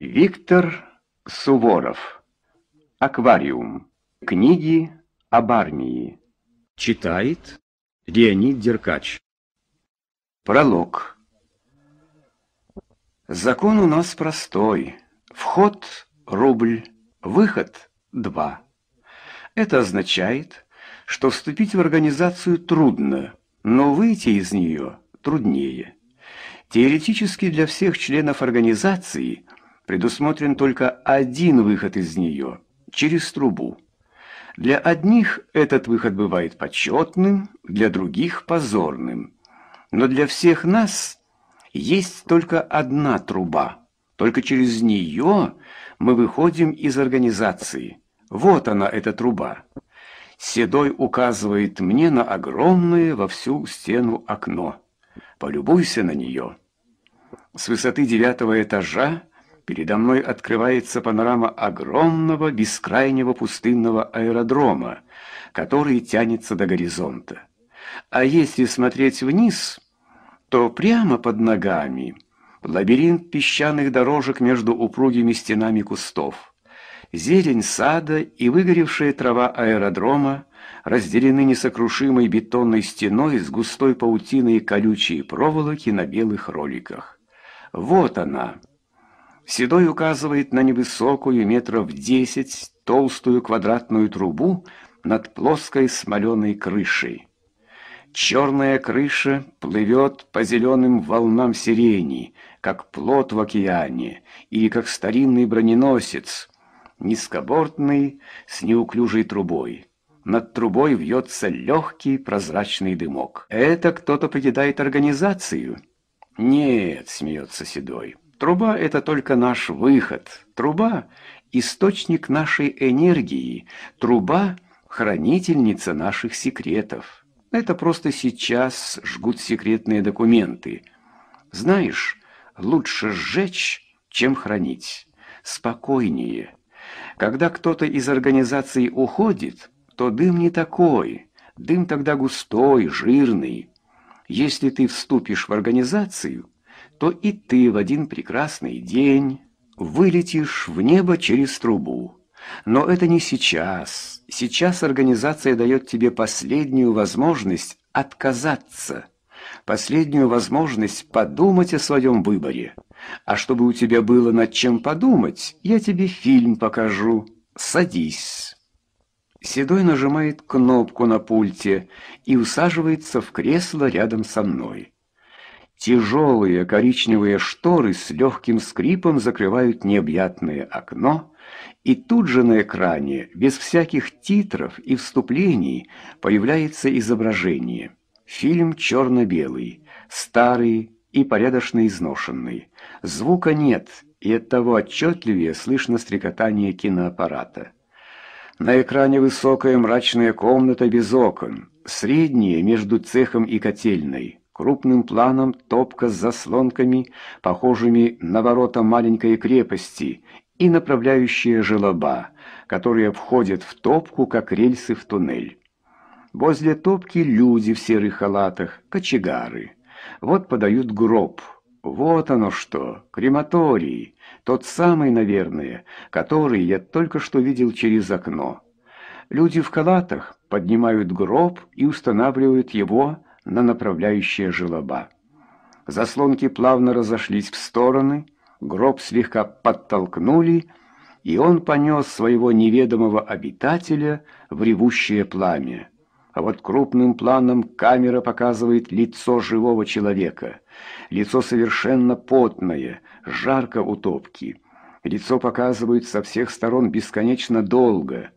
Виктор Суворов. Аквариум. Книги об армии. Читает Леонид Деркач. Пролог. Закон у нас простой. Вход – рубль, выход – два. Это означает, что вступить в организацию трудно, но выйти из нее труднее. Теоретически для всех членов организации – предусмотрен только один выход из нее – через трубу. Для одних этот выход бывает почетным, для других – позорным. Но для всех нас есть только одна труба. Только через нее мы выходим из организации. Вот она, эта труба. Седой указывает мне на огромное во всю стену окно. Полюбуйся на нее. С высоты девятого этажа Передо мной открывается панорама огромного, бескрайнего пустынного аэродрома, который тянется до горизонта. А если смотреть вниз, то прямо под ногами лабиринт песчаных дорожек между упругими стенами кустов. Зелень сада и выгоревшая трава аэродрома разделены несокрушимой бетонной стеной с густой паутиной колючей проволоки на белых роликах. Вот она, Седой указывает на невысокую метров десять толстую квадратную трубу над плоской смоленой крышей. Черная крыша плывет по зеленым волнам сирени, как плот в океане или как старинный броненосец, низкобортный с неуклюжей трубой. Над трубой вьется легкий прозрачный дымок. Это кто-то покидает организацию? Нет, смеется Седой. Труба – это только наш выход. Труба – источник нашей энергии. Труба – хранительница наших секретов. Это просто сейчас жгут секретные документы. Знаешь, лучше сжечь, чем хранить. Спокойнее. Когда кто-то из организации уходит, то дым не такой. Дым тогда густой, жирный. Если ты вступишь в организацию, то и ты в один прекрасный день вылетишь в небо через трубу. Но это не сейчас. Сейчас организация дает тебе последнюю возможность отказаться, последнюю возможность подумать о своем выборе. А чтобы у тебя было над чем подумать, я тебе фильм покажу. Садись. Седой нажимает кнопку на пульте и усаживается в кресло рядом со мной. Тяжелые коричневые шторы с легким скрипом закрывают необъятное окно, и тут же на экране, без всяких титров и вступлений, появляется изображение. Фильм черно-белый, старый и порядочно изношенный. Звука нет, и оттого отчетливее слышно стрекотание киноаппарата. На экране высокая мрачная комната без окон, средняя между цехом и котельной крупным планом топка с заслонками, похожими на ворота маленькой крепости, и направляющие желоба, которые входят в топку, как рельсы в туннель. Возле топки люди в серых халатах, кочегары. Вот подают гроб. Вот оно что, крематорий, тот самый, наверное, который я только что видел через окно. Люди в халатах поднимают гроб и устанавливают его на направляющие желоба. Заслонки плавно разошлись в стороны, гроб слегка подтолкнули, и он понес своего неведомого обитателя в ревущее пламя. А вот крупным планом камера показывает лицо живого человека. Лицо совершенно потное, жарко у топки. Лицо показывают со всех сторон бесконечно долго.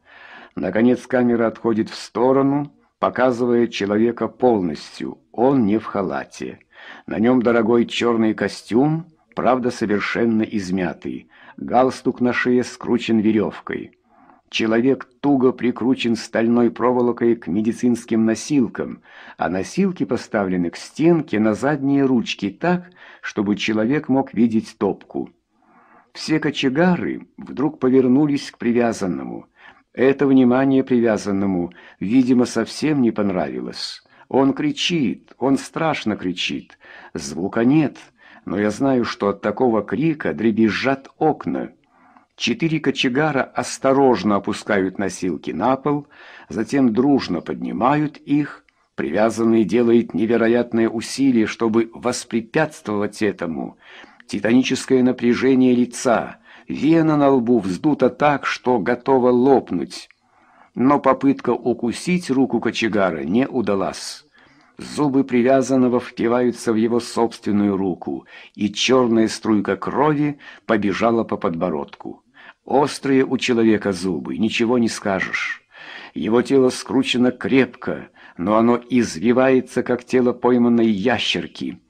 Наконец камера отходит в сторону, показывает человека полностью, он не в халате. На нем дорогой черный костюм, правда совершенно измятый, галстук на шее скручен веревкой. Человек туго прикручен стальной проволокой к медицинским носилкам, а носилки поставлены к стенке на задние ручки так, чтобы человек мог видеть топку. Все кочегары вдруг повернулись к привязанному – это внимание привязанному, видимо, совсем не понравилось. Он кричит, он страшно кричит. Звука нет, но я знаю, что от такого крика дребезжат окна. Четыре кочегара осторожно опускают носилки на пол, затем дружно поднимают их. Привязанный делает невероятные усилия, чтобы воспрепятствовать этому. Титаническое напряжение лица — Вена на лбу вздута так, что готова лопнуть. Но попытка укусить руку кочегара не удалась. Зубы привязанного впиваются в его собственную руку, и черная струйка крови побежала по подбородку. Острые у человека зубы, ничего не скажешь. Его тело скручено крепко, но оно извивается, как тело пойманной ящерки.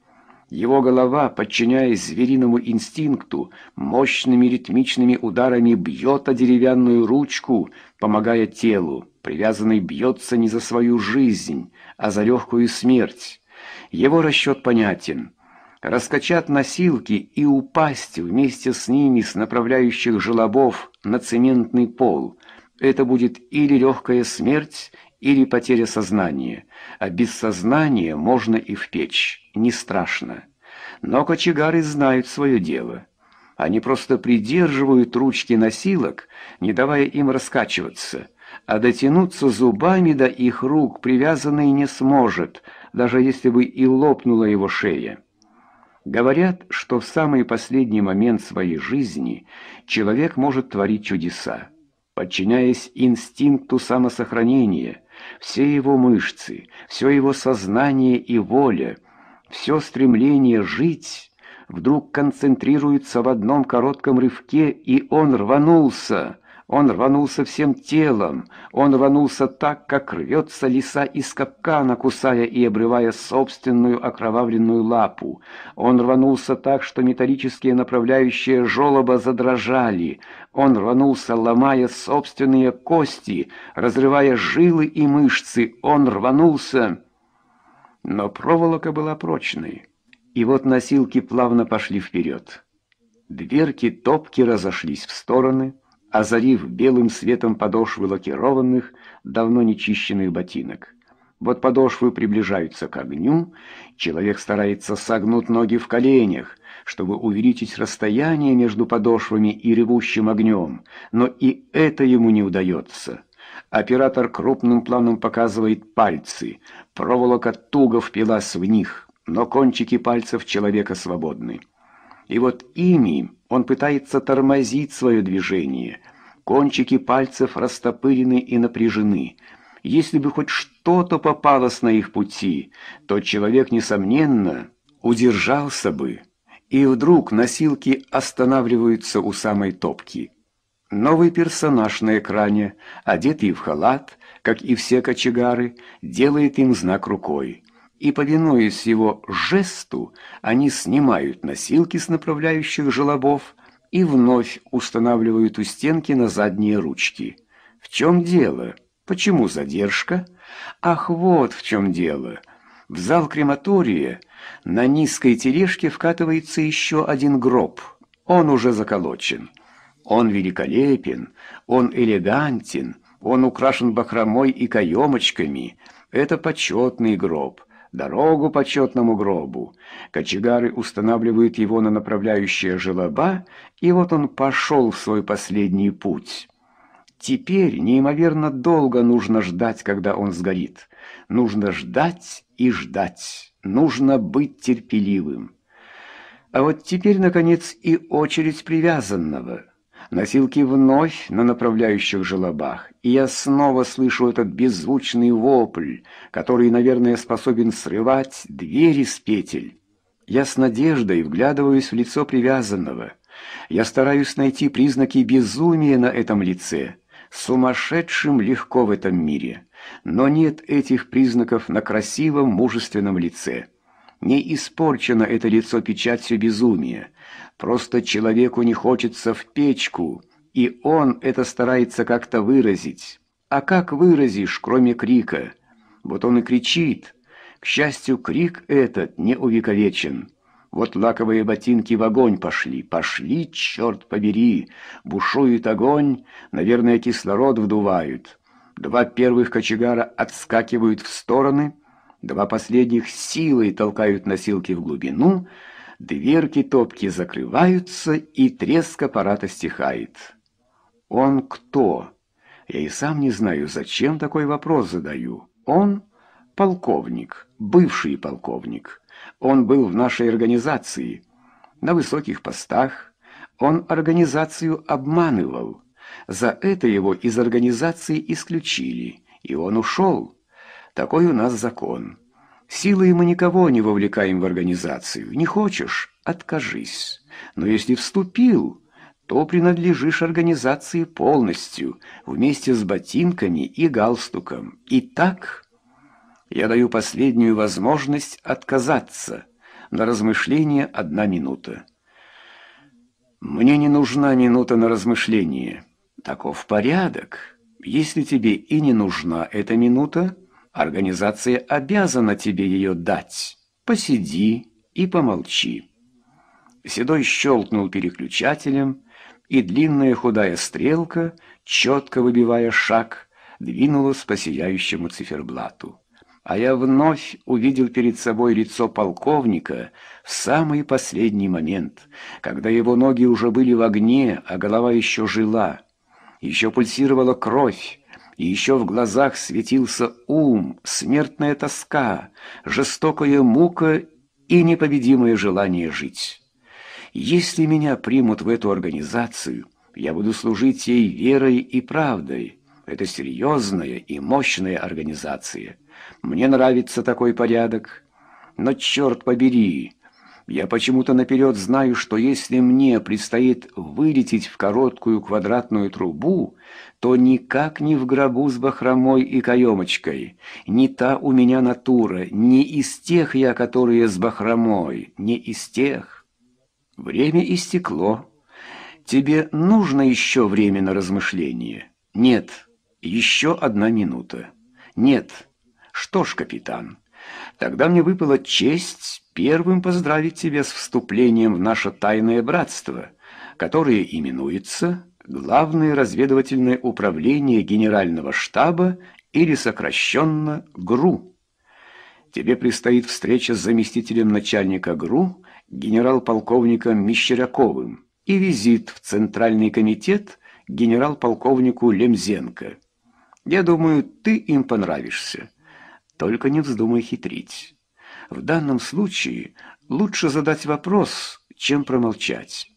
Его голова, подчиняясь звериному инстинкту, мощными ритмичными ударами бьет о деревянную ручку, помогая телу. Привязанный бьется не за свою жизнь, а за легкую смерть. Его расчет понятен. Раскачат носилки и упасть вместе с ними с направляющих желобов на цементный пол. Это будет или легкая смерть, или потеря сознания, а без сознания можно и в печь, не страшно. Но кочегары знают свое дело. Они просто придерживают ручки носилок, не давая им раскачиваться, а дотянуться зубами до их рук привязанный не сможет, даже если бы и лопнула его шея. Говорят, что в самый последний момент своей жизни человек может творить чудеса, подчиняясь инстинкту самосохранения – все его мышцы, все его сознание и воля, все стремление жить вдруг концентрируются в одном коротком рывке, и он рванулся. Он рванулся всем телом, он рванулся так, как рвется лиса из капкана, кусая и обрывая собственную окровавленную лапу. Он рванулся так, что металлические направляющие жолоба задрожали. Он рванулся, ломая собственные кости, разрывая жилы и мышцы. Он рванулся. Но проволока была прочной. И вот носилки плавно пошли вперед. Дверки топки разошлись в стороны, озарив белым светом подошвы лакированных, давно нечищенных ботинок. Вот подошвы приближаются к огню, человек старается согнуть ноги в коленях — чтобы увеличить расстояние между подошвами и ревущим огнем, но и это ему не удается. Оператор крупным планом показывает пальцы, проволока туго впилась в них, но кончики пальцев человека свободны. И вот ими он пытается тормозить свое движение. Кончики пальцев растопырены и напряжены. Если бы хоть что-то попалось на их пути, то человек, несомненно, удержался бы. И вдруг носилки останавливаются у самой топки. Новый персонаж на экране, одетый в халат, как и все кочегары, делает им знак рукой. И, повинуясь его жесту, они снимают носилки с направляющих желобов и вновь устанавливают у стенки на задние ручки. В чем дело? Почему задержка? Ах, вот в чем дело! В зал крематория – на низкой тележке вкатывается еще один гроб. Он уже заколочен. Он великолепен, он элегантен, он украшен бахромой и каемочками. Это почетный гроб. Дорогу почетному гробу. Кочегары устанавливают его на направляющие желоба, и вот он пошел в свой последний путь. Теперь неимоверно долго нужно ждать, когда он сгорит. Нужно ждать и ждать. Нужно быть терпеливым. А вот теперь, наконец, и очередь привязанного. Носилки вновь на направляющих желобах, и я снова слышу этот беззвучный вопль, который, наверное, способен срывать двери с петель. Я с надеждой вглядываюсь в лицо привязанного. Я стараюсь найти признаки безумия на этом лице. Сумасшедшим легко в этом мире но нет этих признаков на красивом мужественном лице. Не испорчено это лицо печатью безумия. Просто человеку не хочется в печку, и он это старается как-то выразить. А как выразишь, кроме крика? Вот он и кричит. К счастью, крик этот не увековечен. Вот лаковые ботинки в огонь пошли, пошли, черт побери. Бушует огонь, наверное, кислород вдувают. Два первых кочегара отскакивают в стороны, два последних силой толкают носилки в глубину, дверки топки закрываются, и треск аппарата стихает. «Он кто?» Я и сам не знаю, зачем такой вопрос задаю. «Он?» полковник, бывший полковник. Он был в нашей организации. На высоких постах он организацию обманывал. За это его из организации исключили, и он ушел. Такой у нас закон. Силой мы никого не вовлекаем в организацию. Не хочешь – откажись. Но если вступил, то принадлежишь организации полностью, вместе с ботинками и галстуком. И так я даю последнюю возможность отказаться. На размышление одна минута. Мне не нужна минута на размышление. Таков порядок. Если тебе и не нужна эта минута, организация обязана тебе ее дать. Посиди и помолчи. Седой щелкнул переключателем, и длинная худая стрелка, четко выбивая шаг, двинулась по сияющему циферблату. А я вновь увидел перед собой лицо полковника в самый последний момент, когда его ноги уже были в огне, а голова еще жила — еще пульсировала кровь, и еще в глазах светился ум, смертная тоска, жестокая мука и непобедимое желание жить. Если меня примут в эту организацию, я буду служить ей верой и правдой. Это серьезная и мощная организация. Мне нравится такой порядок. Но черт побери, я почему-то наперед знаю, что если мне предстоит вылететь в короткую квадратную трубу, то никак не в гробу с бахромой и каемочкой. Не та у меня натура, не из тех я, которые с бахромой, не из тех. Время истекло. Тебе нужно еще время на размышление? Нет, еще одна минута. Нет. Что ж, капитан... Тогда мне выпала честь первым поздравить тебя с вступлением в наше тайное братство, которое именуется Главное разведывательное управление Генерального штаба или сокращенно ГРУ. Тебе предстоит встреча с заместителем начальника ГРУ генерал-полковником Мещеряковым и визит в Центральный комитет генерал-полковнику Лемзенко. Я думаю, ты им понравишься. Только не вздумай хитрить. В данном случае лучше задать вопрос, чем промолчать.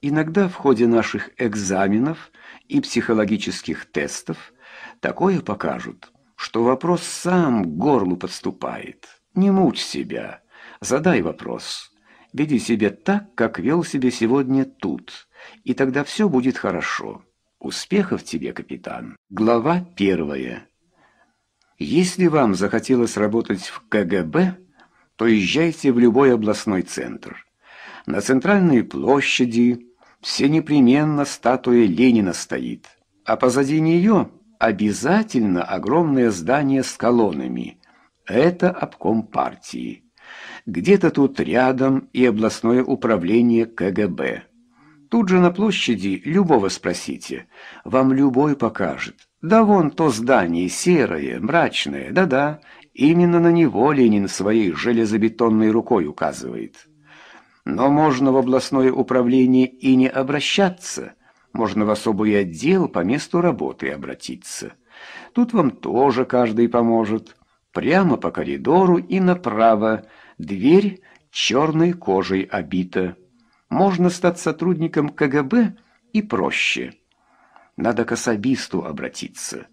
Иногда в ходе наших экзаменов и психологических тестов такое покажут, что вопрос сам к горлу подступает. Не мучь себя, задай вопрос. Веди себя так, как вел себя сегодня тут, и тогда все будет хорошо. Успехов тебе, капитан. Глава первая. Если вам захотелось работать в КГБ, то езжайте в любой областной центр. На центральной площади все непременно статуя Ленина стоит, а позади нее обязательно огромное здание с колоннами. Это обком партии. Где-то тут рядом и областное управление КГБ. Тут же на площади любого спросите, вам любой покажет. Да вон то здание, серое, мрачное, да-да, именно на него Ленин своей железобетонной рукой указывает. Но можно в областное управление и не обращаться, можно в особый отдел по месту работы обратиться. Тут вам тоже каждый поможет. Прямо по коридору и направо, дверь черной кожей обита. Можно стать сотрудником КГБ и проще надо к особисту обратиться.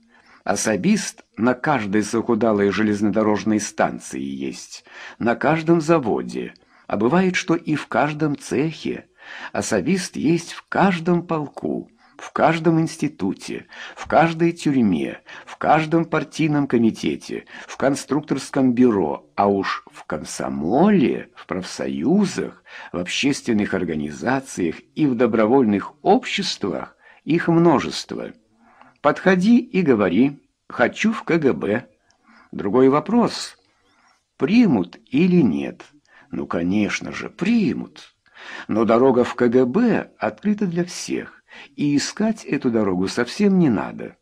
Особист на каждой захудалой железнодорожной станции есть, на каждом заводе, а бывает, что и в каждом цехе. Особист есть в каждом полку, в каждом институте, в каждой тюрьме, в каждом партийном комитете, в конструкторском бюро, а уж в комсомоле, в профсоюзах, в общественных организациях и в добровольных обществах их множество. Подходи и говори «хочу в КГБ». Другой вопрос – примут или нет? Ну, конечно же, примут. Но дорога в КГБ открыта для всех, и искать эту дорогу совсем не надо.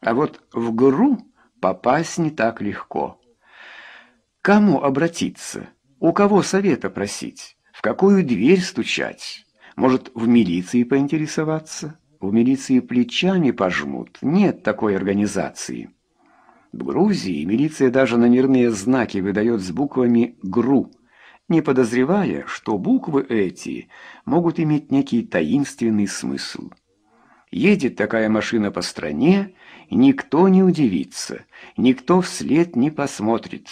А вот в ГРУ попасть не так легко. Кому обратиться? У кого совета просить? В какую дверь стучать? Может, в милиции поинтересоваться? У милиции плечами пожмут, нет такой организации. В Грузии милиция даже номерные знаки выдает с буквами «ГРУ», не подозревая, что буквы эти могут иметь некий таинственный смысл. Едет такая машина по стране, никто не удивится, никто вслед не посмотрит.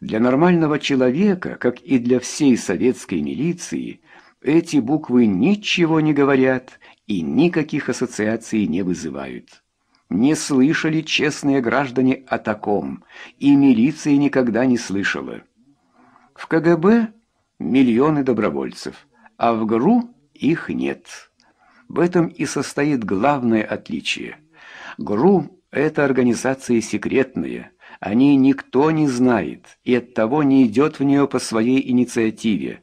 Для нормального человека, как и для всей советской милиции, эти буквы ничего не говорят и никаких ассоциаций не вызывают. Не слышали честные граждане о таком, и милиция никогда не слышала. В КГБ миллионы добровольцев, а в ГРУ их нет. В этом и состоит главное отличие. ГРУ – это организации секретные, о ней никто не знает и оттого не идет в нее по своей инициативе.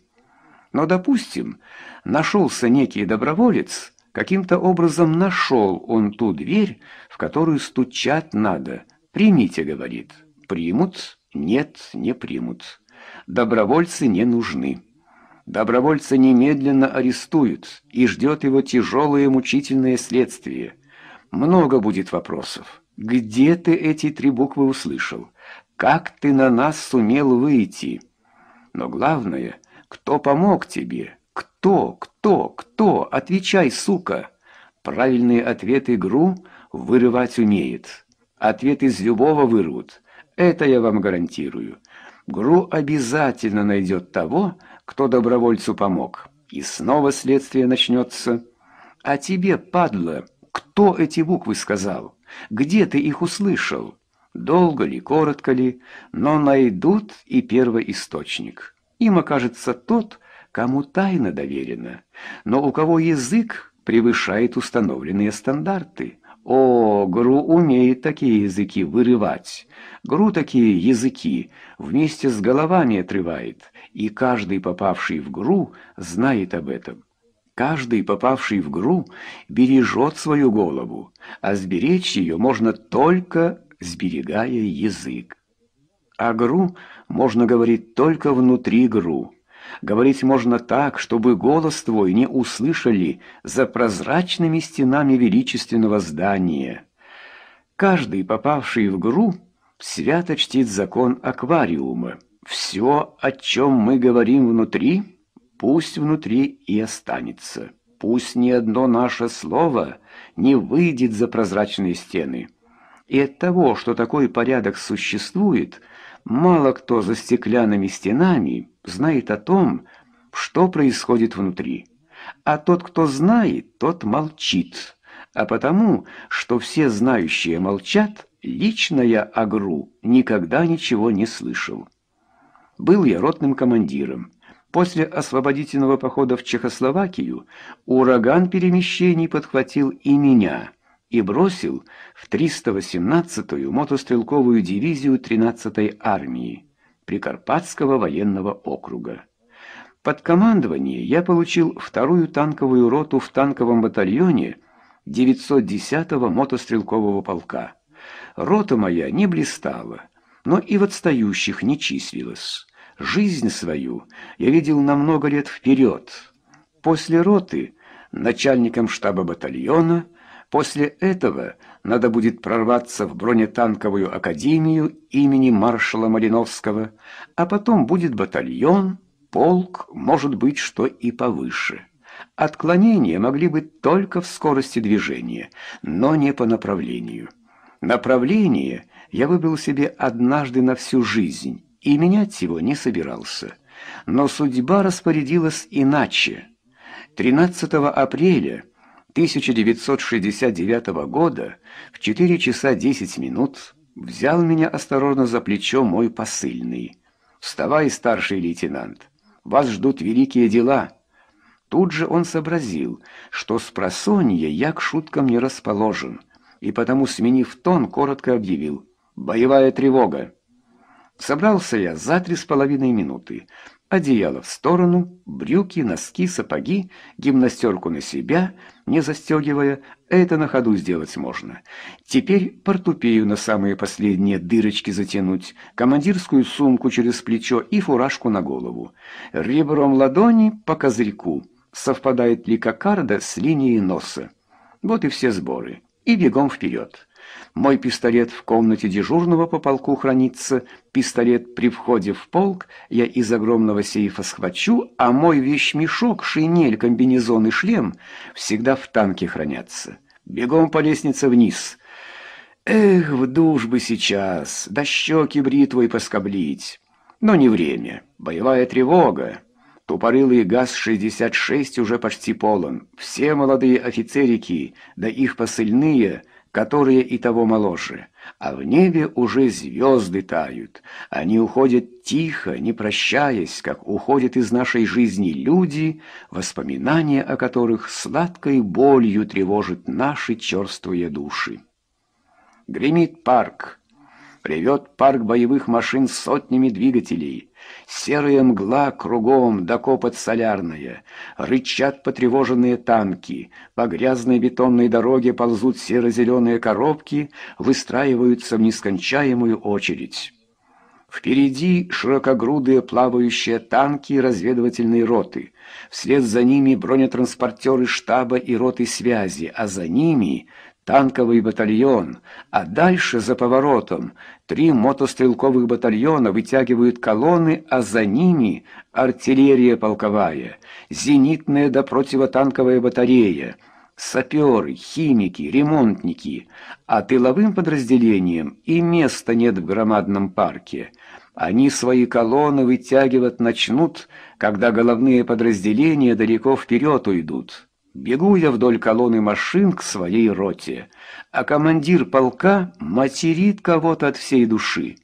Но, допустим, нашелся некий доброволец – Каким-то образом нашел он ту дверь, в которую стучать надо. «Примите», — говорит. «Примут? Нет, не примут. Добровольцы не нужны». Добровольца немедленно арестуют, и ждет его тяжелое мучительное следствие. Много будет вопросов. Где ты эти три буквы услышал? Как ты на нас сумел выйти? Но главное, кто помог тебе?» «Кто? Кто? Кто? Отвечай, сука!» Правильные ответы игру вырывать умеет. Ответ из любого вырвут. Это я вам гарантирую. ГРУ обязательно найдет того, кто добровольцу помог. И снова следствие начнется. «А тебе, падла, кто эти буквы сказал? Где ты их услышал?» Долго ли, коротко ли, но найдут и первоисточник. Им окажется тот, кому тайна доверена, но у кого язык превышает установленные стандарты. О, Гру умеет такие языки вырывать. Гру такие языки вместе с головами отрывает, и каждый, попавший в Гру, знает об этом. Каждый, попавший в Гру, бережет свою голову, а сберечь ее можно только сберегая язык. А Гру можно говорить только внутри Гру. Говорить можно так, чтобы голос твой не услышали за прозрачными стенами величественного здания. Каждый, попавший в гру, свято чтит закон аквариума. Все, о чем мы говорим внутри, пусть внутри и останется. Пусть ни одно наше слово не выйдет за прозрачные стены. И от того, что такой порядок существует, мало кто за стеклянными стенами – знает о том, что происходит внутри. А тот, кто знает, тот молчит. А потому, что все знающие молчат, лично я о ГРУ никогда ничего не слышал. Был я ротным командиром. После освободительного похода в Чехословакию ураган перемещений подхватил и меня и бросил в 318-ю мотострелковую дивизию 13-й армии. Прикарпатского военного округа. Под командование я получил вторую танковую роту в танковом батальоне 910-го мотострелкового полка. Рота моя не блистала, но и в отстающих не числилась. Жизнь свою я видел на много лет вперед. После роты начальником штаба батальона, после этого – надо будет прорваться в бронетанковую академию имени маршала Малиновского, а потом будет батальон, полк, может быть, что и повыше. Отклонения могли быть только в скорости движения, но не по направлению. Направление я выбил себе однажды на всю жизнь и менять его не собирался. Но судьба распорядилась иначе. 13 апреля 1969 года в 4 часа 10 минут взял меня осторожно за плечо мой посыльный. «Вставай, старший лейтенант, вас ждут великие дела». Тут же он сообразил, что с просонья я к шуткам не расположен, и потому, сменив тон, коротко объявил «Боевая тревога». Собрался я за три с половиной минуты, одеяло в сторону, брюки, носки, сапоги, гимнастерку на себя — не застегивая, это на ходу сделать можно. Теперь портупею на самые последние дырочки затянуть, командирскую сумку через плечо и фуражку на голову. Ребром ладони по козырьку, совпадает ли кокарда с линией носа. Вот и все сборы. И бегом вперед. Мой пистолет в комнате дежурного по полку хранится, пистолет при входе в полк я из огромного сейфа схвачу, а мой вещмешок, шинель, комбинезон и шлем всегда в танке хранятся. Бегом по лестнице вниз. Эх, в душ бы сейчас, да щеки бритвой поскоблить. Но не время, боевая тревога. Тупорылый ГАЗ-66 уже почти полон. Все молодые офицерики, да их посыльные, которые и того моложе, а в небе уже звезды тают. Они уходят тихо, не прощаясь, как уходят из нашей жизни люди, воспоминания о которых сладкой болью тревожат наши черствые души. Гремит парк, ревет парк боевых машин с сотнями двигателей — Серая мгла кругом, докопот солярная. Рычат потревоженные танки. По грязной бетонной дороге ползут серо-зеленые коробки, выстраиваются в нескончаемую очередь. Впереди широкогрудые плавающие танки и разведывательные роты. Вслед за ними бронетранспортеры штаба и роты связи, а за ними танковый батальон, а дальше за поворотом три мотострелковых батальона вытягивают колонны, а за ними артиллерия полковая, зенитная да противотанковая батарея, саперы, химики, ремонтники, а тыловым подразделениям и места нет в громадном парке. Они свои колонны вытягивать начнут, когда головные подразделения далеко вперед уйдут. Бегу я вдоль колонны машин к своей роте, а командир полка материт кого-то от всей души.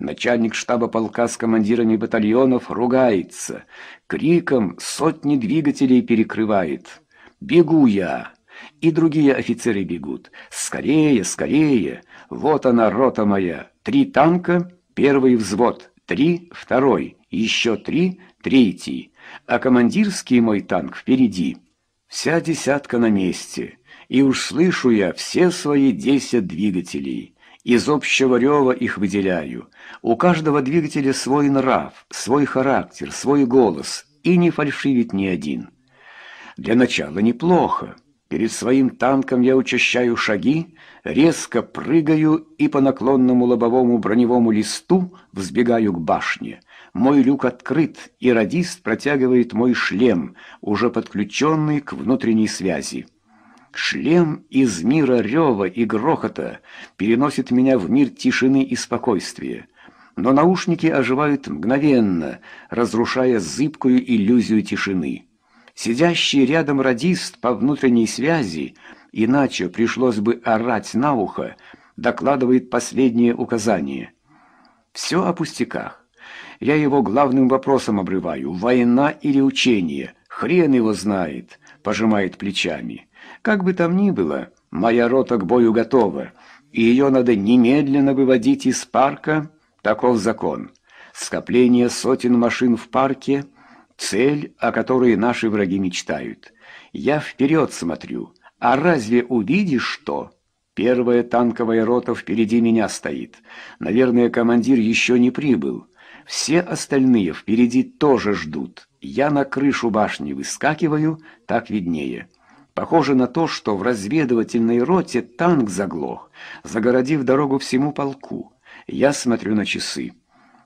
Начальник штаба полка с командирами батальонов ругается, криком сотни двигателей перекрывает. «Бегу я!» И другие офицеры бегут. «Скорее, скорее! Вот она, рота моя! Три танка, первый взвод, три, второй, еще три, третий, а командирский мой танк впереди». Вся десятка на месте, и уж слышу я все свои десять двигателей. Из общего рева их выделяю. У каждого двигателя свой нрав, свой характер, свой голос, и не фальшивит ни один. Для начала неплохо. Перед своим танком я учащаю шаги, резко прыгаю и по наклонному лобовому броневому листу взбегаю к башне — мой люк открыт, и радист протягивает мой шлем, уже подключенный к внутренней связи. Шлем из мира рева и грохота переносит меня в мир тишины и спокойствия. Но наушники оживают мгновенно, разрушая зыбкую иллюзию тишины. Сидящий рядом радист по внутренней связи, иначе пришлось бы орать на ухо, докладывает последнее указание. Все о пустяках. Я его главным вопросом обрываю. Война или учение? Хрен его знает, пожимает плечами. Как бы там ни было, моя рота к бою готова, и ее надо немедленно выводить из парка. Таков закон. Скопление сотен машин в парке — цель, о которой наши враги мечтают. Я вперед смотрю. А разве увидишь что? Первая танковая рота впереди меня стоит. Наверное, командир еще не прибыл. Все остальные впереди тоже ждут. Я на крышу башни выскакиваю, так виднее. Похоже на то, что в разведывательной роте танк заглох, загородив дорогу всему полку. Я смотрю на часы.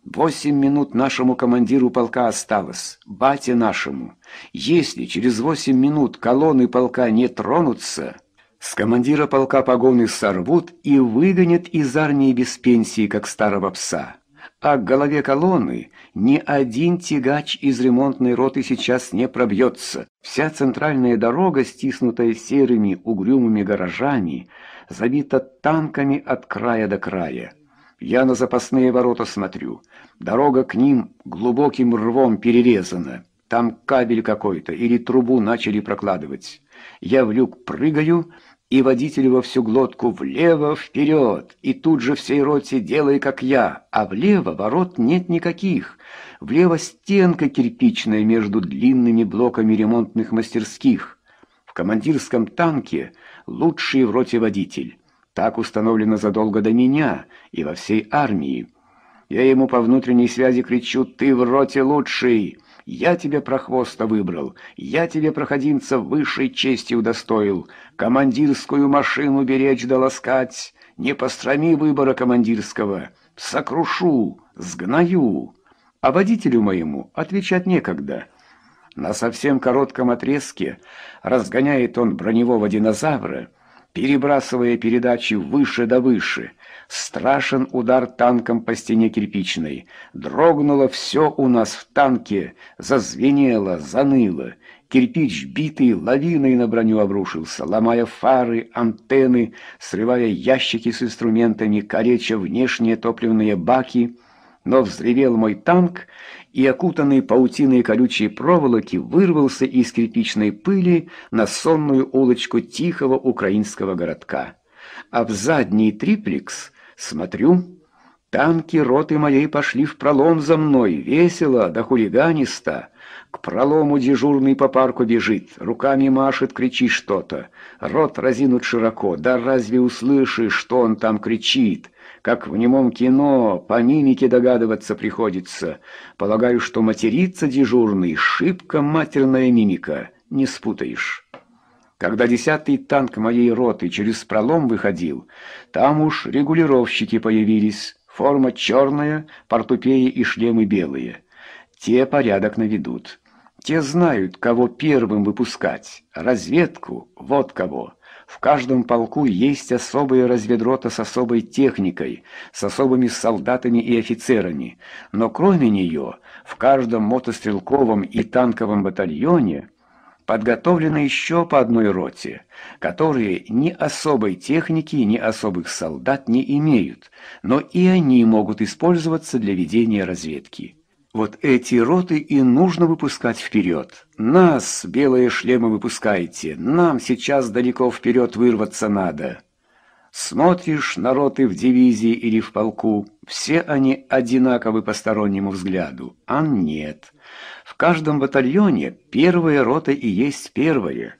Восемь минут нашему командиру полка осталось, бате нашему. Если через восемь минут колонны полка не тронутся, с командира полка погоны сорвут и выгонят из армии без пенсии, как старого пса а к голове колонны ни один тягач из ремонтной роты сейчас не пробьется. Вся центральная дорога, стиснутая серыми угрюмыми гаражами, забита танками от края до края. Я на запасные ворота смотрю. Дорога к ним глубоким рвом перерезана. Там кабель какой-то или трубу начали прокладывать. Я в люк прыгаю и водитель во всю глотку влево, вперед, и тут же всей роте делай, как я, а влево ворот нет никаких. Влево стенка кирпичная между длинными блоками ремонтных мастерских. В командирском танке лучший в роте водитель. Так установлено задолго до меня и во всей армии. Я ему по внутренней связи кричу «Ты в роте лучший!» Я тебе прохвоста выбрал, я тебе, проходимца, высшей чести удостоил, командирскую машину беречь да ласкать, не построми выбора командирского, сокрушу, сгною, а водителю моему отвечать некогда». На совсем коротком отрезке разгоняет он броневого динозавра, перебрасывая передачи выше да выше — Страшен удар танком по стене кирпичной. Дрогнуло все у нас в танке, зазвенело, заныло. Кирпич, битый, лавиной на броню обрушился, ломая фары, антенны, срывая ящики с инструментами, кореча внешние топливные баки. Но взревел мой танк, и, окутанный паутиной колючей проволоки, вырвался из кирпичной пыли на сонную улочку тихого украинского городка. А в задний триплекс Смотрю, танки роты моей пошли в пролом за мной, весело, да хулиганиста. К пролому дежурный по парку бежит, руками машет, кричит что-то. Рот разинут широко, да разве услышишь, что он там кричит? Как в немом кино, по мимике догадываться приходится. Полагаю, что материться дежурный, шибко матерная мимика, не спутаешь». Когда десятый танк моей роты через пролом выходил, там уж регулировщики появились, форма черная, портупеи и шлемы белые. Те порядок наведут. Те знают, кого первым выпускать, разведку, вот кого. В каждом полку есть особая разведрота с особой техникой, с особыми солдатами и офицерами, но кроме нее в каждом мотострелковом и танковом батальоне – подготовлено еще по одной роте, которые ни особой техники, ни особых солдат не имеют, но и они могут использоваться для ведения разведки. Вот эти роты и нужно выпускать вперед. Нас, белые шлемы, выпускайте, нам сейчас далеко вперед вырваться надо. Смотришь на роты в дивизии или в полку, все они одинаковы постороннему взгляду, а нет – каждом батальоне первая рота и есть первая.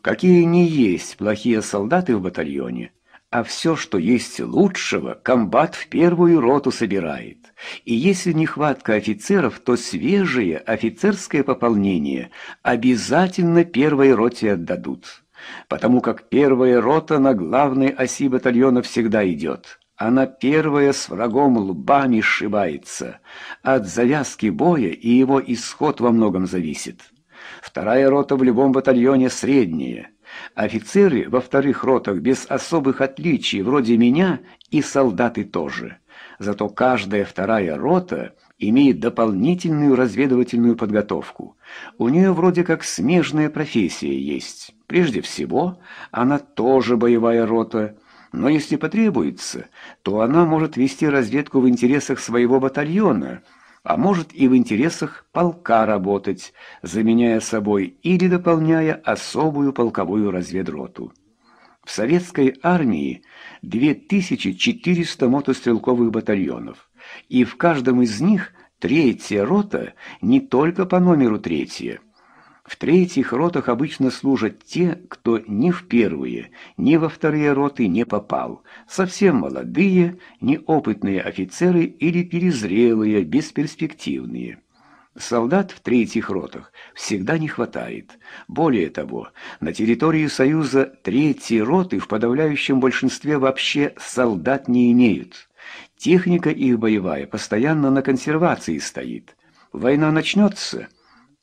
Какие не есть плохие солдаты в батальоне, а все, что есть лучшего, комбат в первую роту собирает. И если нехватка офицеров, то свежее офицерское пополнение обязательно первой роте отдадут, потому как первая рота на главной оси батальона всегда идет. Она первая с врагом лбами сшибается. От завязки боя и его исход во многом зависит. Вторая рота в любом батальоне средняя. Офицеры во вторых ротах без особых отличий, вроде меня, и солдаты тоже. Зато каждая вторая рота имеет дополнительную разведывательную подготовку. У нее вроде как смежная профессия есть. Прежде всего, она тоже боевая рота, но если потребуется, то она может вести разведку в интересах своего батальона, а может и в интересах полка работать, заменяя собой или дополняя особую полковую разведроту. В советской армии 2400 мотострелковых батальонов, и в каждом из них третья рота не только по номеру третья – в третьих ротах обычно служат те, кто ни в первые, ни во вторые роты не попал, совсем молодые, неопытные офицеры или перезрелые, бесперспективные. Солдат в третьих ротах всегда не хватает. Более того, на территории Союза третьи роты в подавляющем большинстве вообще солдат не имеют. Техника их боевая постоянно на консервации стоит. Война начнется,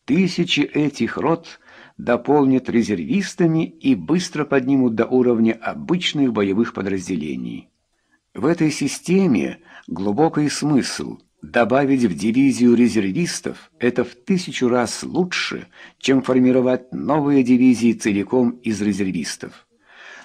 Тысячи этих рот дополнят резервистами и быстро поднимут до уровня обычных боевых подразделений. В этой системе глубокий смысл – Добавить в дивизию резервистов – это в тысячу раз лучше, чем формировать новые дивизии целиком из резервистов.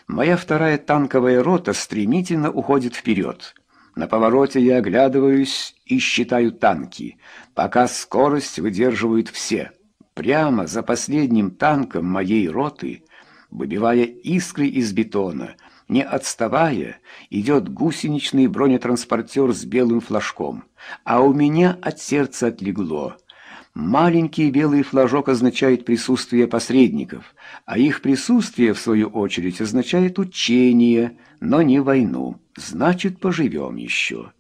Моя вторая танковая рота стремительно уходит вперед. На повороте я оглядываюсь и считаю танки пока скорость выдерживают все. Прямо за последним танком моей роты, выбивая искры из бетона, не отставая, идет гусеничный бронетранспортер с белым флажком, а у меня от сердца отлегло. Маленький белый флажок означает присутствие посредников, а их присутствие, в свою очередь, означает учение, но не войну. Значит, поживем еще.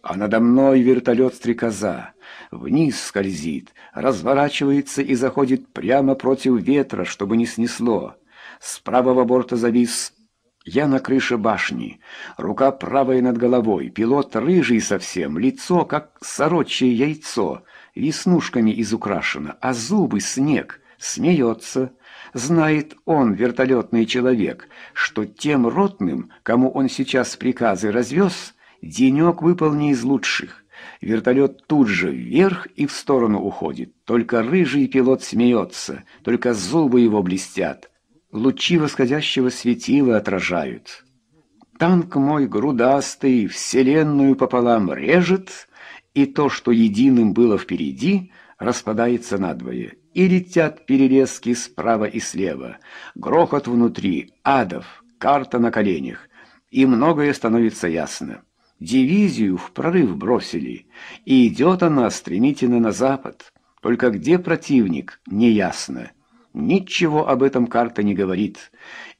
А надо мной вертолет-стрекоза вниз скользит, разворачивается и заходит прямо против ветра, чтобы не снесло. С правого борта завис я на крыше башни, рука правая над головой, пилот рыжий совсем, лицо как сорочье яйцо, веснушками изукрашено, а зубы снег, смеется. Знает он, вертолетный человек, что тем ротным, кому он сейчас приказы развез, денек выполни из лучших. Вертолет тут же вверх и в сторону уходит. Только рыжий пилот смеется, только зубы его блестят. Лучи восходящего светила отражают. Танк мой грудастый вселенную пополам режет, и то, что единым было впереди, распадается надвое. И летят перерезки справа и слева. Грохот внутри, адов, карта на коленях. И многое становится ясно. Дивизию в прорыв бросили, и идет она стремительно на запад. Только где противник, неясно. Ничего об этом карта не говорит.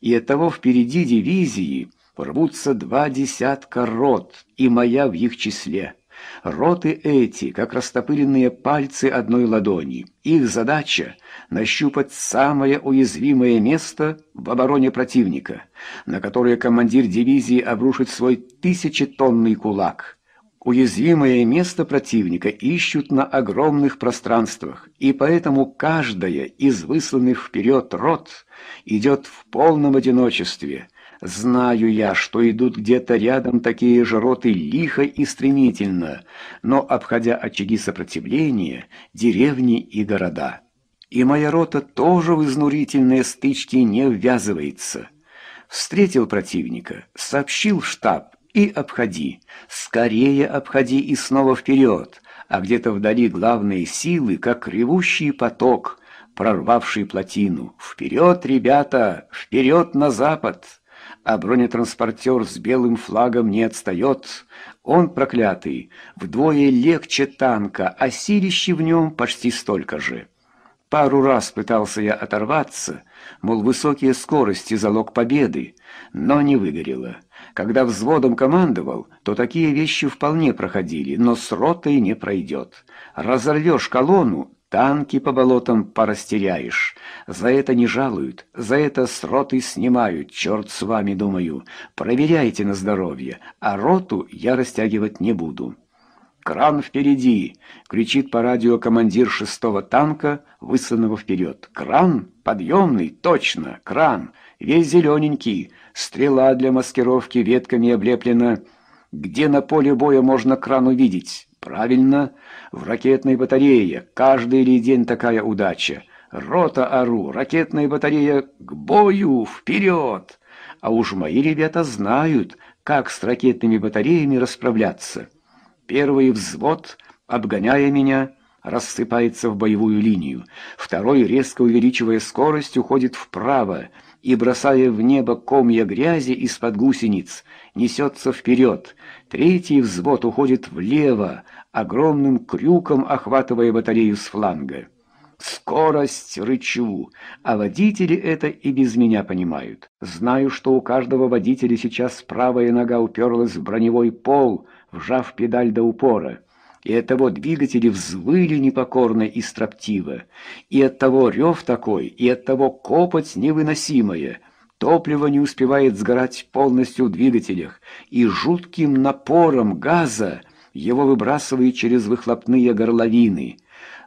И оттого впереди дивизии рвутся два десятка рот, и моя в их числе. Роты эти, как растопыренные пальцы одной ладони. Их задача – нащупать самое уязвимое место в обороне противника, на которое командир дивизии обрушит свой тысячетонный кулак – Уязвимое место противника ищут на огромных пространствах, и поэтому каждая из высланных вперед рот идет в полном одиночестве, Знаю я, что идут где-то рядом такие же роты лихо и стремительно, но обходя очаги сопротивления, деревни и города. И моя рота тоже в изнурительные стычки не ввязывается. Встретил противника, сообщил штаб и обходи. Скорее обходи и снова вперед, а где-то вдали главные силы, как ревущий поток, прорвавший плотину. Вперед, ребята, вперед на запад! а бронетранспортер с белым флагом не отстает. Он, проклятый, вдвое легче танка, а силищи в нем почти столько же. Пару раз пытался я оторваться, мол, высокие скорости – залог победы, но не выгорело. Когда взводом командовал, то такие вещи вполне проходили, но с ротой не пройдет. Разорвешь колонну Танки по болотам порастеряешь. За это не жалуют, за это с роты снимают, черт с вами, думаю. Проверяйте на здоровье, а роту я растягивать не буду. «Кран впереди!» — кричит по радио командир шестого танка, высунного вперед. «Кран? Подъемный? Точно! Кран! Весь зелененький! Стрела для маскировки ветками облеплена. Где на поле боя можно кран увидеть? Правильно!» в ракетной батарее. Каждый ли день такая удача. Рота ору, ракетная батарея к бою, вперед! А уж мои ребята знают, как с ракетными батареями расправляться. Первый взвод, обгоняя меня, рассыпается в боевую линию. Второй, резко увеличивая скорость, уходит вправо и, бросая в небо комья грязи из-под гусениц, несется вперед. Третий взвод уходит влево, огромным крюком охватывая батарею с фланга. Скорость рычу, а водители это и без меня понимают. Знаю, что у каждого водителя сейчас правая нога уперлась в броневой пол, вжав педаль до упора. И оттого двигатели взвыли непокорно и строптиво. И оттого рев такой, и оттого копоть невыносимая. Топливо не успевает сгорать полностью в двигателях, и жутким напором газа его выбрасывают через выхлопные горловины.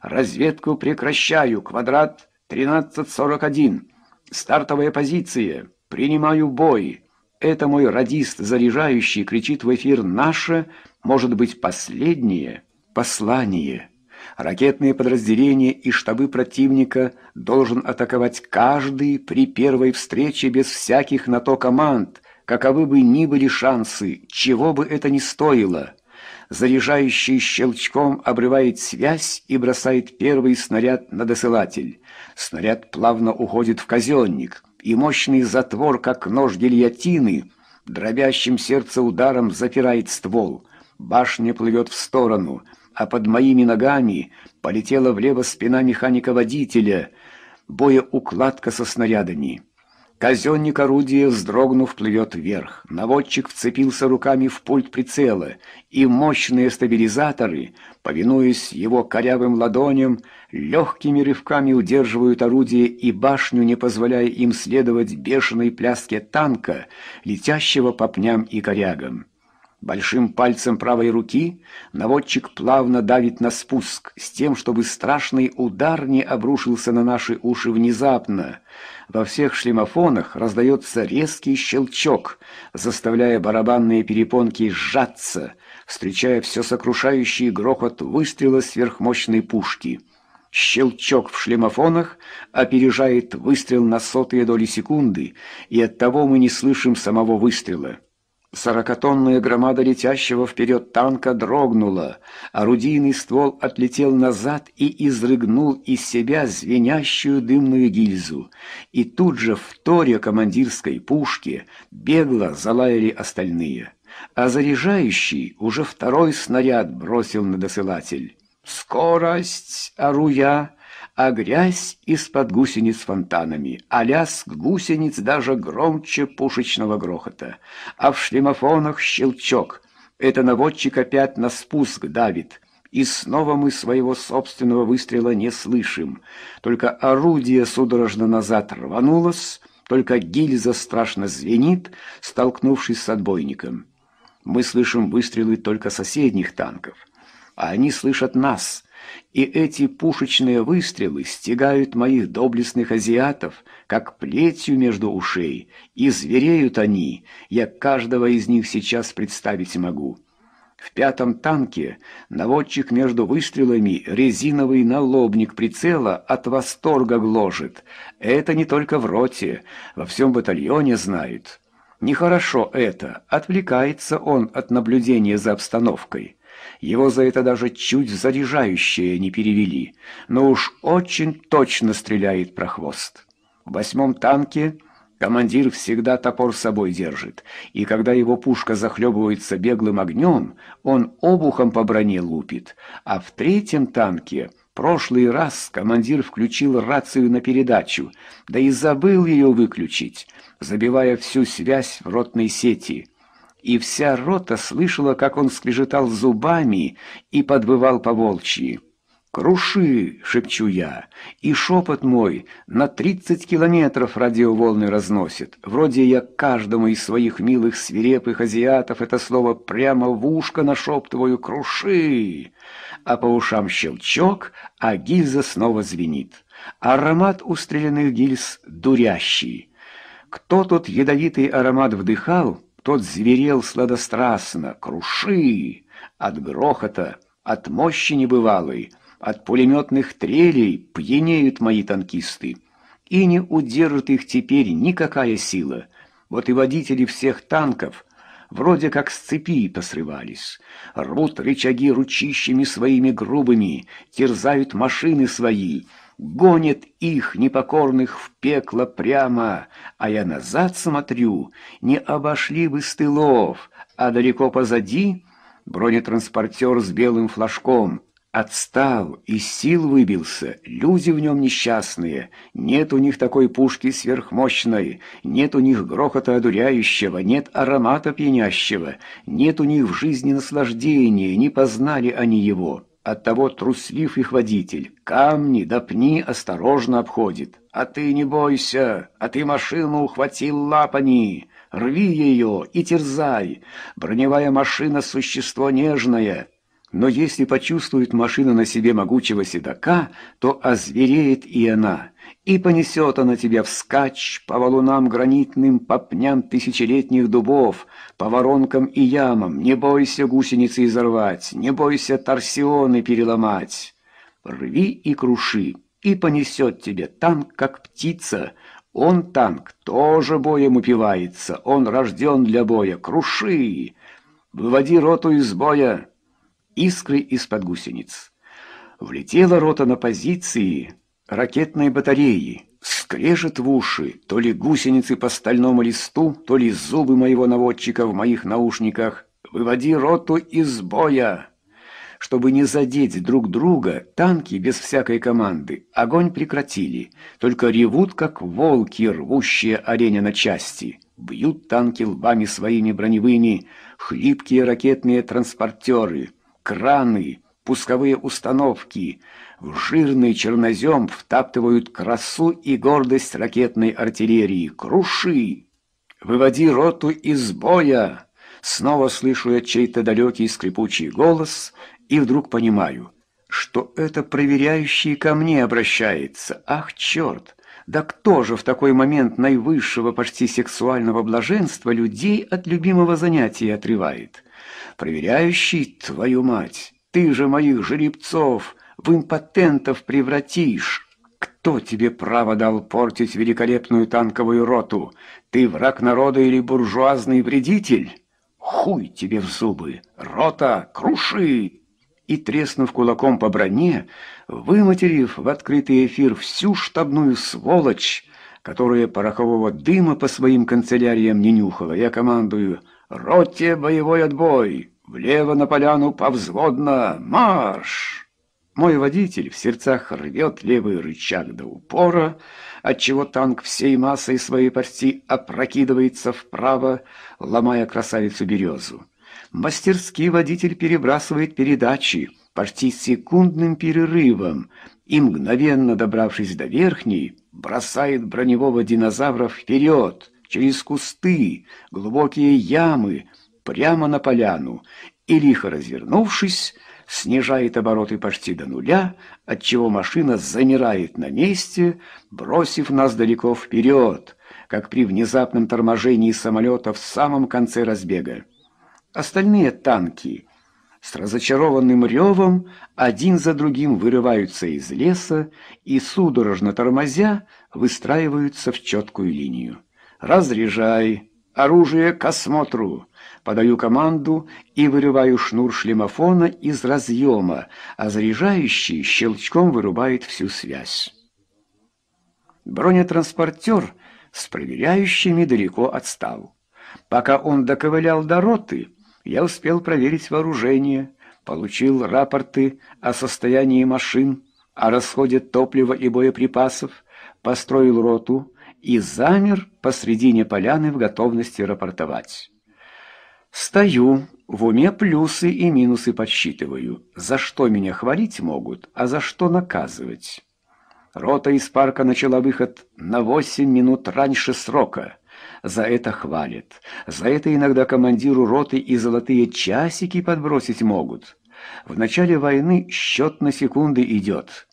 Разведку прекращаю. Квадрат 1341. Стартовая позиция. Принимаю бой. Это мой радист заряжающий кричит в эфир «Наше, может быть, последнее послание». Ракетные подразделения и штабы противника должен атаковать каждый при первой встрече без всяких на то команд, каковы бы ни были шансы, чего бы это ни стоило заряжающий щелчком обрывает связь и бросает первый снаряд на досылатель. Снаряд плавно уходит в казенник, и мощный затвор, как нож гильотины, дробящим сердце ударом запирает ствол. Башня плывет в сторону, а под моими ногами полетела влево спина механика-водителя, боя укладка со снарядами. Казённик орудия, вздрогнув, плывет вверх. Наводчик вцепился руками в пульт прицела, и мощные стабилизаторы, повинуясь его корявым ладоням, легкими рывками удерживают орудие и башню, не позволяя им следовать бешеной пляске танка, летящего по пням и корягам. Большим пальцем правой руки наводчик плавно давит на спуск, с тем, чтобы страшный удар не обрушился на наши уши внезапно, во всех шлемофонах раздается резкий щелчок, заставляя барабанные перепонки сжаться, встречая все сокрушающий грохот выстрела сверхмощной пушки. Щелчок в шлемофонах опережает выстрел на сотые доли секунды, и оттого мы не слышим самого выстрела. Сорокатонная громада летящего вперед танка дрогнула, орудийный ствол отлетел назад и изрыгнул из себя звенящую дымную гильзу. И тут же в торе командирской пушки бегло залаяли остальные, а заряжающий уже второй снаряд бросил на досылатель. «Скорость, оруя!» а грязь из-под гусениц фонтанами, а лязг гусениц даже громче пушечного грохота, а в шлемофонах щелчок. Это наводчик опять на спуск давит, и снова мы своего собственного выстрела не слышим. Только орудие судорожно назад рванулось, только гильза страшно звенит, столкнувшись с отбойником. Мы слышим выстрелы только соседних танков, а они слышат нас — и эти пушечные выстрелы стягают моих доблестных азиатов, как плетью между ушей, и звереют они, я каждого из них сейчас представить могу. В пятом танке наводчик между выстрелами резиновый налобник прицела от восторга гложет. Это не только в роте, во всем батальоне знают. Нехорошо это, отвлекается он от наблюдения за обстановкой. Его за это даже чуть в заряжающее не перевели, но уж очень точно стреляет прохвост. В восьмом танке командир всегда топор с собой держит, и когда его пушка захлебывается беглым огнем, он обухом по броне лупит, а в третьем танке... Прошлый раз командир включил рацию на передачу, да и забыл ее выключить, забивая всю связь в ротной сети и вся рота слышала, как он скрежетал зубами и подвывал по волчьи. «Круши!» — шепчу я, и шепот мой на тридцать километров радиоволны разносит. Вроде я каждому из своих милых свирепых азиатов это слово прямо в ушко нашептываю «Круши!» А по ушам щелчок, а гильза снова звенит. Аромат устреленных гильз дурящий. Кто тут ядовитый аромат вдыхал — тот зверел сладострастно, круши, от грохота, от мощи небывалой, от пулеметных трелей пьянеют мои танкисты. И не удержит их теперь никакая сила. Вот и водители всех танков вроде как с цепи посрывались, срывались, рвут рычаги ручищами своими грубыми, терзают машины свои — гонит их непокорных в пекло прямо, а я назад смотрю, не обошли бы стылов, а далеко позади бронетранспортер с белым флажком. Отстал, и сил выбился, люди в нем несчастные, нет у них такой пушки сверхмощной, нет у них грохота одуряющего, нет аромата пьянящего, нет у них в жизни наслаждения, не познали они его». От того труслив их водитель. Камни да пни осторожно обходит. А ты не бойся, а ты машину ухватил лапани. Рви ее и терзай. Броневая машина — существо нежное. Но если почувствует машина на себе могучего седока, то озвереет и она — и понесет она тебя вскачь по валунам гранитным, по пням тысячелетних дубов, по воронкам и ямам. Не бойся гусеницы изорвать, не бойся торсионы переломать. Рви и круши, и понесет тебе танк, как птица. Он, танк, тоже боем упивается, он рожден для боя. Круши! Выводи роту из боя! Искры из-под гусениц. Влетела рота на позиции — Ракетные батареи. Скрежет в уши, то ли гусеницы по стальному листу, то ли зубы моего наводчика в моих наушниках. «Выводи роту из боя!» Чтобы не задеть друг друга, танки без всякой команды огонь прекратили, только ревут, как волки, рвущие оленя на части. Бьют танки лбами своими броневыми, хлипкие ракетные транспортеры, краны, пусковые установки — жирный чернозем втаптывают красу и гордость ракетной артиллерии. Круши! Выводи роту из боя! Снова слышу я чей-то далекий скрипучий голос и вдруг понимаю, что это проверяющий ко мне обращается. Ах, черт! Да кто же в такой момент наивысшего почти сексуального блаженства людей от любимого занятия отрывает? Проверяющий, твою мать, ты же моих жеребцов в импотентов превратишь. Кто тебе право дал портить великолепную танковую роту? Ты враг народа или буржуазный вредитель? Хуй тебе в зубы! Рота, круши!» И, треснув кулаком по броне, выматерив в открытый эфир всю штабную сволочь, которая порохового дыма по своим канцеляриям не нюхала, я командую «Роте боевой отбой! Влево на поляну повзводно! Марш!» Мой водитель в сердцах рвет левый рычаг до упора, отчего танк всей массой своей почти опрокидывается вправо, ломая красавицу березу. Мастерский водитель перебрасывает передачи, почти секундным перерывом, и, мгновенно добравшись до верхней, бросает броневого динозавра вперед, через кусты, глубокие ямы, прямо на поляну, и, лихо развернувшись, снижает обороты почти до нуля, отчего машина замирает на месте, бросив нас далеко вперед, как при внезапном торможении самолета в самом конце разбега. Остальные танки с разочарованным ревом один за другим вырываются из леса и, судорожно тормозя, выстраиваются в четкую линию. «Разряжай! Оружие к осмотру!» подаю команду и вырываю шнур шлемофона из разъема, а заряжающий щелчком вырубает всю связь. Бронетранспортер с проверяющими далеко отстал. Пока он доковылял до роты, я успел проверить вооружение, получил рапорты о состоянии машин, о расходе топлива и боеприпасов, построил роту и замер посредине поляны в готовности рапортовать. Стою, в уме плюсы и минусы подсчитываю, за что меня хвалить могут, а за что наказывать. Рота из парка начала выход на 8 минут раньше срока. За это хвалят. За это иногда командиру роты и золотые часики подбросить могут. В начале войны счет на секунды идет.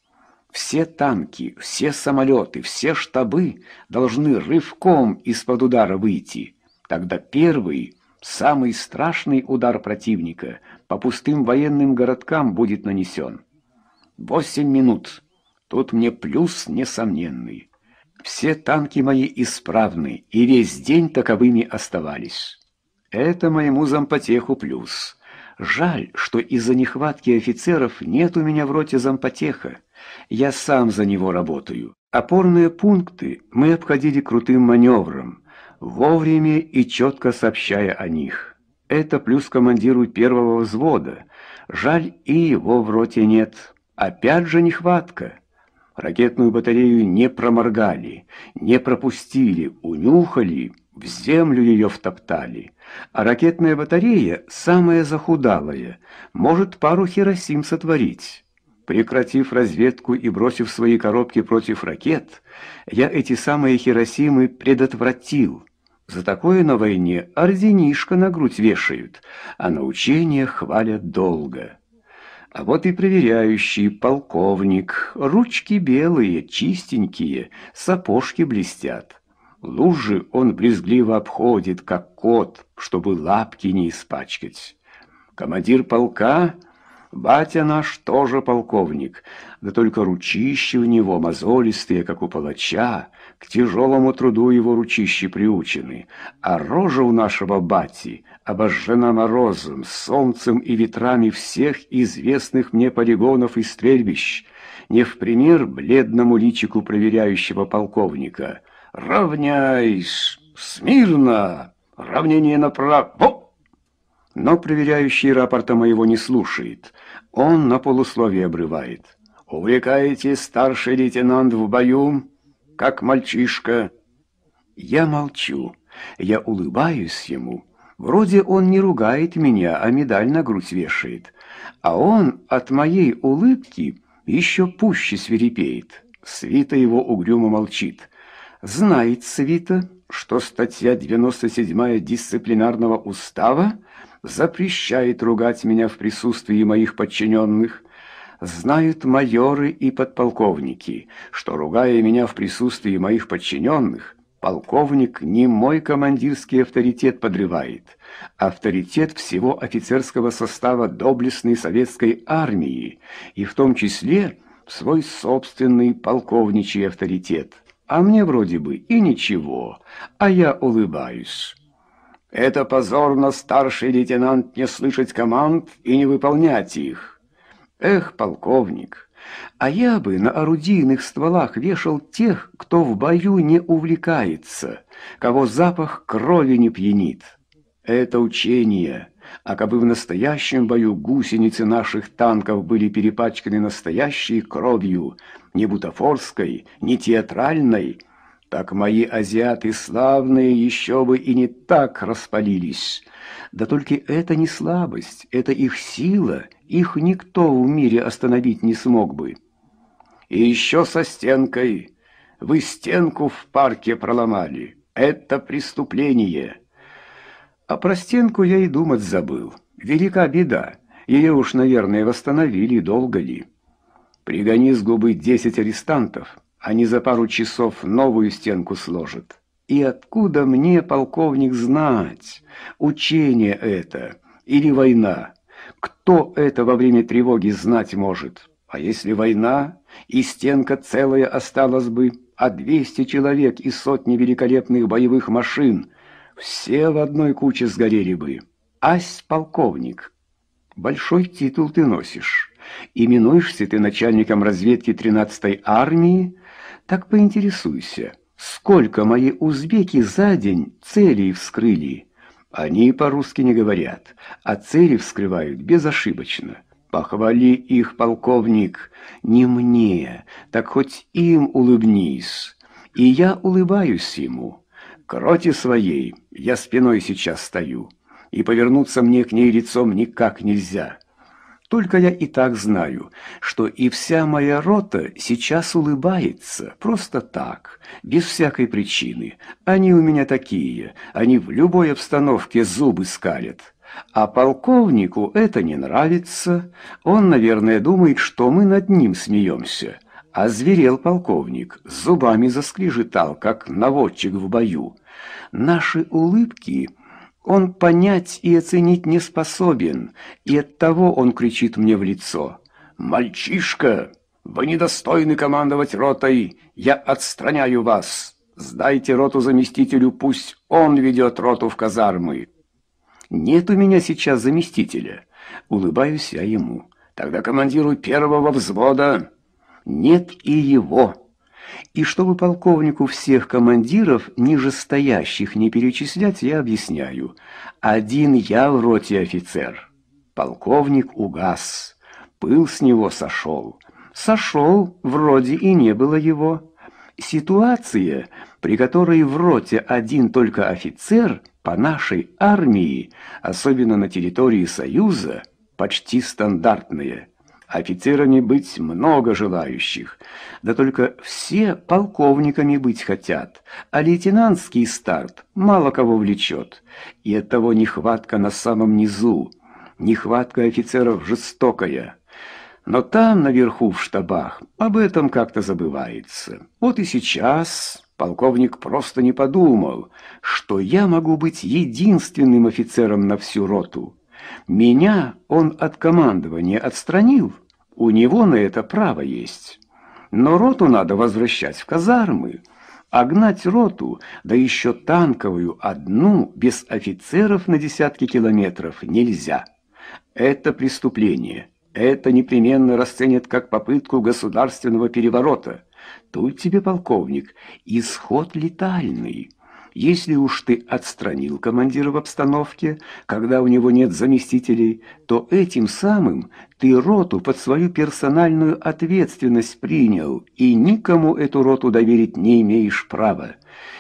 Все танки, все самолеты, все штабы должны рывком из-под удара выйти. Тогда первый самый страшный удар противника по пустым военным городкам будет нанесен. Восемь минут. Тут мне плюс несомненный. Все танки мои исправны, и весь день таковыми оставались. Это моему зампотеху плюс. Жаль, что из-за нехватки офицеров нет у меня в роте зампотеха. Я сам за него работаю. Опорные пункты мы обходили крутым маневром вовремя и четко сообщая о них. Это плюс командиру первого взвода. Жаль, и его в роте нет. Опять же нехватка. Ракетную батарею не проморгали, не пропустили, унюхали, в землю ее втоптали. А ракетная батарея, самая захудалая, может пару Хиросим сотворить. Прекратив разведку и бросив свои коробки против ракет, я эти самые Хиросимы предотвратил. За такое на войне орденишко на грудь вешают, а на учения хвалят долго. А вот и проверяющий полковник, ручки белые, чистенькие, сапожки блестят. Лужи он брезгливо обходит, как кот, чтобы лапки не испачкать. Командир полка, батя наш тоже полковник, да только ручище у него мозолистые, как у палача, к тяжелому труду его ручищи приучены, а рожа у нашего бати обожжена морозом, солнцем и ветрами всех известных мне полигонов и стрельбищ, не в пример бледному личику проверяющего полковника. «Равняйсь! Смирно! Равнение направо!» Но проверяющий рапорта моего не слушает. Он на полусловие обрывает. «Увлекаете старший лейтенант в бою?» как мальчишка». Я молчу. Я улыбаюсь ему. Вроде он не ругает меня, а медаль на грудь вешает. А он от моей улыбки еще пуще свирепеет. Свита его угрюмо молчит. Знает Свита, что статья 97 дисциплинарного устава запрещает ругать меня в присутствии моих подчиненных знают майоры и подполковники, что, ругая меня в присутствии моих подчиненных, полковник не мой командирский авторитет подрывает, авторитет всего офицерского состава доблестной советской армии, и в том числе свой собственный полковничий авторитет. А мне вроде бы и ничего, а я улыбаюсь». Это позорно, старший лейтенант, не слышать команд и не выполнять их. Эх, полковник, а я бы на орудийных стволах вешал тех, кто в бою не увлекается, кого запах крови не пьянит. Это учение, а кабы в настоящем бою гусеницы наших танков были перепачканы настоящей кровью, не бутафорской, не театральной, так мои азиаты славные еще бы и не так распалились. Да только это не слабость, это их сила — их никто в мире остановить не смог бы. И еще со стенкой. Вы стенку в парке проломали. Это преступление. А про стенку я и думать забыл. Велика беда. Ее уж, наверное, восстановили, долго ли. Пригони с губы десять арестантов. Они за пару часов новую стенку сложат. И откуда мне, полковник, знать, учение это или война? Кто это во время тревоги знать может? А если война, и стенка целая осталась бы, а 200 человек и сотни великолепных боевых машин, все в одной куче сгорели бы. Ась полковник. Большой титул ты носишь. Именуешься ты начальником разведки 13-й армии? Так поинтересуйся, сколько мои узбеки за день целей вскрыли? Они по-русски не говорят, а цели вскрывают безошибочно. Похвали их, полковник, не мне, так хоть им улыбнись. И я улыбаюсь ему. К роте своей я спиной сейчас стою, и повернуться мне к ней лицом никак нельзя». Только я и так знаю, что и вся моя рота сейчас улыбается, просто так, без всякой причины. Они у меня такие, они в любой обстановке зубы скалят. А полковнику это не нравится. Он, наверное, думает, что мы над ним смеемся. А зверел полковник, зубами заскрежетал, как наводчик в бою. Наши улыбки он понять и оценить не способен, и оттого он кричит мне в лицо. «Мальчишка, вы недостойны командовать ротой, я отстраняю вас. Сдайте роту заместителю, пусть он ведет роту в казармы». «Нет у меня сейчас заместителя», — улыбаюсь я ему. «Тогда командиру первого взвода». «Нет и его». И чтобы полковнику всех командиров, нижестоящих, не перечислять, я объясняю. Один я в роте офицер. Полковник угас. Пыл с него сошел. Сошел, вроде и не было его. Ситуация, при которой в роте один только офицер, по нашей армии, особенно на территории Союза, почти стандартная. Офицерами быть много желающих, да только все полковниками быть хотят, а лейтенантский старт мало кого влечет, и оттого нехватка на самом низу, нехватка офицеров жестокая. Но там, наверху, в штабах, об этом как-то забывается. Вот и сейчас полковник просто не подумал, что я могу быть единственным офицером на всю роту. Меня он от командования отстранил. У него на это право есть. Но роту надо возвращать в казармы. А гнать роту, да еще танковую одну, без офицеров на десятки километров нельзя. Это преступление. Это непременно расценят как попытку государственного переворота. Тут тебе, полковник, исход летальный». Если уж ты отстранил командира в обстановке, когда у него нет заместителей, то этим самым ты роту под свою персональную ответственность принял, и никому эту роту доверить не имеешь права.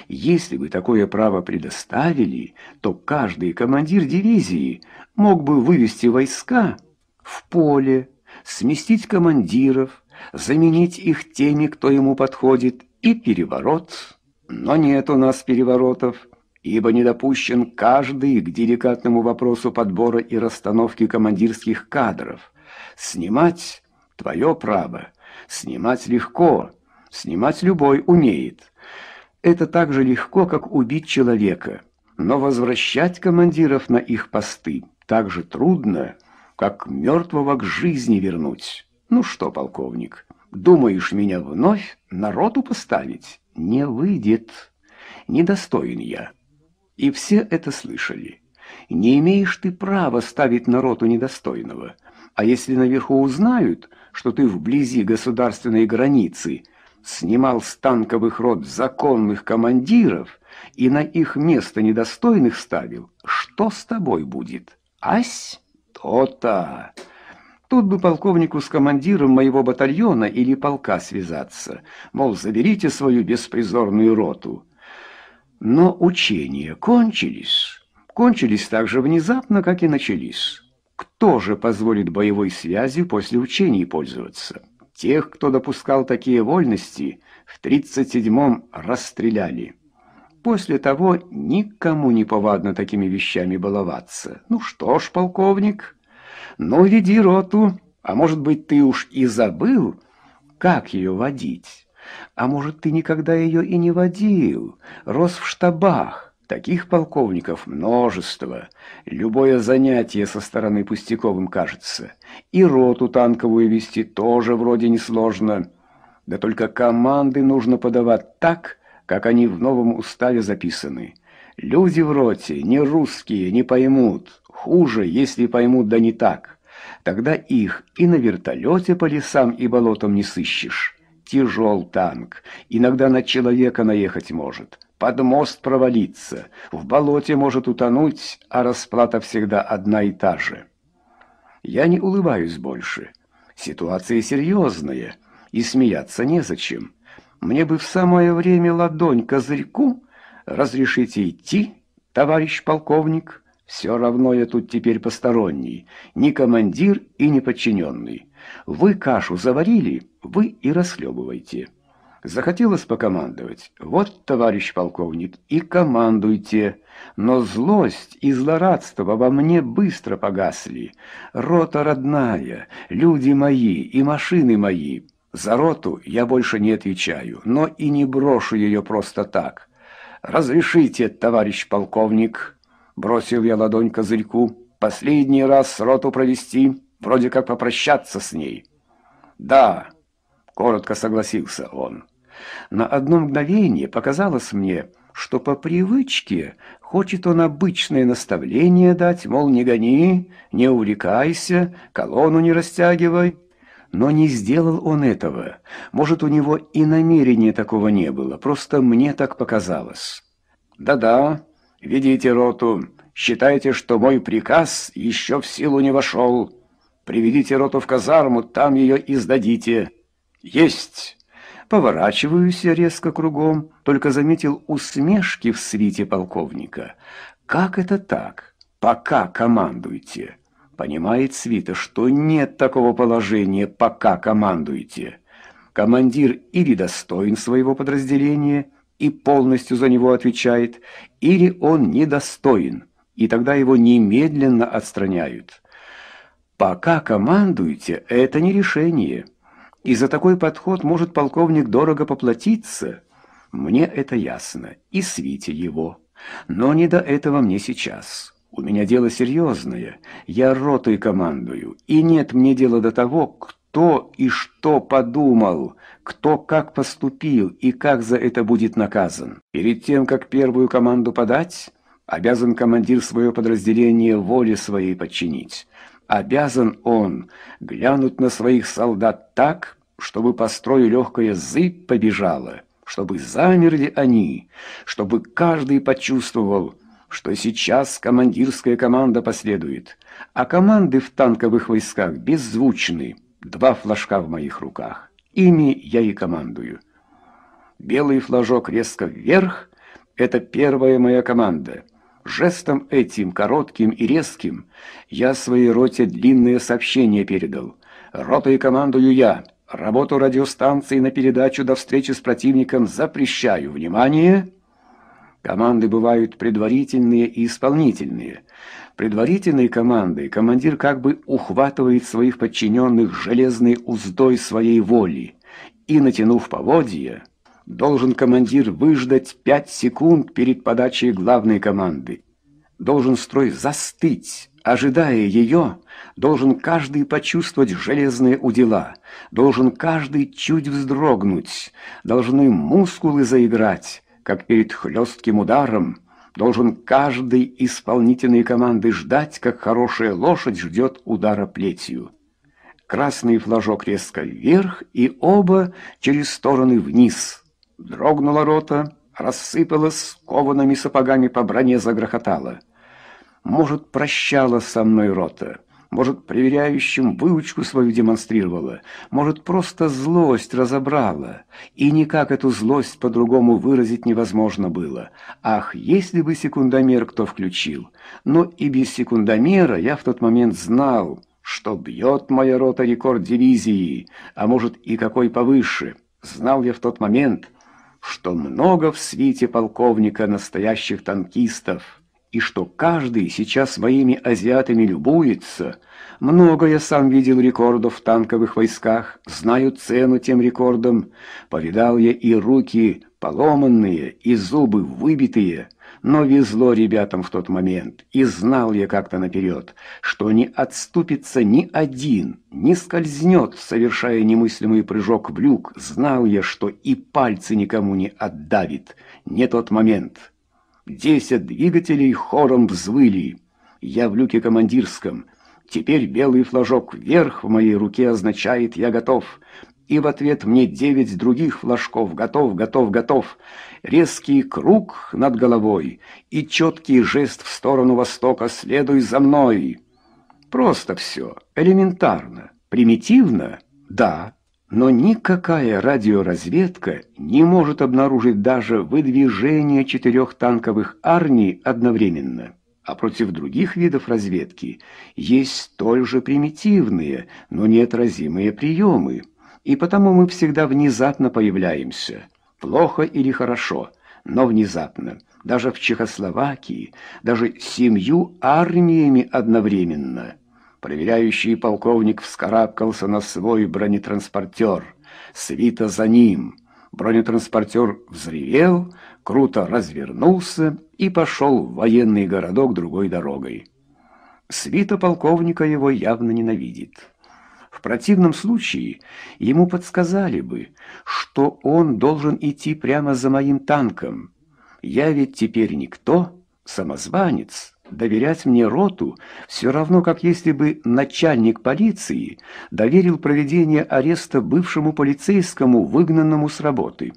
Если бы такое право предоставили, то каждый командир дивизии мог бы вывести войска в поле, сместить командиров, заменить их теми, кто ему подходит, и переворот но нет у нас переворотов, ибо недопущен каждый к деликатному вопросу подбора и расстановки командирских кадров. Снимать – твое право. Снимать легко. Снимать любой умеет. Это так же легко, как убить человека. Но возвращать командиров на их посты так же трудно, как мертвого к жизни вернуть. Ну что, полковник, думаешь меня вновь народу поставить? не выйдет. Недостоин я. И все это слышали. Не имеешь ты права ставить народу недостойного. А если наверху узнают, что ты вблизи государственной границы снимал с танковых рот законных командиров и на их место недостойных ставил, что с тобой будет? Ась? То-то! Тут бы полковнику с командиром моего батальона или полка связаться, мол, заберите свою беспризорную роту. Но учения кончились. Кончились так же внезапно, как и начались. Кто же позволит боевой связью после учений пользоваться? Тех, кто допускал такие вольности, в 37-м расстреляли. После того никому не повадно такими вещами баловаться. Ну что ж, полковник... «Ну, веди роту, а может быть, ты уж и забыл, как ее водить? А может, ты никогда ее и не водил, рос в штабах?» Таких полковников множество. Любое занятие со стороны пустяковым кажется. И роту танковую вести тоже вроде несложно. Да только команды нужно подавать так, как они в новом уставе записаны. Люди в роте, не русские, не поймут. Хуже, если поймут, да не так. Тогда их и на вертолете по лесам и болотам не сыщешь. Тяжел танк, иногда на человека наехать может, под мост провалиться, в болоте может утонуть, а расплата всегда одна и та же. Я не улыбаюсь больше. Ситуация серьезная, и смеяться незачем. Мне бы в самое время ладонь козырьку. Разрешите идти, товарищ полковник?» Все равно я тут теперь посторонний, не командир и не подчиненный. Вы кашу заварили, вы и расхлебывайте. Захотелось покомандовать. Вот, товарищ полковник, и командуйте. Но злость и злорадство во мне быстро погасли. Рота родная, люди мои и машины мои. За роту я больше не отвечаю, но и не брошу ее просто так. Разрешите, товарищ полковник». Бросил я ладонь козырьку. Последний раз роту провести, вроде как попрощаться с ней. Да, коротко согласился он. На одно мгновение показалось мне, что по привычке хочет он обычное наставление дать, мол, не гони, не увлекайся, колонну не растягивай. Но не сделал он этого. Может, у него и намерения такого не было, просто мне так показалось. Да-да, «Ведите роту. Считайте, что мой приказ еще в силу не вошел. Приведите роту в казарму, там ее издадите. «Есть!» Поворачиваюсь резко кругом, только заметил усмешки в свите полковника. «Как это так? Пока командуйте!» Понимает свита, что нет такого положения «пока командуйте». Командир или достоин своего подразделения – и полностью за него отвечает, или он недостоин, и тогда его немедленно отстраняют. Пока командуете, это не решение. И за такой подход может полковник дорого поплатиться. Мне это ясно, и свите его. Но не до этого мне сейчас. У меня дело серьезное, я ротой командую, и нет мне дела до того, кто кто и что подумал, кто как поступил и как за это будет наказан. Перед тем, как первую команду подать, обязан командир свое подразделение воле своей подчинить. Обязан он глянуть на своих солдат так, чтобы по строю легкая зыбь побежала, чтобы замерли они, чтобы каждый почувствовал, что сейчас командирская команда последует, а команды в танковых войсках беззвучны. Два флажка в моих руках. Ими я и командую. Белый флажок резко вверх — это первая моя команда. Жестом этим, коротким и резким, я своей роте длинное сообщение передал. Ротой командую я. Работу радиостанции на передачу до встречи с противником запрещаю. Внимание! Команды бывают предварительные и исполнительные — предварительной командой командир как бы ухватывает своих подчиненных железной уздой своей воли и, натянув поводья, должен командир выждать пять секунд перед подачей главной команды. Должен строй застыть, ожидая ее, должен каждый почувствовать железные удила, должен каждый чуть вздрогнуть, должны мускулы заиграть, как перед хлестким ударом, должен каждый исполнительной команды ждать, как хорошая лошадь ждет удара плетью. Красный флажок резко вверх, и оба через стороны вниз. Дрогнула рота, рассыпалась, коваными сапогами по броне загрохотала. Может, прощала со мной рота. Может, проверяющим выучку свою демонстрировала, может, просто злость разобрала, и никак эту злость по-другому выразить невозможно было. Ах, если бы секундомер кто включил! Но и без секундомера я в тот момент знал, что бьет моя рота рекорд дивизии, а может и какой повыше. Знал я в тот момент, что много в свите полковника настоящих танкистов и что каждый сейчас своими азиатами любуется. Много я сам видел рекордов в танковых войсках, знаю цену тем рекордам. Повидал я и руки поломанные, и зубы выбитые, но везло ребятам в тот момент, и знал я как-то наперед, что не отступится ни один, не скользнет, совершая немыслимый прыжок в люк, знал я, что и пальцы никому не отдавит, не тот момент». Десять двигателей хором взвыли. Я в люке командирском. Теперь белый флажок вверх в моей руке означает «я готов». И в ответ мне девять других флажков «готов, готов, готов». Резкий круг над головой и четкий жест в сторону востока «следуй за мной». Просто все, элементарно, примитивно, да, но никакая радиоразведка не может обнаружить даже выдвижение четырех танковых армий одновременно. А против других видов разведки есть столь же примитивные, но неотразимые приемы. И потому мы всегда внезапно появляемся. Плохо или хорошо, но внезапно. Даже в Чехословакии, даже семью армиями одновременно – Проверяющий полковник вскарабкался на свой бронетранспортер. Свита за ним. Бронетранспортер взревел, круто развернулся и пошел в военный городок другой дорогой. Свита полковника его явно ненавидит. В противном случае ему подсказали бы, что он должен идти прямо за моим танком. Я ведь теперь никто, самозванец, Доверять мне роту все равно, как если бы начальник полиции доверил проведение ареста бывшему полицейскому, выгнанному с работы.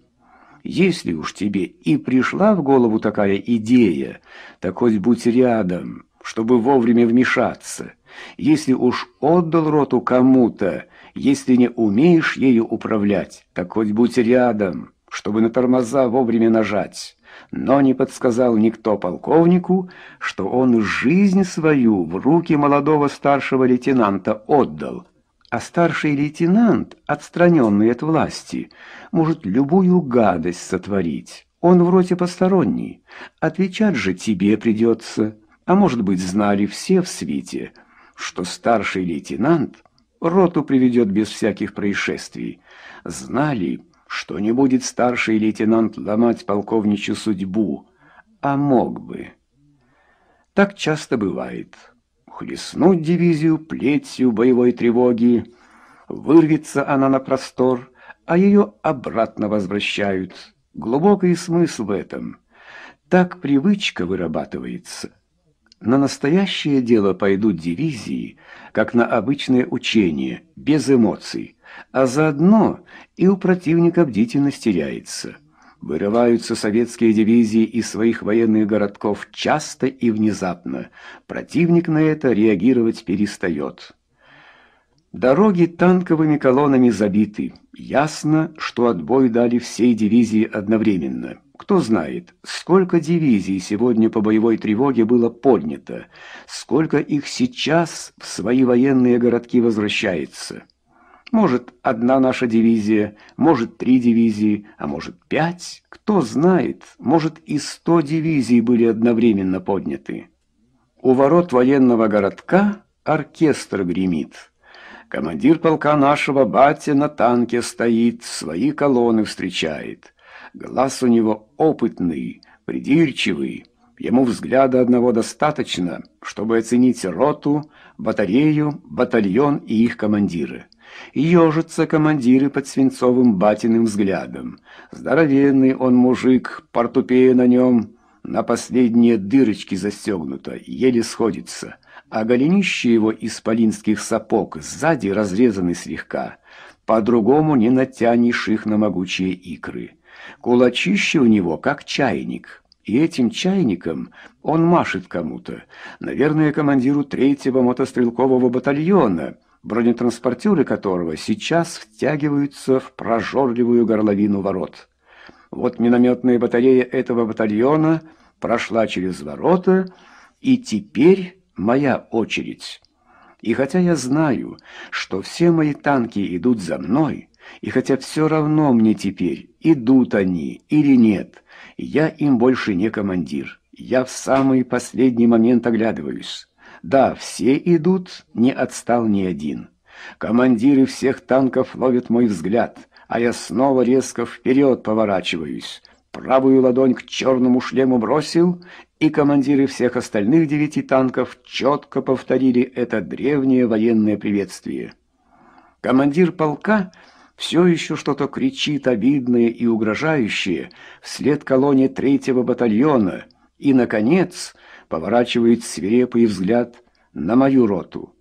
Если уж тебе и пришла в голову такая идея, так хоть будь рядом, чтобы вовремя вмешаться. Если уж отдал роту кому-то, если не умеешь ею управлять, так хоть будь рядом, чтобы на тормоза вовремя нажать» но не подсказал никто полковнику, что он жизнь свою в руки молодого старшего лейтенанта отдал, а старший лейтенант, отстраненный от власти, может любую гадость сотворить. Он вроде посторонний, отвечать же тебе придется, а может быть знали все в свете, что старший лейтенант роту приведет без всяких происшествий. Знали, что не будет старший лейтенант ломать полковничу судьбу, а мог бы. Так часто бывает. Хлестнуть дивизию плетью боевой тревоги, вырвется она на простор, а ее обратно возвращают. Глубокий смысл в этом. Так привычка вырабатывается. На настоящее дело пойдут дивизии, как на обычное учение, без эмоций, а заодно и у противника бдительность теряется. Вырываются советские дивизии из своих военных городков часто и внезапно. Противник на это реагировать перестает. Дороги танковыми колоннами забиты. Ясно, что отбой дали всей дивизии одновременно. Кто знает, сколько дивизий сегодня по боевой тревоге было поднято, сколько их сейчас в свои военные городки возвращается. Может, одна наша дивизия, может, три дивизии, а может, пять. Кто знает, может, и сто дивизий были одновременно подняты. У ворот военного городка оркестр гремит. Командир полка нашего батя на танке стоит, свои колонны встречает. Глаз у него опытный, придирчивый. Ему взгляда одного достаточно, чтобы оценить роту, батарею, батальон и их командиры. Ежатся командиры под свинцовым батиным взглядом. Здоровенный он мужик, портупея на нем, на последние дырочки застегнуто, еле сходится. А голенище его из полинских сапог сзади разрезаны слегка. По-другому не натянешь их на могучие икры. Кулачище у него как чайник, и этим чайником он машет кому-то, наверное, командиру третьего мотострелкового батальона, бронетранспортеры которого сейчас втягиваются в прожорливую горловину ворот. Вот минометная батарея этого батальона прошла через ворота, и теперь моя очередь. И хотя я знаю, что все мои танки идут за мной, и хотя все равно мне теперь, идут они или нет, я им больше не командир. Я в самый последний момент оглядываюсь. Да, все идут, не отстал ни один. Командиры всех танков ловят мой взгляд, а я снова резко вперед поворачиваюсь. Правую ладонь к черному шлему бросил, и командиры всех остальных девяти танков четко повторили это древнее военное приветствие. Командир полка все еще что-то кричит обидное и угрожающее вслед колонне третьего батальона и, наконец, поворачивает свирепый взгляд на мою роту.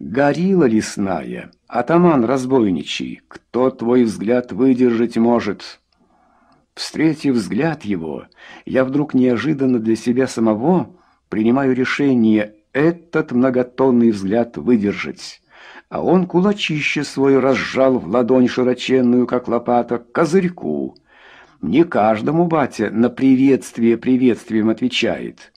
«Горилла лесная, атаман разбойничий, кто твой взгляд выдержать может?» Встретив взгляд его, я вдруг неожиданно для себя самого принимаю решение этот многотонный взгляд выдержать а он кулачище свое разжал в ладонь широченную, как лопата, козырьку. Мне каждому батя на приветствие приветствием отвечает.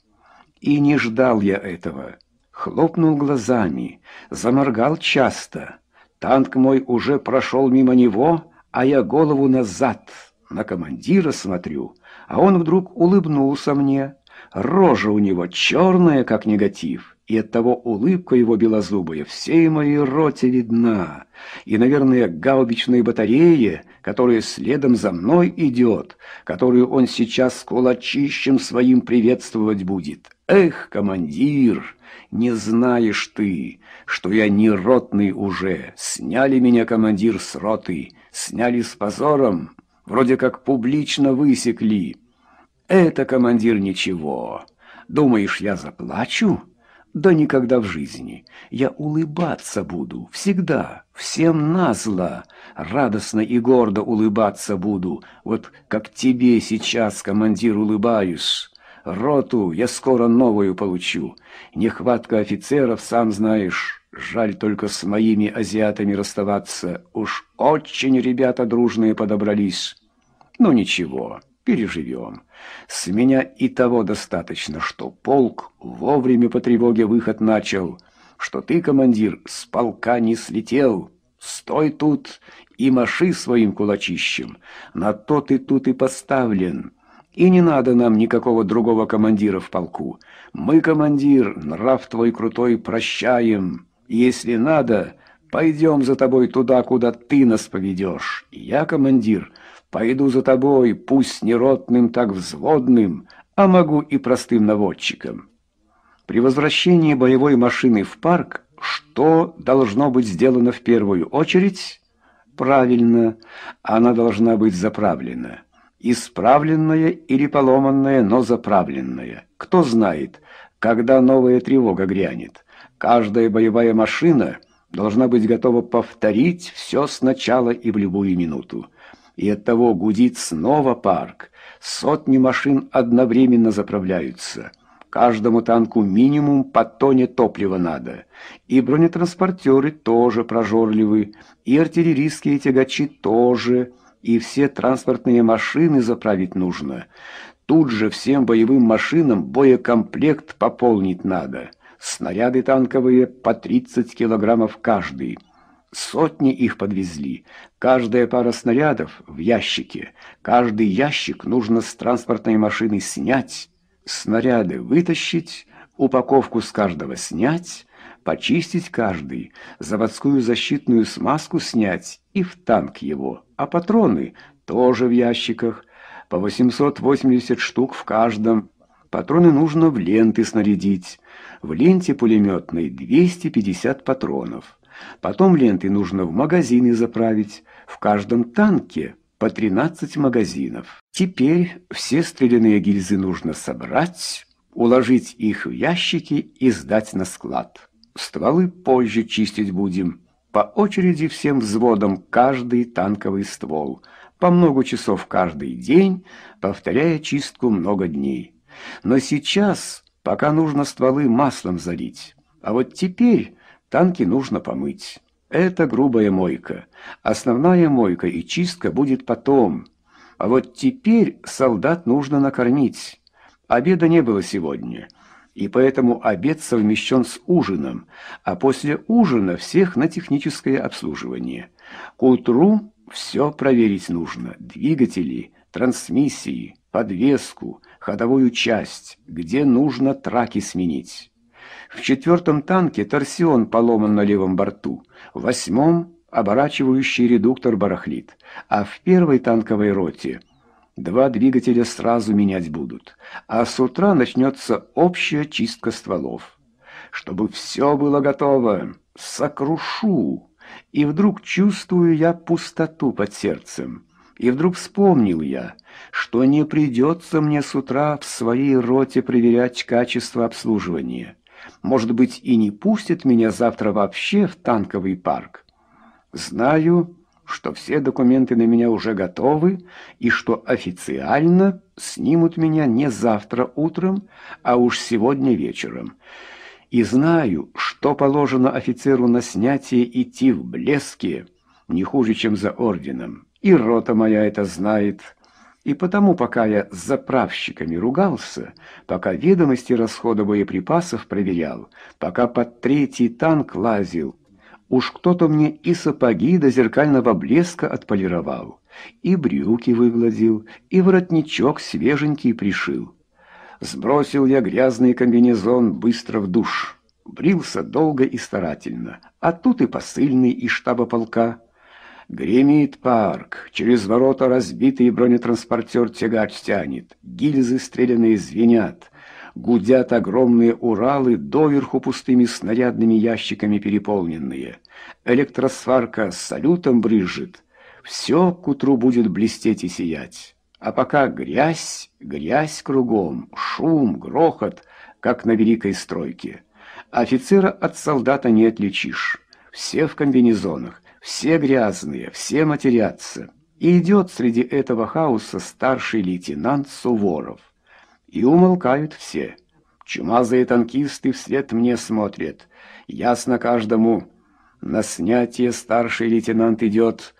И не ждал я этого. Хлопнул глазами, заморгал часто. Танк мой уже прошел мимо него, а я голову назад, на командира смотрю. А он вдруг улыбнулся мне. Рожа у него черная, как негатив и оттого улыбка его белозубая всей моей роте видна, и, наверное, гаубичная батарея, которая следом за мной идет, которую он сейчас кулачищем своим приветствовать будет. Эх, командир, не знаешь ты, что я не ротный уже, сняли меня, командир, с роты, сняли с позором, вроде как публично высекли. Это, командир, ничего. Думаешь, я заплачу?» да никогда в жизни. Я улыбаться буду, всегда, всем назло, радостно и гордо улыбаться буду, вот как тебе сейчас, командир, улыбаюсь. Роту я скоро новую получу. Нехватка офицеров, сам знаешь. Жаль только с моими азиатами расставаться. Уж очень ребята дружные подобрались. Ну ничего, переживем. С меня и того достаточно, что полк вовремя по тревоге выход начал, что ты, командир, с полка не слетел. Стой тут и маши своим кулачищем. На то ты тут и поставлен. И не надо нам никакого другого командира в полку. Мы, командир, нрав твой крутой прощаем. Если надо, пойдем за тобой туда, куда ты нас поведешь. Я, командир, — Пойду за тобой, пусть не ротным, так взводным, а могу и простым наводчиком. При возвращении боевой машины в парк что должно быть сделано в первую очередь? Правильно, она должна быть заправлена. Исправленная или поломанная, но заправленная. Кто знает, когда новая тревога грянет. Каждая боевая машина должна быть готова повторить все сначала и в любую минуту и от того гудит снова парк. Сотни машин одновременно заправляются. Каждому танку минимум по тонне топлива надо. И бронетранспортеры тоже прожорливы, и артиллерийские тягачи тоже, и все транспортные машины заправить нужно. Тут же всем боевым машинам боекомплект пополнить надо. Снаряды танковые по 30 килограммов каждый. Сотни их подвезли. Каждая пара снарядов в ящике. Каждый ящик нужно с транспортной машины снять, снаряды вытащить, упаковку с каждого снять, почистить каждый, заводскую защитную смазку снять и в танк его. А патроны тоже в ящиках, по 880 штук в каждом. Патроны нужно в ленты снарядить. В ленте пулеметной 250 патронов. Потом ленты нужно в магазины заправить. В каждом танке по 13 магазинов. Теперь все стреляные гильзы нужно собрать, уложить их в ящики и сдать на склад. Стволы позже чистить будем. По очереди всем взводам каждый танковый ствол. По много часов каждый день, повторяя чистку много дней. Но сейчас пока нужно стволы маслом залить. А вот теперь Танки нужно помыть. Это грубая мойка. Основная мойка и чистка будет потом. А вот теперь солдат нужно накормить. Обеда не было сегодня, и поэтому обед совмещен с ужином, а после ужина всех на техническое обслуживание. К утру все проверить нужно. Двигатели, трансмиссии, подвеску, ходовую часть, где нужно траки сменить. В четвертом танке торсион поломан на левом борту, в восьмом – оборачивающий редуктор барахлит, а в первой танковой роте два двигателя сразу менять будут, а с утра начнется общая чистка стволов. Чтобы все было готово, сокрушу, и вдруг чувствую я пустоту под сердцем. И вдруг вспомнил я, что не придется мне с утра в своей роте проверять качество обслуживания может быть, и не пустят меня завтра вообще в танковый парк. Знаю, что все документы на меня уже готовы и что официально снимут меня не завтра утром, а уж сегодня вечером. И знаю, что положено офицеру на снятие идти в блеске, не хуже, чем за орденом. И рота моя это знает». И потому, пока я с заправщиками ругался, пока ведомости расхода боеприпасов проверял, пока под третий танк лазил, уж кто-то мне и сапоги до зеркального блеска отполировал, и брюки выгладил, и воротничок свеженький пришил. Сбросил я грязный комбинезон быстро в душ. Брился долго и старательно, а тут и посыльный из штаба полка — Гремит парк. Через ворота разбитый бронетранспортер тягач тянет. Гильзы стреляные звенят. Гудят огромные Уралы, доверху пустыми снарядными ящиками переполненные. Электросварка с салютом брызжет. Все к утру будет блестеть и сиять. А пока грязь, грязь кругом, шум, грохот, как на великой стройке. Офицера от солдата не отличишь. Все в комбинезонах, все грязные, все матерятся. И идет среди этого хаоса старший лейтенант Суворов. И умолкают все. Чумазые танкисты вслед мне смотрят. Ясно каждому. На снятие старший лейтенант идет.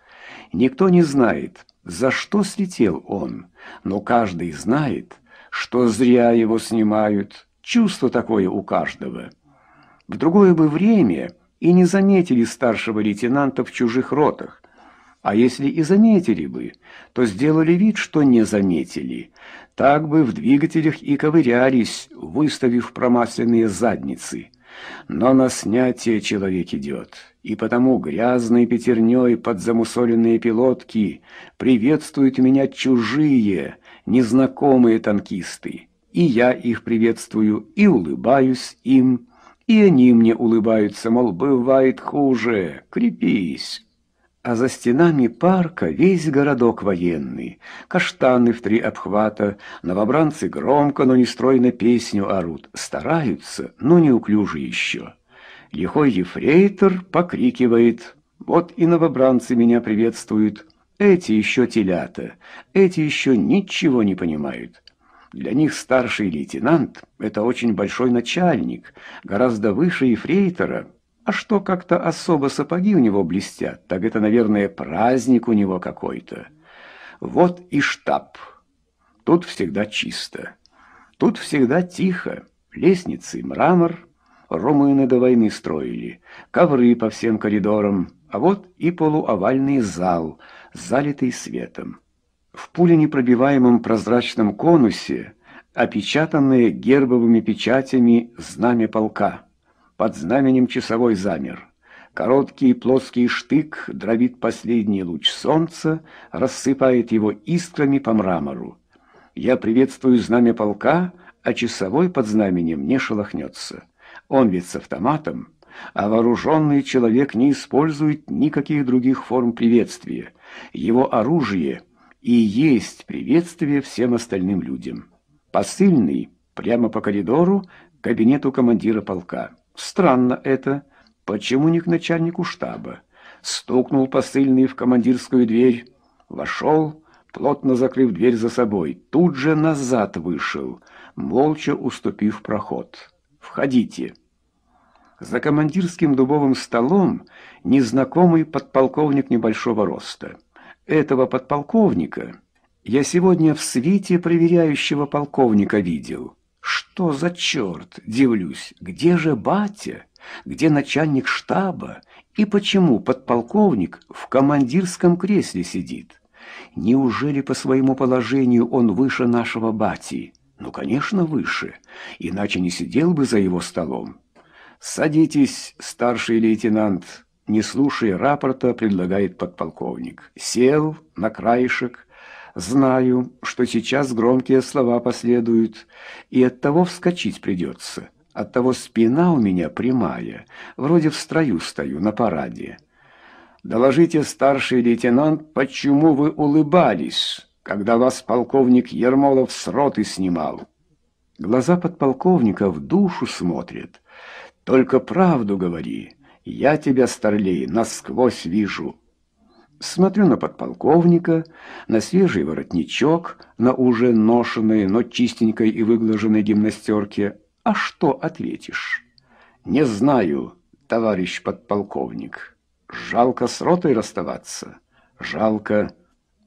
Никто не знает, за что слетел он, но каждый знает, что зря его снимают. Чувство такое у каждого. В другое бы время и не заметили старшего лейтенанта в чужих ротах. А если и заметили бы, то сделали вид, что не заметили. Так бы в двигателях и ковырялись, выставив промасленные задницы. Но на снятие человек идет, и потому грязной пятерней под замусоленные пилотки приветствуют меня чужие, незнакомые танкисты. И я их приветствую, и улыбаюсь им, и они мне улыбаются, мол, бывает хуже, крепись. А за стенами парка весь городок военный. Каштаны в три обхвата, новобранцы громко, но не стройно песню орут. Стараются, но неуклюже еще. Лихой ефрейтор покрикивает. Вот и новобранцы меня приветствуют. Эти еще телята, эти еще ничего не понимают. Для них старший лейтенант – это очень большой начальник, гораздо выше ефрейтора. А что как-то особо сапоги у него блестят, так это, наверное, праздник у него какой-то. Вот и штаб. Тут всегда чисто. Тут всегда тихо. Лестницы, мрамор. Романы до войны строили. Ковры по всем коридорам. А вот и полуовальный зал, залитый светом в пуленепробиваемом прозрачном конусе, опечатанное гербовыми печатями знамя полка. Под знаменем часовой замер. Короткий плоский штык дробит последний луч солнца, рассыпает его искрами по мрамору. Я приветствую знамя полка, а часовой под знаменем не шелохнется. Он ведь с автоматом, а вооруженный человек не использует никаких других форм приветствия. Его оружие — и есть приветствие всем остальным людям. Посыльный прямо по коридору к кабинету командира полка. Странно это. Почему не к начальнику штаба? Стукнул посыльный в командирскую дверь, вошел, плотно закрыв дверь за собой, тут же назад вышел, молча уступив проход. «Входите». За командирским дубовым столом незнакомый подполковник небольшого роста – этого подполковника я сегодня в свите проверяющего полковника видел. Что за черт, дивлюсь, где же батя, где начальник штаба и почему подполковник в командирском кресле сидит? Неужели по своему положению он выше нашего бати? Ну, конечно, выше, иначе не сидел бы за его столом. «Садитесь, старший лейтенант», не слушая рапорта, предлагает подполковник. Сел на краешек. Знаю, что сейчас громкие слова последуют, и от того вскочить придется. От того спина у меня прямая, вроде в строю стою на параде. Доложите, старший лейтенант, почему вы улыбались, когда вас полковник Ермолов с роты снимал? Глаза подполковника в душу смотрят. Только правду говори. Я тебя, старлей, насквозь вижу. Смотрю на подполковника, на свежий воротничок, на уже ношенной, но чистенькой и выглаженной гимнастерке. А что ответишь? Не знаю, товарищ подполковник. Жалко с ротой расставаться. Жалко.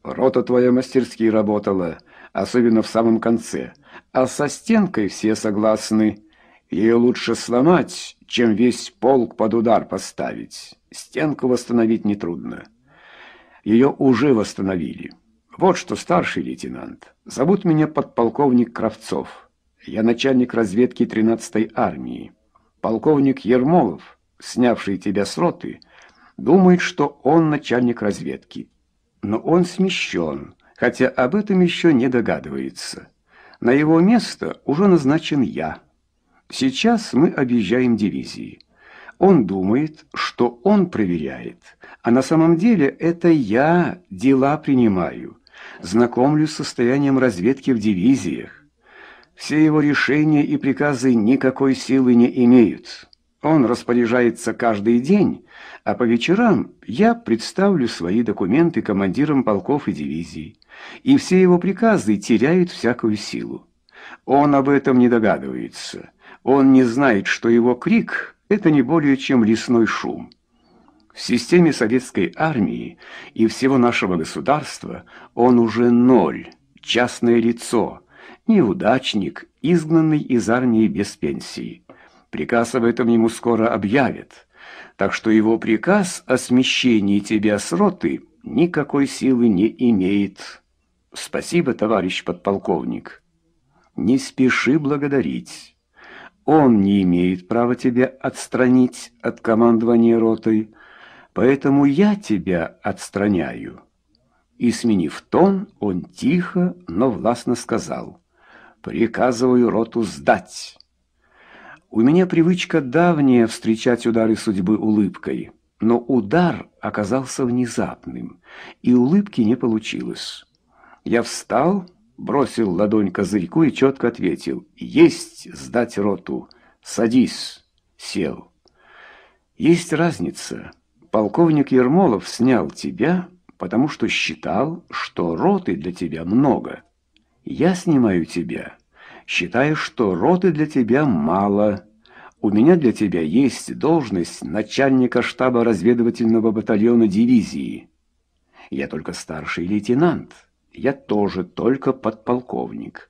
Рота твоя мастерски работала, особенно в самом конце. А со стенкой все согласны. Ее лучше сломать, чем весь полк под удар поставить. Стенку восстановить нетрудно. Ее уже восстановили. Вот что, старший лейтенант, зовут меня подполковник Кравцов. Я начальник разведки 13-й армии. Полковник Ермолов, снявший тебя с роты, думает, что он начальник разведки. Но он смещен, хотя об этом еще не догадывается. На его место уже назначен я». Сейчас мы объезжаем дивизии. Он думает, что он проверяет, а на самом деле это я дела принимаю, знакомлюсь с состоянием разведки в дивизиях. Все его решения и приказы никакой силы не имеют. Он распоряжается каждый день, а по вечерам я представлю свои документы командирам полков и дивизий, и все его приказы теряют всякую силу. Он об этом не догадывается. Он не знает, что его крик – это не более чем лесной шум. В системе советской армии и всего нашего государства он уже ноль, частное лицо, неудачник, изгнанный из армии без пенсии. Приказ об этом ему скоро объявят, так что его приказ о смещении тебя с роты никакой силы не имеет. Спасибо, товарищ подполковник. Не спеши благодарить. Он не имеет права тебя отстранить от командования ротой, поэтому я тебя отстраняю. И сменив тон, он тихо, но властно сказал: "Приказываю роту сдать". У меня привычка давняя встречать удары судьбы улыбкой, но удар оказался внезапным, и улыбки не получилось. Я встал бросил ладонь козырьку и четко ответил «Есть сдать роту! Садись!» Сел. «Есть разница. Полковник Ермолов снял тебя, потому что считал, что роты для тебя много. Я снимаю тебя, считая, что роты для тебя мало». У меня для тебя есть должность начальника штаба разведывательного батальона дивизии. Я только старший лейтенант. Я тоже только подполковник.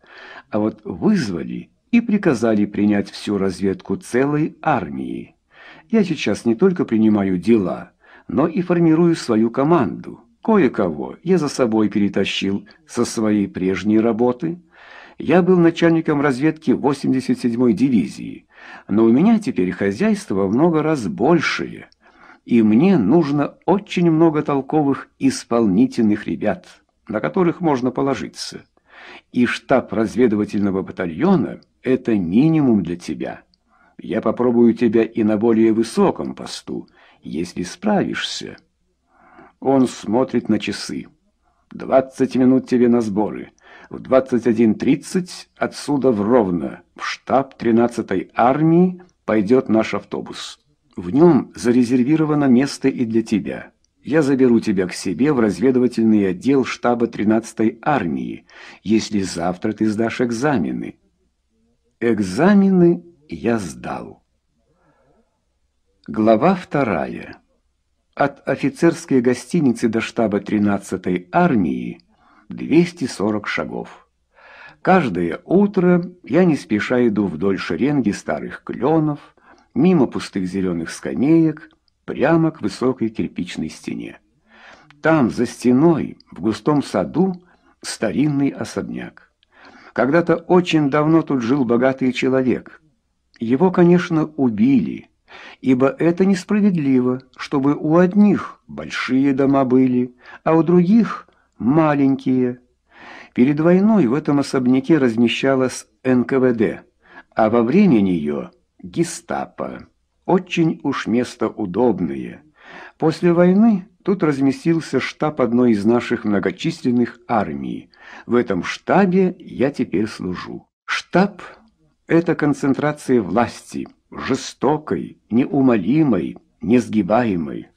А вот вызвали и приказали принять всю разведку целой армии. Я сейчас не только принимаю дела, но и формирую свою команду. Кое-кого я за собой перетащил со своей прежней работы. Я был начальником разведки 87-й дивизии, но у меня теперь хозяйство в много раз большее, и мне нужно очень много толковых исполнительных ребят» на которых можно положиться. И штаб разведывательного батальона – это минимум для тебя. Я попробую тебя и на более высоком посту, если справишься. Он смотрит на часы. 20 минут тебе на сборы. В 21.30 отсюда в Ровно, в штаб 13-й армии, пойдет наш автобус. В нем зарезервировано место и для тебя. Я заберу тебя к себе в разведывательный отдел штаба 13-й армии, если завтра ты сдашь экзамены. Экзамены я сдал. Глава вторая. От офицерской гостиницы до штаба 13-й армии 240 шагов. Каждое утро я не спеша иду вдоль шеренги старых кленов, мимо пустых зеленых скамеек, прямо к высокой кирпичной стене. Там, за стеной, в густом саду, старинный особняк. Когда-то очень давно тут жил богатый человек. Его, конечно, убили, ибо это несправедливо, чтобы у одних большие дома были, а у других маленькие. Перед войной в этом особняке размещалась НКВД, а во время нее – гестапо. Очень уж место удобное. После войны тут разместился штаб одной из наших многочисленных армий. В этом штабе я теперь служу. Штаб – это концентрация власти, жестокой, неумолимой, несгибаемой.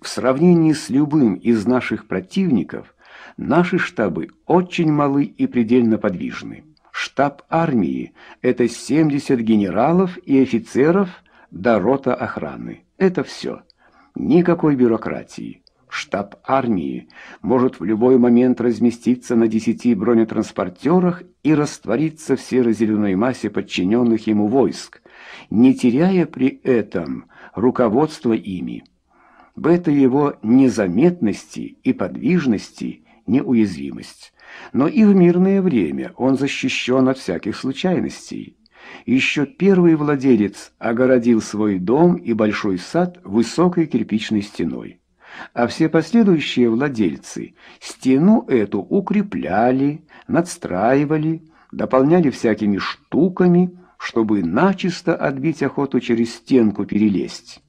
В сравнении с любым из наших противников, наши штабы очень малы и предельно подвижны. Штаб армии – это 70 генералов и офицеров – до рота охраны. Это все. Никакой бюрократии. Штаб армии может в любой момент разместиться на десяти бронетранспортерах и раствориться в серо-зеленой массе подчиненных ему войск, не теряя при этом руководства ими. В этой его незаметности и подвижности неуязвимость. Но и в мирное время он защищен от всяких случайностей еще первый владелец огородил свой дом и большой сад высокой кирпичной стеной. А все последующие владельцы стену эту укрепляли, надстраивали, дополняли всякими штуками, чтобы начисто отбить охоту через стенку перелезть.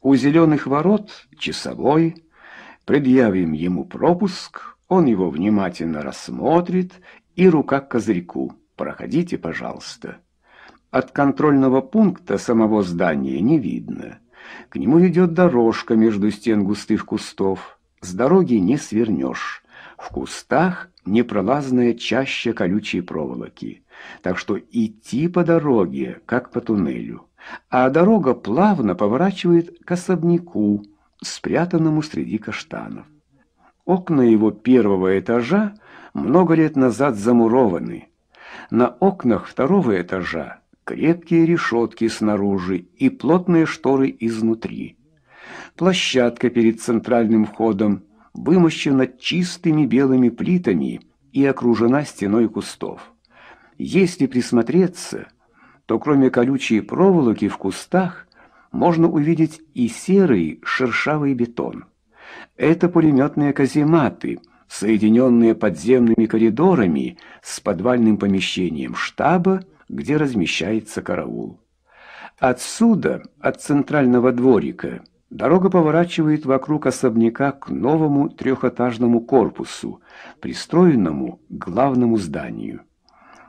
У зеленых ворот часовой, предъявим ему пропуск, он его внимательно рассмотрит и рука к козырьку. Проходите, пожалуйста. От контрольного пункта самого здания не видно. К нему ведет дорожка между стен густых кустов. С дороги не свернешь. В кустах непролазная чаще колючей проволоки. Так что идти по дороге, как по туннелю. А дорога плавно поворачивает к особняку, спрятанному среди каштанов. Окна его первого этажа много лет назад замурованы. На окнах второго этажа крепкие решетки снаружи и плотные шторы изнутри. Площадка перед центральным входом вымощена чистыми белыми плитами и окружена стеной кустов. Если присмотреться, то кроме колючей проволоки в кустах можно увидеть и серый шершавый бетон. Это пулеметные казематы, соединенные подземными коридорами с подвальным помещением штаба где размещается караул. Отсюда, от центрального дворика, дорога поворачивает вокруг особняка к новому трехэтажному корпусу, пристроенному к главному зданию.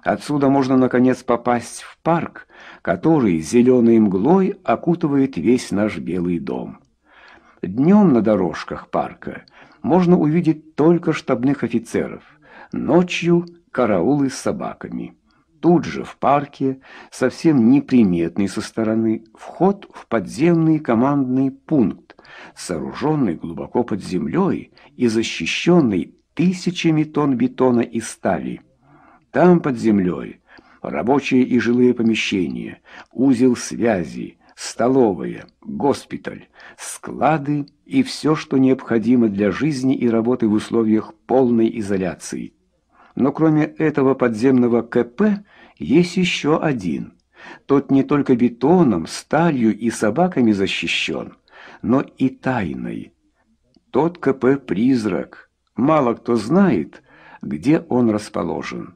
Отсюда можно, наконец, попасть в парк, который зеленой мглой окутывает весь наш белый дом. Днем на дорожках парка можно увидеть только штабных офицеров, ночью – караулы с собаками. Тут же в парке, совсем неприметный со стороны, вход в подземный командный пункт, сооруженный глубоко под землей и защищенный тысячами тонн бетона и стали. Там под землей рабочие и жилые помещения, узел связи, столовые, госпиталь, склады и все, что необходимо для жизни и работы в условиях полной изоляции. Но кроме этого подземного КП есть еще один. Тот не только бетоном, сталью и собаками защищен, но и тайной. Тот КП-призрак. Мало кто знает, где он расположен.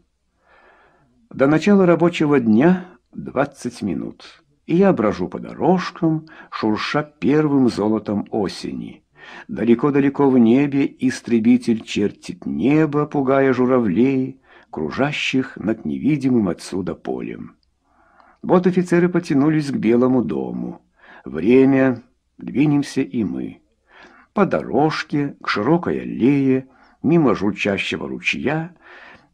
До начала рабочего дня 20 минут. И я брожу по дорожкам, шурша первым золотом осени. Далеко-далеко в небе истребитель чертит небо, пугая журавлей, кружащих над невидимым отсюда полем. Вот офицеры потянулись к Белому дому. Время, двинемся и мы. По дорожке, к широкой аллее, мимо журчащего ручья,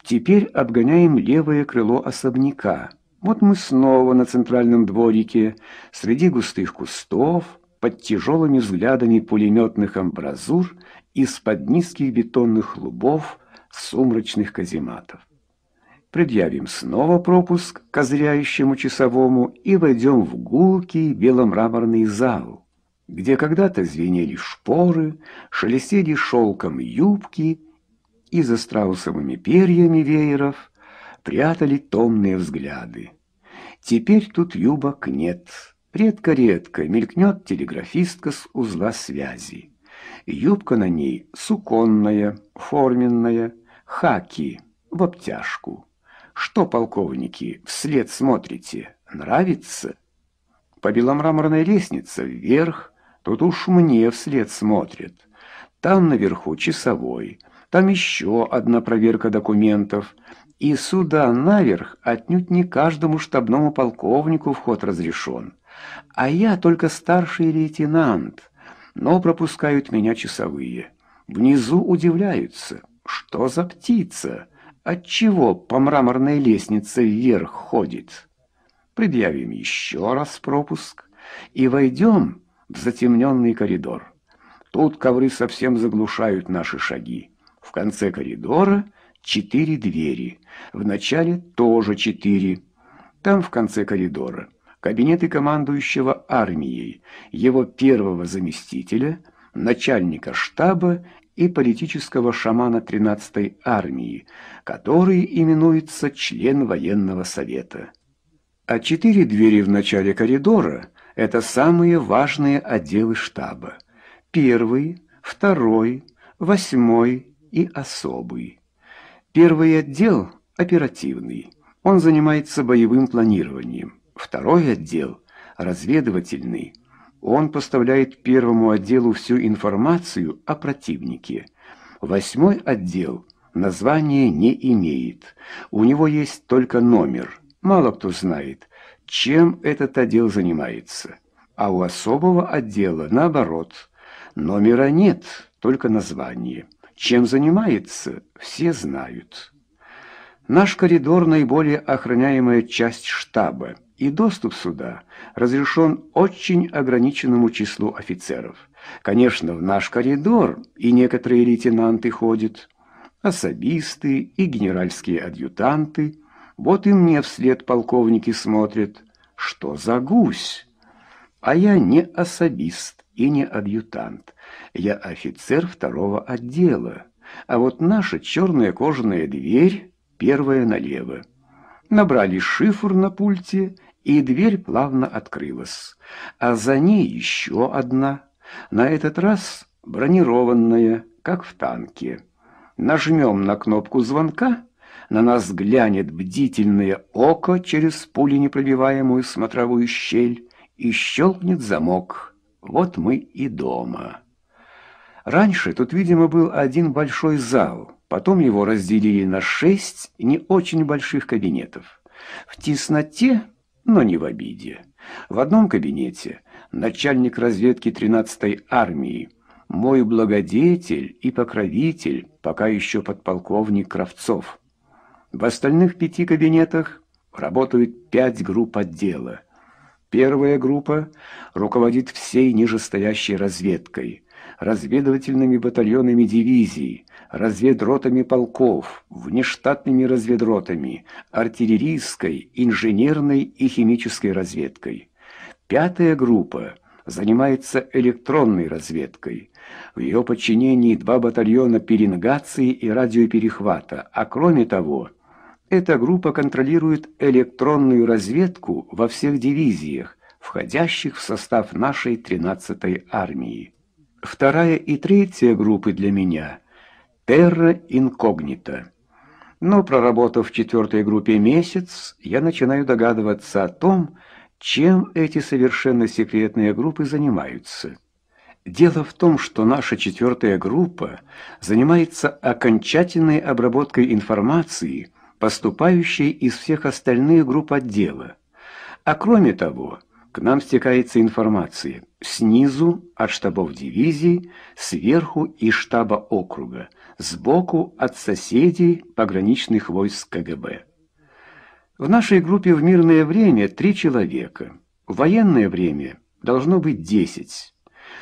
теперь обгоняем левое крыло особняка. Вот мы снова на центральном дворике, среди густых кустов, под тяжелыми взглядами пулеметных амбразур из-под низких бетонных лубов сумрачных казематов предъявим снова пропуск козряющему часовому и войдем в гулкий беломраморный зал, где когда-то звенели шпоры, шелестели шелком юбки и за страусовыми перьями вееров прятали томные взгляды. Теперь тут юбок нет. Редко-редко мелькнет телеграфистка с узла связи. Юбка на ней суконная, форменная, хаки в обтяжку. Что, полковники, вслед смотрите? Нравится? По беломраморной лестнице вверх, тут уж мне вслед смотрят. Там наверху часовой, там еще одна проверка документов. И сюда наверх отнюдь не каждому штабному полковнику вход разрешен. А я только старший лейтенант, но пропускают меня часовые. Внизу удивляются, что за птица? отчего по мраморной лестнице вверх ходит. Предъявим еще раз пропуск и войдем в затемненный коридор. Тут ковры совсем заглушают наши шаги. В конце коридора четыре двери, в начале тоже четыре. Там в конце коридора кабинеты командующего армией, его первого заместителя, начальника штаба и политического шамана 13-й армии, который именуется член военного совета. А четыре двери в начале коридора – это самые важные отделы штаба. Первый, второй, восьмой и особый. Первый отдел – оперативный. Он занимается боевым планированием. Второй отдел – разведывательный – он поставляет первому отделу всю информацию о противнике. Восьмой отдел названия не имеет, у него есть только номер. Мало кто знает, чем этот отдел занимается. А у особого отдела наоборот. Номера нет, только название. Чем занимается, все знают. Наш коридор – наиболее охраняемая часть штаба, и доступ сюда разрешен очень ограниченному числу офицеров. Конечно, в наш коридор и некоторые лейтенанты ходят, особисты и генеральские адъютанты. Вот и мне вслед полковники смотрят, что за гусь. А я не особист и не адъютант, я офицер второго отдела. А вот наша черная кожаная дверь первая налево. Набрали шифр на пульте, и дверь плавно открылась. А за ней еще одна, на этот раз бронированная, как в танке. Нажмем на кнопку звонка, на нас глянет бдительное око через пуленепробиваемую смотровую щель и щелкнет замок. Вот мы и дома. Раньше тут, видимо, был один большой зал, Потом его разделили на шесть не очень больших кабинетов. В тесноте, но не в обиде. В одном кабинете начальник разведки 13-й армии, мой благодетель и покровитель, пока еще подполковник Кравцов. В остальных пяти кабинетах работают пять групп отдела. Первая группа руководит всей нижестоящей разведкой разведывательными батальонами дивизий, разведротами полков, внештатными разведротами, артиллерийской, инженерной и химической разведкой. Пятая группа занимается электронной разведкой. В ее подчинении два батальона пеленгации и радиоперехвата, а кроме того, эта группа контролирует электронную разведку во всех дивизиях, входящих в состав нашей 13-й армии. Вторая и третья группы для меня — терра инкогнита. Но проработав в четвертой группе месяц, я начинаю догадываться о том, чем эти совершенно секретные группы занимаются. Дело в том, что наша четвертая группа занимается окончательной обработкой информации, поступающей из всех остальных групп отдела. А кроме того, к нам стекается информация снизу от штабов дивизий, сверху и штаба округа, сбоку от соседей пограничных войск КГБ. В нашей группе в мирное время три человека, в военное время должно быть десять.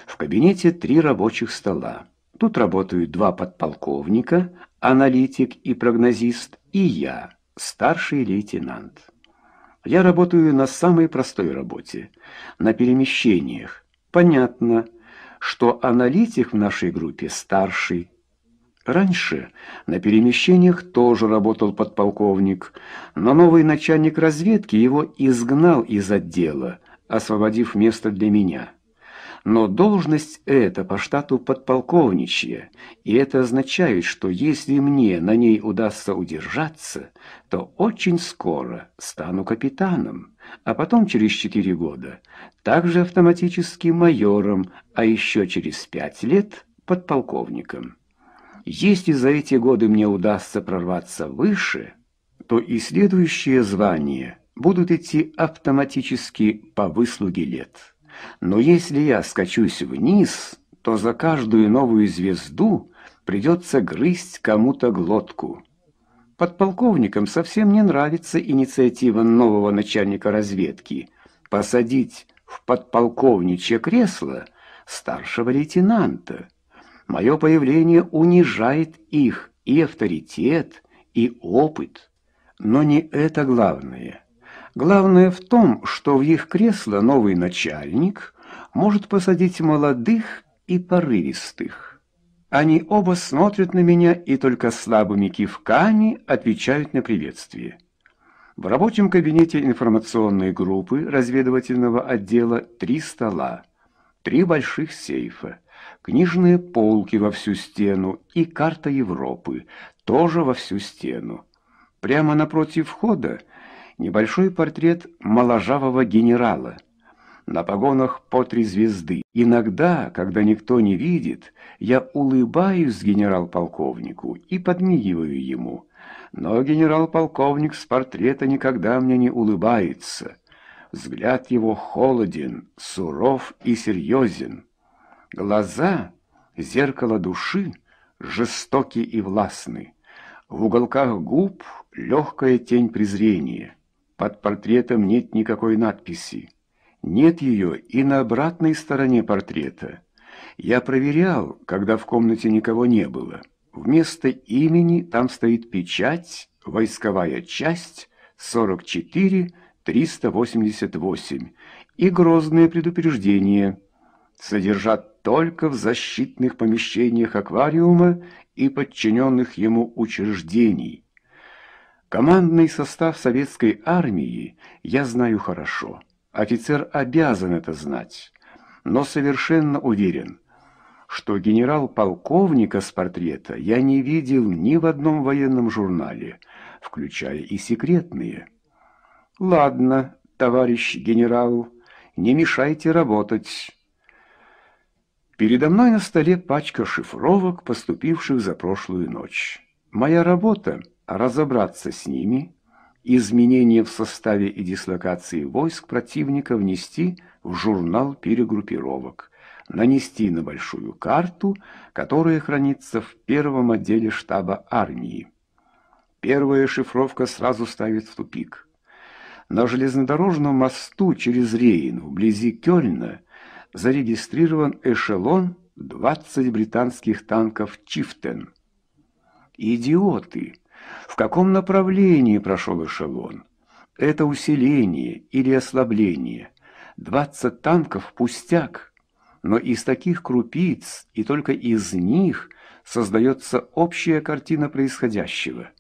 В кабинете три рабочих стола. Тут работают два подполковника, аналитик и прогнозист, и я, старший лейтенант. Я работаю на самой простой работе, на перемещениях. Понятно, что аналитик в нашей группе старший. Раньше на перемещениях тоже работал подполковник, но новый начальник разведки его изгнал из отдела, освободив место для меня». Но должность эта по штату подполковничья, и это означает, что если мне на ней удастся удержаться, то очень скоро стану капитаном, а потом через четыре года также автоматически майором, а еще через пять лет подполковником. Если за эти годы мне удастся прорваться выше, то и следующие звания будут идти автоматически по выслуге лет. Но если я скачусь вниз, то за каждую новую звезду придется грызть кому-то глотку. Подполковникам совсем не нравится инициатива нового начальника разведки посадить в подполковничье кресло старшего лейтенанта. Мое появление унижает их и авторитет, и опыт. Но не это главное. Главное в том, что в их кресло новый начальник может посадить молодых и порывистых. Они оба смотрят на меня и только слабыми кивками отвечают на приветствие. В рабочем кабинете информационной группы разведывательного отдела три стола, три больших сейфа, книжные полки во всю стену и карта Европы, тоже во всю стену. Прямо напротив входа Небольшой портрет моложавого генерала. На погонах по три звезды. Иногда, когда никто не видит, я улыбаюсь генерал-полковнику и подмигиваю ему. Но генерал-полковник с портрета никогда мне не улыбается. Взгляд его холоден, суров и серьезен. Глаза, зеркало души, жестоки и властны. В уголках губ легкая тень презрения. Под портретом нет никакой надписи. Нет ее и на обратной стороне портрета. Я проверял, когда в комнате никого не было. Вместо имени там стоит печать «Войсковая часть 44-388» и грозное предупреждение «Содержат только в защитных помещениях аквариума и подчиненных ему учреждений». Командный состав советской армии я знаю хорошо. Офицер обязан это знать. Но совершенно уверен, что генерал-полковника с портрета я не видел ни в одном военном журнале, включая и секретные. Ладно, товарищ генерал, не мешайте работать. Передо мной на столе пачка шифровок, поступивших за прошлую ночь. Моя работа разобраться с ними, изменения в составе и дислокации войск противника внести в журнал перегруппировок, нанести на большую карту, которая хранится в первом отделе штаба армии. Первая шифровка сразу ставит в тупик. На железнодорожном мосту через Рейн, вблизи Кёльна, зарегистрирован эшелон 20 британских танков «Чифтен». «Идиоты!» В каком направлении прошел эшелон? Это усиление или ослабление? 20 танков – пустяк. Но из таких крупиц и только из них создается общая картина происходящего.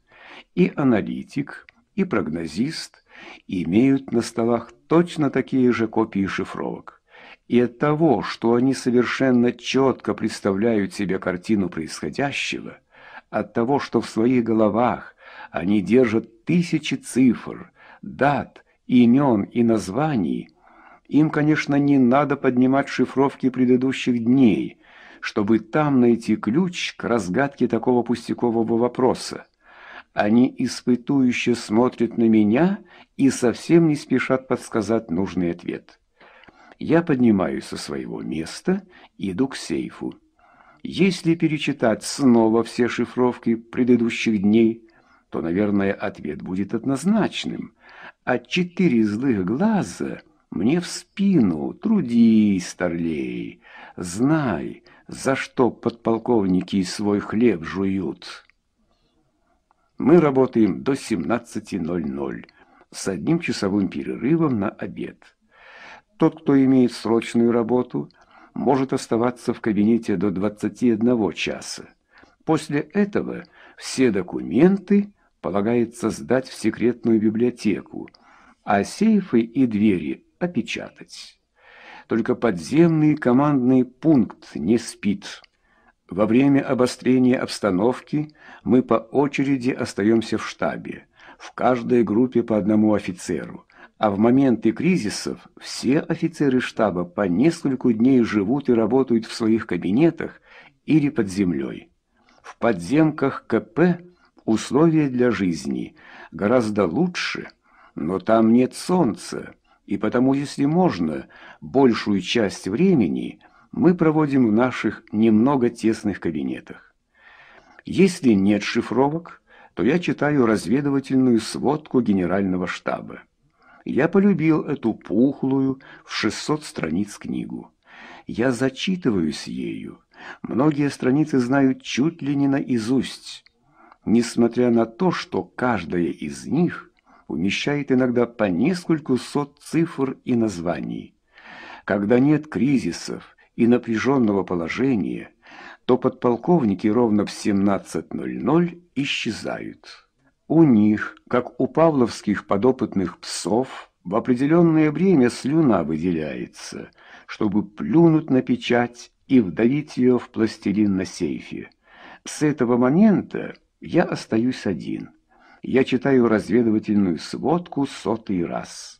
И аналитик, и прогнозист имеют на столах точно такие же копии шифровок. И от того, что они совершенно четко представляют себе картину происходящего – от того, что в своих головах они держат тысячи цифр, дат, имен и названий, им, конечно, не надо поднимать шифровки предыдущих дней, чтобы там найти ключ к разгадке такого пустякового вопроса. Они испытующе смотрят на меня и совсем не спешат подсказать нужный ответ. Я поднимаюсь со своего места, иду к сейфу. Если перечитать снова все шифровки предыдущих дней, то, наверное, ответ будет однозначным. А четыре злых глаза мне в спину трудись, старлей, знай, за что подполковники свой хлеб жуют. Мы работаем до 17.00 с одним часовым перерывом на обед. Тот, кто имеет срочную работу – может оставаться в кабинете до 21 часа. После этого все документы полагается сдать в секретную библиотеку, а сейфы и двери опечатать. Только подземный командный пункт не спит. Во время обострения обстановки мы по очереди остаемся в штабе, в каждой группе по одному офицеру – а в моменты кризисов все офицеры штаба по несколько дней живут и работают в своих кабинетах или под землей. В подземках КП условия для жизни гораздо лучше, но там нет солнца, и потому, если можно, большую часть времени мы проводим в наших немного тесных кабинетах. Если нет шифровок, то я читаю разведывательную сводку Генерального штаба я полюбил эту пухлую в 600 страниц книгу. Я зачитываюсь ею. Многие страницы знаю чуть ли не наизусть, несмотря на то, что каждая из них умещает иногда по нескольку сот цифр и названий. Когда нет кризисов и напряженного положения, то подполковники ровно в 17.00 исчезают. У них, как у павловских подопытных псов, в определенное время слюна выделяется, чтобы плюнуть на печать и вдавить ее в пластилин на сейфе. С этого момента я остаюсь один. Я читаю разведывательную сводку сотый раз.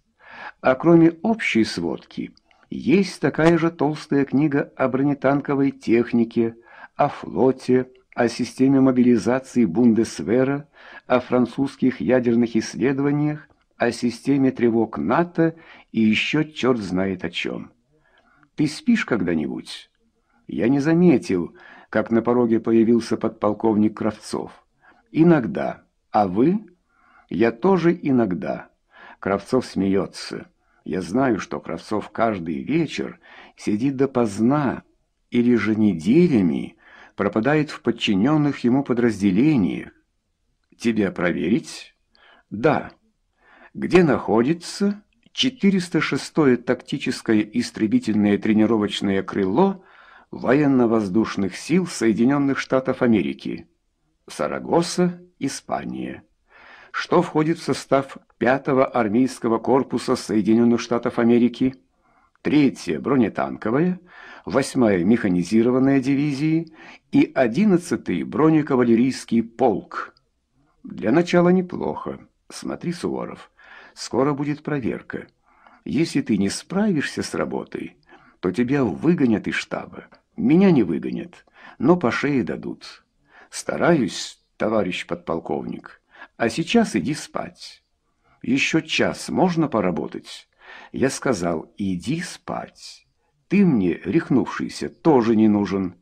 А кроме общей сводки, есть такая же толстая книга о бронетанковой технике, о флоте, о системе мобилизации Бундесвера, о французских ядерных исследованиях, о системе тревог НАТО и еще черт знает о чем. Ты спишь когда-нибудь? Я не заметил, как на пороге появился подполковник Кравцов. Иногда. А вы? Я тоже иногда. Кравцов смеется. Я знаю, что Кравцов каждый вечер сидит допоздна или же неделями, пропадает в подчиненных ему подразделениях. Тебя проверить? Да. Где находится 406-е тактическое истребительное тренировочное крыло военно-воздушных сил Соединенных Штатов Америки? Сарагоса, Испания. Что входит в состав 5-го армейского корпуса Соединенных Штатов Америки? Третье бронетанковое – 8-я механизированная дивизия и 11-й бронекавалерийский полк. Для начала неплохо. Смотри, Суворов, скоро будет проверка. Если ты не справишься с работой, то тебя выгонят из штаба. Меня не выгонят, но по шее дадут. Стараюсь, товарищ подполковник. А сейчас иди спать. Еще час можно поработать? Я сказал, иди спать. Ты мне, рехнувшийся, тоже не нужен.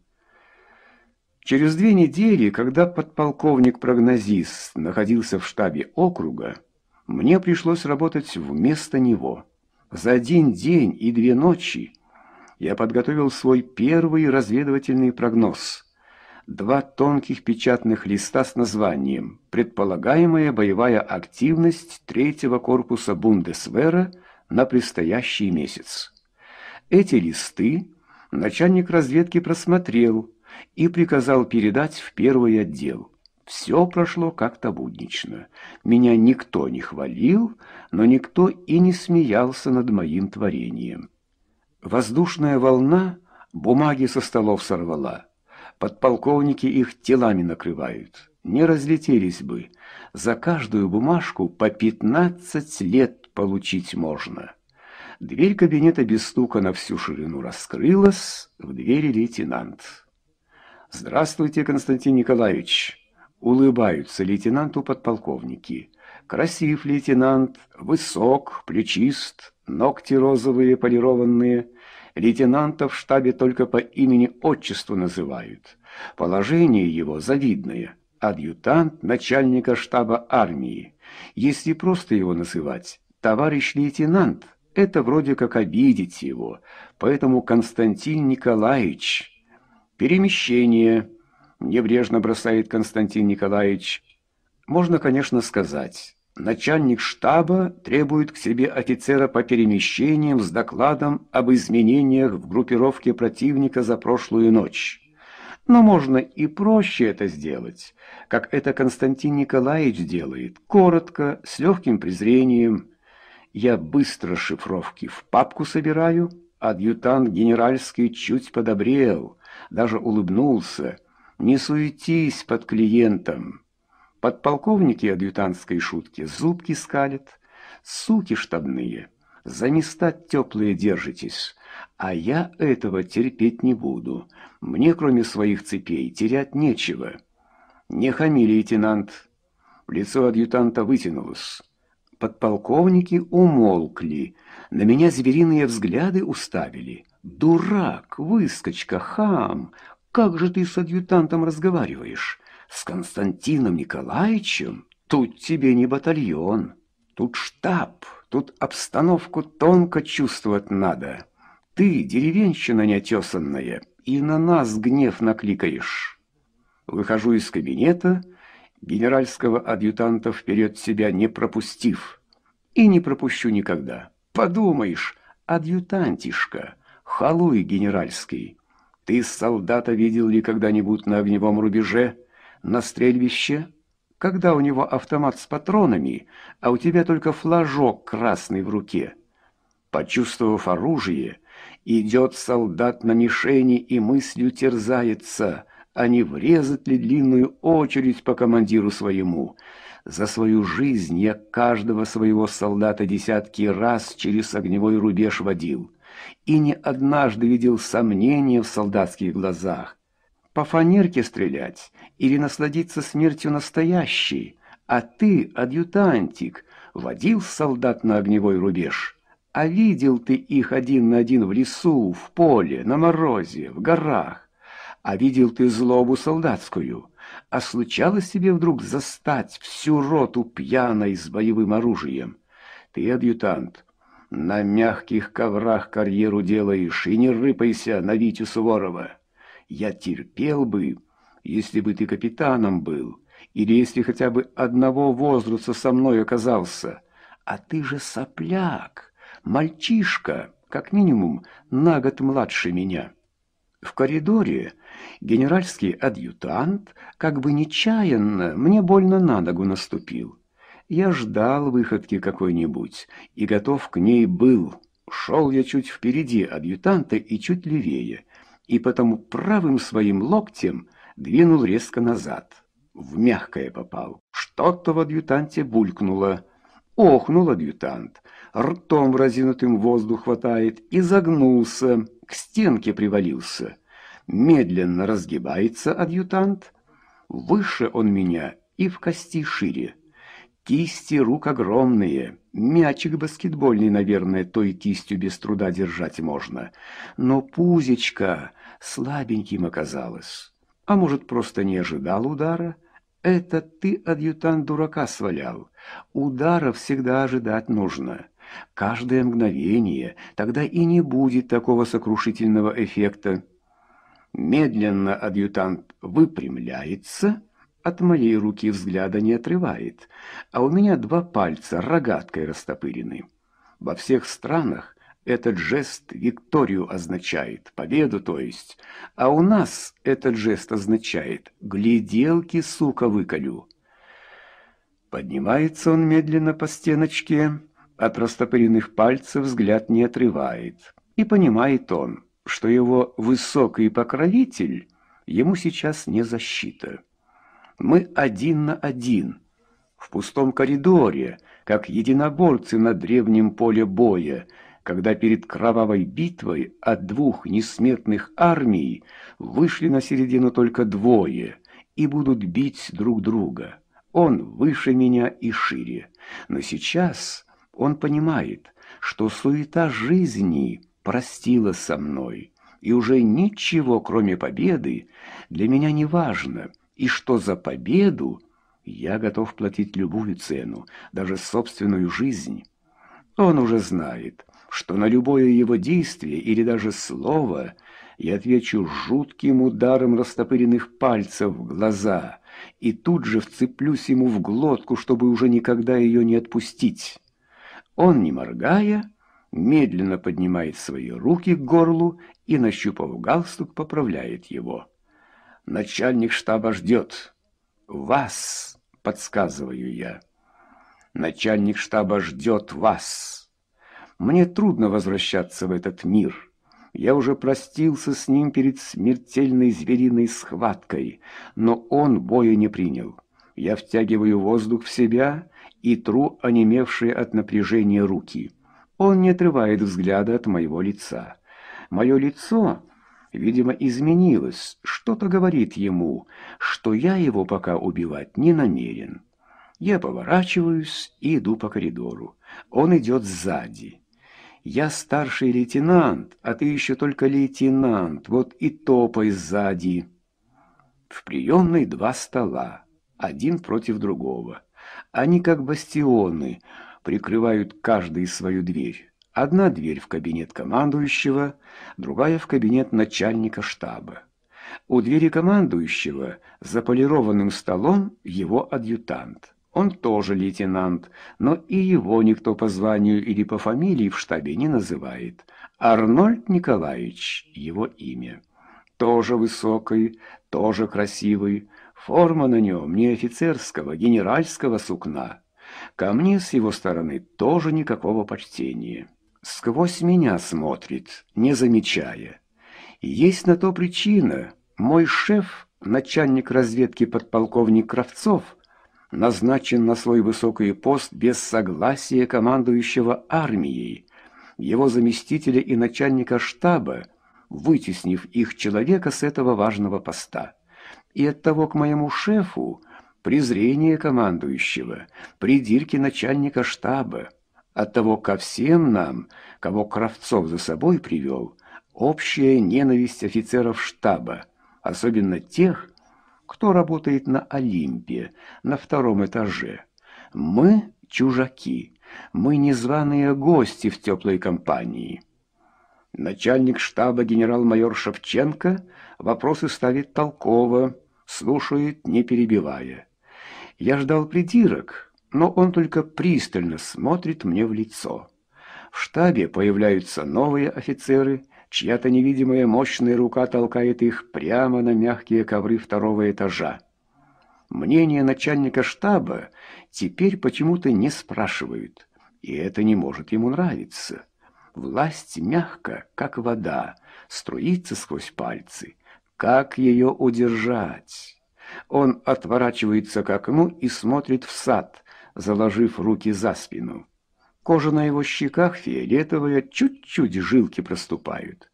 Через две недели, когда подполковник-прогнозист находился в штабе округа, мне пришлось работать вместо него. За один день и две ночи я подготовил свой первый разведывательный прогноз. Два тонких печатных листа с названием «Предполагаемая боевая активность третьего корпуса Бундесвера на предстоящий месяц». Эти листы начальник разведки просмотрел и приказал передать в первый отдел. Все прошло как-то буднично. Меня никто не хвалил, но никто и не смеялся над моим творением. Воздушная волна бумаги со столов сорвала. Подполковники их телами накрывают. Не разлетелись бы. За каждую бумажку по пятнадцать лет получить можно. Дверь кабинета без стука на всю ширину раскрылась, в двери лейтенант. «Здравствуйте, Константин Николаевич!» Улыбаются лейтенанту подполковники. Красив лейтенант, высок, плечист, ногти розовые, полированные. Лейтенанта в штабе только по имени-отчеству называют. Положение его завидное. Адъютант начальника штаба армии. Если просто его называть, товарищ лейтенант – это вроде как обидеть его. Поэтому Константин Николаевич... Перемещение, небрежно бросает Константин Николаевич. Можно, конечно, сказать. Начальник штаба требует к себе офицера по перемещениям с докладом об изменениях в группировке противника за прошлую ночь. Но можно и проще это сделать, как это Константин Николаевич делает, коротко, с легким презрением. Я быстро шифровки в папку собираю. Адъютант генеральский чуть подобрел, даже улыбнулся. Не суетись под клиентом. Подполковники адъютантской шутки зубки скалят. Суки штабные, за места теплые держитесь. А я этого терпеть не буду. Мне, кроме своих цепей, терять нечего. Не хами, лейтенант. Лицо адъютанта вытянулось. Подполковники умолкли, на меня звериные взгляды уставили. «Дурак, выскочка, хам! Как же ты с адъютантом разговариваешь? С Константином Николаевичем? Тут тебе не батальон, тут штаб, тут обстановку тонко чувствовать надо. Ты, деревенщина неотесанная, и на нас гнев накликаешь». Выхожу из кабинета — генеральского адъютанта вперед себя не пропустив. И не пропущу никогда. Подумаешь, адъютантишка, халуй генеральский. Ты солдата видел ли когда-нибудь на огневом рубеже, на стрельбище? Когда у него автомат с патронами, а у тебя только флажок красный в руке. Почувствовав оружие, идет солдат на мишени и мыслью терзается – а не врезать ли длинную очередь по командиру своему. За свою жизнь я каждого своего солдата десятки раз через огневой рубеж водил, и не однажды видел сомнения в солдатских глазах. По фанерке стрелять или насладиться смертью настоящей, а ты, адъютантик, водил солдат на огневой рубеж». А видел ты их один на один в лесу, в поле, на морозе, в горах а видел ты злобу солдатскую. А случалось тебе вдруг застать всю роту пьяной с боевым оружием? Ты, адъютант, на мягких коврах карьеру делаешь, и не рыпайся на Витю Суворова. Я терпел бы, если бы ты капитаном был, или если хотя бы одного возраста со мной оказался. А ты же сопляк, мальчишка, как минимум, на год младше меня». В коридоре генеральский адъютант как бы нечаянно мне больно на ногу наступил. Я ждал выходки какой-нибудь и готов к ней был. Шел я чуть впереди адъютанта и чуть левее, и потому правым своим локтем двинул резко назад. В мягкое попал. Что-то в адъютанте булькнуло. Охнул адъютант, ртом разинутым воздух хватает и загнулся к стенке привалился. Медленно разгибается адъютант. Выше он меня и в кости шире. Кисти рук огромные. Мячик баскетбольный, наверное, той кистью без труда держать можно. Но пузечка слабеньким оказалась. А может, просто не ожидал удара? Это ты, адъютант, дурака свалял. Удара всегда ожидать нужно каждое мгновение, тогда и не будет такого сокрушительного эффекта. Медленно адъютант выпрямляется, от моей руки взгляда не отрывает, а у меня два пальца рогаткой растопырены. Во всех странах этот жест «Викторию» означает, победу, то есть, а у нас этот жест означает «Гляделки, сука, выколю». Поднимается он медленно по стеночке, от растопыренных пальцев взгляд не отрывает. И понимает он, что его высокий покровитель ему сейчас не защита. Мы один на один, в пустом коридоре, как единоборцы на древнем поле боя, когда перед кровавой битвой от двух несметных армий вышли на середину только двое и будут бить друг друга. Он выше меня и шире. Но сейчас он понимает, что суета жизни простила со мной, и уже ничего, кроме победы, для меня не важно, и что за победу я готов платить любую цену, даже собственную жизнь. Он уже знает, что на любое его действие или даже слово я отвечу жутким ударом растопыренных пальцев в глаза и тут же вцеплюсь ему в глотку, чтобы уже никогда ее не отпустить. Он, не моргая, медленно поднимает свои руки к горлу и, нащупав галстук, поправляет его. «Начальник штаба ждет. Вас!» — подсказываю я. «Начальник штаба ждет вас. Мне трудно возвращаться в этот мир. Я уже простился с ним перед смертельной звериной схваткой, но он боя не принял. Я втягиваю воздух в себя и тру онемевшие от напряжения руки. Он не отрывает взгляда от моего лица. Мое лицо, видимо, изменилось, что-то говорит ему, что я его пока убивать не намерен. Я поворачиваюсь и иду по коридору. Он идет сзади. «Я старший лейтенант, а ты еще только лейтенант, вот и топай сзади». В приемной два стола, один против другого. Они как бастионы, прикрывают каждый свою дверь. Одна дверь в кабинет командующего, другая в кабинет начальника штаба. У двери командующего за полированным столом его адъютант. Он тоже лейтенант, но и его никто по званию или по фамилии в штабе не называет. Арнольд Николаевич – его имя. Тоже высокий, тоже красивый, Форма на нем не офицерского, генеральского сукна. Ко мне с его стороны тоже никакого почтения. Сквозь меня смотрит, не замечая. Есть на то причина. Мой шеф, начальник разведки подполковник Кравцов, назначен на свой высокий пост без согласия командующего армией, его заместителя и начальника штаба, вытеснив их человека с этого важного поста и оттого к моему шефу презрение командующего, придирки начальника штаба, оттого ко всем нам, кого Кравцов за собой привел, общая ненависть офицеров штаба, особенно тех, кто работает на Олимпе, на втором этаже. Мы – чужаки, мы – незваные гости в теплой компании». Начальник штаба генерал-майор Шевченко вопросы ставит толково, слушает, не перебивая. Я ждал придирок, но он только пристально смотрит мне в лицо. В штабе появляются новые офицеры, чья-то невидимая мощная рука толкает их прямо на мягкие ковры второго этажа. Мнение начальника штаба теперь почему-то не спрашивают, и это не может ему нравиться. Власть мягко, как вода, струится сквозь пальцы. Как ее удержать? Он отворачивается к окну и смотрит в сад, заложив руки за спину. Кожа на его щеках фиолетовая, чуть-чуть жилки проступают.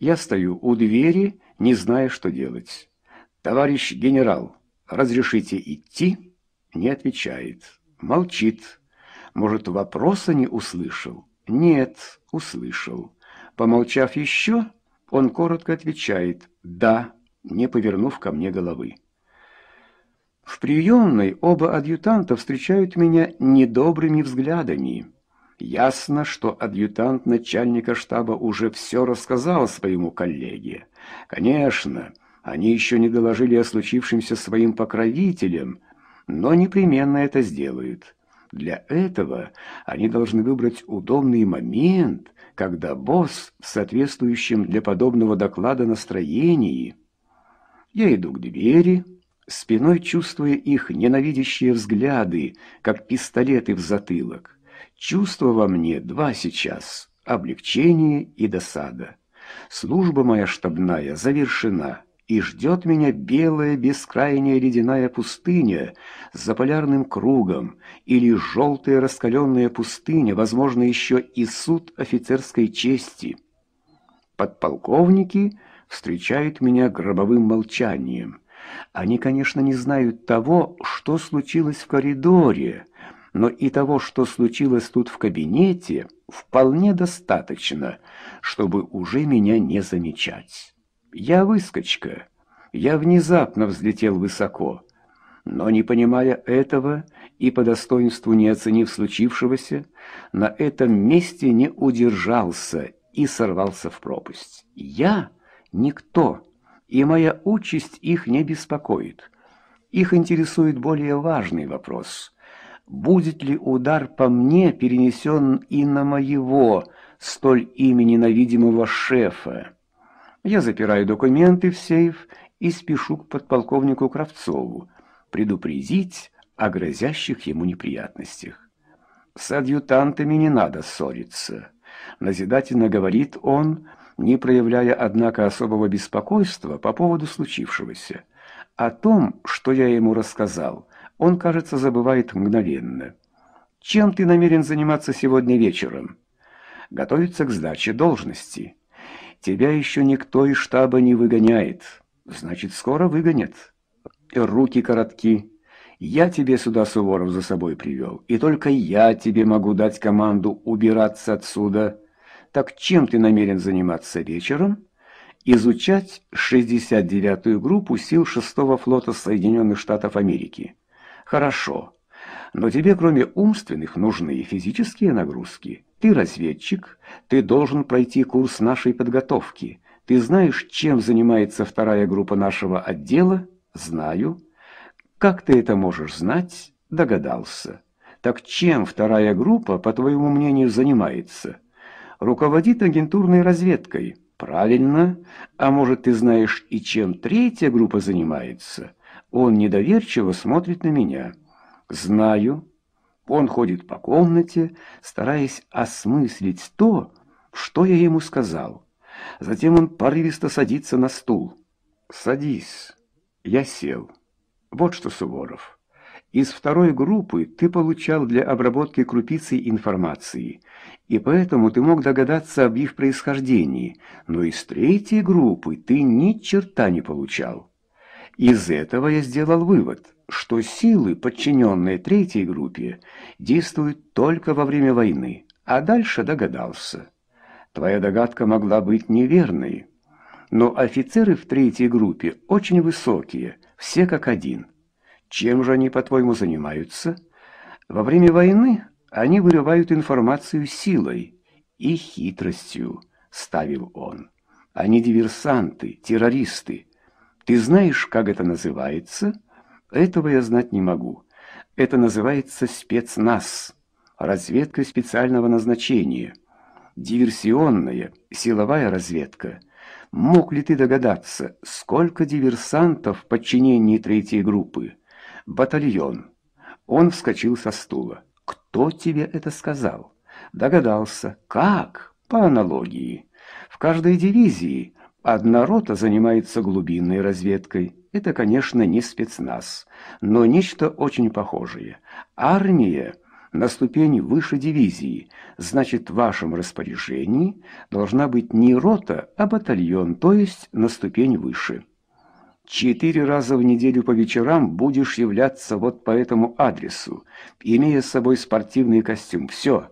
Я стою у двери, не зная, что делать. «Товарищ генерал, разрешите идти?» Не отвечает. Молчит. Может, вопроса не услышал. «Нет, услышал». Помолчав еще, он коротко отвечает «да», не повернув ко мне головы. В приемной оба адъютанта встречают меня недобрыми взглядами. Ясно, что адъютант начальника штаба уже все рассказал своему коллеге. Конечно, они еще не доложили о случившемся своим покровителям, но непременно это сделают. Для этого они должны выбрать удобный момент, когда босс в соответствующем для подобного доклада настроении. Я иду к двери, спиной чувствуя их ненавидящие взгляды, как пистолеты в затылок. Чувства во мне два сейчас — облегчение и досада. Служба моя штабная завершена и ждет меня белая бескрайняя ледяная пустыня за полярным кругом или желтая раскаленная пустыня, возможно, еще и суд офицерской чести. Подполковники встречают меня гробовым молчанием. Они, конечно, не знают того, что случилось в коридоре, но и того, что случилось тут в кабинете, вполне достаточно, чтобы уже меня не замечать. Я выскочка. Я внезапно взлетел высоко. Но не понимая этого и по достоинству не оценив случившегося, на этом месте не удержался и сорвался в пропасть. Я — никто, и моя участь их не беспокоит. Их интересует более важный вопрос. Будет ли удар по мне перенесен и на моего, столь имени ненавидимого шефа? Я запираю документы в сейф и спешу к подполковнику Кравцову предупредить о грозящих ему неприятностях. С адъютантами не надо ссориться. Назидательно говорит он, не проявляя, однако, особого беспокойства по поводу случившегося. О том, что я ему рассказал, он, кажется, забывает мгновенно. «Чем ты намерен заниматься сегодня вечером?» «Готовиться к сдаче должности». Тебя еще никто из штаба не выгоняет. Значит, скоро выгонят. Руки коротки. Я тебе сюда Суворов за собой привел, и только я тебе могу дать команду убираться отсюда. Так чем ты намерен заниматься вечером? Изучать 69-ю группу сил 6-го флота Соединенных Штатов Америки. Хорошо. Но тебе кроме умственных нужны и физические нагрузки. Ты разведчик, ты должен пройти курс нашей подготовки. Ты знаешь, чем занимается вторая группа нашего отдела? Знаю. Как ты это можешь знать? Догадался. Так чем вторая группа, по твоему мнению, занимается? Руководит агентурной разведкой. Правильно. А может, ты знаешь и чем третья группа занимается? Он недоверчиво смотрит на меня. Знаю. Он ходит по комнате, стараясь осмыслить то, что я ему сказал. Затем он порывисто садится на стул. «Садись». Я сел. Вот что, Суворов. Из второй группы ты получал для обработки крупицы информации, и поэтому ты мог догадаться об их происхождении, но из третьей группы ты ни черта не получал. Из этого я сделал вывод, что силы, подчиненные третьей группе, действуют только во время войны, а дальше догадался. Твоя догадка могла быть неверной, но офицеры в третьей группе очень высокие, все как один. Чем же они, по-твоему, занимаются? Во время войны они вырывают информацию силой и хитростью, ставил он. Они диверсанты, террористы, ты знаешь, как это называется? Этого я знать не могу. Это называется спецназ, разведка специального назначения, диверсионная, силовая разведка. Мог ли ты догадаться, сколько диверсантов в подчинении третьей группы? Батальон. Он вскочил со стула. Кто тебе это сказал? Догадался. Как? По аналогии. В каждой дивизии Одна рота занимается глубинной разведкой. Это, конечно, не спецназ, но нечто очень похожее. Армия на ступень выше дивизии, значит, в вашем распоряжении должна быть не рота, а батальон, то есть на ступень выше. Четыре раза в неделю по вечерам будешь являться вот по этому адресу, имея с собой спортивный костюм. Все,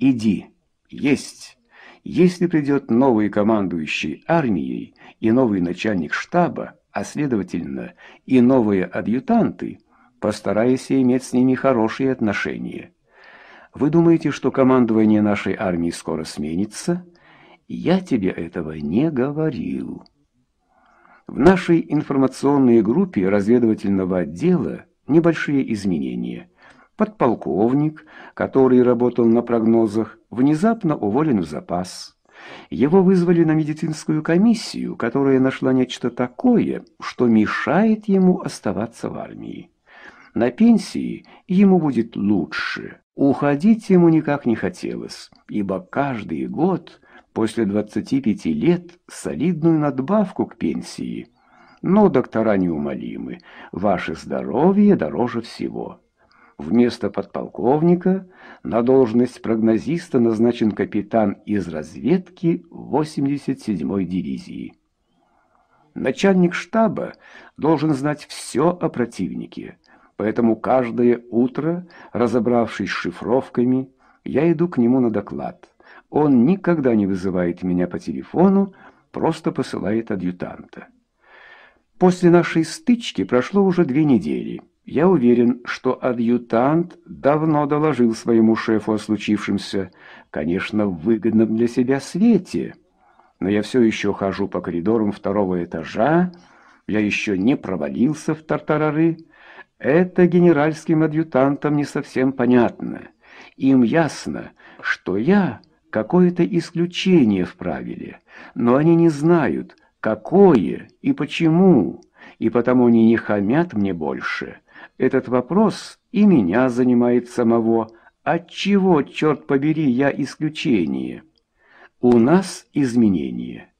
иди, есть. Если придет новый командующий армией и новый начальник штаба, а следовательно и новые адъютанты, постарайся иметь с ними хорошие отношения. Вы думаете, что командование нашей армии скоро сменится? Я тебе этого не говорил. В нашей информационной группе разведывательного отдела небольшие изменения – Подполковник, который работал на прогнозах, внезапно уволен в запас. Его вызвали на медицинскую комиссию, которая нашла нечто такое, что мешает ему оставаться в армии. На пенсии ему будет лучше. Уходить ему никак не хотелось, ибо каждый год после 25 лет солидную надбавку к пенсии. Но доктора неумолимы, ваше здоровье дороже всего. Вместо подполковника на должность прогнозиста назначен капитан из разведки 87-й дивизии. Начальник штаба должен знать все о противнике, поэтому каждое утро, разобравшись с шифровками, я иду к нему на доклад. Он никогда не вызывает меня по телефону, просто посылает адъютанта. После нашей стычки прошло уже две недели. Я уверен, что адъютант давно доложил своему шефу о случившемся, конечно, в выгодном для себя свете. Но я все еще хожу по коридорам второго этажа, я еще не провалился в тартарары. Это генеральским адъютантам не совсем понятно. Им ясно, что я какое-то исключение в правиле, но они не знают, какое и почему, и потому они не хамят мне больше, этот вопрос и меня занимает самого. Отчего, черт побери, я исключение? У нас изменения.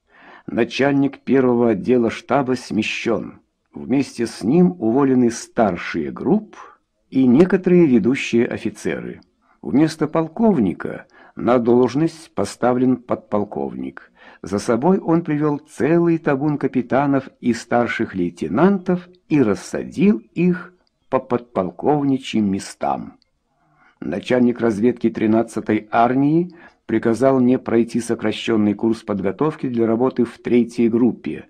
Начальник первого отдела штаба смещен. Вместе с ним уволены старшие групп и некоторые ведущие офицеры. Вместо полковника на должность поставлен подполковник. За собой он привел целый табун капитанов и старших лейтенантов и рассадил их по подполковничьим местам. Начальник разведки 13-й армии приказал мне пройти сокращенный курс подготовки для работы в третьей группе.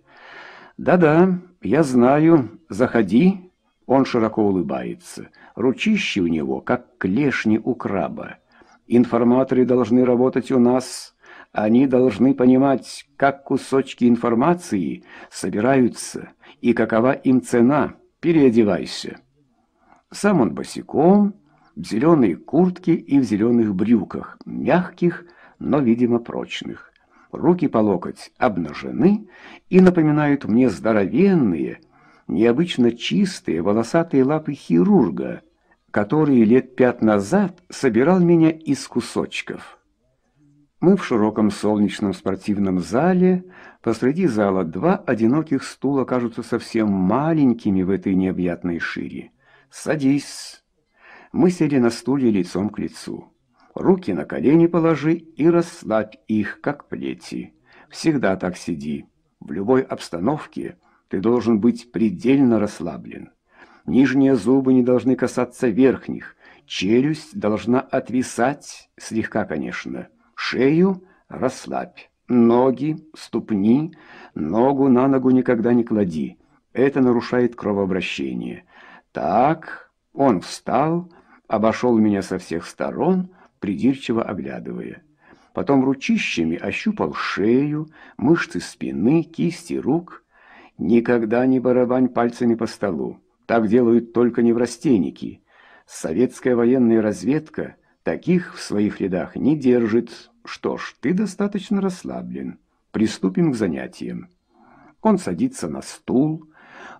«Да-да, я знаю. Заходи». Он широко улыбается. Ручищи у него, как клешни у краба. Информаторы должны работать у нас. Они должны понимать, как кусочки информации собираются и какова им цена. Переодевайся. Сам он босиком, в зеленой куртке и в зеленых брюках, мягких, но, видимо, прочных. Руки по локоть обнажены и напоминают мне здоровенные, необычно чистые волосатые лапы хирурга, который лет пять назад собирал меня из кусочков. Мы в широком солнечном спортивном зале, посреди зала два одиноких стула кажутся совсем маленькими в этой необъятной шире. «Садись». Мы сели на стуле лицом к лицу. Руки на колени положи и расслабь их, как плети. Всегда так сиди. В любой обстановке ты должен быть предельно расслаблен. Нижние зубы не должны касаться верхних. Челюсть должна отвисать, слегка, конечно. Шею расслабь. Ноги, ступни, ногу на ногу никогда не клади. Это нарушает кровообращение. Так, он встал, обошел меня со всех сторон, придирчиво оглядывая. Потом ручищами ощупал шею, мышцы спины, кисти рук. Никогда не барабань пальцами по столу. Так делают только неврастенники. Советская военная разведка таких в своих рядах не держит. Что ж, ты достаточно расслаблен. Приступим к занятиям. Он садится на стул,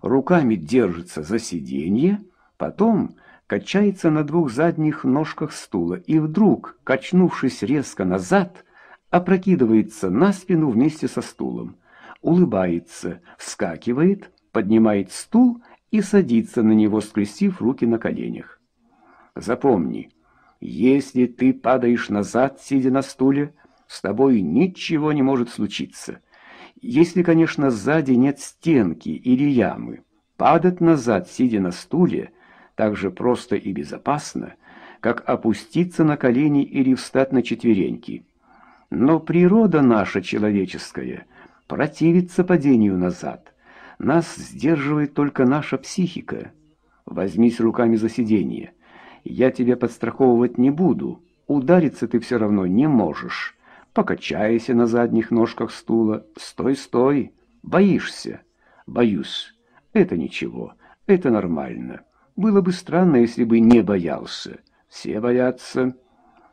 руками держится за сиденье, потом качается на двух задних ножках стула и вдруг, качнувшись резко назад, опрокидывается на спину вместе со стулом, улыбается, вскакивает, поднимает стул и садится на него, скрестив руки на коленях. Запомни, если ты падаешь назад, сидя на стуле, с тобой ничего не может случиться. Если, конечно, сзади нет стенки или ямы. Падать назад, сидя на стуле, так же просто и безопасно, как опуститься на колени или встать на четвереньки. Но природа наша человеческая противится падению назад. Нас сдерживает только наша психика. Возьмись руками за сиденье. Я тебя подстраховывать не буду. Удариться ты все равно не можешь покачайся на задних ножках стула. Стой, стой. Боишься? Боюсь. Это ничего. Это нормально. Было бы странно, если бы не боялся. Все боятся.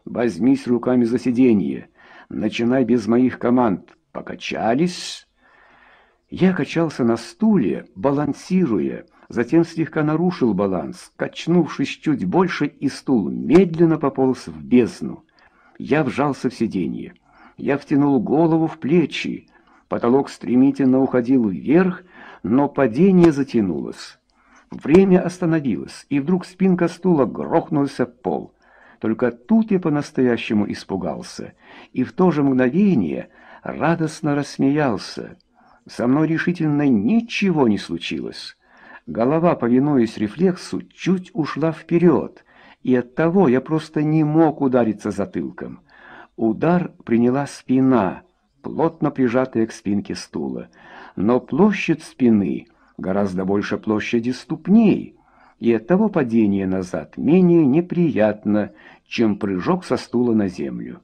Возьмись руками за сиденье. Начинай без моих команд. Покачались? Я качался на стуле, балансируя, затем слегка нарушил баланс, качнувшись чуть больше, и стул медленно пополз в бездну. Я вжался в сиденье. Я втянул голову в плечи. Потолок стремительно уходил вверх, но падение затянулось. Время остановилось, и вдруг спинка стула грохнулся в пол. Только тут я по-настоящему испугался, и в то же мгновение радостно рассмеялся. Со мной решительно ничего не случилось. Голова, повинуясь рефлексу, чуть ушла вперед, и оттого я просто не мог удариться затылком. Удар приняла спина, плотно прижатая к спинке стула. Но площадь спины гораздо больше площади ступней, и от того падение назад менее неприятно, чем прыжок со стула на землю.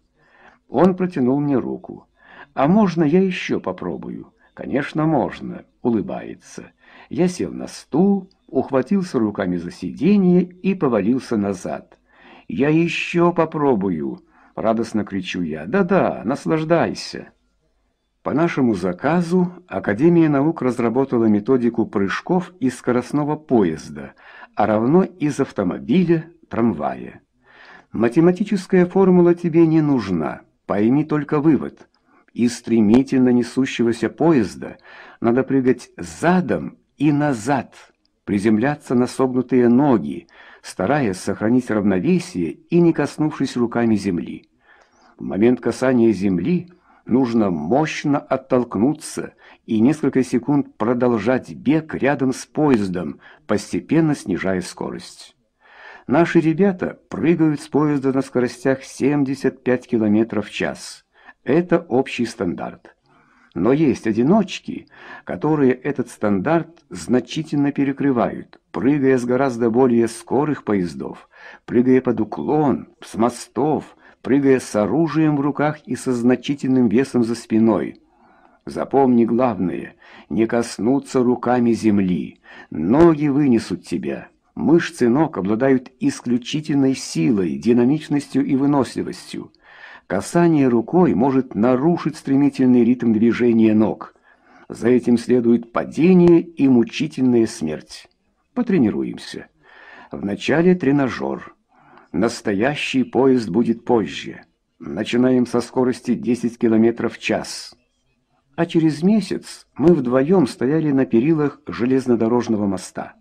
Он протянул мне руку. «А можно я еще попробую?» «Конечно, можно», — улыбается. Я сел на стул, ухватился руками за сиденье и повалился назад. «Я еще попробую», Радостно кричу я. Да-да, наслаждайся. По нашему заказу Академия наук разработала методику прыжков из скоростного поезда, а равно из автомобиля, трамвая. Математическая формула тебе не нужна, пойми только вывод. Из стремительно несущегося поезда надо прыгать задом и назад, приземляться на согнутые ноги, стараясь сохранить равновесие и не коснувшись руками земли. В момент касания земли нужно мощно оттолкнуться и несколько секунд продолжать бег рядом с поездом, постепенно снижая скорость. Наши ребята прыгают с поезда на скоростях 75 км в час. Это общий стандарт. Но есть одиночки, которые этот стандарт значительно перекрывают, прыгая с гораздо более скорых поездов, прыгая под уклон, с мостов, прыгая с оружием в руках и со значительным весом за спиной. Запомни главное, не коснуться руками земли, ноги вынесут тебя. Мышцы ног обладают исключительной силой, динамичностью и выносливостью. Касание рукой может нарушить стремительный ритм движения ног. За этим следует падение и мучительная смерть. Потренируемся. Вначале тренажер. Настоящий поезд будет позже. Начинаем со скорости 10 км в час. А через месяц мы вдвоем стояли на перилах железнодорожного моста.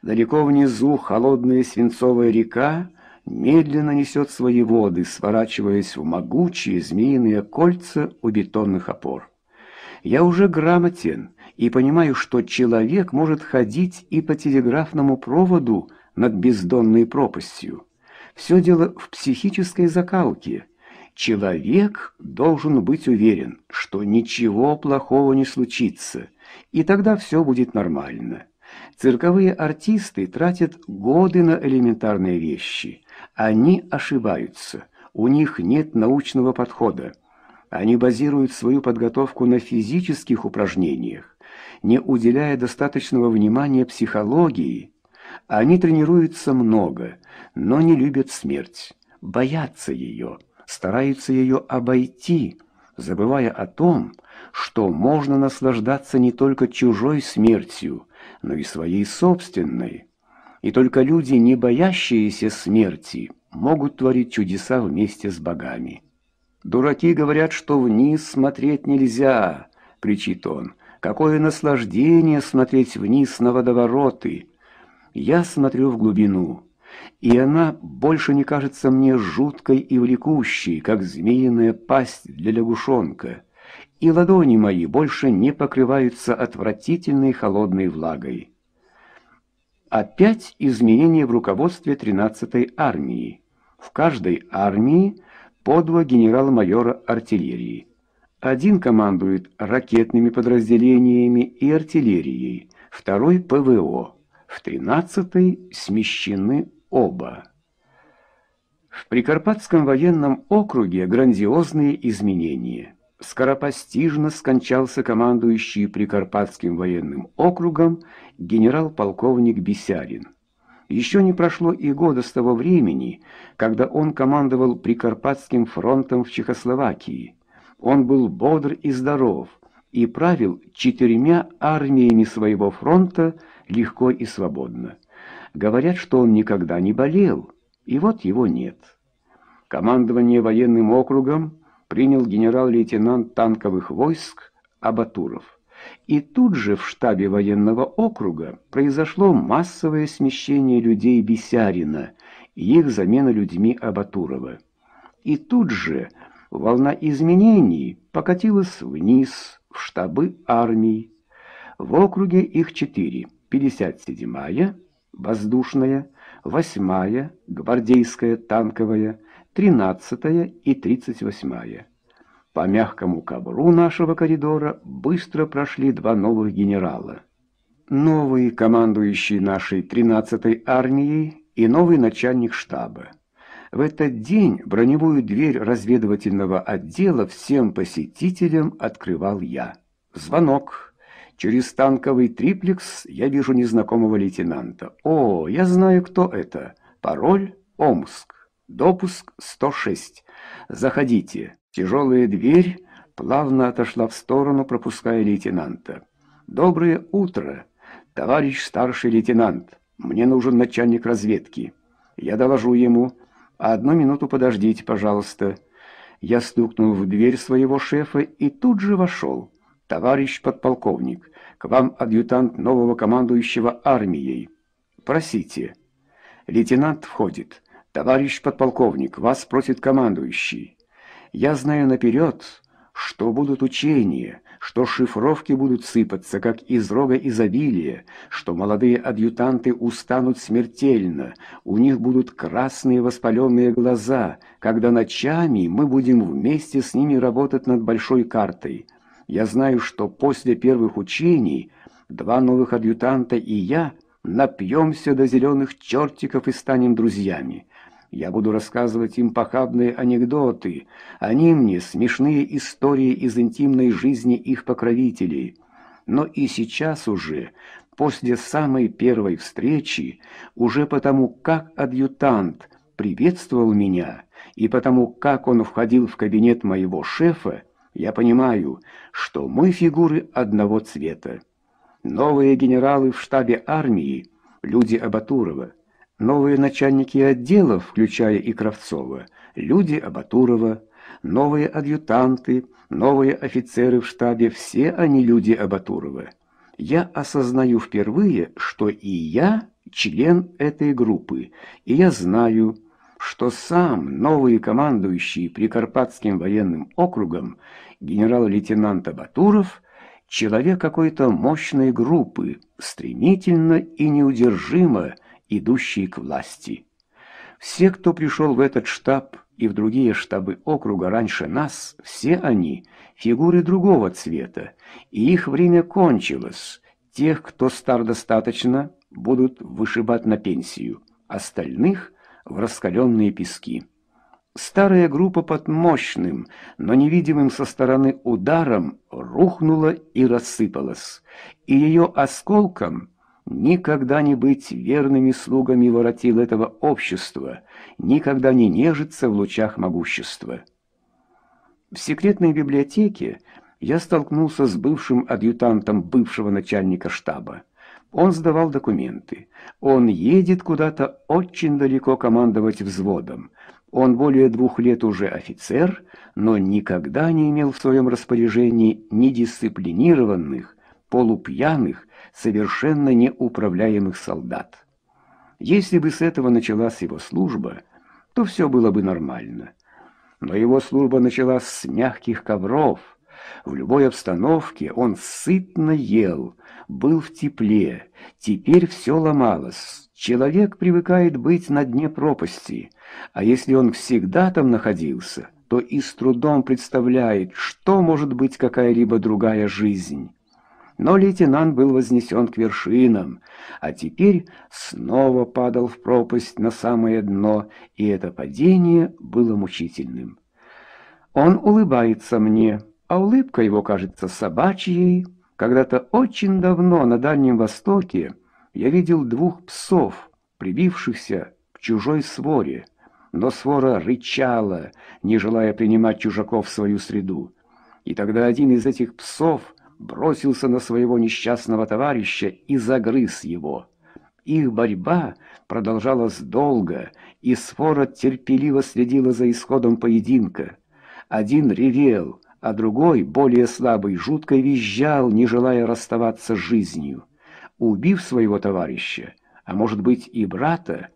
Далеко внизу холодная свинцовая река медленно несет свои воды, сворачиваясь в могучие змеиные кольца у бетонных опор. Я уже грамотен и понимаю, что человек может ходить и по телеграфному проводу над бездонной пропастью. Все дело в психической закалке. Человек должен быть уверен, что ничего плохого не случится, и тогда все будет нормально. Цирковые артисты тратят годы на элементарные вещи – они ошибаются. У них нет научного подхода. Они базируют свою подготовку на физических упражнениях, не уделяя достаточного внимания психологии. Они тренируются много, но не любят смерть, боятся ее, стараются ее обойти, забывая о том, что можно наслаждаться не только чужой смертью, но и своей собственной и только люди, не боящиеся смерти, могут творить чудеса вместе с богами. «Дураки говорят, что вниз смотреть нельзя», — кричит он. «Какое наслаждение смотреть вниз на водовороты!» Я смотрю в глубину, и она больше не кажется мне жуткой и влекущей, как змеиная пасть для лягушонка, и ладони мои больше не покрываются отвратительной холодной влагой. Опять изменения в руководстве 13-й армии. В каждой армии по два генерала-майора артиллерии. Один командует ракетными подразделениями и артиллерией, второй – ПВО. В 13-й смещены оба. В Прикарпатском военном округе грандиозные изменения. Скоропостижно скончался командующий Прикарпатским военным округом генерал-полковник Бесярин. Еще не прошло и года с того времени, когда он командовал Прикарпатским фронтом в Чехословакии. Он был бодр и здоров и правил четырьмя армиями своего фронта легко и свободно. Говорят, что он никогда не болел, и вот его нет. Командование военным округом принял генерал-лейтенант танковых войск Абатуров. И тут же в штабе военного округа произошло массовое смещение людей Бесярина и их замена людьми Абатурова. И тут же волна изменений покатилась вниз в штабы армий. В округе их четыре – 57-я, воздушная, 8-я, гвардейская, танковая, 13-я и 38-я. По мягкому ковру нашего коридора быстро прошли два новых генерала. Новый командующий нашей 13-й армией и новый начальник штаба. В этот день броневую дверь разведывательного отдела всем посетителям открывал я. Звонок. Через танковый триплекс я вижу незнакомого лейтенанта. О, я знаю, кто это. Пароль «Омск». Допуск 106. Заходите. Тяжелая дверь плавно отошла в сторону, пропуская лейтенанта. «Доброе утро, товарищ старший лейтенант. Мне нужен начальник разведки. Я доложу ему. Одну минуту подождите, пожалуйста». Я стукнул в дверь своего шефа и тут же вошел. «Товарищ подполковник, к вам адъютант нового командующего армией. Просите». Лейтенант входит. «Товарищ подполковник, вас просит командующий». Я знаю наперед, что будут учения, что шифровки будут сыпаться, как из рога изобилия, что молодые адъютанты устанут смертельно, у них будут красные воспаленные глаза, когда ночами мы будем вместе с ними работать над большой картой. Я знаю, что после первых учений два новых адъютанта и я напьемся до зеленых чертиков и станем друзьями. Я буду рассказывать им похабные анекдоты, они мне смешные истории из интимной жизни их покровителей. Но и сейчас уже, после самой первой встречи, уже потому как адъютант приветствовал меня и потому как он входил в кабинет моего шефа, я понимаю, что мы фигуры одного цвета. Новые генералы в штабе армии – люди Абатурова – Новые начальники отделов, включая и Кравцова, люди Абатурова, новые адъютанты, новые офицеры в штабе, все они люди Абатурова. Я осознаю впервые, что и я член этой группы, и я знаю, что сам новый командующий Прикарпатским военным округом генерал-лейтенант Абатуров человек какой-то мощной группы, стремительно и неудержимо – идущие к власти. Все, кто пришел в этот штаб и в другие штабы округа раньше нас, все они – фигуры другого цвета, и их время кончилось. Тех, кто стар достаточно, будут вышибать на пенсию, остальных – в раскаленные пески. Старая группа под мощным, но невидимым со стороны ударом рухнула и рассыпалась, и ее осколком – никогда не быть верными слугами воротил этого общества, никогда не нежиться в лучах могущества. В секретной библиотеке я столкнулся с бывшим адъютантом бывшего начальника штаба. Он сдавал документы. Он едет куда-то очень далеко командовать взводом. Он более двух лет уже офицер, но никогда не имел в своем распоряжении ни дисциплинированных, полупьяных, совершенно неуправляемых солдат. Если бы с этого началась его служба, то все было бы нормально. Но его служба началась с мягких ковров. В любой обстановке он сытно ел, был в тепле, теперь все ломалось. Человек привыкает быть на дне пропасти, а если он всегда там находился, то и с трудом представляет, что может быть какая-либо другая жизнь но лейтенант был вознесен к вершинам, а теперь снова падал в пропасть на самое дно, и это падение было мучительным. Он улыбается мне, а улыбка его кажется собачьей. Когда-то очень давно на Дальнем Востоке я видел двух псов, прибившихся к чужой своре, но свора рычала, не желая принимать чужаков в свою среду. И тогда один из этих псов – бросился на своего несчастного товарища и загрыз его. Их борьба продолжалась долго, и сворот терпеливо следила за исходом поединка. Один ревел, а другой, более слабый, жутко визжал, не желая расставаться с жизнью. Убив своего товарища, а может быть и брата,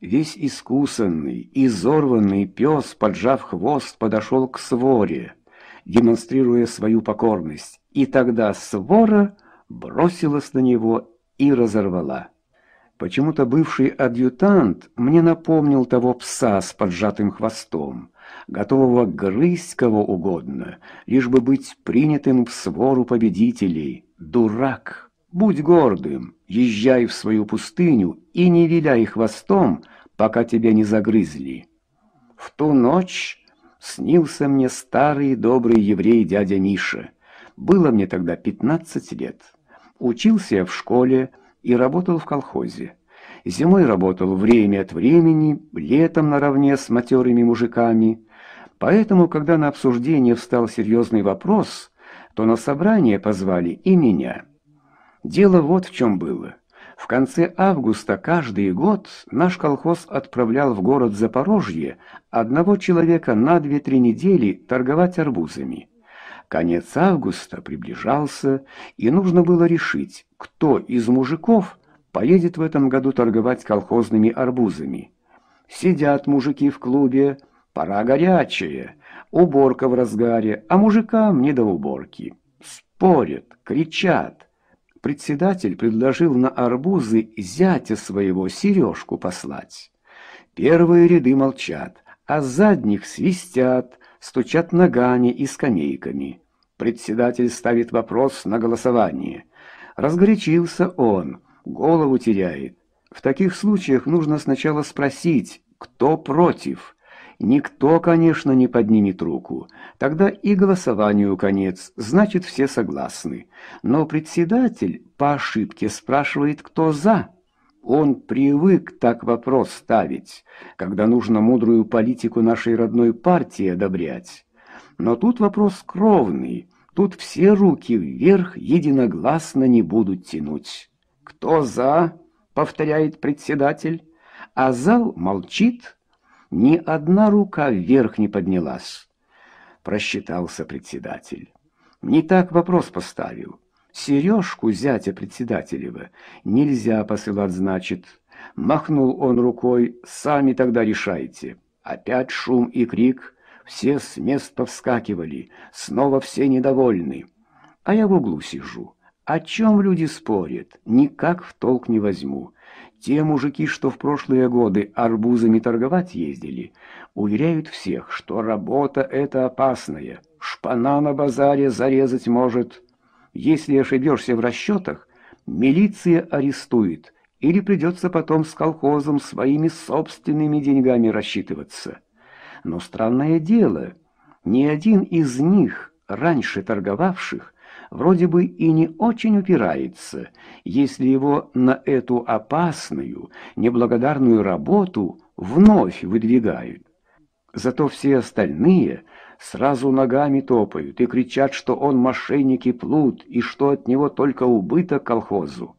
весь искусанный, изорванный пес, поджав хвост, подошел к Своре демонстрируя свою покорность, и тогда свора бросилась на него и разорвала. Почему-то бывший адъютант мне напомнил того пса с поджатым хвостом, готового грызть кого угодно, лишь бы быть принятым в свору победителей. Дурак! Будь гордым, езжай в свою пустыню и не виляй хвостом, пока тебя не загрызли. В ту ночь снился мне старый добрый еврей дядя Миша. Было мне тогда 15 лет. Учился я в школе и работал в колхозе. Зимой работал время от времени, летом наравне с матерыми мужиками. Поэтому, когда на обсуждение встал серьезный вопрос, то на собрание позвали и меня. Дело вот в чем было. В конце августа каждый год наш колхоз отправлял в город Запорожье одного человека на 2-3 недели торговать арбузами. Конец августа приближался, и нужно было решить, кто из мужиков поедет в этом году торговать колхозными арбузами. Сидят мужики в клубе, пора горячая, уборка в разгаре, а мужикам не до уборки. Спорят, кричат, Председатель предложил на арбузы зятя своего Сережку послать. Первые ряды молчат, а задних свистят, стучат ногами и скамейками. Председатель ставит вопрос на голосование. Разгорячился он, голову теряет. В таких случаях нужно сначала спросить, кто против – Никто, конечно, не поднимет руку. Тогда и голосованию конец, значит, все согласны. Но председатель по ошибке спрашивает, кто «за». Он привык так вопрос ставить, когда нужно мудрую политику нашей родной партии одобрять. Но тут вопрос кровный, тут все руки вверх единогласно не будут тянуть. «Кто за?» — повторяет председатель, а зал молчит, ни одна рука вверх не поднялась. Просчитался председатель. Не так вопрос поставил. Сережку зятя председателева нельзя посылать, значит. Махнул он рукой, сами тогда решайте. Опять шум и крик, все с мест повскакивали, снова все недовольны. А я в углу сижу. О чем люди спорят, никак в толк не возьму. Те мужики, что в прошлые годы арбузами торговать ездили, уверяют всех, что работа эта опасная, шпана на базаре зарезать может. Если ошибешься в расчетах, милиция арестует, или придется потом с колхозом своими собственными деньгами рассчитываться. Но странное дело, ни один из них, раньше торговавших, вроде бы и не очень упирается, если его на эту опасную, неблагодарную работу вновь выдвигают. Зато все остальные сразу ногами топают и кричат, что он мошенник и плут, и что от него только убыток колхозу.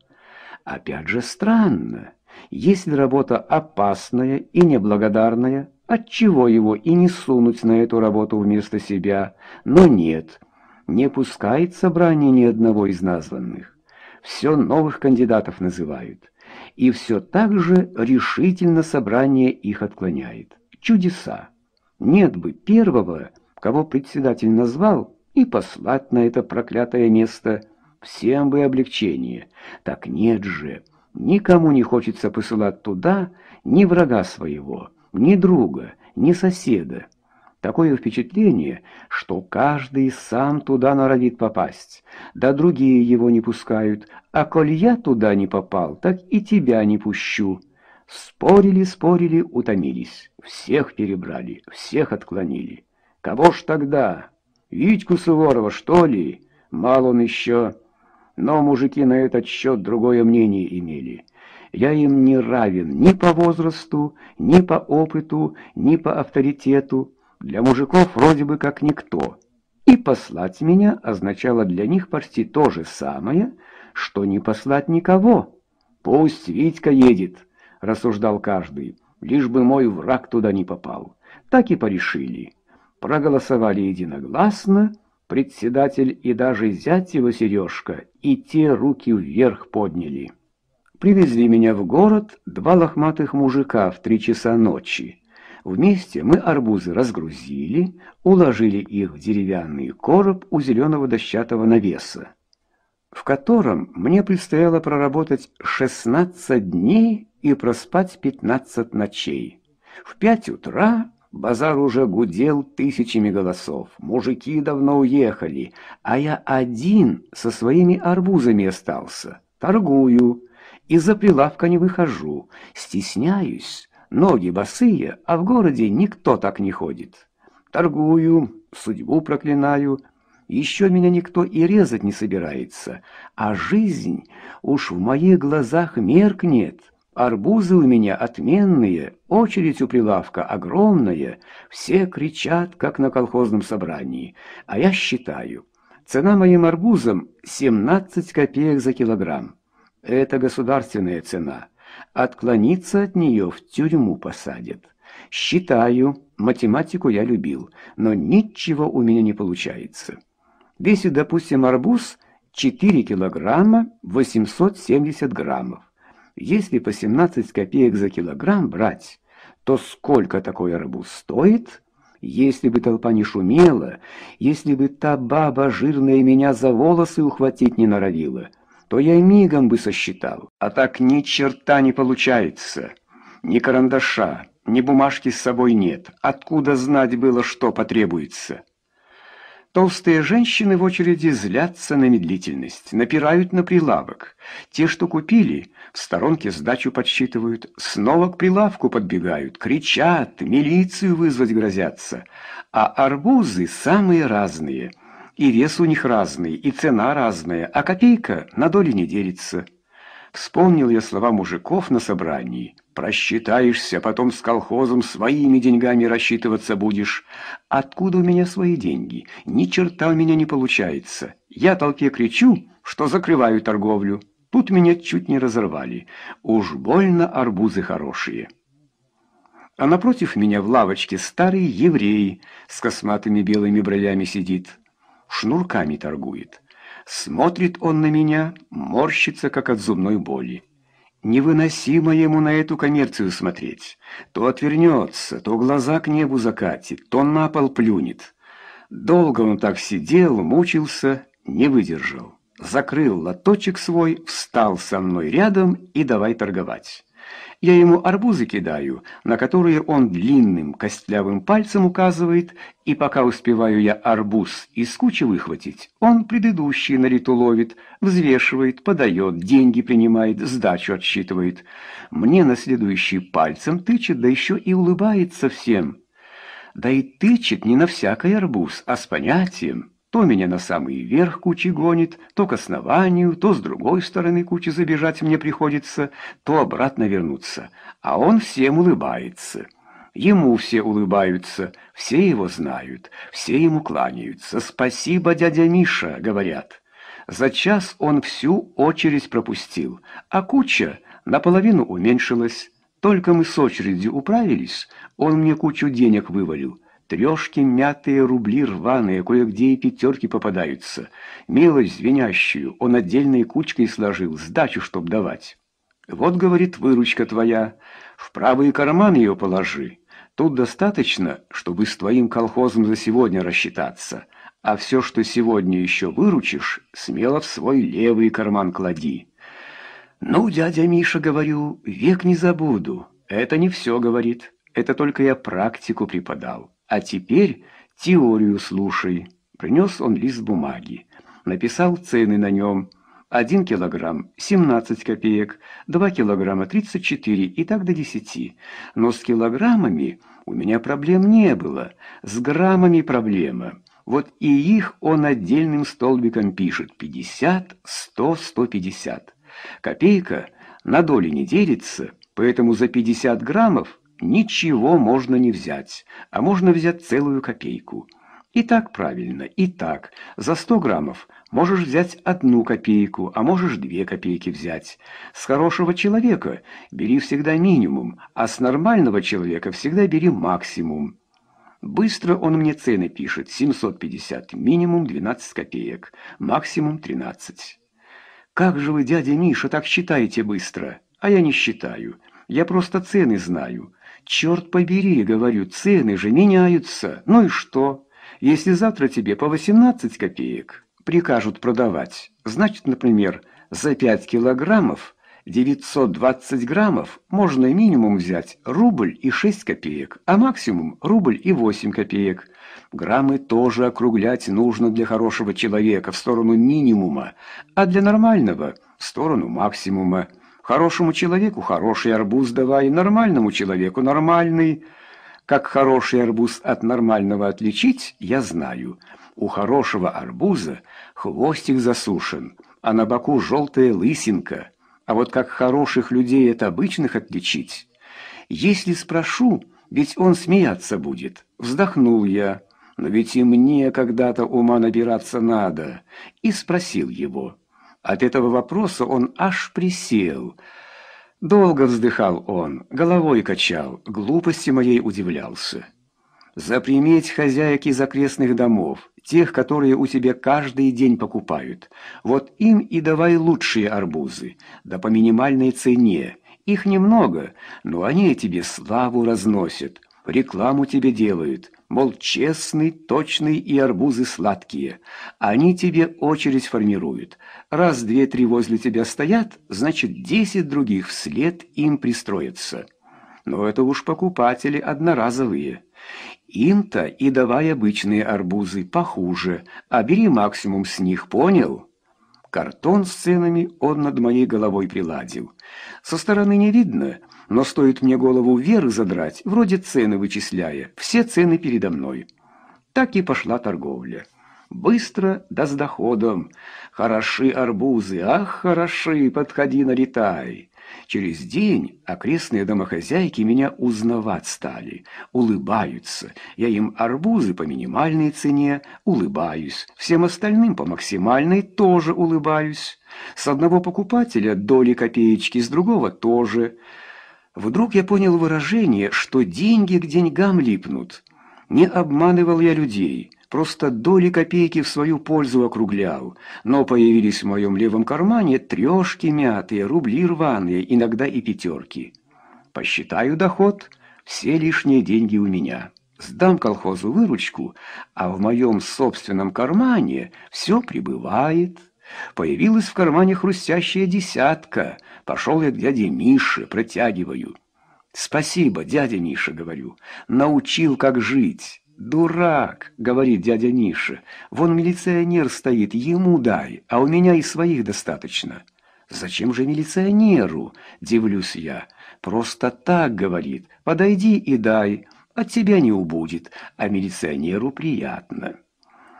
Опять же странно, если работа опасная и неблагодарная, отчего его и не сунуть на эту работу вместо себя, но нет – не пускает собрание ни одного из названных. Все новых кандидатов называют. И все так же решительно собрание их отклоняет. Чудеса. Нет бы первого, кого председатель назвал, и послать на это проклятое место. Всем бы облегчение. Так нет же. Никому не хочется посылать туда ни врага своего, ни друга, ни соседа. Такое впечатление, что каждый сам туда норовит попасть, да другие его не пускают, а коль я туда не попал, так и тебя не пущу. Спорили, спорили, утомились, всех перебрали, всех отклонили. Кого ж тогда? Витьку Суворова, что ли? Мал он еще. Но мужики на этот счет другое мнение имели. Я им не равен ни по возрасту, ни по опыту, ни по авторитету, для мужиков вроде бы как никто. И послать меня означало для них почти то же самое, что не послать никого. «Пусть Витька едет», — рассуждал каждый, — «лишь бы мой враг туда не попал». Так и порешили. Проголосовали единогласно, председатель и даже зять его Сережка, и те руки вверх подняли. Привезли меня в город два лохматых мужика в три часа ночи. Вместе мы арбузы разгрузили, уложили их в деревянный короб у зеленого дощатого навеса, в котором мне предстояло проработать 16 дней и проспать 15 ночей. В 5 утра базар уже гудел тысячами голосов, мужики давно уехали, а я один со своими арбузами остался, торгую, из-за прилавка не выхожу, стесняюсь, Ноги босые, а в городе никто так не ходит. Торгую, судьбу проклинаю. Еще меня никто и резать не собирается. А жизнь уж в моих глазах меркнет. Арбузы у меня отменные, очередь у прилавка огромная. Все кричат, как на колхозном собрании. А я считаю, цена моим арбузам 17 копеек за килограмм. Это государственная цена. Отклониться от нее в тюрьму посадят. Считаю, математику я любил, но ничего у меня не получается. Весит, допустим, арбуз 4 килограмма 870 граммов. Если по 17 копеек за килограмм брать, то сколько такой арбуз стоит? Если бы толпа не шумела, если бы та баба жирная меня за волосы ухватить не норовила – то я мигом бы сосчитал. А так ни черта не получается. Ни карандаша, ни бумажки с собой нет. Откуда знать было, что потребуется? Толстые женщины в очереди злятся на медлительность, напирают на прилавок. Те, что купили, в сторонке сдачу подсчитывают, снова к прилавку подбегают, кричат, милицию вызвать грозятся. А арбузы самые разные – и вес у них разный, и цена разная, а копейка на доли не делится. Вспомнил я слова мужиков на собрании. «Просчитаешься, потом с колхозом своими деньгами рассчитываться будешь. Откуда у меня свои деньги? Ни черта у меня не получается. Я толпе кричу, что закрываю торговлю. Тут меня чуть не разорвали. Уж больно арбузы хорошие». А напротив меня в лавочке старый еврей с косматыми белыми бровями сидит шнурками торгует. Смотрит он на меня, морщится, как от зубной боли. Невыносимо ему на эту коммерцию смотреть. То отвернется, то глаза к небу закатит, то на пол плюнет. Долго он так сидел, мучился, не выдержал. Закрыл лоточек свой, встал со мной рядом и давай торговать я ему арбузы кидаю, на которые он длинным костлявым пальцем указывает, и пока успеваю я арбуз из кучи выхватить, он предыдущий на риту ловит, взвешивает, подает, деньги принимает, сдачу отсчитывает. Мне на следующий пальцем тычет, да еще и улыбается всем. Да и тычет не на всякий арбуз, а с понятием. То меня на самый верх кучи гонит, то к основанию, то с другой стороны кучи забежать мне приходится, то обратно вернуться. А он всем улыбается. Ему все улыбаются, все его знают, все ему кланяются. «Спасибо, дядя Миша», — говорят. За час он всю очередь пропустил, а куча наполовину уменьшилась. Только мы с очередью управились, он мне кучу денег вывалил. Трешки мятые, рубли рваные, кое-где и пятерки попадаются. милость звенящую он отдельной кучкой сложил, сдачу чтоб давать. Вот, говорит, выручка твоя, в правый карман ее положи. Тут достаточно, чтобы с твоим колхозом за сегодня рассчитаться, а все, что сегодня еще выручишь, смело в свой левый карман клади. «Ну, дядя Миша, говорю, век не забуду. Это не все, — говорит, — это только я практику преподал». А теперь теорию слушай. Принес он лист бумаги. Написал цены на нем. один килограмм семнадцать копеек, два килограмма тридцать четыре и так до десяти. Но с килограммами у меня проблем не было. С граммами проблема. Вот и их он отдельным столбиком пишет. 50, 100, 150. Копейка на доли не делится, поэтому за 50 граммов ничего можно не взять, а можно взять целую копейку. И так правильно, и так. За 100 граммов можешь взять одну копейку, а можешь две копейки взять. С хорошего человека бери всегда минимум, а с нормального человека всегда бери максимум. Быстро он мне цены пишет. 750 минимум 12 копеек, максимум 13. Как же вы, дядя Миша, так считаете быстро? А я не считаю. Я просто цены знаю черт побери, говорю, цены же меняются. Ну и что? Если завтра тебе по 18 копеек прикажут продавать, значит, например, за 5 килограммов 920 граммов можно минимум взять рубль и 6 копеек, а максимум рубль и 8 копеек. Граммы тоже округлять нужно для хорошего человека в сторону минимума, а для нормального – в сторону максимума. Хорошему человеку хороший арбуз давай, нормальному человеку нормальный. Как хороший арбуз от нормального отличить, я знаю. У хорошего арбуза хвостик засушен, а на боку желтая лысинка. А вот как хороших людей от обычных отличить? Если спрошу, ведь он смеяться будет. Вздохнул я, но ведь и мне когда-то ума набираться надо. И спросил его. От этого вопроса он аж присел. Долго вздыхал он, головой качал, глупости моей удивлялся. Заприметь хозяек из окрестных домов, тех, которые у тебя каждый день покупают. Вот им и давай лучшие арбузы, да по минимальной цене. Их немного, но они тебе славу разносят, рекламу тебе делают мол, честный, точный и арбузы сладкие. Они тебе очередь формируют. Раз две-три возле тебя стоят, значит, десять других вслед им пристроятся. Но это уж покупатели одноразовые. Им-то и давай обычные арбузы похуже, а бери максимум с них, понял? Картон с ценами он над моей головой приладил. Со стороны не видно — но стоит мне голову вверх задрать, вроде цены вычисляя, все цены передо мной. Так и пошла торговля. Быстро, да с доходом. Хороши арбузы, ах, хороши, подходи, налетай. Через день окрестные домохозяйки меня узнавать стали, улыбаются. Я им арбузы по минимальной цене, улыбаюсь. Всем остальным по максимальной тоже улыбаюсь. С одного покупателя доли копеечки, с другого тоже. Вдруг я понял выражение, что деньги к деньгам липнут. Не обманывал я людей, просто доли копейки в свою пользу округлял, но появились в моем левом кармане трешки мятые, рубли рваные, иногда и пятерки. Посчитаю доход, все лишние деньги у меня. Сдам колхозу выручку, а в моем собственном кармане все прибывает. Появилась в кармане хрустящая десятка, Пошел я к дяде Мише, протягиваю. «Спасибо, дядя Миша», — говорю, — «научил, как жить». «Дурак», — говорит дядя Миша, — «вон милиционер стоит, ему дай, а у меня и своих достаточно». «Зачем же милиционеру?» — дивлюсь я. «Просто так, — говорит, — подойди и дай, от тебя не убудет, а милиционеру приятно».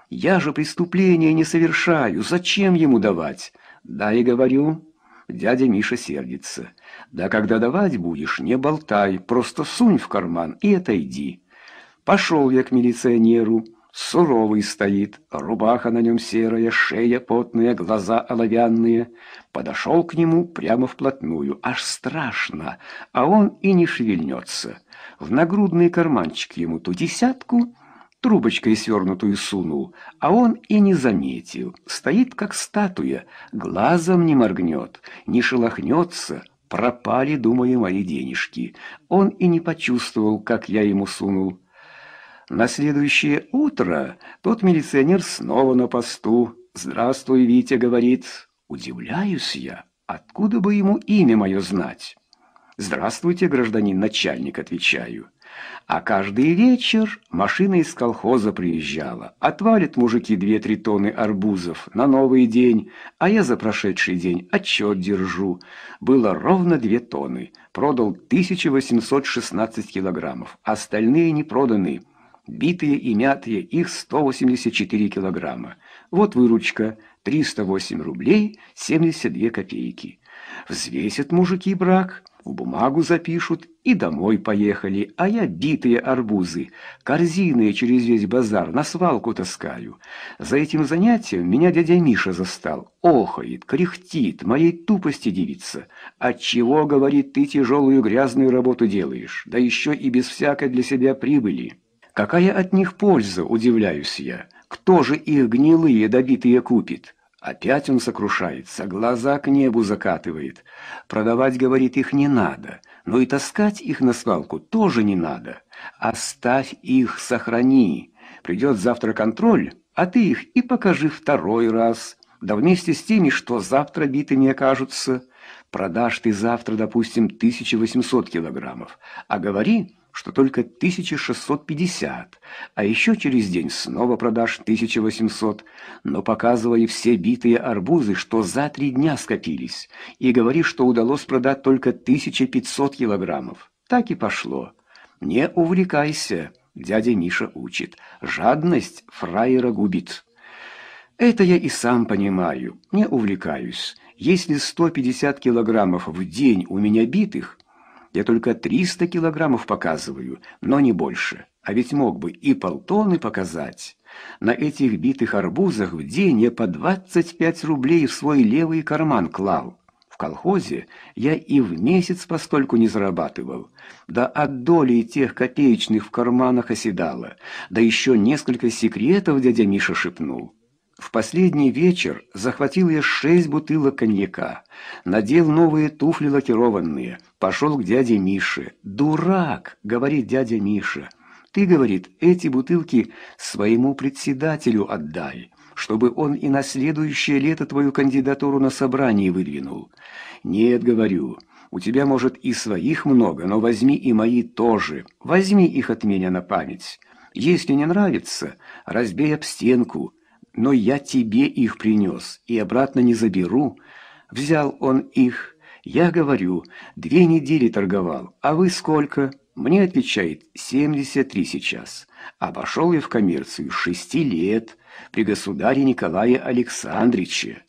«Я же преступления не совершаю, зачем ему давать?» «Да говорю, Дядя Миша сердится. Да когда давать будешь, не болтай, просто сунь в карман и отойди. Пошел я к милиционеру. Суровый стоит, рубаха на нем серая, шея потная, глаза оловянные. Подошел к нему прямо вплотную, аж страшно, а он и не шевельнется. В нагрудный карманчик ему ту десятку трубочкой свернутую сунул, а он и не заметил. Стоит, как статуя, глазом не моргнет, не шелохнется. Пропали, думаю, мои денежки. Он и не почувствовал, как я ему сунул. На следующее утро тот милиционер снова на посту. «Здравствуй, Витя», — говорит. Удивляюсь я, откуда бы ему имя мое знать? «Здравствуйте, гражданин начальник», — отвечаю. А каждый вечер машина из колхоза приезжала. Отвалят мужики две-три тонны арбузов на новый день, а я за прошедший день отчет держу. Было ровно две тонны. Продал 1816 килограммов. Остальные не проданы. Битые и мятые их 184 килограмма. Вот выручка 308 рублей 72 копейки. Взвесят мужики брак – в бумагу запишут и домой поехали, а я битые арбузы, корзины через весь базар на свалку таскаю. За этим занятием меня дядя Миша застал, охает, кряхтит, моей тупости дивится. Отчего, говорит, ты тяжелую грязную работу делаешь, да еще и без всякой для себя прибыли. Какая от них польза, удивляюсь я, кто же их гнилые добитые купит?» Опять он сокрушается, глаза к небу закатывает. Продавать, говорит, их не надо, но и таскать их на свалку тоже не надо. Оставь их, сохрани. Придет завтра контроль, а ты их и покажи второй раз. Да вместе с теми, что завтра битыми окажутся. Продашь ты завтра, допустим, 1800 килограммов, а говори, что только 1650, а еще через день снова продаж 1800, но показывай все битые арбузы, что за три дня скопились, и говори, что удалось продать только 1500 килограммов. Так и пошло. Не увлекайся, дядя Миша учит. Жадность фраера губит. Это я и сам понимаю, не увлекаюсь. Если 150 килограммов в день у меня битых – я только 300 килограммов показываю, но не больше. А ведь мог бы и полтонны показать. На этих битых арбузах в день я по 25 рублей в свой левый карман клал. В колхозе я и в месяц постольку не зарабатывал. Да от доли тех копеечных в карманах оседало. Да еще несколько секретов дядя Миша шепнул. В последний вечер захватил я шесть бутылок коньяка, надел новые туфли лакированные, Пошел к дяде Мише. «Дурак!» — говорит дядя Миша. «Ты, — говорит, — эти бутылки своему председателю отдай, чтобы он и на следующее лето твою кандидатуру на собрании выдвинул». «Нет, — говорю, — у тебя, может, и своих много, но возьми и мои тоже. Возьми их от меня на память. Если не нравится, разбей об стенку, но я тебе их принес и обратно не заберу». Взял он их я говорю, две недели торговал, а вы сколько? Мне отвечает, 73 сейчас. Обошел я в коммерцию шести лет при государе Николае Александровиче.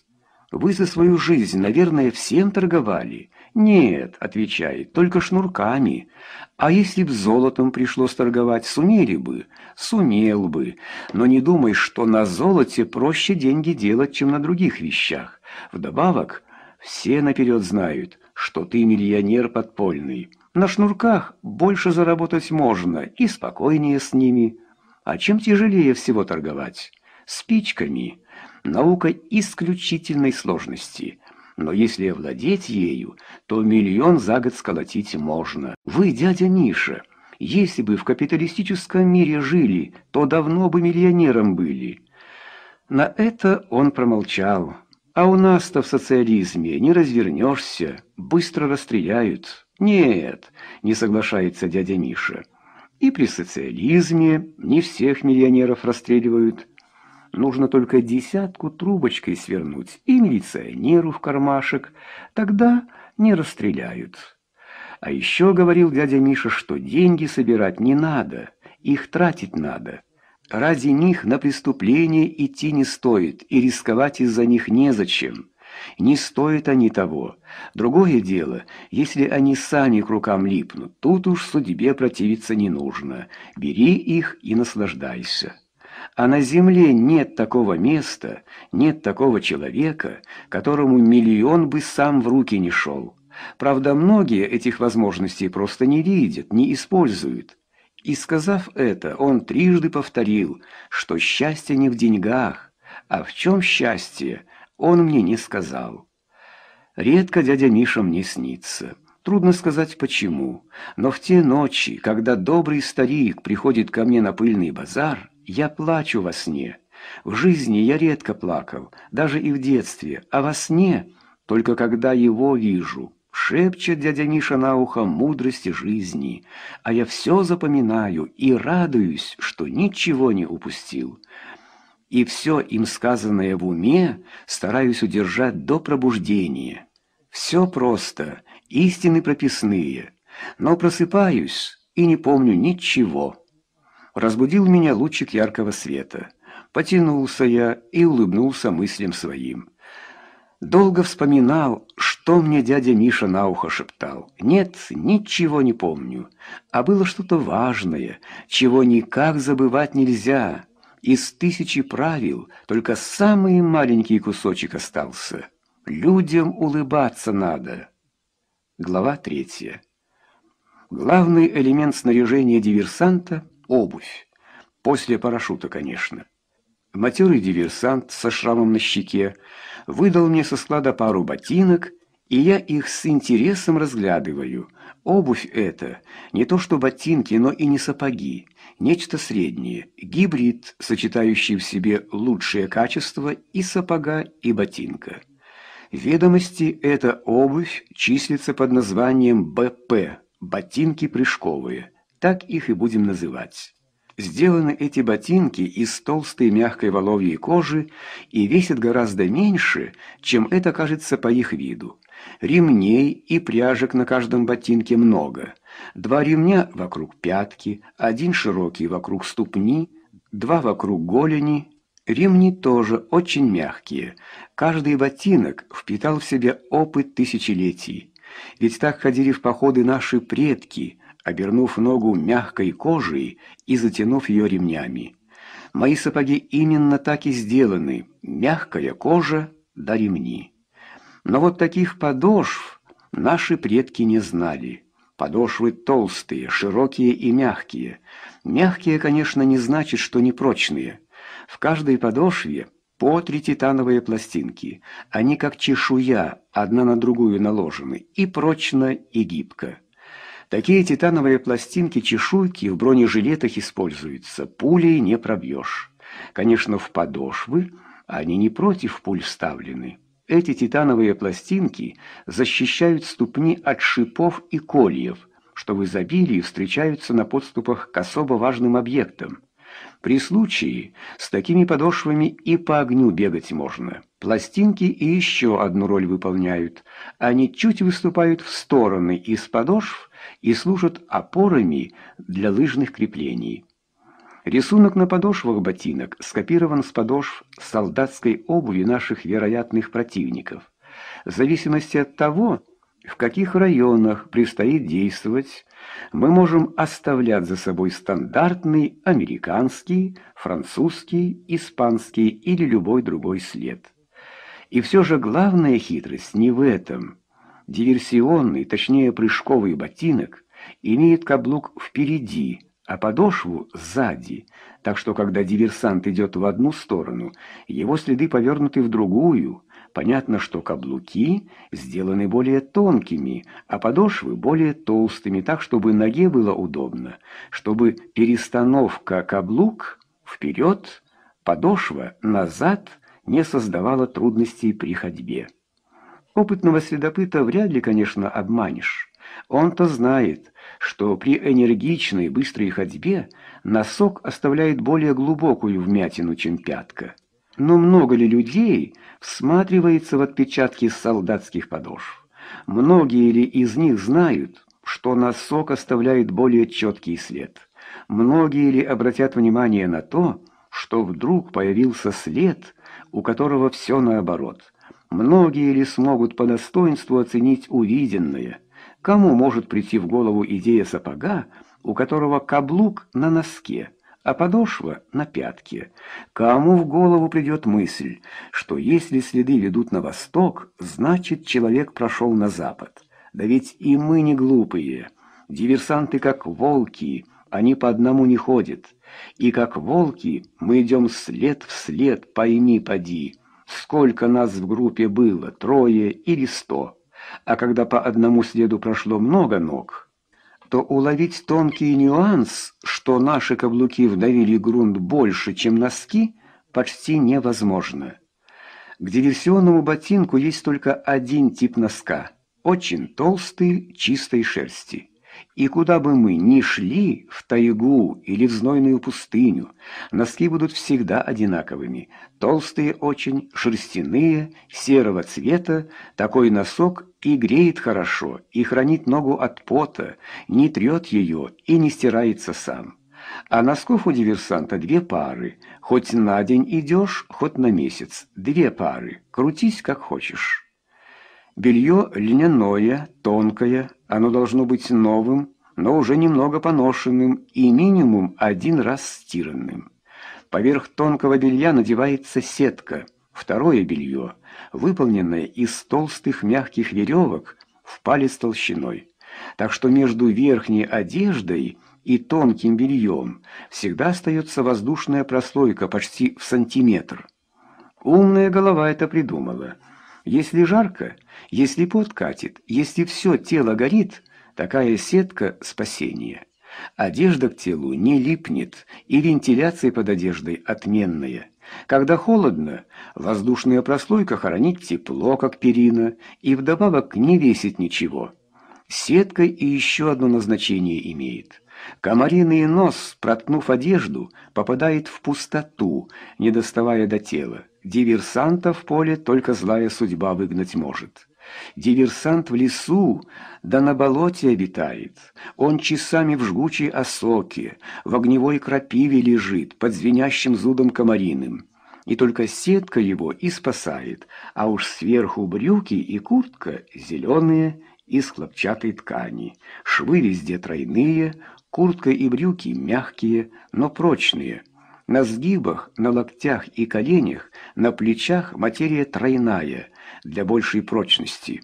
Вы за свою жизнь, наверное, всем торговали? Нет, отвечает, только шнурками. А если б золотом пришлось торговать, сумели бы? Сумел бы. Но не думай, что на золоте проще деньги делать, чем на других вещах. Вдобавок, все наперед знают, что ты миллионер подпольный. На шнурках больше заработать можно и спокойнее с ними. А чем тяжелее всего торговать? Спичками. Наука исключительной сложности. Но если овладеть ею, то миллион за год сколотить можно. Вы, дядя Миша, если бы в капиталистическом мире жили, то давно бы миллионером были. На это он промолчал. А у нас-то в социализме не развернешься, быстро расстреляют. Нет, не соглашается дядя Миша. И при социализме не всех миллионеров расстреливают. Нужно только десятку трубочкой свернуть и милиционеру в кармашек. Тогда не расстреляют. А еще говорил дядя Миша, что деньги собирать не надо, их тратить надо. Ради них на преступление идти не стоит, и рисковать из-за них незачем. Не стоят они того. Другое дело, если они сами к рукам липнут, тут уж судьбе противиться не нужно. Бери их и наслаждайся. А на земле нет такого места, нет такого человека, которому миллион бы сам в руки не шел. Правда, многие этих возможностей просто не видят, не используют. И сказав это, он трижды повторил, что счастье не в деньгах, а в чем счастье, он мне не сказал. Редко дядя Миша мне снится. Трудно сказать почему, но в те ночи, когда добрый старик приходит ко мне на пыльный базар, я плачу во сне. В жизни я редко плакал, даже и в детстве, а во сне только когда его вижу. Шепчет дядя Миша на ухо мудрости жизни, а я все запоминаю и радуюсь, что ничего не упустил. И все им сказанное в уме стараюсь удержать до пробуждения. Все просто, истины прописные, но просыпаюсь и не помню ничего. Разбудил меня лучик яркого света. Потянулся я и улыбнулся мыслям своим. Долго вспоминал, что мне дядя Миша на ухо шептал. Нет, ничего не помню. А было что-то важное, чего никак забывать нельзя. Из тысячи правил только самый маленький кусочек остался. Людям улыбаться надо. Глава третья. Главный элемент снаряжения диверсанта – обувь. После парашюта, конечно. Матерый диверсант со шрамом на щеке – выдал мне со склада пару ботинок, и я их с интересом разглядываю. Обувь это не то что ботинки, но и не сапоги, нечто среднее, гибрид, сочетающий в себе лучшие качества и сапога, и ботинка. В ведомости эта обувь числится под названием БП – ботинки прыжковые, так их и будем называть. Сделаны эти ботинки из толстой мягкой воловьей кожи и весят гораздо меньше, чем это кажется по их виду. Ремней и пряжек на каждом ботинке много. Два ремня вокруг пятки, один широкий вокруг ступни, два вокруг голени. Ремни тоже очень мягкие. Каждый ботинок впитал в себя опыт тысячелетий. Ведь так ходили в походы наши предки – обернув ногу мягкой кожей и затянув ее ремнями. Мои сапоги именно так и сделаны, мягкая кожа да ремни. Но вот таких подошв наши предки не знали. Подошвы толстые, широкие и мягкие. Мягкие, конечно, не значит, что непрочные. В каждой подошве по три титановые пластинки. Они как чешуя, одна на другую наложены, и прочно, и гибко. Такие титановые пластинки-чешуйки в бронежилетах используются, пулей не пробьешь. Конечно, в подошвы они не против пуль вставлены. Эти титановые пластинки защищают ступни от шипов и кольев, что в изобилии встречаются на подступах к особо важным объектам. При случае с такими подошвами и по огню бегать можно. Пластинки и еще одну роль выполняют. Они чуть выступают в стороны из подошв, и служат опорами для лыжных креплений. Рисунок на подошвах ботинок скопирован с подошв солдатской обуви наших вероятных противников. В зависимости от того, в каких районах предстоит действовать, мы можем оставлять за собой стандартный американский, французский, испанский или любой другой след. И все же главная хитрость не в этом – Диверсионный, точнее прыжковый ботинок, имеет каблук впереди, а подошву сзади, так что когда диверсант идет в одну сторону, его следы повернуты в другую. Понятно, что каблуки сделаны более тонкими, а подошвы более толстыми, так чтобы ноге было удобно, чтобы перестановка каблук вперед, подошва назад не создавала трудностей при ходьбе. Опытного следопыта вряд ли, конечно, обманешь. Он-то знает, что при энергичной быстрой ходьбе носок оставляет более глубокую вмятину, чем пятка. Но много ли людей всматривается в отпечатки солдатских подошв? Многие ли из них знают, что носок оставляет более четкий след? Многие ли обратят внимание на то, что вдруг появился след, у которого все наоборот – Многие ли смогут по достоинству оценить увиденное? Кому может прийти в голову идея сапога, у которого каблук на носке, а подошва на пятке? Кому в голову придет мысль, что если следы ведут на восток, значит человек прошел на запад? Да ведь и мы не глупые. Диверсанты как волки, они по одному не ходят. И как волки мы идем след в след, пойми, поди сколько нас в группе было, трое или сто. А когда по одному следу прошло много ног, то уловить тонкий нюанс, что наши каблуки вдавили грунт больше, чем носки, почти невозможно. К диверсионному ботинку есть только один тип носка – очень толстый, чистой шерсти. И куда бы мы ни шли, в тайгу или в знойную пустыню, носки будут всегда одинаковыми. Толстые очень, шерстяные, серого цвета, такой носок и греет хорошо, и хранит ногу от пота, не трет ее и не стирается сам. А носков у диверсанта две пары, хоть на день идешь, хоть на месяц, две пары, крутись как хочешь. Белье льняное, тонкое, оно должно быть новым, но уже немного поношенным и минимум один раз стиранным. Поверх тонкого белья надевается сетка, второе белье, выполненное из толстых мягких веревок в палец толщиной. Так что между верхней одеждой и тонким бельем всегда остается воздушная прослойка почти в сантиметр. Умная голова это придумала – если жарко, если пот катит, если все тело горит, такая сетка спасение. Одежда к телу не липнет, и вентиляция под одеждой отменная. Когда холодно, воздушная прослойка хранит тепло, как перина, и вдобавок не весит ничего. Сетка и еще одно назначение имеет. Комариный нос, проткнув одежду, попадает в пустоту, не доставая до тела. Диверсанта в поле только злая судьба выгнать может. Диверсант в лесу, да на болоте обитает. Он часами в жгучей осоке, в огневой крапиве лежит, под звенящим зудом комариным. И только сетка его и спасает, а уж сверху брюки и куртка зеленые из хлопчатой ткани. Швы везде тройные, куртка и брюки мягкие, но прочные, на сгибах, на локтях и коленях, на плечах материя тройная, для большей прочности.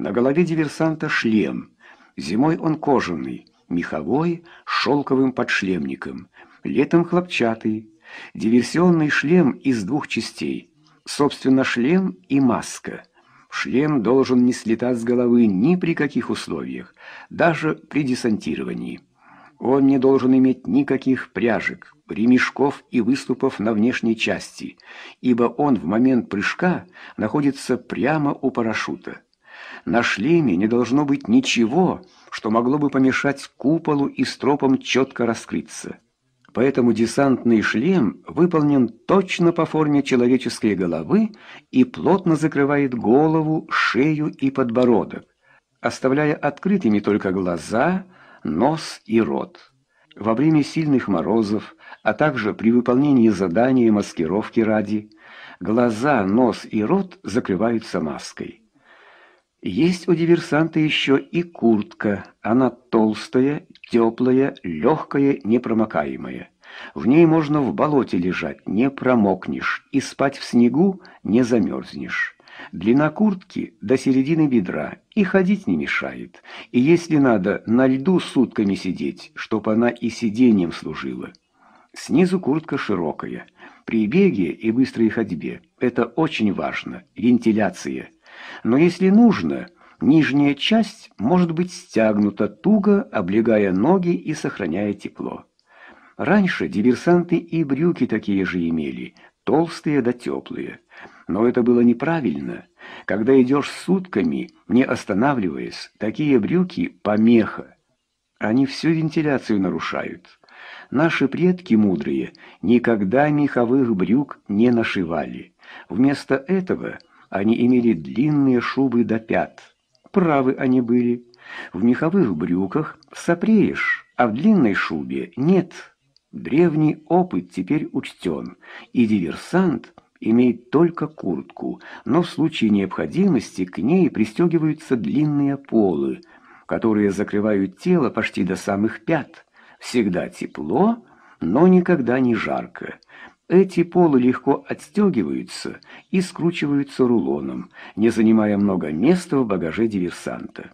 На голове диверсанта шлем. Зимой он кожаный, меховой, с шелковым подшлемником. Летом хлопчатый. Диверсионный шлем из двух частей. Собственно, шлем и маска. Шлем должен не слетать с головы ни при каких условиях, даже при десантировании. Он не должен иметь никаких пряжек, ремешков и выступов на внешней части, ибо он в момент прыжка находится прямо у парашюта. На шлеме не должно быть ничего, что могло бы помешать куполу и стропам четко раскрыться. Поэтому десантный шлем выполнен точно по форме человеческой головы и плотно закрывает голову, шею и подбородок, оставляя открытыми только глаза, нос и рот. Во время сильных морозов, а также при выполнении задания маскировки ради, глаза, нос и рот закрываются маской. Есть у диверсанта еще и куртка. Она толстая, теплая, легкая, непромокаемая. В ней можно в болоте лежать, не промокнешь, и спать в снегу не замерзнешь. Длина куртки до середины бедра и ходить не мешает. И если надо, на льду сутками сидеть, чтоб она и сиденьем служила. Снизу куртка широкая. При беге и быстрой ходьбе это очень важно, вентиляция. Но если нужно, нижняя часть может быть стягнута туго, облегая ноги и сохраняя тепло. Раньше диверсанты и брюки такие же имели, толстые да теплые. Но это было неправильно. Когда идешь сутками, не останавливаясь, такие брюки – помеха. Они всю вентиляцию нарушают. Наши предки мудрые никогда меховых брюк не нашивали. Вместо этого они имели длинные шубы до пят. Правы они были. В меховых брюках сопреешь, а в длинной шубе нет. Древний опыт теперь учтен, и диверсант имеет только куртку, но в случае необходимости к ней пристегиваются длинные полы, которые закрывают тело почти до самых пят. Всегда тепло, но никогда не жарко. Эти полы легко отстегиваются и скручиваются рулоном, не занимая много места в багаже диверсанта.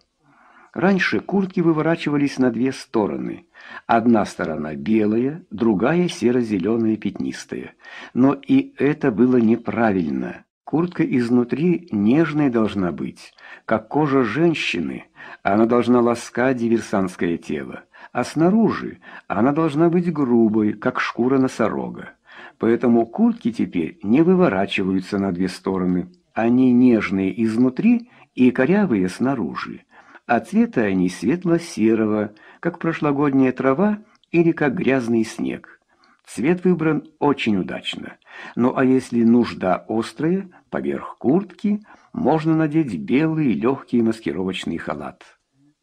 Раньше куртки выворачивались на две стороны. Одна сторона белая, другая серо-зеленая пятнистая. Но и это было неправильно. Куртка изнутри нежной должна быть, как кожа женщины. Она должна ласкать диверсантское тело а снаружи она должна быть грубой, как шкура носорога. Поэтому куртки теперь не выворачиваются на две стороны. Они нежные изнутри и корявые снаружи, а цвета они светло-серого, как прошлогодняя трава или как грязный снег. Цвет выбран очень удачно. Ну а если нужда острая, поверх куртки можно надеть белый легкий маскировочный халат.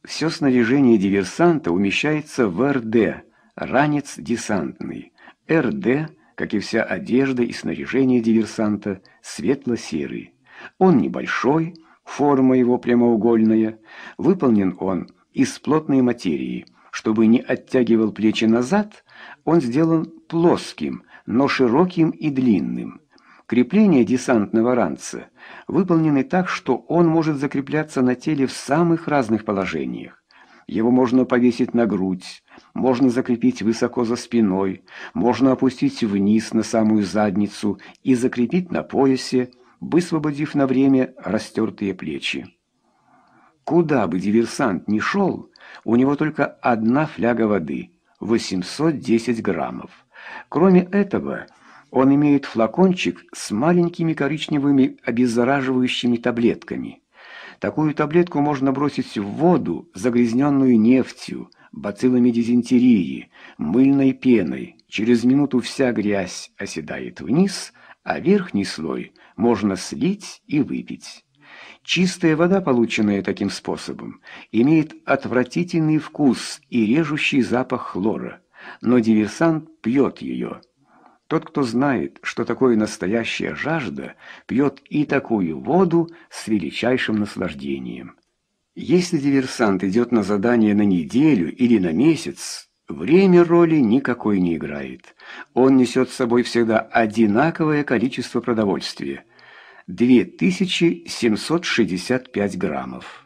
Все снаряжение диверсанта умещается в РД, ранец десантный. РД, как и вся одежда и снаряжение диверсанта, светло-серый. Он небольшой, форма его прямоугольная. Выполнен он из плотной материи. Чтобы не оттягивал плечи назад, он сделан плоским, но широким и длинным. Крепление десантного ранца – выполнены так, что он может закрепляться на теле в самых разных положениях. Его можно повесить на грудь, можно закрепить высоко за спиной, можно опустить вниз на самую задницу и закрепить на поясе, высвободив на время растертые плечи. Куда бы диверсант ни шел, у него только одна фляга воды – 810 граммов. Кроме этого, он имеет флакончик с маленькими коричневыми обеззараживающими таблетками. Такую таблетку можно бросить в воду, загрязненную нефтью, бациллами дизентерии, мыльной пеной. Через минуту вся грязь оседает вниз, а верхний слой можно слить и выпить. Чистая вода, полученная таким способом, имеет отвратительный вкус и режущий запах хлора, но диверсант пьет ее. Тот, кто знает, что такое настоящая жажда, пьет и такую воду с величайшим наслаждением. Если диверсант идет на задание на неделю или на месяц, время роли никакой не играет. Он несет с собой всегда одинаковое количество продовольствия – 2765 граммов.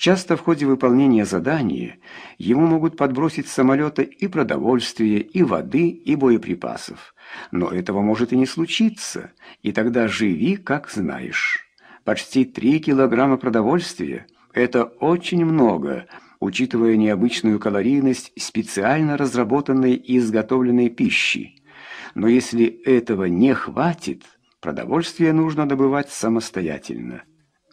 Часто в ходе выполнения задания ему могут подбросить с самолета и продовольствие, и воды, и боеприпасов. Но этого может и не случиться, и тогда живи, как знаешь. Почти 3 килограмма продовольствия – это очень много, учитывая необычную калорийность специально разработанной и изготовленной пищи. Но если этого не хватит, продовольствие нужно добывать самостоятельно.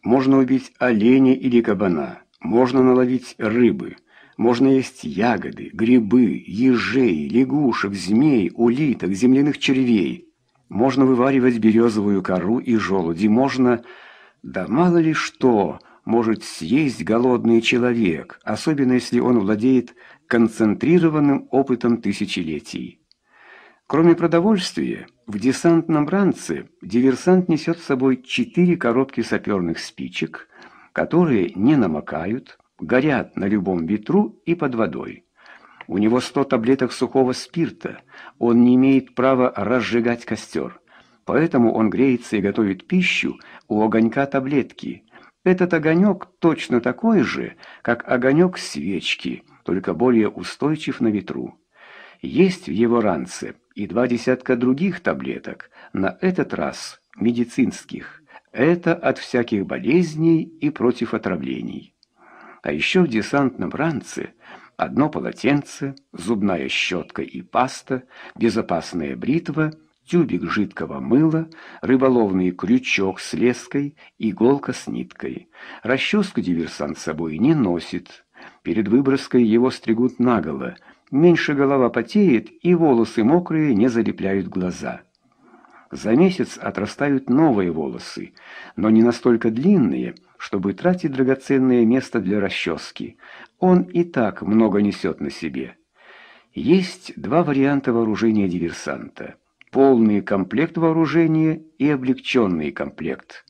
Можно убить оленя или кабана, можно наловить рыбы, можно есть ягоды, грибы, ежей, лягушек, змей, улиток, земляных червей. Можно вываривать березовую кору и желуди, можно... Да мало ли что может съесть голодный человек, особенно если он владеет концентрированным опытом тысячелетий. Кроме продовольствия, в десантном ранце диверсант несет с собой четыре коробки саперных спичек, которые не намокают, горят на любом ветру и под водой. У него 100 таблеток сухого спирта, он не имеет права разжигать костер. Поэтому он греется и готовит пищу у огонька таблетки. Этот огонек точно такой же, как огонек свечки, только более устойчив на ветру. Есть в его ранце и два десятка других таблеток, на этот раз медицинских. Это от всяких болезней и против отравлений. А еще в десантном ранце одно полотенце, зубная щетка и паста, безопасная бритва, тюбик жидкого мыла, рыболовный крючок с леской, иголка с ниткой. Расческу диверсант с собой не носит. Перед выброской его стригут наголо – меньше голова потеет и волосы мокрые не залепляют глаза. За месяц отрастают новые волосы, но не настолько длинные, чтобы тратить драгоценное место для расчески. Он и так много несет на себе. Есть два варианта вооружения диверсанта. Полный комплект вооружения и облегченный комплект.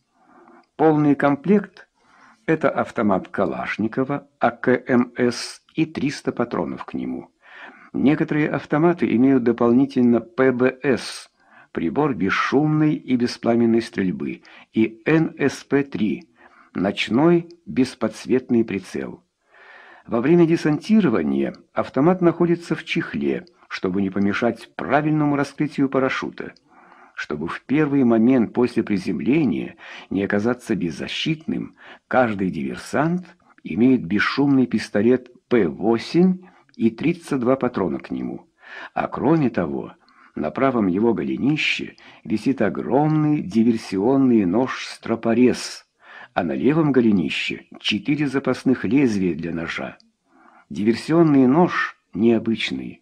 Полный комплект – это автомат Калашникова, АКМС и 300 патронов к нему. Некоторые автоматы имеют дополнительно ПБС – прибор бесшумной и беспламенной стрельбы, и НСП-3 – ночной бесподсветный прицел. Во время десантирования автомат находится в чехле, чтобы не помешать правильному раскрытию парашюта чтобы в первый момент после приземления не оказаться беззащитным, каждый диверсант имеет бесшумный пистолет П-8 и 32 патрона к нему. А кроме того, на правом его голенище висит огромный диверсионный нож-стропорез, а на левом голенище четыре запасных лезвия для ножа. Диверсионный нож необычный.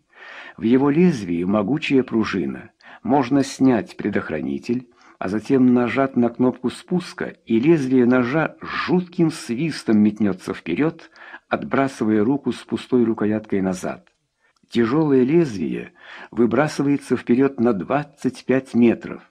В его лезвии могучая пружина. Можно снять предохранитель, а затем нажать на кнопку спуска, и лезвие ножа жутким свистом метнется вперед, отбрасывая руку с пустой рукояткой назад. Тяжелое лезвие выбрасывается вперед на 25 метров.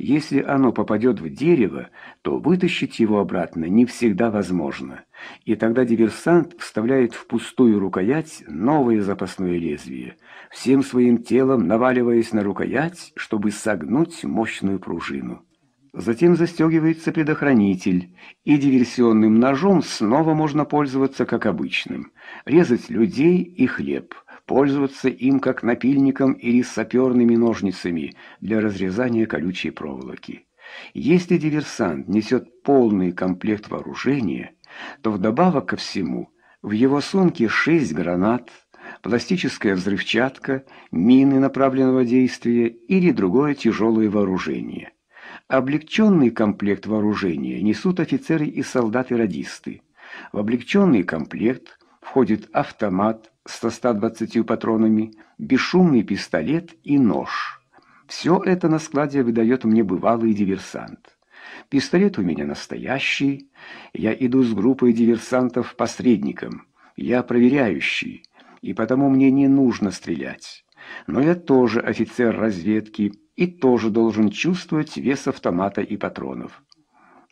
Если оно попадет в дерево, то вытащить его обратно не всегда возможно. И тогда диверсант вставляет в пустую рукоять новое запасное лезвие, всем своим телом наваливаясь на рукоять, чтобы согнуть мощную пружину. Затем застегивается предохранитель, и диверсионным ножом снова можно пользоваться как обычным. Резать людей и хлеб, пользоваться им как напильником или саперными ножницами для разрезания колючей проволоки. Если диверсант несет полный комплект вооружения, то вдобавок ко всему в его сумке шесть гранат, пластическая взрывчатка, мины направленного действия или другое тяжелое вооружение – Облегченный комплект вооружения несут офицеры и солдаты-радисты. В облегченный комплект входит автомат со 120 патронами, бесшумный пистолет и нож. Все это на складе выдает мне бывалый диверсант. Пистолет у меня настоящий. Я иду с группой диверсантов-посредником. Я проверяющий, и потому мне не нужно стрелять. Но я тоже офицер разведки и тоже должен чувствовать вес автомата и патронов.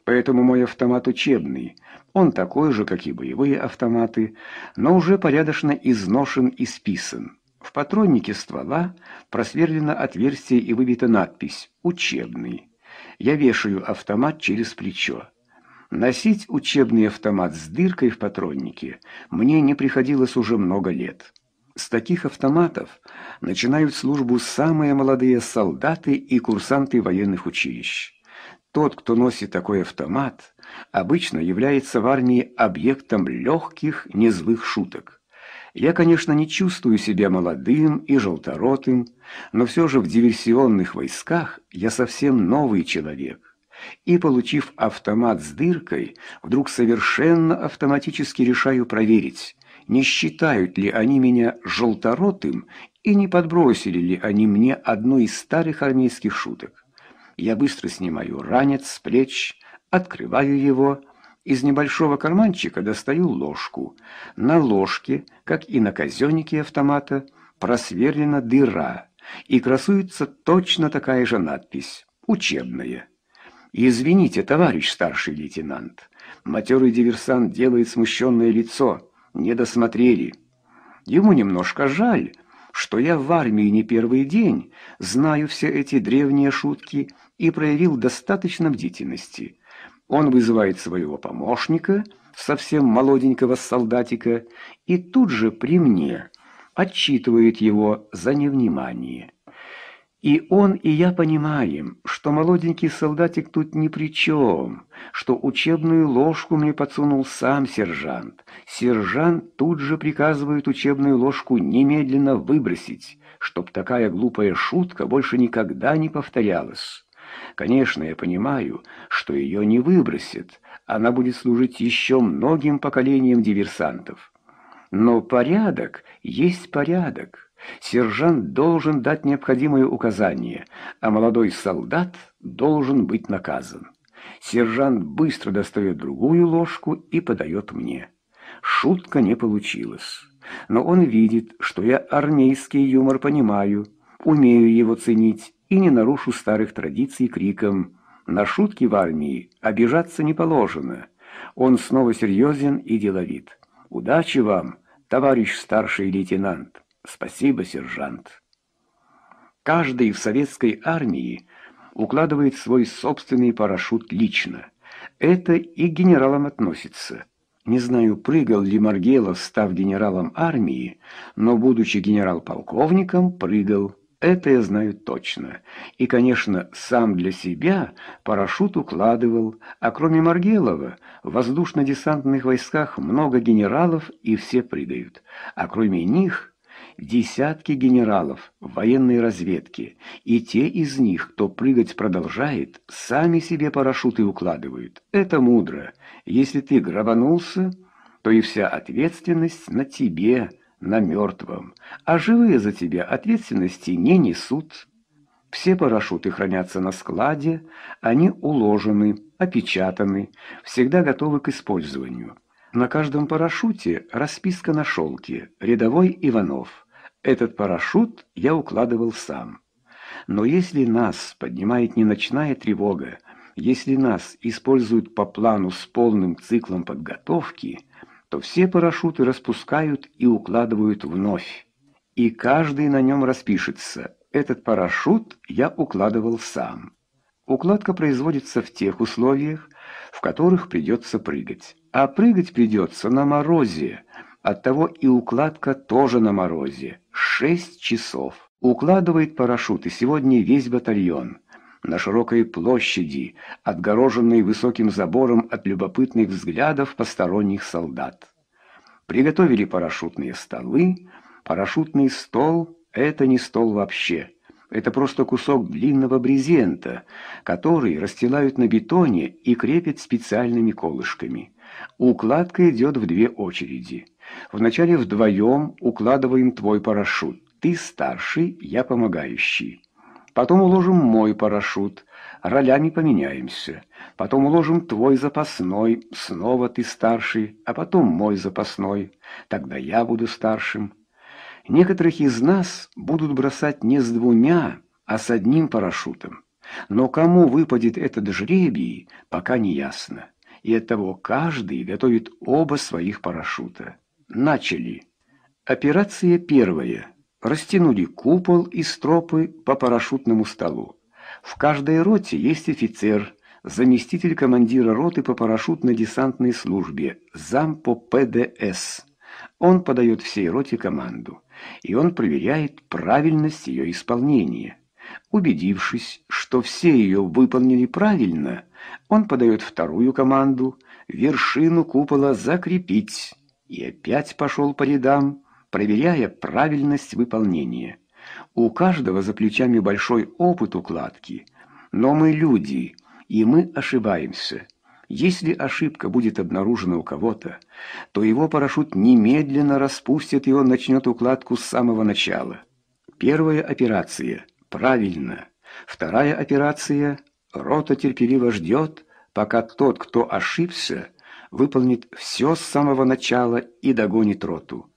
Поэтому мой автомат учебный. Он такой же, как и боевые автоматы, но уже порядочно изношен и списан. В патроннике ствола просверлено отверстие и выбита надпись «Учебный». Я вешаю автомат через плечо. Носить учебный автомат с дыркой в патроннике мне не приходилось уже много лет. С таких автоматов начинают службу самые молодые солдаты и курсанты военных училищ. Тот, кто носит такой автомат, обычно является в армии объектом легких, незлых шуток. Я, конечно, не чувствую себя молодым и желторотым, но все же в диверсионных войсках я совсем новый человек и, получив автомат с дыркой, вдруг совершенно автоматически решаю проверить, не считают ли они меня желторотым и не подбросили ли они мне одну из старых армейских шуток. Я быстро снимаю ранец с плеч, открываю его, из небольшого карманчика достаю ложку. На ложке, как и на казеннике автомата, просверлена дыра, и красуется точно такая же надпись «Учебная». «Извините, товарищ старший лейтенант». Матерый диверсант делает смущенное лицо не досмотрели. Ему немножко жаль, что я в армии не первый день, знаю все эти древние шутки и проявил достаточно бдительности. Он вызывает своего помощника, совсем молоденького солдатика, и тут же при мне отчитывает его за невнимание. И он, и я понимаем, что молоденький солдатик тут ни при чем, что учебную ложку мне подсунул сам сержант. Сержант тут же приказывает учебную ложку немедленно выбросить, чтоб такая глупая шутка больше никогда не повторялась. Конечно, я понимаю, что ее не выбросит, она будет служить еще многим поколениям диверсантов. Но порядок есть порядок. Сержант должен дать необходимые указания, а молодой солдат должен быть наказан. Сержант быстро достает другую ложку и подает мне. Шутка не получилась. Но он видит, что я армейский юмор понимаю, умею его ценить и не нарушу старых традиций криком. На шутки в армии обижаться не положено. Он снова серьезен и деловит. «Удачи вам, товарищ старший лейтенант!» Спасибо, сержант. Каждый в советской армии укладывает свой собственный парашют лично. Это и к генералам относится. Не знаю, прыгал ли Маргелов, став генералом армии, но, будучи генерал-полковником, прыгал. Это я знаю точно. И, конечно, сам для себя парашют укладывал, а кроме Маргелова в воздушно-десантных войсках много генералов и все прыгают, а кроме них десятки генералов военной разведки, и те из них, кто прыгать продолжает, сами себе парашюты укладывают. Это мудро. Если ты грабанулся, то и вся ответственность на тебе, на мертвом, а живые за тебя ответственности не несут. Все парашюты хранятся на складе, они уложены, опечатаны, всегда готовы к использованию. На каждом парашюте расписка на шелке «Рядовой Иванов». Этот парашют я укладывал сам. Но если нас поднимает не ночная тревога, если нас используют по плану с полным циклом подготовки, то все парашюты распускают и укладывают вновь. И каждый на нем распишется. Этот парашют я укладывал сам. Укладка производится в тех условиях, в которых придется прыгать. А прыгать придется на морозе, Оттого и укладка тоже на морозе. Шесть часов. Укладывает парашюты сегодня весь батальон. На широкой площади, отгороженной высоким забором от любопытных взглядов посторонних солдат. Приготовили парашютные столы. Парашютный стол — это не стол вообще. Это просто кусок длинного брезента, который расстилают на бетоне и крепят специальными колышками. Укладка идет в две очереди. Вначале вдвоем укладываем твой парашют. Ты старший, я помогающий. Потом уложим мой парашют. Ролями поменяемся. Потом уложим твой запасной. Снова ты старший, а потом мой запасной. Тогда я буду старшим. Некоторых из нас будут бросать не с двумя, а с одним парашютом. Но кому выпадет этот жребий, пока не ясно. И оттого каждый готовит оба своих парашюта. Начали. Операция первая. Растянули купол и стропы по парашютному столу. В каждой роте есть офицер, заместитель командира роты по парашютно-десантной службе, зам по ПДС. Он подает всей роте команду, и он проверяет правильность ее исполнения. Убедившись, что все ее выполнили правильно, он подает вторую команду «Вершину купола закрепить» и опять пошел по рядам, проверяя правильность выполнения. У каждого за плечами большой опыт укладки, но мы люди, и мы ошибаемся. Если ошибка будет обнаружена у кого-то, то его парашют немедленно распустит, и он начнет укладку с самого начала. Первая операция – правильно. Вторая операция – рота терпеливо ждет, пока тот, кто ошибся – выполнит все с самого начала и догонит роту.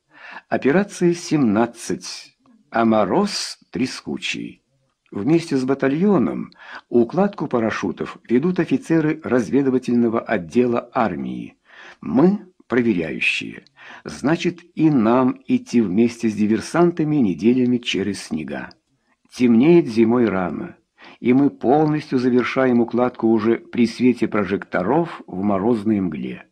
Операция 17, а мороз трескучий. Вместе с батальоном укладку парашютов ведут офицеры разведывательного отдела армии. Мы – проверяющие. Значит, и нам идти вместе с диверсантами неделями через снега. Темнеет зимой рано и мы полностью завершаем укладку уже при свете прожекторов в морозной мгле.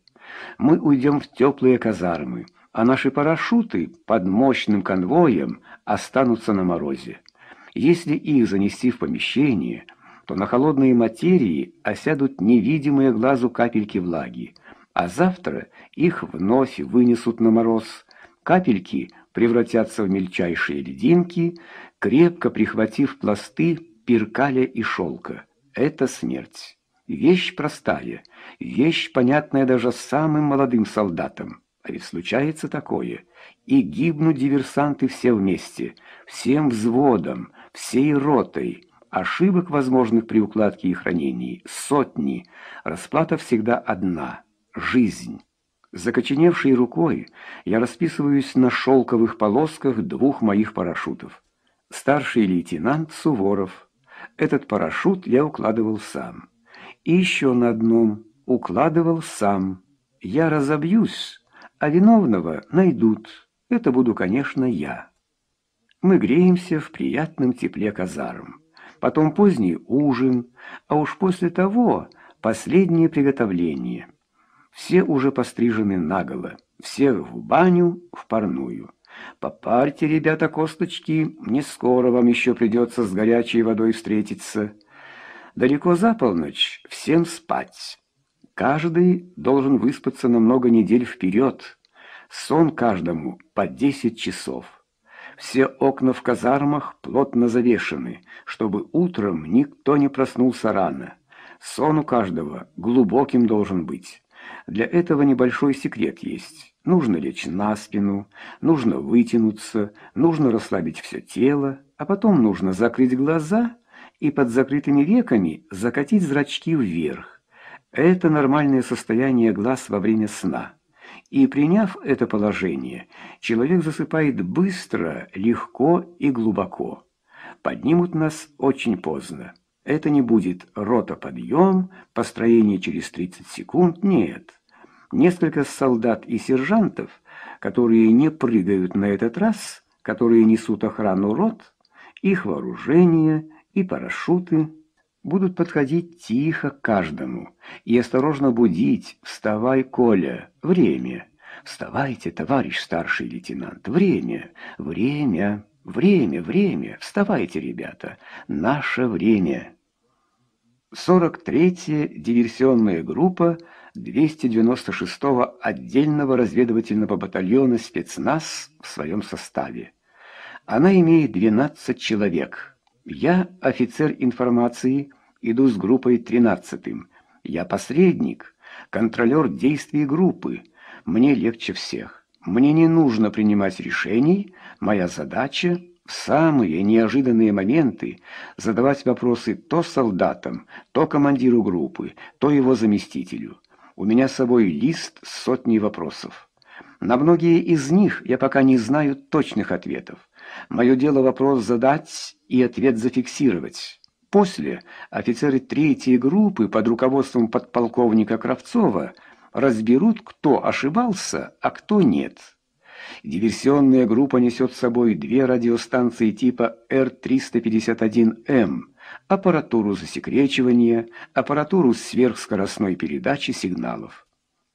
Мы уйдем в теплые казармы, а наши парашюты под мощным конвоем останутся на морозе. Если их занести в помещение, то на холодные материи осядут невидимые глазу капельки влаги, а завтра их вновь вынесут на мороз. Капельки превратятся в мельчайшие льдинки, крепко прихватив пласты пиркаля и шелка. Это смерть. Вещь простая, вещь, понятная даже самым молодым солдатам. А ведь случается такое. И гибнут диверсанты все вместе, всем взводом, всей ротой. Ошибок, возможных при укладке и хранении, сотни. Расплата всегда одна – жизнь. Закоченевшей рукой я расписываюсь на шелковых полосках двух моих парашютов. Старший лейтенант Суворов – этот парашют я укладывал сам. И еще на одном укладывал сам. Я разобьюсь, а виновного найдут. Это буду, конечно, я. Мы греемся в приятном тепле казарм. Потом поздний ужин, а уж после того последнее приготовление. Все уже пострижены наголо, все в баню, в парную. Попарьте, ребята, косточки, не скоро вам еще придется с горячей водой встретиться. Далеко за полночь, всем спать. Каждый должен выспаться на много недель вперед. Сон каждому по десять часов. Все окна в казармах плотно завешены, чтобы утром никто не проснулся рано. Сон у каждого глубоким должен быть. Для этого небольшой секрет есть. Нужно лечь на спину, нужно вытянуться, нужно расслабить все тело, а потом нужно закрыть глаза и под закрытыми веками закатить зрачки вверх. Это нормальное состояние глаз во время сна. И приняв это положение, человек засыпает быстро, легко и глубоко. Поднимут нас очень поздно. Это не будет ротоподъем, построение через 30 секунд, нет. Несколько солдат и сержантов, которые не прыгают на этот раз, которые несут охрану рот, их вооружение и парашюты, будут подходить тихо к каждому и осторожно будить «Вставай, Коля! Время!» «Вставайте, товарищ старший лейтенант! Время! Время! Время! Время! Вставайте, ребята! Наше время!» 43-я диверсионная группа – 296-го отдельного разведывательного батальона спецназ в своем составе. Она имеет 12 человек. Я офицер информации, иду с группой 13-м. Я посредник, контролер действий группы. Мне легче всех. Мне не нужно принимать решений, моя задача в самые неожиданные моменты задавать вопросы то солдатам, то командиру группы, то его заместителю. У меня с собой лист с сотней вопросов. На многие из них я пока не знаю точных ответов. Мое дело вопрос задать и ответ зафиксировать. После офицеры третьей группы под руководством подполковника Кравцова разберут, кто ошибался, а кто нет. Диверсионная группа несет с собой две радиостанции типа Р-351М – аппаратуру засекречивания, аппаратуру сверхскоростной передачи сигналов.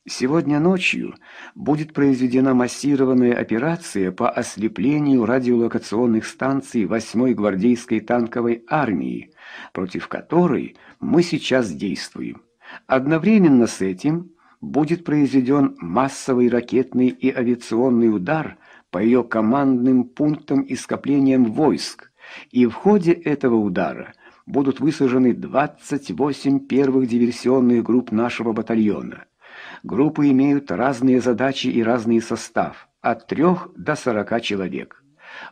Сегодня ночью будет произведена массированная операция по ослеплению радиолокационных станций 8-й гвардейской танковой армии, против которой мы сейчас действуем. Одновременно с этим будет произведен массовый ракетный и авиационный удар по ее командным пунктам и скоплениям войск, и в ходе этого удара – будут высажены 28 первых диверсионных групп нашего батальона. Группы имеют разные задачи и разный состав, от 3 до 40 человек.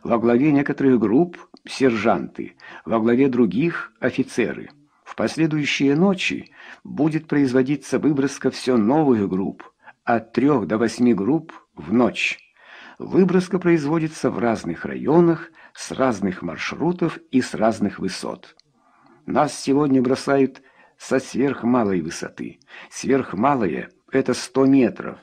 Во главе некоторых групп – сержанты, во главе других – офицеры. В последующие ночи будет производиться выброска все новых групп, от 3 до 8 групп в ночь. Выброска производится в разных районах, с разных маршрутов и с разных высот. Нас сегодня бросают со сверхмалой высоты. Сверхмалое – это 100 метров.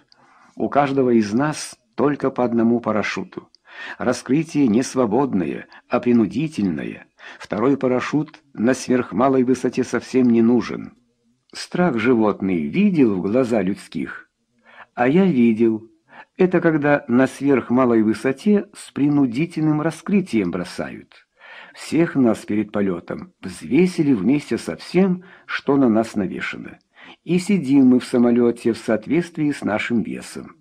У каждого из нас только по одному парашюту. Раскрытие не свободное, а принудительное. Второй парашют на сверхмалой высоте совсем не нужен. Страх животный видел в глаза людских? А я видел. Это когда на сверхмалой высоте с принудительным раскрытием бросают. Всех нас перед полетом взвесили вместе со всем, что на нас навешено. И сидим мы в самолете в соответствии с нашим весом.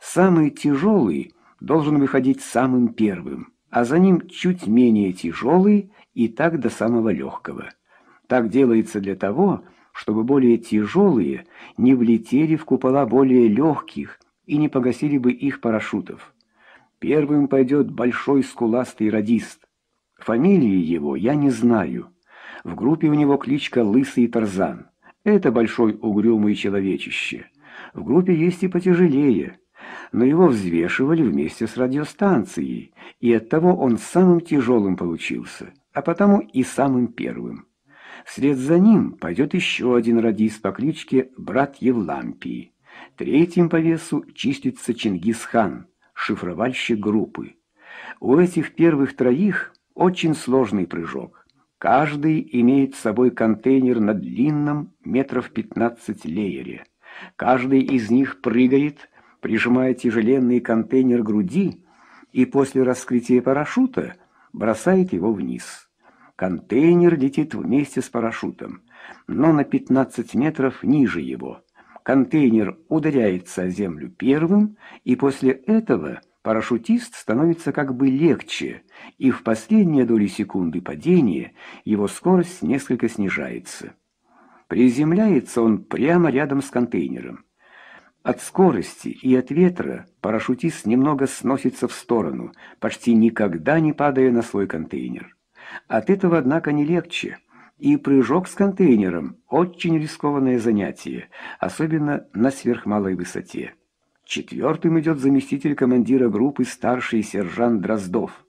Самый тяжелый должен выходить самым первым, а за ним чуть менее тяжелый и так до самого легкого. Так делается для того, чтобы более тяжелые не влетели в купола более легких и не погасили бы их парашютов. Первым пойдет большой скуластый радист, Фамилии его я не знаю. В группе у него кличка Лысый Тарзан. Это большой угрюмый человечище. В группе есть и потяжелее. Но его взвешивали вместе с радиостанцией, и оттого он самым тяжелым получился, а потому и самым первым. Вслед за ним пойдет еще один радист по кличке Брат Евлампий. Третьим по весу чистится Чингисхан, шифровальщик группы. У этих первых троих очень сложный прыжок. Каждый имеет с собой контейнер на длинном метров 15 леере. Каждый из них прыгает, прижимая тяжеленный контейнер к груди и после раскрытия парашюта бросает его вниз. Контейнер летит вместе с парашютом, но на 15 метров ниже его. Контейнер ударяется о землю первым, и после этого парашютист становится как бы легче – и в последние доли секунды падения его скорость несколько снижается. Приземляется он прямо рядом с контейнером. От скорости и от ветра парашютист немного сносится в сторону, почти никогда не падая на свой контейнер. От этого, однако, не легче. И прыжок с контейнером – очень рискованное занятие, особенно на сверхмалой высоте. Четвертым идет заместитель командира группы старший сержант Дроздов.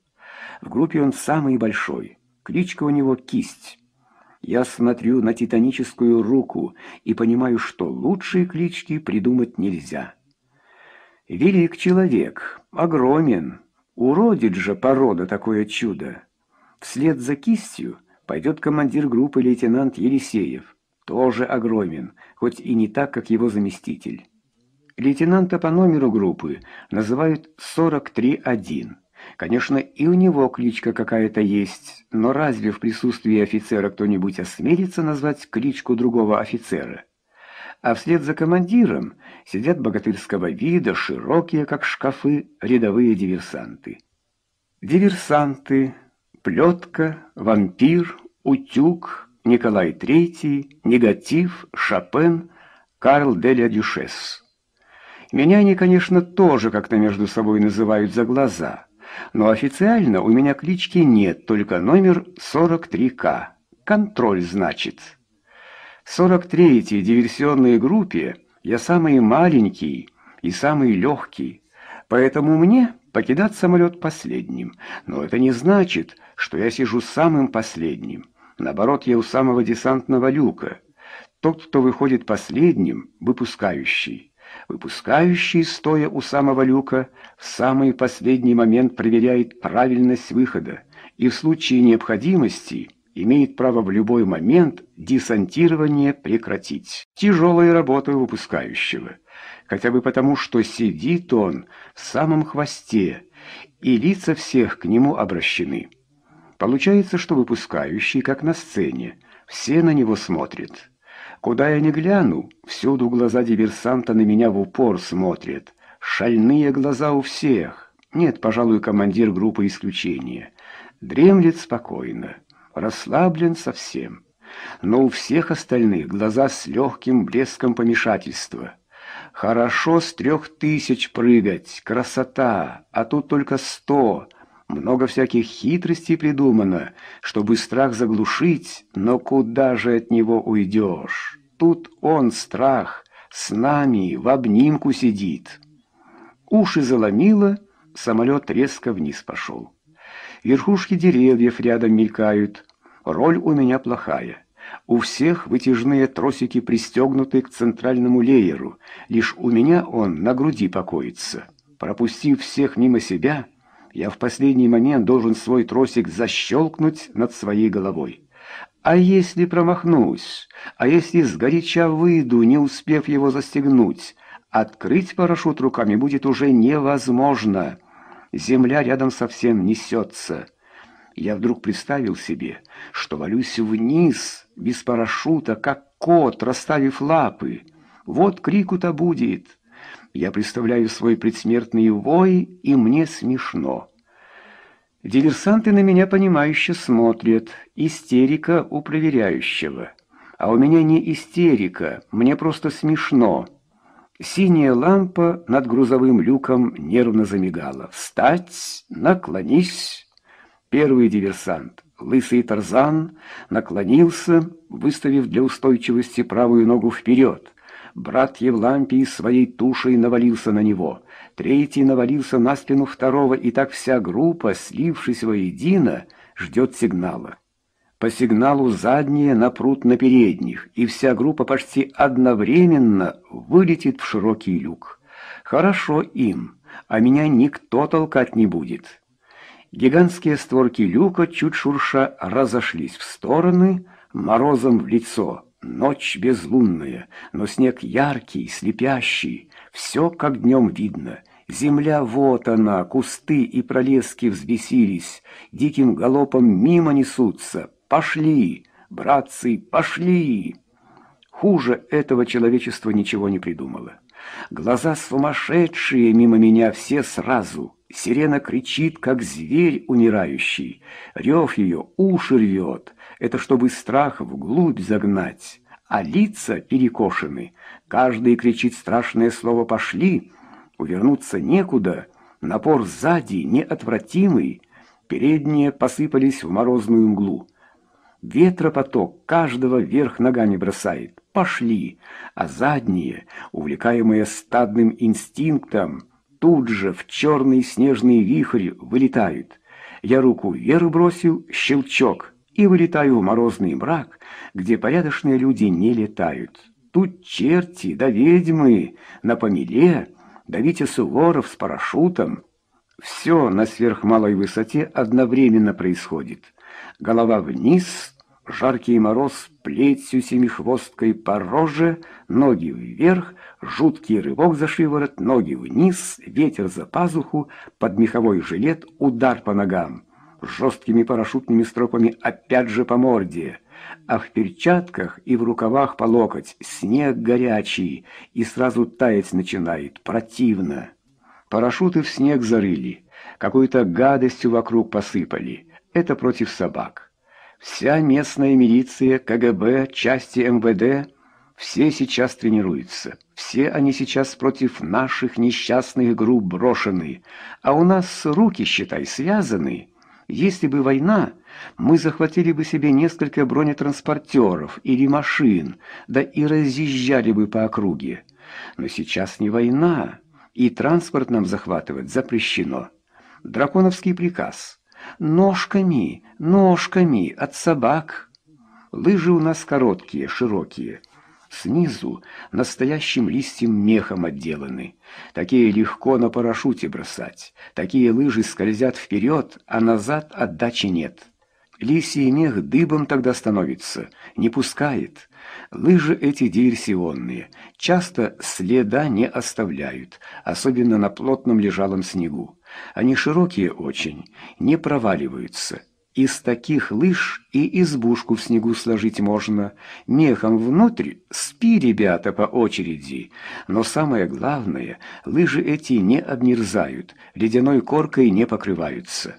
В группе он самый большой. Кличка у него «Кисть». Я смотрю на титаническую руку и понимаю, что лучшие клички придумать нельзя. Велик человек, огромен. Уродит же порода такое чудо. Вслед за кистью пойдет командир группы лейтенант Елисеев. Тоже огромен, хоть и не так, как его заместитель. Лейтенанта по номеру группы называют 43-1. Конечно, и у него кличка какая-то есть, но разве в присутствии офицера кто-нибудь осмелится назвать кличку другого офицера? А вслед за командиром сидят богатырского вида, широкие, как шкафы, рядовые диверсанты. Диверсанты, плетка, вампир, утюг, Николай III, негатив, Шопен, Карл Деля Дюшес. Меня они, конечно, тоже как-то между собой называют за глаза – но официально у меня клички нет, только номер 43К. Контроль, значит. В 43-й диверсионной группе я самый маленький и самый легкий, поэтому мне покидать самолет последним. Но это не значит, что я сижу самым последним. Наоборот, я у самого десантного люка. Тот, кто выходит последним, выпускающий. Выпускающий, стоя у самого люка, в самый последний момент проверяет правильность выхода и в случае необходимости имеет право в любой момент десантирование прекратить. Тяжелая работа выпускающего, хотя бы потому, что сидит он в самом хвосте, и лица всех к нему обращены. Получается, что выпускающий, как на сцене, все на него смотрят. Куда я ни гляну, всюду глаза диверсанта на меня в упор смотрят. Шальные глаза у всех. Нет, пожалуй, командир группы исключения. Дремлет спокойно, расслаблен совсем. Но у всех остальных глаза с легким блеском помешательства. Хорошо с трех тысяч прыгать, красота, а тут только сто. Много всяких хитростей придумано, чтобы страх заглушить, но куда же от него уйдешь? Тут он, страх, с нами в обнимку сидит. Уши заломило, самолет резко вниз пошел. Верхушки деревьев рядом мелькают. Роль у меня плохая. У всех вытяжные тросики пристегнуты к центральному лееру. Лишь у меня он на груди покоится. Пропустив всех мимо себя, я в последний момент должен свой тросик защелкнуть над своей головой. А если промахнусь? А если сгоряча выйду, не успев его застегнуть? Открыть парашют руками будет уже невозможно. Земля рядом совсем несется. Я вдруг представил себе, что валюсь вниз, без парашюта, как кот, расставив лапы. Вот крику-то будет. Я представляю свой предсмертный вой, и мне смешно. Диверсанты на меня понимающе смотрят. Истерика у проверяющего. А у меня не истерика, мне просто смешно. Синяя лампа над грузовым люком нервно замигала. «Встать! Наклонись!» Первый диверсант, лысый Тарзан, наклонился, выставив для устойчивости правую ногу вперед. Брат Евлампий своей тушей навалился на него. Третий навалился на спину второго, и так вся группа, слившись воедино, ждет сигнала. По сигналу задние напрут на передних, и вся группа почти одновременно вылетит в широкий люк. Хорошо им, а меня никто толкать не будет. Гигантские створки люка, чуть шурша, разошлись в стороны, морозом в лицо — Ночь безлунная, но снег яркий, слепящий, все как днем видно. Земля вот она, кусты и пролески взбесились. диким галопом мимо несутся. Пошли, братцы, пошли! Хуже этого человечество ничего не придумало. Глаза сумасшедшие мимо меня все сразу. Сирена кричит, как зверь умирающий. Рев ее уши рвет. Это чтобы страх вглубь загнать, а лица перекошены. Каждый кричит страшное слово «пошли!» Увернуться некуда, напор сзади неотвратимый. Передние посыпались в морозную мглу. Ветропоток каждого вверх ногами бросает. «Пошли!» А задние, увлекаемые стадным инстинктом, тут же в черный снежный вихрь вылетают. Я руку вверх бросил, щелчок — и вылетаю в морозный мрак, где порядочные люди не летают. Тут черти да ведьмы на помеле, да Витя Суворов с парашютом. Все на сверхмалой высоте одновременно происходит. Голова вниз, жаркий мороз плетью семихвосткой по роже, ноги вверх, жуткий рывок за шиворот, ноги вниз, ветер за пазуху, под меховой жилет удар по ногам жесткими парашютными стропами опять же по морде, а в перчатках и в рукавах по локоть. Снег горячий и сразу таять начинает, противно. Парашюты в снег зарыли, какую то гадостью вокруг посыпали. Это против собак. Вся местная милиция, КГБ, части МВД все сейчас тренируются. Все они сейчас против наших несчастных групп брошены, а у нас руки, считай, связаны. Если бы война, мы захватили бы себе несколько бронетранспортеров или машин, да и разъезжали бы по округе. Но сейчас не война, и транспорт нам захватывать запрещено. Драконовский приказ. Ножками, ножками от собак. Лыжи у нас короткие, широкие. Снизу настоящим листьем мехом отделаны. Такие легко на парашюте бросать. Такие лыжи скользят вперед, а назад отдачи нет. Лисий мех дыбом тогда становится, не пускает. Лыжи эти диверсионные, часто следа не оставляют, особенно на плотном лежалом снегу. Они широкие очень, не проваливаются, из таких лыж и избушку в снегу сложить можно. Мехом внутрь спи, ребята, по очереди. Но самое главное, лыжи эти не обмерзают, ледяной коркой не покрываются.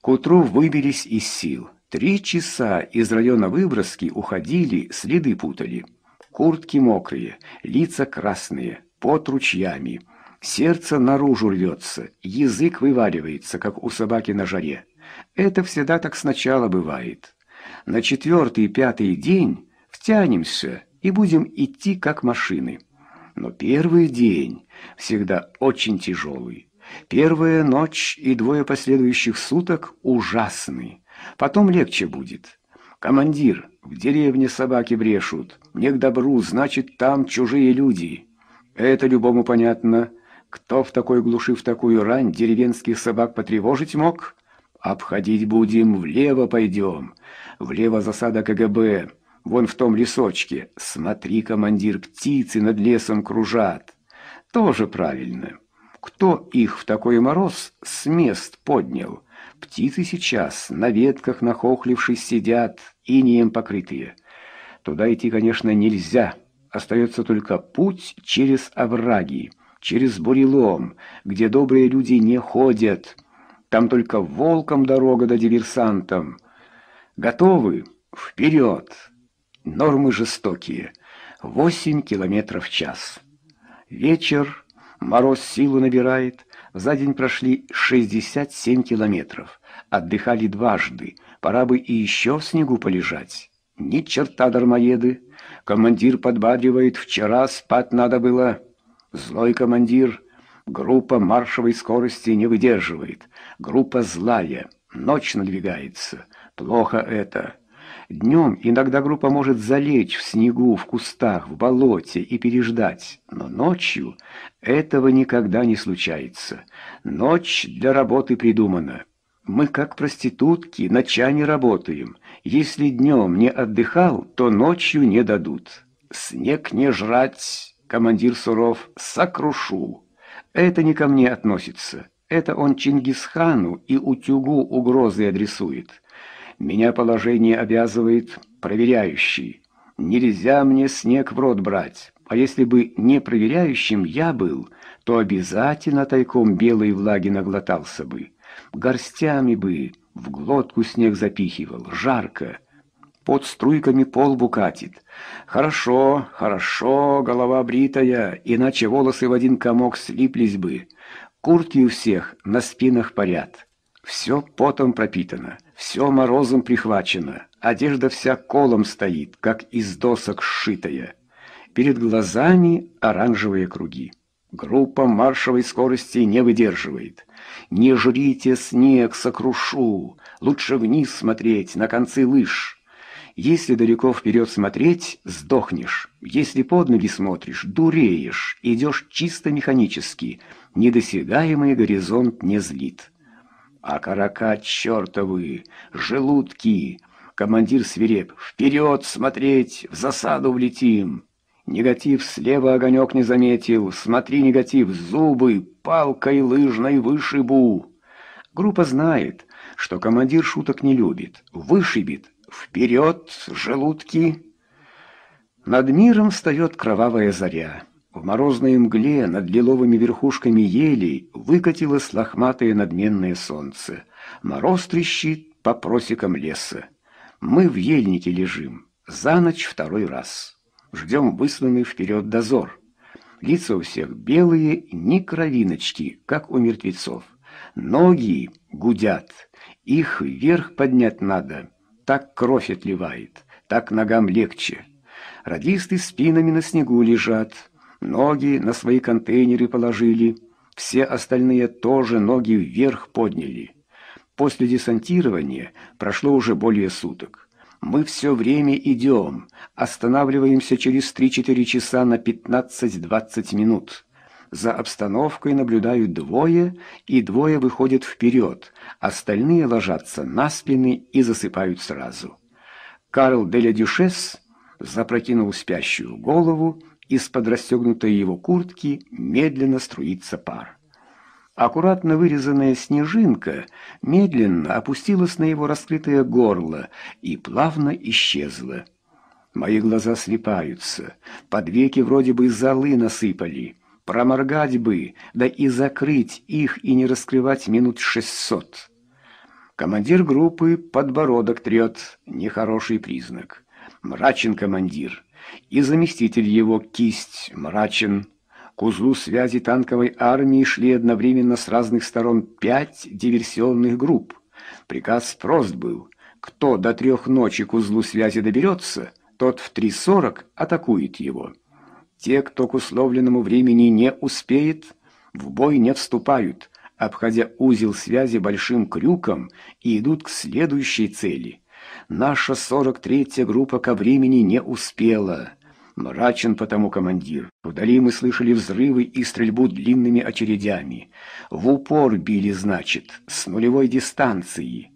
К утру выбились из сил. Три часа из района выброски уходили, следы путали. Куртки мокрые, лица красные, под ручьями. Сердце наружу рвется, язык вываливается, как у собаки на жаре. Это всегда так сначала бывает. На четвертый и пятый день втянемся и будем идти как машины. Но первый день всегда очень тяжелый. Первая ночь и двое последующих суток ужасны. Потом легче будет. Командир, в деревне собаки брешут. Не к добру, значит, там чужие люди. Это любому понятно. Кто в такой глуши, в такую рань деревенских собак потревожить мог – Обходить будем, влево пойдем. Влево засада КГБ. Вон в том лесочке. Смотри, командир, птицы над лесом кружат. Тоже правильно. Кто их в такой мороз с мест поднял? Птицы сейчас на ветках нахохлившись сидят, инеем покрытые. Туда идти, конечно, нельзя. Остается только путь через овраги, через бурелом, где добрые люди не ходят». Там только волком дорога до да диверсантам. Готовы? Вперед! Нормы жестокие. Восемь километров в час. Вечер. Мороз силу набирает. За день прошли 67 километров. Отдыхали дважды. Пора бы и еще в снегу полежать. Ни черта дармоеды. Командир подбадривает. Вчера спать надо было. Злой командир Группа маршевой скорости не выдерживает. Группа злая. Ночь надвигается. Плохо это. Днем иногда группа может залечь в снегу, в кустах, в болоте и переждать, но ночью этого никогда не случается. Ночь для работы придумана. Мы, как проститутки, ночами работаем. Если днем не отдыхал, то ночью не дадут. Снег не жрать, командир суров, сокрушу. Это не ко мне относится. Это он Чингисхану и утюгу угрозы адресует. Меня положение обязывает проверяющий. Нельзя мне снег в рот брать. А если бы не проверяющим я был, то обязательно тайком белой влаги наглотался бы. Горстями бы в глотку снег запихивал. Жарко. Под струйками по лбу катит. Хорошо, хорошо, голова бритая, иначе волосы в один комок слиплись бы. Куртки у всех на спинах парят. Все потом пропитано, все морозом прихвачено, одежда вся колом стоит, как из досок сшитая. Перед глазами оранжевые круги. Группа маршевой скорости не выдерживает. «Не жрите снег, сокрушу! Лучше вниз смотреть, на концы лыж!» Если далеко вперед смотреть, сдохнешь. Если под ноги смотришь, дуреешь, идешь чисто механически. Недосягаемый горизонт не злит. А карака чертовы, желудки. Командир свиреп, вперед смотреть, в засаду влетим. Негатив слева огонек не заметил, смотри негатив, зубы, палкой лыжной вышибу. Группа знает, что командир шуток не любит, вышибит, Вперед, желудки! Над миром встает кровавая заря. В морозной мгле над лиловыми верхушками елей выкатилось лохматое надменное солнце. Мороз трещит по просекам леса. Мы в ельнике лежим. За ночь второй раз. Ждем высланный вперед дозор. Лица у всех белые, ни кровиночки, как у мертвецов. Ноги гудят. Их вверх поднять надо. Так кровь отливает, так ногам легче. Радисты спинами на снегу лежат, ноги на свои контейнеры положили. Все остальные тоже ноги вверх подняли. После десантирования прошло уже более суток. Мы все время идем, останавливаемся через 3-4 часа на 15-20 минут. За обстановкой наблюдают двое, и двое выходят вперед, остальные ложатся на спины и засыпают сразу. Карл де ля Дюшес запрокинул спящую голову, из-под расстегнутой его куртки медленно струится пар. Аккуратно вырезанная снежинка медленно опустилась на его раскрытое горло и плавно исчезла. Мои глаза слепаются, под веки вроде бы золы насыпали. Проморгать бы, да и закрыть их и не раскрывать минут шестьсот. Командир группы подбородок трет, нехороший признак. Мрачен командир. И заместитель его кисть мрачен. К узлу связи танковой армии шли одновременно с разных сторон пять диверсионных групп. Приказ прост был. Кто до трех ночи к узлу связи доберется, тот в 3.40 атакует его. Те, кто к условленному времени не успеет, в бой не вступают, обходя узел связи большим крюком и идут к следующей цели. Наша 43-я группа ко времени не успела. Мрачен потому командир. Вдали мы слышали взрывы и стрельбу длинными очередями. В упор били, значит, с нулевой дистанции.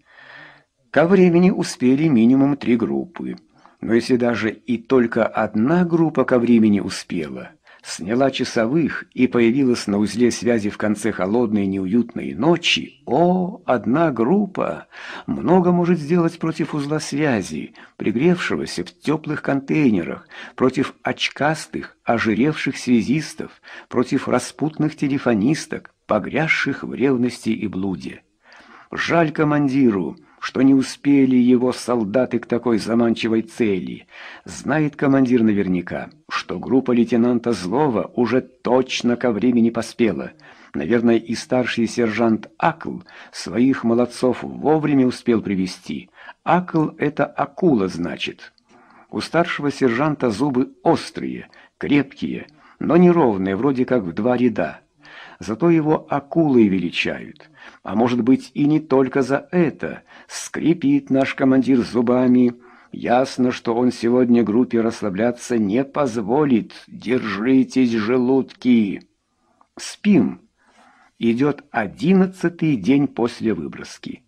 Ко времени успели минимум три группы. Но если даже и только одна группа ко времени успела, сняла часовых и появилась на узле связи в конце холодной неуютной ночи, о, одна группа много может сделать против узла связи, пригревшегося в теплых контейнерах, против очкастых, ожиревших связистов, против распутных телефонисток, погрязших в ревности и блуде. Жаль командиру, что не успели его солдаты к такой заманчивой цели. Знает командир наверняка, что группа лейтенанта Злова уже точно ко времени поспела. Наверное, и старший сержант Акл своих молодцов вовремя успел привести. Акл — это акула, значит. У старшего сержанта зубы острые, крепкие, но неровные, вроде как в два ряда. Зато его акулой величают а может быть и не только за это, скрипит наш командир зубами. Ясно, что он сегодня группе расслабляться не позволит. Держитесь, желудки! Спим. Идет одиннадцатый день после выброски.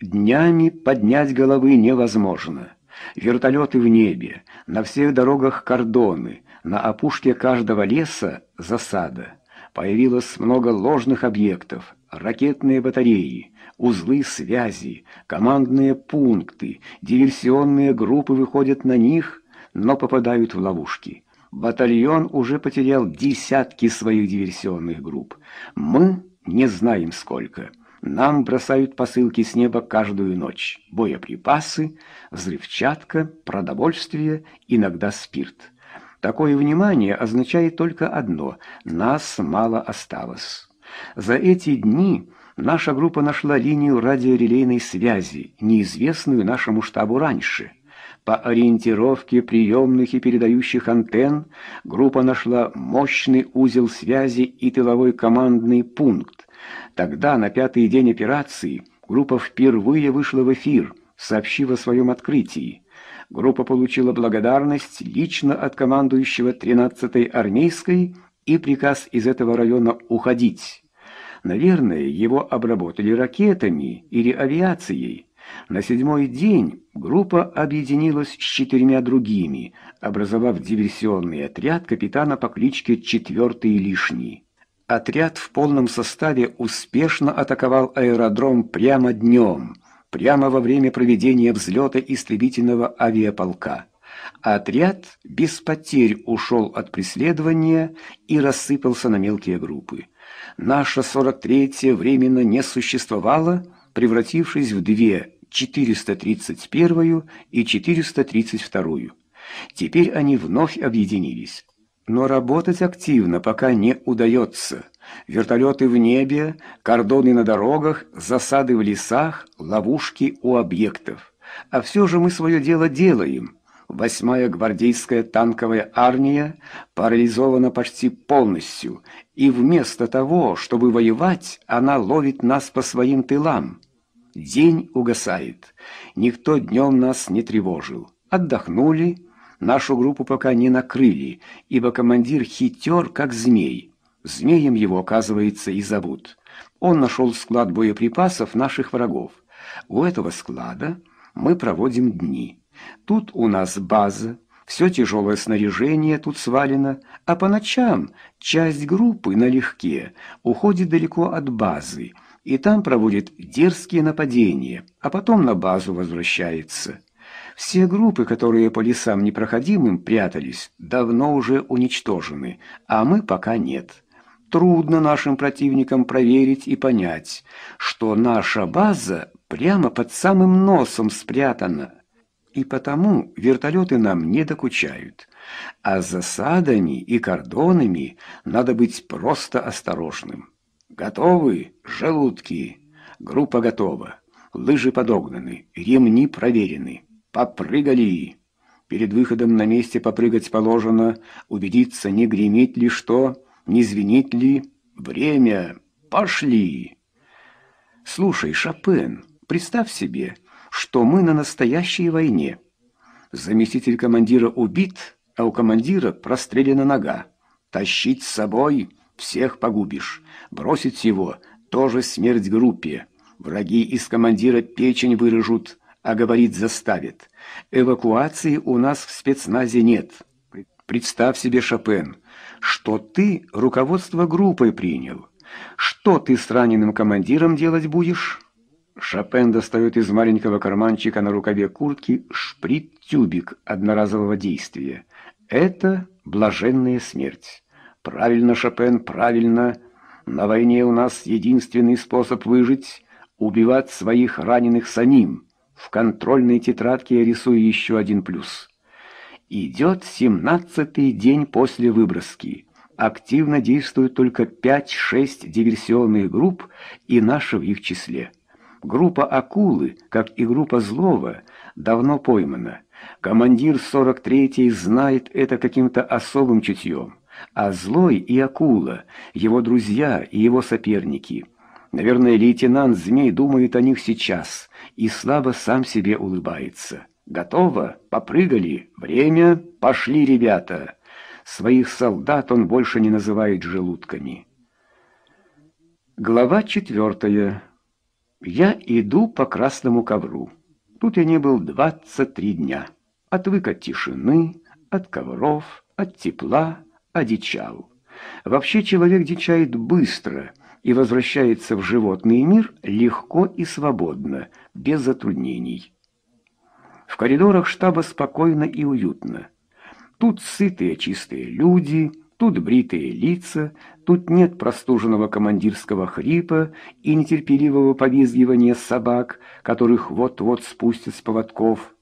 Днями поднять головы невозможно. Вертолеты в небе, на всех дорогах кордоны, на опушке каждого леса засада. Появилось много ложных объектов ракетные батареи, узлы связи, командные пункты, диверсионные группы выходят на них, но попадают в ловушки. Батальон уже потерял десятки своих диверсионных групп. Мы не знаем сколько. Нам бросают посылки с неба каждую ночь. Боеприпасы, взрывчатка, продовольствие, иногда спирт. Такое внимание означает только одно – нас мало осталось. За эти дни наша группа нашла линию радиорелейной связи, неизвестную нашему штабу раньше. По ориентировке приемных и передающих антенн группа нашла мощный узел связи и тыловой командный пункт. Тогда, на пятый день операции, группа впервые вышла в эфир, сообщив о своем открытии. Группа получила благодарность лично от командующего 13-й армейской и приказ из этого района уходить. Наверное, его обработали ракетами или авиацией. На седьмой день группа объединилась с четырьмя другими, образовав диверсионный отряд капитана по кличке «Четвертый лишний». Отряд в полном составе успешно атаковал аэродром прямо днем, прямо во время проведения взлета истребительного авиаполка. Отряд без потерь ушел от преследования и рассыпался на мелкие группы наша 43-я временно не существовала, превратившись в две 431 и 432. Теперь они вновь объединились. Но работать активно пока не удается. Вертолеты в небе, кордоны на дорогах, засады в лесах, ловушки у объектов. А все же мы свое дело делаем. 8-я гвардейская танковая армия парализована почти полностью, и вместо того, чтобы воевать, она ловит нас по своим тылам. День угасает. Никто днем нас не тревожил. Отдохнули. Нашу группу пока не накрыли, ибо командир хитер, как змей. Змеем его, оказывается, и зовут. Он нашел склад боеприпасов наших врагов. У этого склада мы проводим дни. Тут у нас база, все тяжелое снаряжение тут свалено, а по ночам часть группы налегке уходит далеко от базы и там проводит дерзкие нападения, а потом на базу возвращается. Все группы, которые по лесам непроходимым прятались, давно уже уничтожены, а мы пока нет. Трудно нашим противникам проверить и понять, что наша база прямо под самым носом спрятана. И потому вертолеты нам не докучают. А с засадами и кордонами надо быть просто осторожным. Готовы? Желудки. Группа готова. Лыжи подогнаны, ремни проверены. Попрыгали! Перед выходом на месте попрыгать положено, убедиться, не гремит ли что, не звенит ли. Время! Пошли! Слушай, Шопен, представь себе, что мы на настоящей войне. Заместитель командира убит, а у командира прострелена нога. Тащить с собой всех погубишь. Бросить его тоже смерть группе. Враги из командира печень вырежут, а говорить заставит. Эвакуации у нас в спецназе нет. Представь себе, Шопен, что ты руководство группой принял. Что ты с раненым командиром делать будешь?» Шопен достает из маленького карманчика на рукаве куртки шприт-тюбик одноразового действия. Это блаженная смерть. Правильно, Шопен, правильно. На войне у нас единственный способ выжить – убивать своих раненых самим. В контрольной тетрадке я рисую еще один плюс. Идет семнадцатый день после выброски. Активно действуют только 5-6 диверсионных групп и наши в их числе. Группа «Акулы», как и группа «Злого», давно поймана. Командир 43-й знает это каким-то особым чутьем. А «Злой» и «Акула» — его друзья и его соперники. Наверное, лейтенант Змей думает о них сейчас и слабо сам себе улыбается. «Готово? Попрыгали? Время? Пошли, ребята!» Своих солдат он больше не называет желудками. Глава четвертая. Я иду по красному ковру. Тут я не был 23 дня. Отвык от тишины, от ковров, от тепла, одичал. Вообще человек дичает быстро и возвращается в животный мир легко и свободно, без затруднений. В коридорах штаба спокойно и уютно. Тут сытые чистые люди, тут бритые лица, Тут нет простуженного командирского хрипа и нетерпеливого повизгивания собак, которых вот-вот спустят с поводков.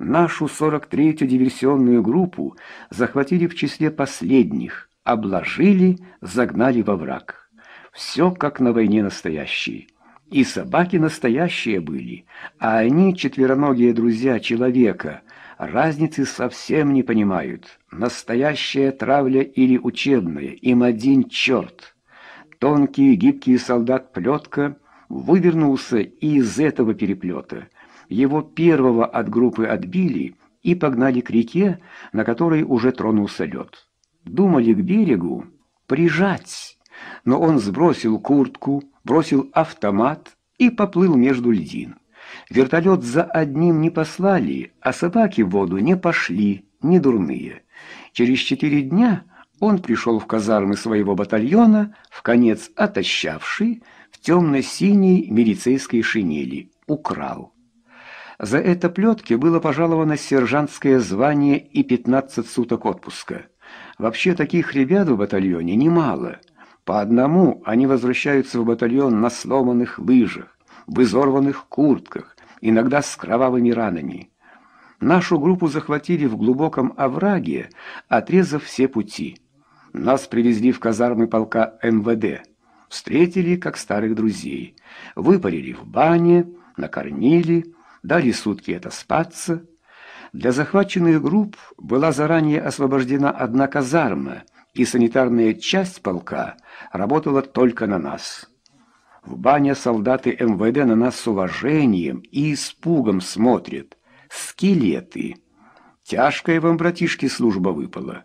Нашу 43-ю диверсионную группу захватили в числе последних, обложили, загнали во враг. Все как на войне настоящей, И собаки настоящие были, а они, четвероногие друзья человека, разницы совсем не понимают. Настоящая травля или учебная, им один черт. Тонкий гибкий солдат Плетка вывернулся и из этого переплета. Его первого от группы отбили и погнали к реке, на которой уже тронулся лед. Думали к берегу прижать, но он сбросил куртку, бросил автомат и поплыл между льдин. Вертолет за одним не послали, а собаки в воду не пошли, не дурные. Через четыре дня он пришел в казармы своего батальона, в конец отощавший, в темно-синей милицейской шинели, украл. За это Плетке было пожаловано сержантское звание и 15 суток отпуска. Вообще таких ребят в батальоне немало. По одному они возвращаются в батальон на сломанных лыжах, в изорванных куртках, иногда с кровавыми ранами. Нашу группу захватили в глубоком овраге, отрезав все пути. Нас привезли в казармы полка МВД. Встретили, как старых друзей. Выпарили в бане, накормили, дали сутки это спаться. Для захваченных групп была заранее освобождена одна казарма, и санитарная часть полка работала только на нас. В бане солдаты МВД на нас с уважением и испугом смотрят – скелеты. Тяжкая вам, братишки, служба выпала.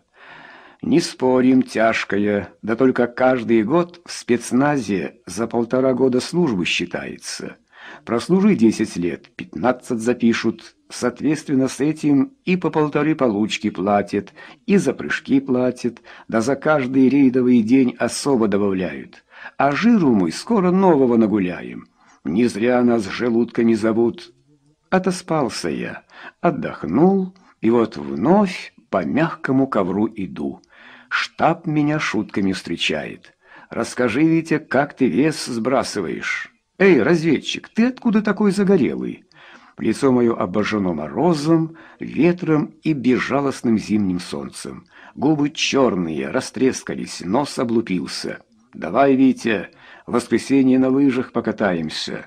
Не спорим, тяжкая, да только каждый год в спецназе за полтора года службы считается. Прослужи 10 лет, 15 запишут, соответственно с этим и по полторы получки платят, и за прыжки платят, да за каждый рейдовый день особо добавляют. А жиру мы скоро нового нагуляем. Не зря нас желудками зовут, Отоспался я, отдохнул, и вот вновь по мягкому ковру иду. Штаб меня шутками встречает. «Расскажи, Витя, как ты вес сбрасываешь?» «Эй, разведчик, ты откуда такой загорелый?» Лицо мое обожжено морозом, ветром и безжалостным зимним солнцем. Губы черные, растрескались, нос облупился. «Давай, Витя, в воскресенье на лыжах покатаемся!»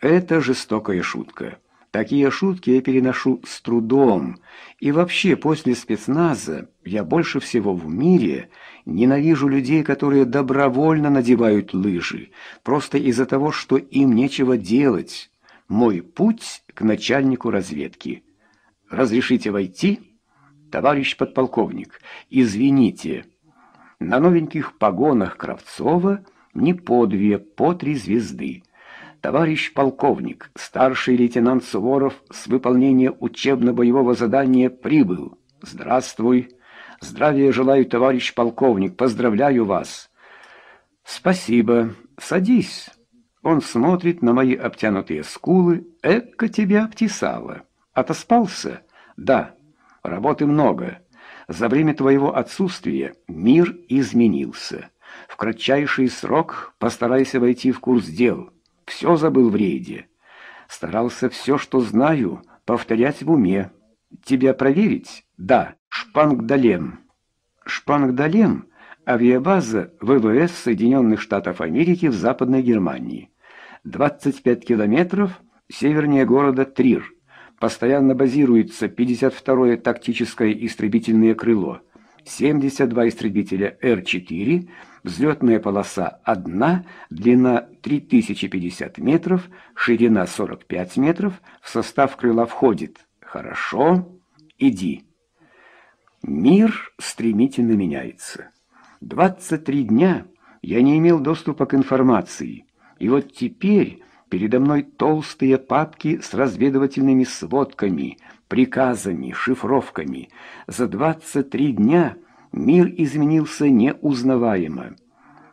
Это жестокая шутка. Такие шутки я переношу с трудом. И вообще, после спецназа я больше всего в мире ненавижу людей, которые добровольно надевают лыжи, просто из-за того, что им нечего делать. Мой путь к начальнику разведки. Разрешите войти? Товарищ подполковник, извините. На новеньких погонах Кравцова не по две, по три звезды. Товарищ полковник, старший лейтенант Суворов с выполнения учебно-боевого задания прибыл. Здравствуй. Здравия желаю, товарищ полковник. Поздравляю вас. Спасибо. Садись. Он смотрит на мои обтянутые скулы. Эка тебя обтесала. Отоспался? Да. Работы много. За время твоего отсутствия мир изменился. В кратчайший срок постарайся войти в курс дел. Все забыл в рейде. Старался все, что знаю, повторять в уме. Тебя проверить? Да. Шпангдалем. Шпангдалем — авиабаза ВВС Соединенных Штатов Америки в Западной Германии. 25 километров севернее города Трир. Постоянно базируется 52-е тактическое истребительное крыло — 72 истребителя Р-4, взлетная полоса 1, длина 3050 метров, ширина 45 метров, в состав крыла входит «Хорошо, иди». Мир стремительно меняется. 23 дня я не имел доступа к информации, и вот теперь передо мной толстые папки с разведывательными сводками – приказами, шифровками. За 23 дня мир изменился неузнаваемо.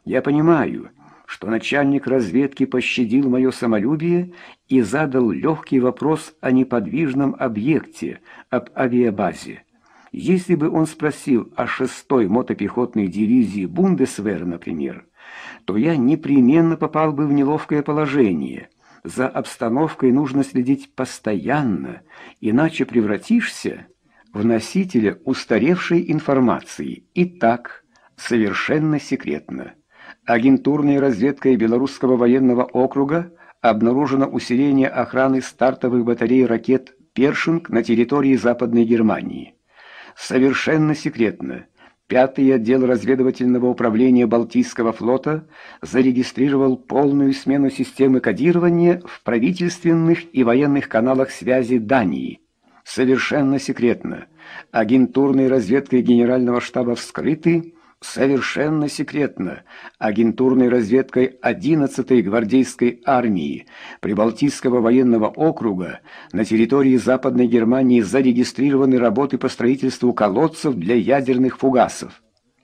Я понимаю, что начальник разведки пощадил мое самолюбие и задал легкий вопрос о неподвижном объекте, об авиабазе. Если бы он спросил о шестой мотопехотной дивизии Бундесвера, например, то я непременно попал бы в неловкое положение, за обстановкой нужно следить постоянно, иначе превратишься в носителя устаревшей информации. И так, совершенно секретно. Агентурной разведкой Белорусского военного округа обнаружено усиление охраны стартовых батарей ракет «Першинг» на территории Западной Германии. Совершенно секретно. Пятый отдел разведывательного управления Балтийского флота зарегистрировал полную смену системы кодирования в правительственных и военных каналах связи Дании. Совершенно секретно. Агентурной разведкой Генерального штаба вскрыты совершенно секретно агентурной разведкой 11-й гвардейской армии Прибалтийского военного округа на территории Западной Германии зарегистрированы работы по строительству колодцев для ядерных фугасов.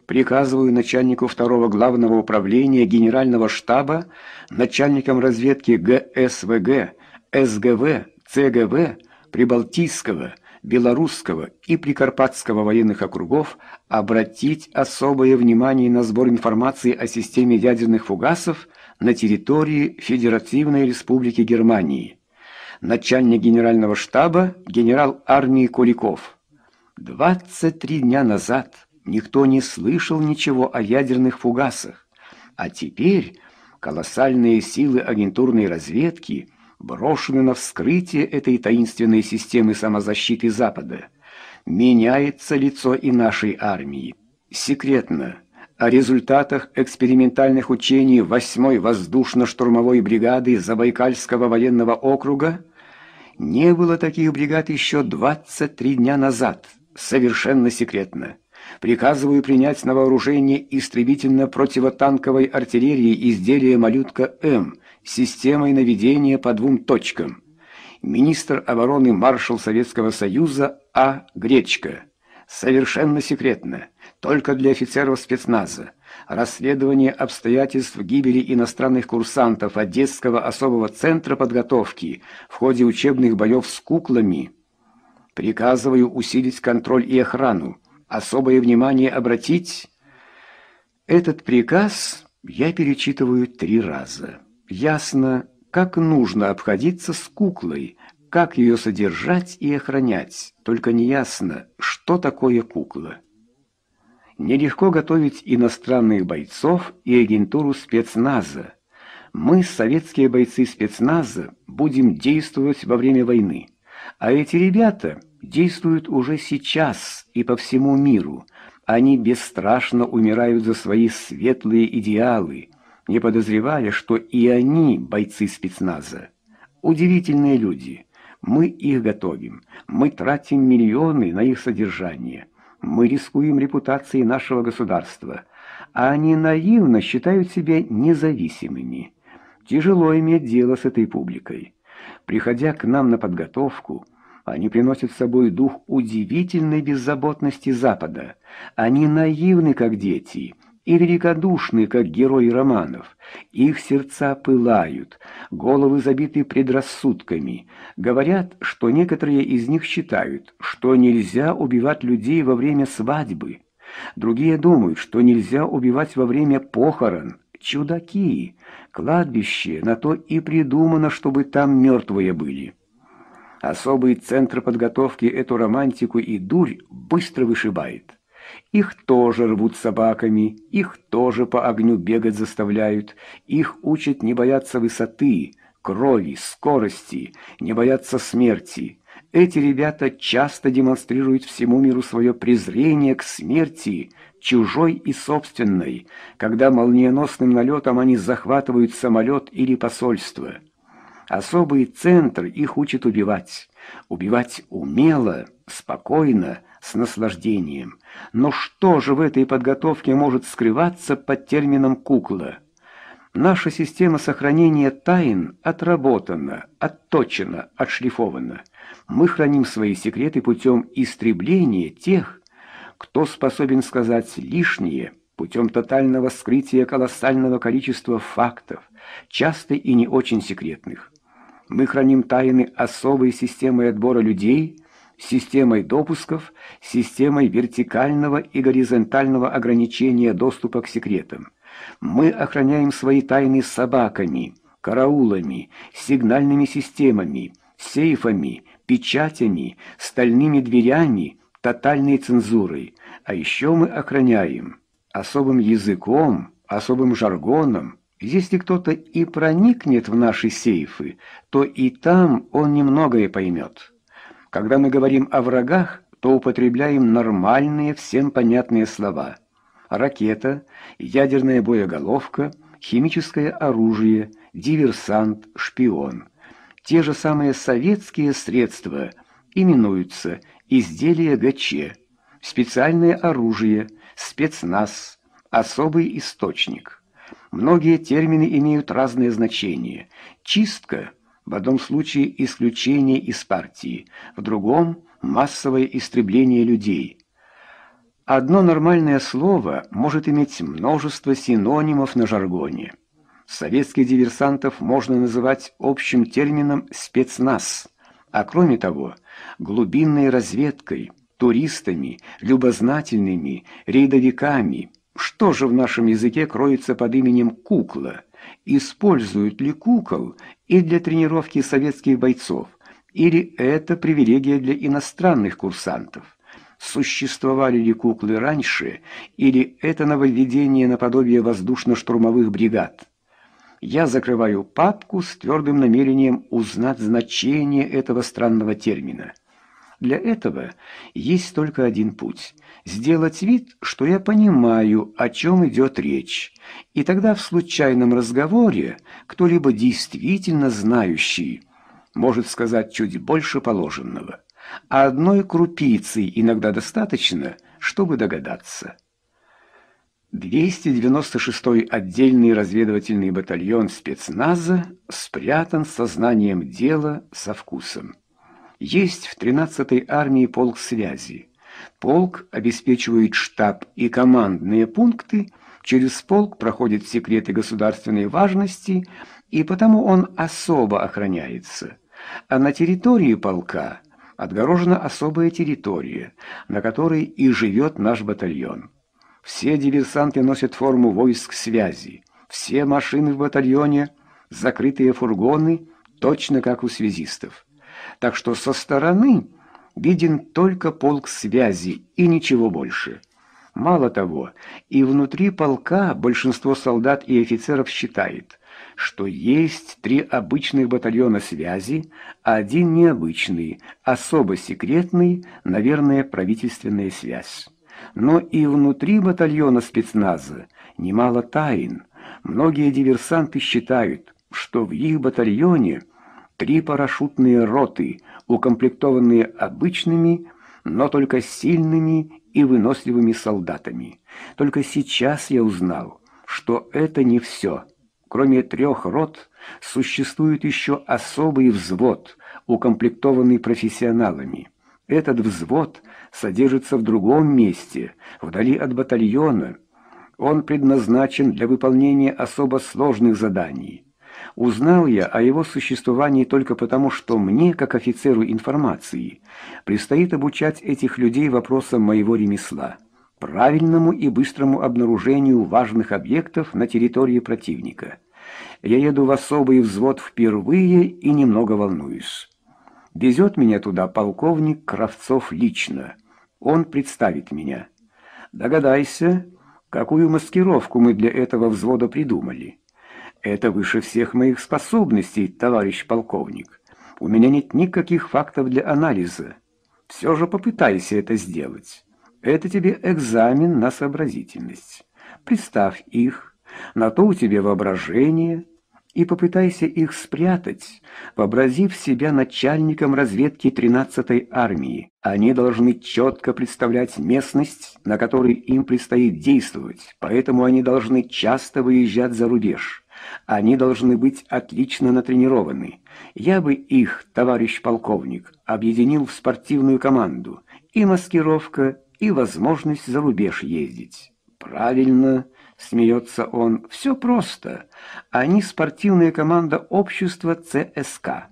Приказываю начальнику второго главного управления генерального штаба, начальникам разведки ГСВГ, СГВ, ЦГВ Прибалтийского – Белорусского и Прикарпатского военных округов обратить особое внимание на сбор информации о системе ядерных фугасов на территории Федеративной Республики Германии. Начальник генерального штаба генерал армии Куликов. 23 дня назад никто не слышал ничего о ядерных фугасах, а теперь колоссальные силы агентурной разведки – брошены на вскрытие этой таинственной системы самозащиты Запада. Меняется лицо и нашей армии. Секретно о результатах экспериментальных учений 8-й воздушно-штурмовой бригады Забайкальского военного округа не было таких бригад еще 23 дня назад, совершенно секретно. Приказываю принять на вооружение истребительно-противотанковой артиллерии изделия «Малютка-М» системой наведения по двум точкам. Министр обороны маршал Советского Союза А. Гречко. Совершенно секретно, только для офицеров спецназа. Расследование обстоятельств гибели иностранных курсантов Одесского особого центра подготовки в ходе учебных боев с куклами. Приказываю усилить контроль и охрану. Особое внимание обратить... Этот приказ я перечитываю три раза ясно, как нужно обходиться с куклой, как ее содержать и охранять, только не ясно, что такое кукла. Нелегко готовить иностранных бойцов и агентуру спецназа. Мы, советские бойцы спецназа, будем действовать во время войны. А эти ребята действуют уже сейчас и по всему миру. Они бесстрашно умирают за свои светлые идеалы – не подозревали, что и они бойцы спецназа. Удивительные люди. Мы их готовим. Мы тратим миллионы на их содержание. Мы рискуем репутацией нашего государства. А они наивно считают себя независимыми. Тяжело иметь дело с этой публикой. Приходя к нам на подготовку, они приносят с собой дух удивительной беззаботности Запада. Они наивны, как дети, и великодушны, как герои романов. Их сердца пылают, головы забиты предрассудками. Говорят, что некоторые из них считают, что нельзя убивать людей во время свадьбы. Другие думают, что нельзя убивать во время похорон. Чудаки! Кладбище на то и придумано, чтобы там мертвые были. Особый центр подготовки эту романтику и дурь быстро вышибает. Их тоже рвут собаками, их тоже по огню бегать заставляют, их учат не бояться высоты, крови, скорости, не бояться смерти. Эти ребята часто демонстрируют всему миру свое презрение к смерти, чужой и собственной, когда молниеносным налетом они захватывают самолет или посольство. Особый центр их учит убивать. Убивать умело, спокойно, с наслаждением. Но что же в этой подготовке может скрываться под термином «кукла»? Наша система сохранения тайн отработана, отточена, отшлифована. Мы храним свои секреты путем истребления тех, кто способен сказать лишнее, путем тотального скрытия колоссального количества фактов, часто и не очень секретных. Мы храним тайны особой системы отбора людей, системой допусков, системой вертикального и горизонтального ограничения доступа к секретам. Мы охраняем свои тайны собаками, караулами, сигнальными системами, сейфами, печатями, стальными дверями, тотальной цензурой. А еще мы охраняем особым языком, особым жаргоном. Если кто-то и проникнет в наши сейфы, то и там он немногое поймет». Когда мы говорим о врагах, то употребляем нормальные, всем понятные слова. Ракета, ядерная боеголовка, химическое оружие, диверсант, шпион. Те же самые советские средства именуются изделия ГЧ, специальное оружие, спецназ, особый источник. Многие термины имеют разное значение. Чистка – в одном случае исключение из партии, в другом – массовое истребление людей. Одно нормальное слово может иметь множество синонимов на жаргоне. Советских диверсантов можно называть общим термином «спецназ», а кроме того, глубинной разведкой, туристами, любознательными, рейдовиками. Что же в нашем языке кроется под именем «кукла»? Используют ли кукол и для тренировки советских бойцов, или это привилегия для иностранных курсантов? Существовали ли куклы раньше, или это нововведение наподобие воздушно-штурмовых бригад? Я закрываю папку с твердым намерением узнать значение этого странного термина. Для этого есть только один путь – сделать вид, что я понимаю, о чем идет речь, и тогда в случайном разговоре кто-либо действительно знающий может сказать чуть больше положенного. А одной крупицы иногда достаточно, чтобы догадаться. 296-й отдельный разведывательный батальон спецназа спрятан сознанием дела со вкусом. Есть в 13-й армии полк связи. Полк обеспечивает штаб и командные пункты, через полк проходят секреты государственной важности, и потому он особо охраняется. А на территории полка отгорожена особая территория, на которой и живет наш батальон. Все диверсанты носят форму войск связи, все машины в батальоне, закрытые фургоны, точно как у связистов. Так что со стороны виден только полк связи и ничего больше. Мало того, и внутри полка большинство солдат и офицеров считает, что есть три обычных батальона связи, а один необычный, особо секретный, наверное, правительственная связь. Но и внутри батальона спецназа немало тайн. Многие диверсанты считают, что в их батальоне три парашютные роты – укомплектованные обычными, но только сильными и выносливыми солдатами. Только сейчас я узнал, что это не все. Кроме трех рот, существует еще особый взвод, укомплектованный профессионалами. Этот взвод содержится в другом месте, вдали от батальона. Он предназначен для выполнения особо сложных заданий – Узнал я о его существовании только потому, что мне, как офицеру информации, предстоит обучать этих людей вопросам моего ремесла, правильному и быстрому обнаружению важных объектов на территории противника. Я еду в особый взвод впервые и немного волнуюсь. Везет меня туда полковник Кравцов лично. Он представит меня. Догадайся, какую маскировку мы для этого взвода придумали. Это выше всех моих способностей, товарищ полковник. У меня нет никаких фактов для анализа. Все же попытайся это сделать. Это тебе экзамен на сообразительность. Представь их, на то у тебя воображение, и попытайся их спрятать, вообразив себя начальником разведки 13-й армии. Они должны четко представлять местность, на которой им предстоит действовать, поэтому они должны часто выезжать за рубеж. Они должны быть отлично натренированы. Я бы их, товарищ полковник, объединил в спортивную команду. И маскировка, и возможность за рубеж ездить. Правильно, смеется он, все просто. Они спортивная команда общества ЦСК.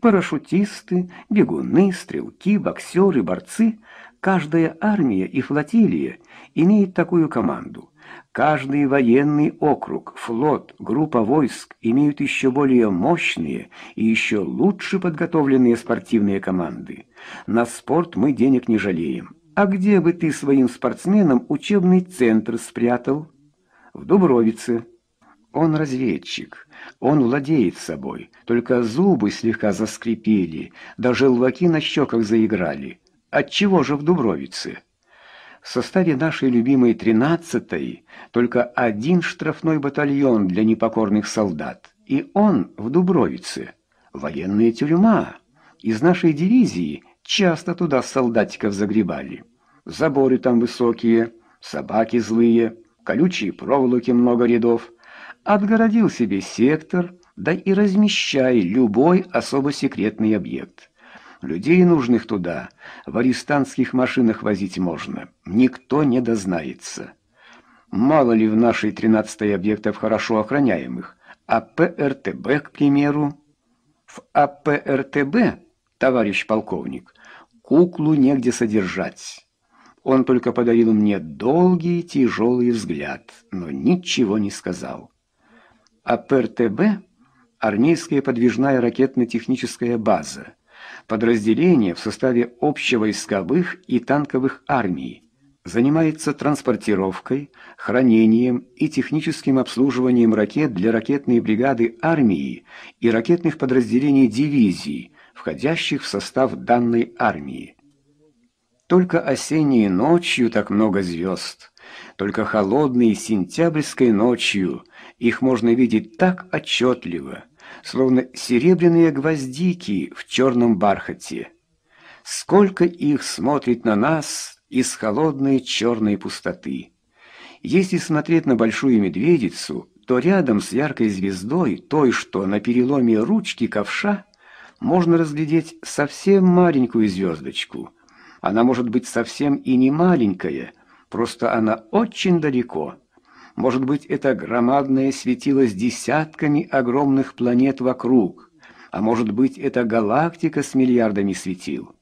Парашютисты, бегуны, стрелки, боксеры, борцы. Каждая армия и флотилия имеет такую команду – Каждый военный округ, флот, группа войск имеют еще более мощные и еще лучше подготовленные спортивные команды. На спорт мы денег не жалеем. А где бы ты своим спортсменам учебный центр спрятал? В Дубровице. Он разведчик, он владеет собой, только зубы слегка заскрипели, даже лваки на щеках заиграли. Отчего же в Дубровице? В составе нашей любимой 13-й только один штрафной батальон для непокорных солдат, и он в Дубровице. Военная тюрьма. Из нашей дивизии часто туда солдатиков загребали. Заборы там высокие, собаки злые, колючие проволоки много рядов. Отгородил себе сектор, да и размещай любой особо секретный объект. Людей, нужных туда, в арестантских машинах возить можно. Никто не дознается. Мало ли в нашей 13 объектов хорошо охраняемых. А ПРТБ, к примеру. В АПРТБ, товарищ полковник, куклу негде содержать. Он только подарил мне долгий тяжелый взгляд, но ничего не сказал. АПРТБ – армейская подвижная ракетно-техническая база подразделение в составе общевойсковых и танковых армий, занимается транспортировкой, хранением и техническим обслуживанием ракет для ракетной бригады армии и ракетных подразделений дивизии, входящих в состав данной армии. Только осенней ночью так много звезд, только холодной сентябрьской ночью их можно видеть так отчетливо – словно серебряные гвоздики в черном бархате. Сколько их смотрит на нас из холодной черной пустоты. Если смотреть на большую медведицу, то рядом с яркой звездой, той, что на переломе ручки ковша, можно разглядеть совсем маленькую звездочку. Она может быть совсем и не маленькая, просто она очень далеко. Может быть, это громадное светило с десятками огромных планет вокруг, а может быть, это галактика с миллиардами светил.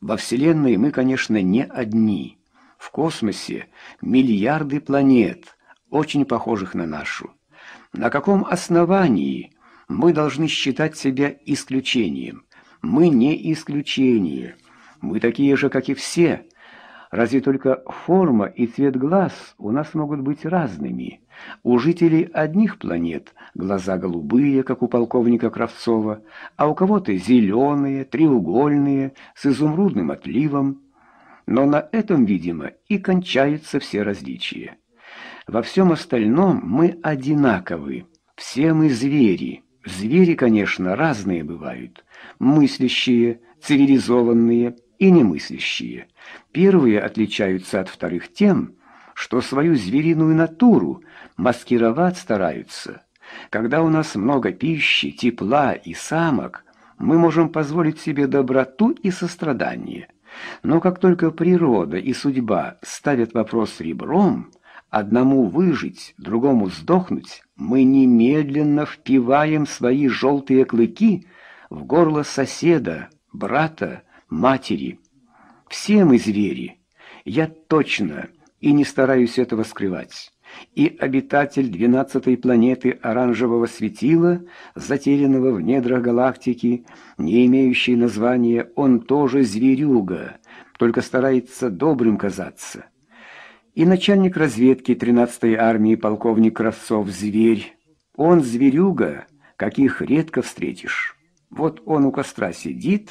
Во Вселенной мы, конечно, не одни. В космосе миллиарды планет, очень похожих на нашу. На каком основании мы должны считать себя исключением? Мы не исключение. Мы такие же, как и все, Разве только форма и цвет глаз у нас могут быть разными. У жителей одних планет глаза голубые, как у полковника Кравцова, а у кого-то зеленые, треугольные, с изумрудным отливом. Но на этом, видимо, и кончаются все различия. Во всем остальном мы одинаковы. Все мы звери. Звери, конечно, разные бывают. Мыслящие, цивилизованные, и немыслящие. Первые отличаются от вторых тем, что свою звериную натуру маскировать стараются. Когда у нас много пищи, тепла и самок, мы можем позволить себе доброту и сострадание. Но как только природа и судьба ставят вопрос ребром, одному выжить, другому сдохнуть, мы немедленно впиваем свои желтые клыки в горло соседа, брата, матери. Все мы звери. Я точно и не стараюсь этого скрывать. И обитатель двенадцатой планеты оранжевого светила, затерянного в недрах галактики, не имеющий названия, он тоже зверюга, только старается добрым казаться. И начальник разведки 13-й армии полковник Кравцов зверь. Он зверюга, каких редко встретишь. Вот он у костра сидит,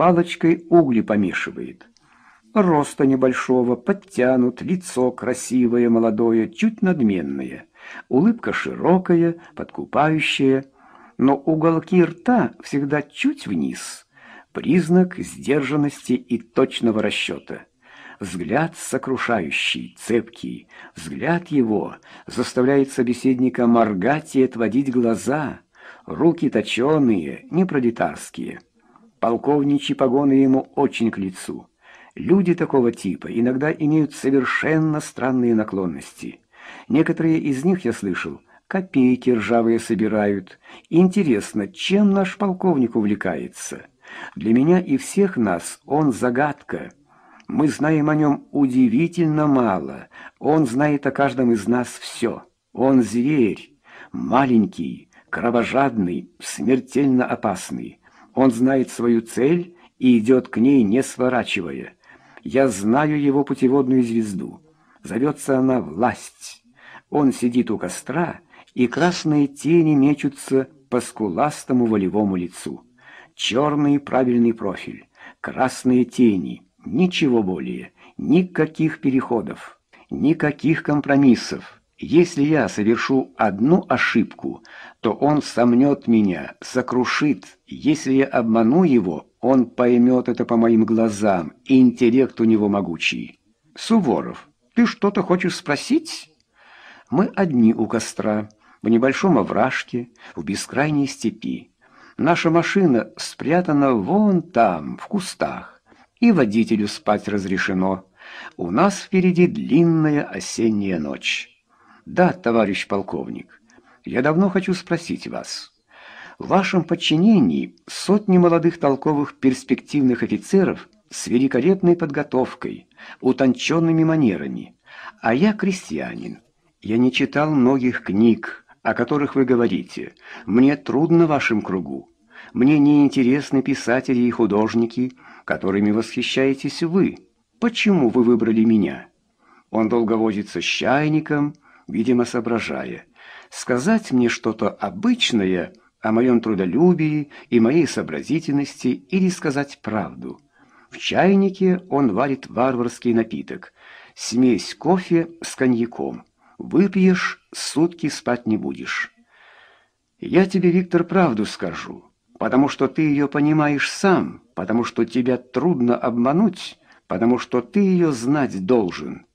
палочкой угли помешивает. Роста небольшого, подтянут, лицо красивое, молодое, чуть надменное. Улыбка широкая, подкупающая, но уголки рта всегда чуть вниз. Признак сдержанности и точного расчета. Взгляд сокрушающий, цепкий. Взгляд его заставляет собеседника моргать и отводить глаза. Руки точеные, не пролетарские. Полковничьи погоны ему очень к лицу. Люди такого типа иногда имеют совершенно странные наклонности. Некоторые из них, я слышал, копейки ржавые собирают. Интересно, чем наш полковник увлекается? Для меня и всех нас он загадка. Мы знаем о нем удивительно мало. Он знает о каждом из нас все. Он зверь, маленький, кровожадный, смертельно опасный. Он знает свою цель и идет к ней, не сворачивая. Я знаю его путеводную звезду. Зовется она «Власть». Он сидит у костра, и красные тени мечутся по скуластому волевому лицу. Черный правильный профиль, красные тени, ничего более, никаких переходов, никаких компромиссов. Если я совершу одну ошибку, то он сомнет меня, сокрушит. Если я обману его, он поймет это по моим глазам, интеллект у него могучий. Суворов, ты что-то хочешь спросить? Мы одни у костра, в небольшом овражке, в бескрайней степи. Наша машина спрятана вон там, в кустах, и водителю спать разрешено. У нас впереди длинная осенняя ночь. Да, товарищ полковник, я давно хочу спросить вас. В вашем подчинении сотни молодых толковых перспективных офицеров с великолепной подготовкой, утонченными манерами. А я крестьянин. Я не читал многих книг, о которых вы говорите. Мне трудно вашим кругу. Мне не интересны писатели и художники, которыми восхищаетесь вы. Почему вы выбрали меня? Он долго возится с чайником, видимо, соображая. Сказать мне что-то обычное о моем трудолюбии и моей сообразительности или сказать правду. В чайнике он варит варварский напиток. Смесь кофе с коньяком. Выпьешь, сутки спать не будешь. Я тебе, Виктор, правду скажу, потому что ты ее понимаешь сам, потому что тебя трудно обмануть, потому что ты ее знать должен.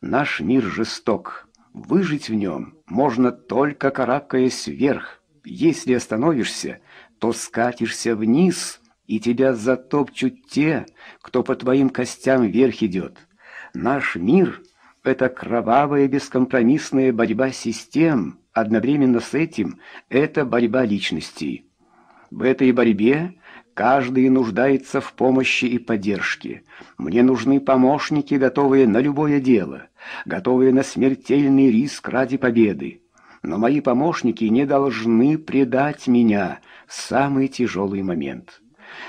Наш мир жесток». Выжить в нем можно только карабкаясь вверх. Если остановишься, то скатишься вниз, и тебя затопчут те, кто по твоим костям вверх идет. Наш мир — это кровавая бескомпромиссная борьба систем, одновременно с этим — это борьба личностей. В этой борьбе Каждый нуждается в помощи и поддержке. Мне нужны помощники, готовые на любое дело, готовые на смертельный риск ради победы. Но мои помощники не должны предать меня в самый тяжелый момент.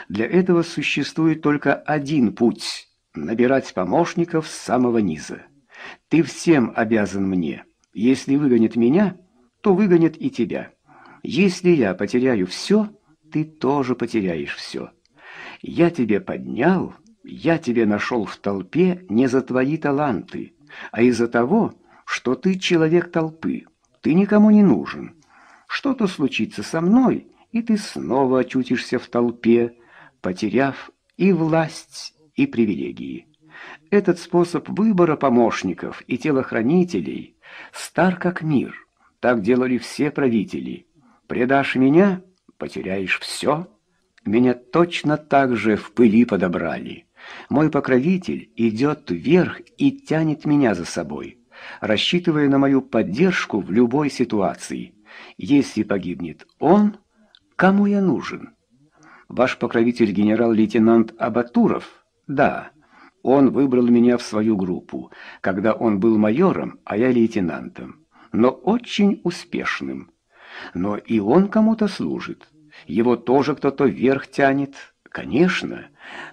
Для этого существует только один путь – набирать помощников с самого низа. Ты всем обязан мне. Если выгонят меня, то выгонят и тебя. Если я потеряю все – ты тоже потеряешь все. Я тебе поднял, я тебе нашел в толпе не за твои таланты, а из-за того, что ты человек толпы, ты никому не нужен. Что-то случится со мной, и ты снова очутишься в толпе, потеряв и власть, и привилегии. Этот способ выбора помощников и телохранителей стар как мир. Так делали все правители. Предашь меня, потеряешь все. Меня точно так же в пыли подобрали. Мой покровитель идет вверх и тянет меня за собой, рассчитывая на мою поддержку в любой ситуации. Если погибнет он, кому я нужен? Ваш покровитель генерал-лейтенант Абатуров? Да. Он выбрал меня в свою группу, когда он был майором, а я лейтенантом, но очень успешным. Но и он кому-то служит. Его тоже кто-то вверх тянет. Конечно,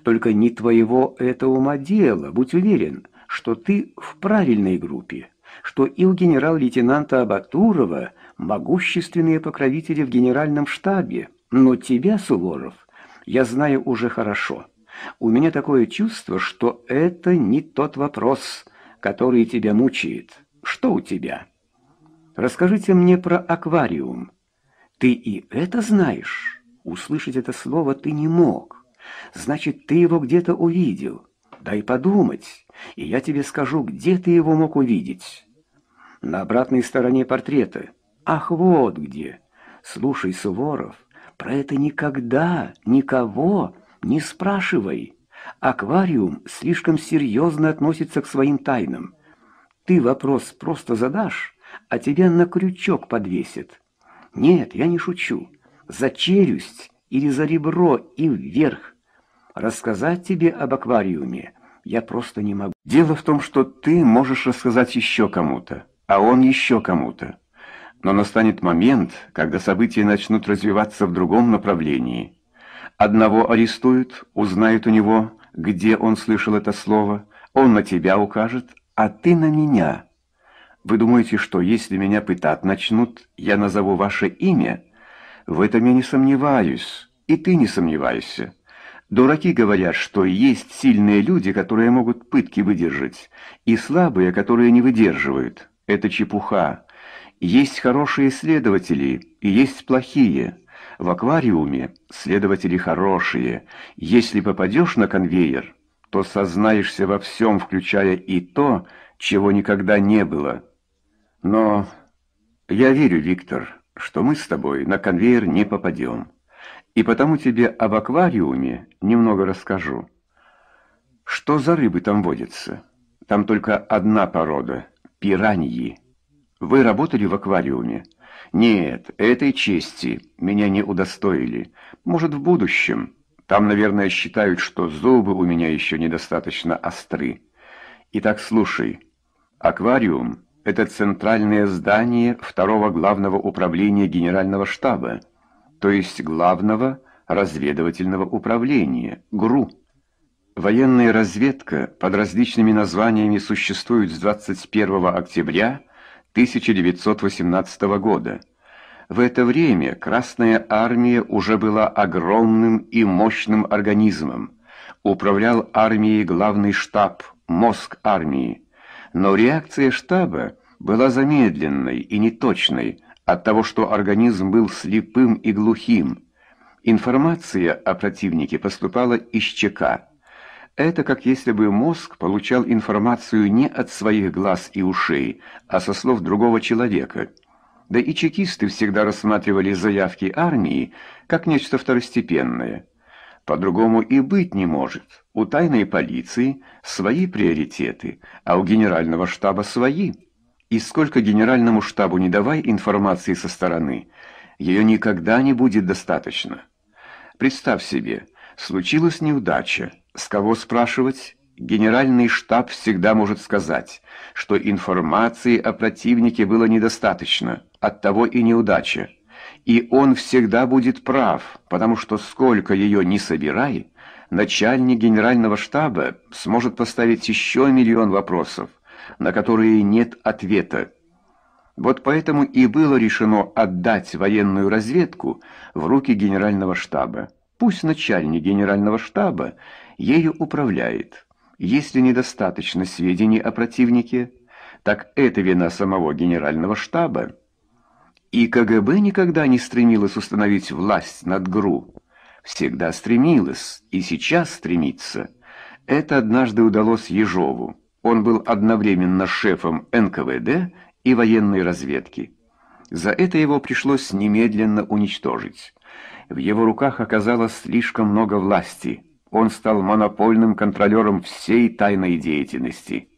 только не твоего это ума дело. Будь уверен, что ты в правильной группе, что и у генерал-лейтенанта Абатурова могущественные покровители в генеральном штабе, но тебя, Суворов, я знаю уже хорошо. У меня такое чувство, что это не тот вопрос, который тебя мучает. Что у тебя? Расскажите мне про аквариум. Ты и это знаешь? Услышать это слово ты не мог. Значит, ты его где-то увидел. Дай подумать, и я тебе скажу, где ты его мог увидеть. На обратной стороне портрета. Ах, вот где. Слушай, Суворов, про это никогда никого не спрашивай. Аквариум слишком серьезно относится к своим тайнам. Ты вопрос просто задашь, а тебя на крючок подвесит. Нет, я не шучу. За челюсть или за ребро и вверх. Рассказать тебе об аквариуме я просто не могу. Дело в том, что ты можешь рассказать еще кому-то, а он еще кому-то. Но настанет момент, когда события начнут развиваться в другом направлении. Одного арестуют, узнают у него, где он слышал это слово, он на тебя укажет, а ты на меня. Вы думаете, что если меня пытать начнут, я назову ваше имя? В этом я не сомневаюсь, и ты не сомневайся. Дураки говорят, что есть сильные люди, которые могут пытки выдержать, и слабые, которые не выдерживают. Это чепуха. Есть хорошие следователи и есть плохие. В аквариуме следователи хорошие. Если попадешь на конвейер, то сознаешься во всем, включая и то, чего никогда не было. Но я верю, Виктор, что мы с тобой на конвейер не попадем. И потому тебе об аквариуме немного расскажу. Что за рыбы там водятся? Там только одна порода — пираньи. Вы работали в аквариуме? Нет, этой чести меня не удостоили. Может, в будущем. Там, наверное, считают, что зубы у меня еще недостаточно остры. Итак, слушай. Аквариум это центральное здание второго главного управления Генерального штаба, то есть главного разведывательного управления, ГРУ. Военная разведка под различными названиями существует с 21 октября 1918 года. В это время Красная Армия уже была огромным и мощным организмом. Управлял армией главный штаб, мозг армии. Но реакция штаба была замедленной и неточной от того, что организм был слепым и глухим. Информация о противнике поступала из ЧК. Это как если бы мозг получал информацию не от своих глаз и ушей, а со слов другого человека. Да и чекисты всегда рассматривали заявки армии как нечто второстепенное. По-другому и быть не может. У тайной полиции свои приоритеты, а у генерального штаба свои. И сколько генеральному штабу не давай информации со стороны, ее никогда не будет достаточно. Представь себе, случилась неудача. С кого спрашивать? Генеральный штаб всегда может сказать, что информации о противнике было недостаточно, оттого и неудача. И он всегда будет прав, потому что сколько ее не собирай, начальник генерального штаба сможет поставить еще миллион вопросов, на которые нет ответа. Вот поэтому и было решено отдать военную разведку в руки генерального штаба. Пусть начальник генерального штаба ею управляет. Если недостаточно сведений о противнике, так это вина самого генерального штаба. И КГБ никогда не стремилось установить власть над ГРУ. Всегда стремилось и сейчас стремится. Это однажды удалось Ежову. Он был одновременно шефом НКВД и военной разведки. За это его пришлось немедленно уничтожить. В его руках оказалось слишком много власти. Он стал монопольным контролером всей тайной деятельности.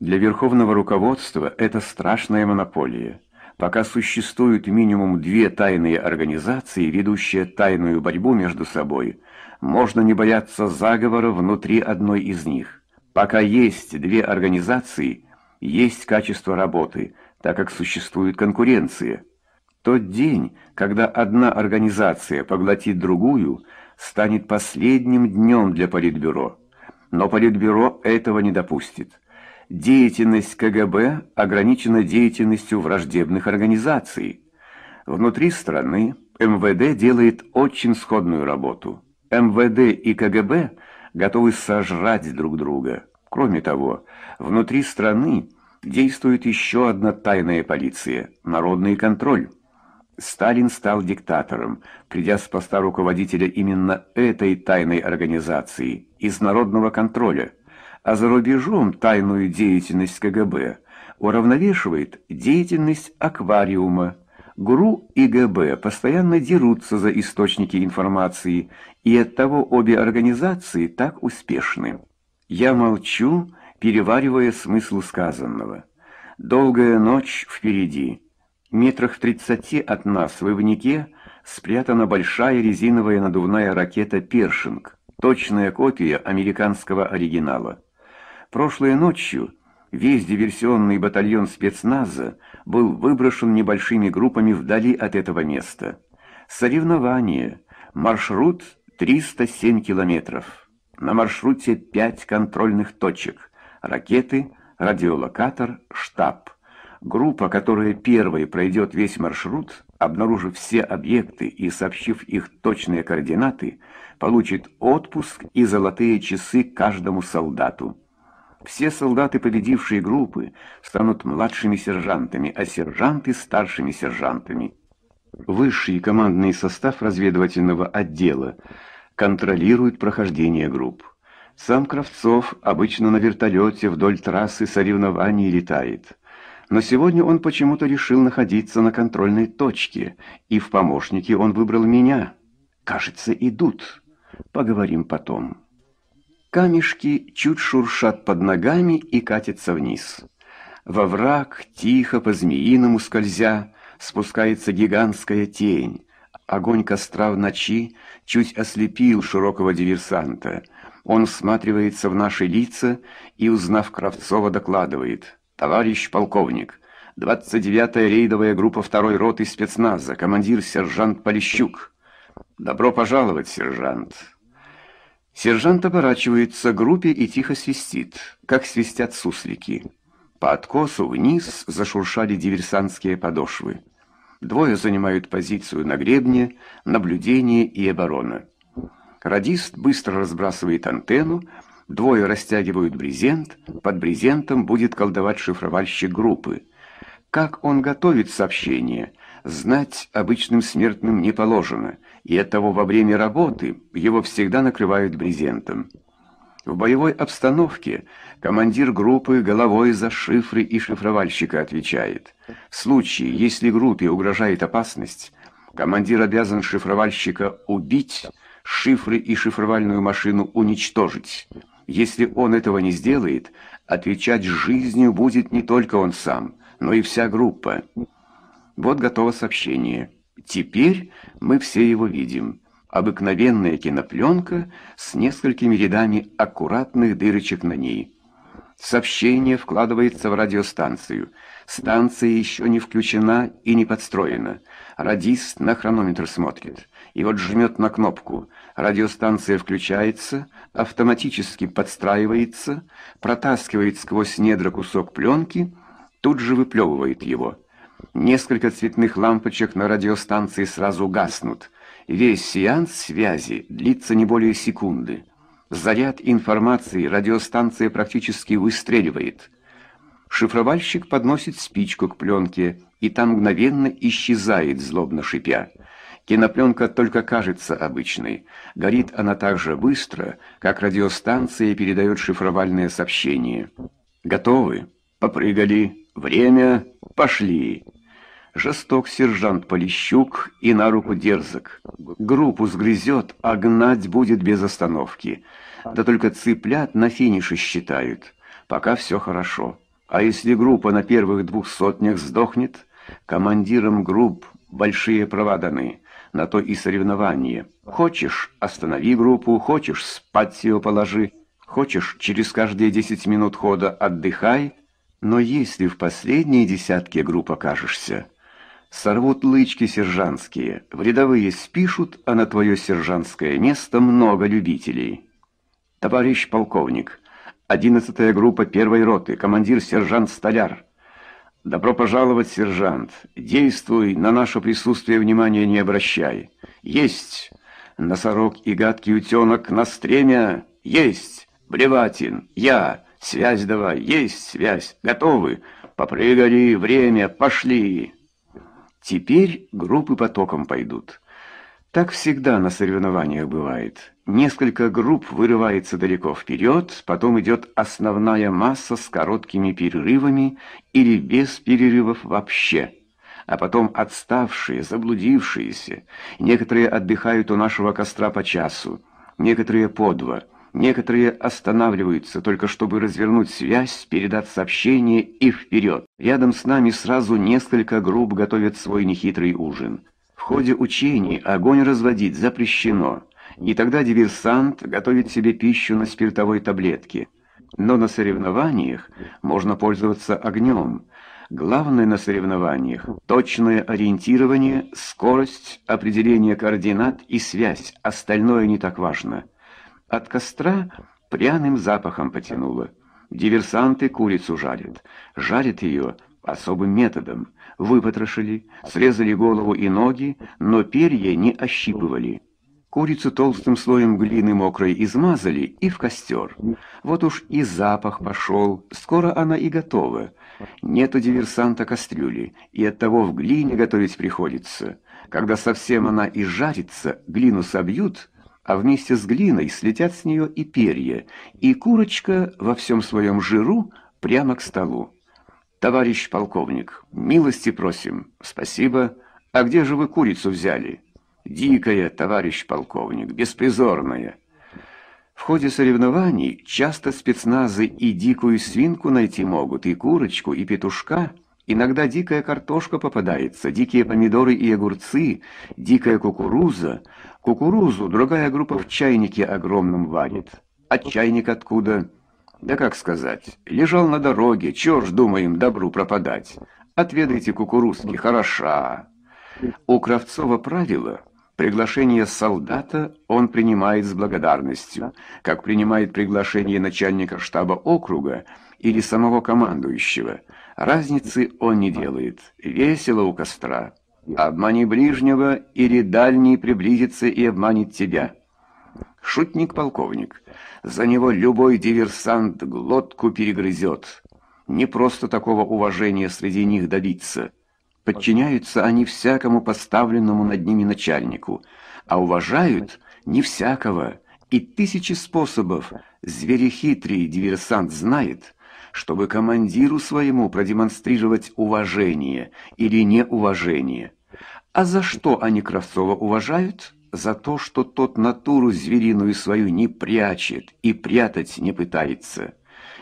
Для верховного руководства это страшная монополия пока существуют минимум две тайные организации, ведущие тайную борьбу между собой, можно не бояться заговора внутри одной из них. Пока есть две организации, есть качество работы, так как существует конкуренция. Тот день, когда одна организация поглотит другую, станет последним днем для Политбюро. Но Политбюро этого не допустит. Деятельность КГБ ограничена деятельностью враждебных организаций. Внутри страны МВД делает очень сходную работу. МВД и КГБ готовы сожрать друг друга. Кроме того, внутри страны действует еще одна тайная полиция – народный контроль. Сталин стал диктатором, придя с поста руководителя именно этой тайной организации, из народного контроля – а за рубежом тайную деятельность КГБ уравновешивает деятельность аквариума. ГРУ и ГБ постоянно дерутся за источники информации, и оттого обе организации так успешны. Я молчу, переваривая смысл сказанного. Долгая ночь впереди. Метрах в тридцати от нас в Ивнике спрятана большая резиновая надувная ракета «Першинг», точная копия американского оригинала. Прошлой ночью весь диверсионный батальон спецназа был выброшен небольшими группами вдали от этого места. Соревнование. Маршрут 307 километров. На маршруте 5 контрольных точек. Ракеты, радиолокатор, штаб. Группа, которая первой пройдет весь маршрут, обнаружив все объекты и сообщив их точные координаты, получит отпуск и золотые часы каждому солдату. Все солдаты победившей группы станут младшими сержантами, а сержанты – старшими сержантами. Высший командный состав разведывательного отдела контролирует прохождение групп. Сам Кравцов обычно на вертолете вдоль трассы соревнований летает. Но сегодня он почему-то решил находиться на контрольной точке, и в помощники он выбрал меня. Кажется, идут. Поговорим потом. Камешки чуть шуршат под ногами и катятся вниз. Во враг, тихо по-змеиному скользя, спускается гигантская тень. Огонь костра в ночи чуть ослепил широкого диверсанта. Он всматривается в наши лица и, узнав Кравцова, докладывает. «Товарищ полковник, 29-я рейдовая группа 2-й роты спецназа, командир сержант Полищук». «Добро пожаловать, сержант!» Сержант оборачивается к группе и тихо свистит, как свистят суслики. По откосу вниз зашуршали диверсантские подошвы. Двое занимают позицию на гребне, наблюдение и оборона. Радист быстро разбрасывает антенну, двое растягивают брезент, под брезентом будет колдовать шифровальщик группы. Как он готовит сообщение, знать обычным смертным не положено – и оттого во время работы его всегда накрывают брезентом. В боевой обстановке командир группы головой за шифры и шифровальщика отвечает. В случае, если группе угрожает опасность, командир обязан шифровальщика убить, шифры и шифровальную машину уничтожить. Если он этого не сделает, отвечать жизнью будет не только он сам, но и вся группа. Вот готово сообщение. Теперь мы все его видим. Обыкновенная кинопленка с несколькими рядами аккуратных дырочек на ней. Сообщение вкладывается в радиостанцию. Станция еще не включена и не подстроена. Радист на хронометр смотрит. И вот жмет на кнопку. Радиостанция включается, автоматически подстраивается, протаскивает сквозь недра кусок пленки, тут же выплевывает его. Несколько цветных лампочек на радиостанции сразу гаснут. Весь сеанс связи длится не более секунды. Заряд информации радиостанция практически выстреливает. Шифровальщик подносит спичку к пленке, и там мгновенно исчезает, злобно шипя. Кинопленка только кажется обычной. Горит она так же быстро, как радиостанция передает шифровальное сообщение. «Готовы?» Попрыгали. Время. Пошли. Жесток сержант Полищук и на руку дерзок. Группу сгрызет, а гнать будет без остановки. Да только цыплят на финише считают. Пока все хорошо. А если группа на первых двух сотнях сдохнет, командирам групп большие права даны. На то и соревнование. Хочешь – останови группу, хочешь – спать ее положи, хочешь – через каждые 10 минут хода отдыхай – но если в последние десятки групп окажешься, сорвут лычки сержантские, в рядовые спишут, а на твое сержантское место много любителей. Товарищ полковник, одиннадцатая группа первой роты, командир сержант Столяр. Добро пожаловать, сержант. Действуй, на наше присутствие внимания не обращай. Есть. Носорог и гадкий утенок на стремя. Есть. Блеватин. Я. Связь давай, есть связь, готовы. Попрыгали, время, пошли. Теперь группы потоком пойдут. Так всегда на соревнованиях бывает. Несколько групп вырывается далеко вперед, потом идет основная масса с короткими перерывами или без перерывов вообще. А потом отставшие, заблудившиеся. Некоторые отдыхают у нашего костра по часу, некоторые по два. Некоторые останавливаются, только чтобы развернуть связь, передать сообщение и вперед. Рядом с нами сразу несколько групп готовят свой нехитрый ужин. В ходе учений огонь разводить запрещено, и тогда диверсант готовит себе пищу на спиртовой таблетке. Но на соревнованиях можно пользоваться огнем. Главное на соревнованиях – точное ориентирование, скорость, определение координат и связь, остальное не так важно – от костра пряным запахом потянуло. Диверсанты курицу жарят. Жарят ее особым методом. Выпотрошили, срезали голову и ноги, но перья не ощипывали. Курицу толстым слоем глины мокрой измазали и в костер. Вот уж и запах пошел, скоро она и готова. Нету диверсанта кастрюли, и оттого в глине готовить приходится. Когда совсем она и жарится, глину собьют, а вместе с глиной слетят с нее и перья, и курочка во всем своем жиру прямо к столу. «Товарищ полковник, милости просим, спасибо. А где же вы курицу взяли?» «Дикая, товарищ полковник, беспризорная». В ходе соревнований часто спецназы и дикую свинку найти могут, и курочку, и петушка – Иногда дикая картошка попадается, дикие помидоры и огурцы, дикая кукуруза, Кукурузу другая группа в чайнике огромном варит. А чайник откуда? Да как сказать, лежал на дороге, чё ж, думаем, добру пропадать. Отведайте кукурузки, хороша. У Кравцова правило, приглашение солдата он принимает с благодарностью, как принимает приглашение начальника штаба округа или самого командующего. Разницы он не делает, весело у костра. Обмани ближнего, или дальний приблизится и обманет тебя. Шутник-полковник. За него любой диверсант глотку перегрызет. Не просто такого уважения среди них добиться. Подчиняются они всякому поставленному над ними начальнику, а уважают не всякого. И тысячи способов зверехитрый диверсант знает, чтобы командиру своему продемонстрировать уважение или неуважение. А за что они Кравцова уважают? За то, что тот натуру звериную свою не прячет и прятать не пытается.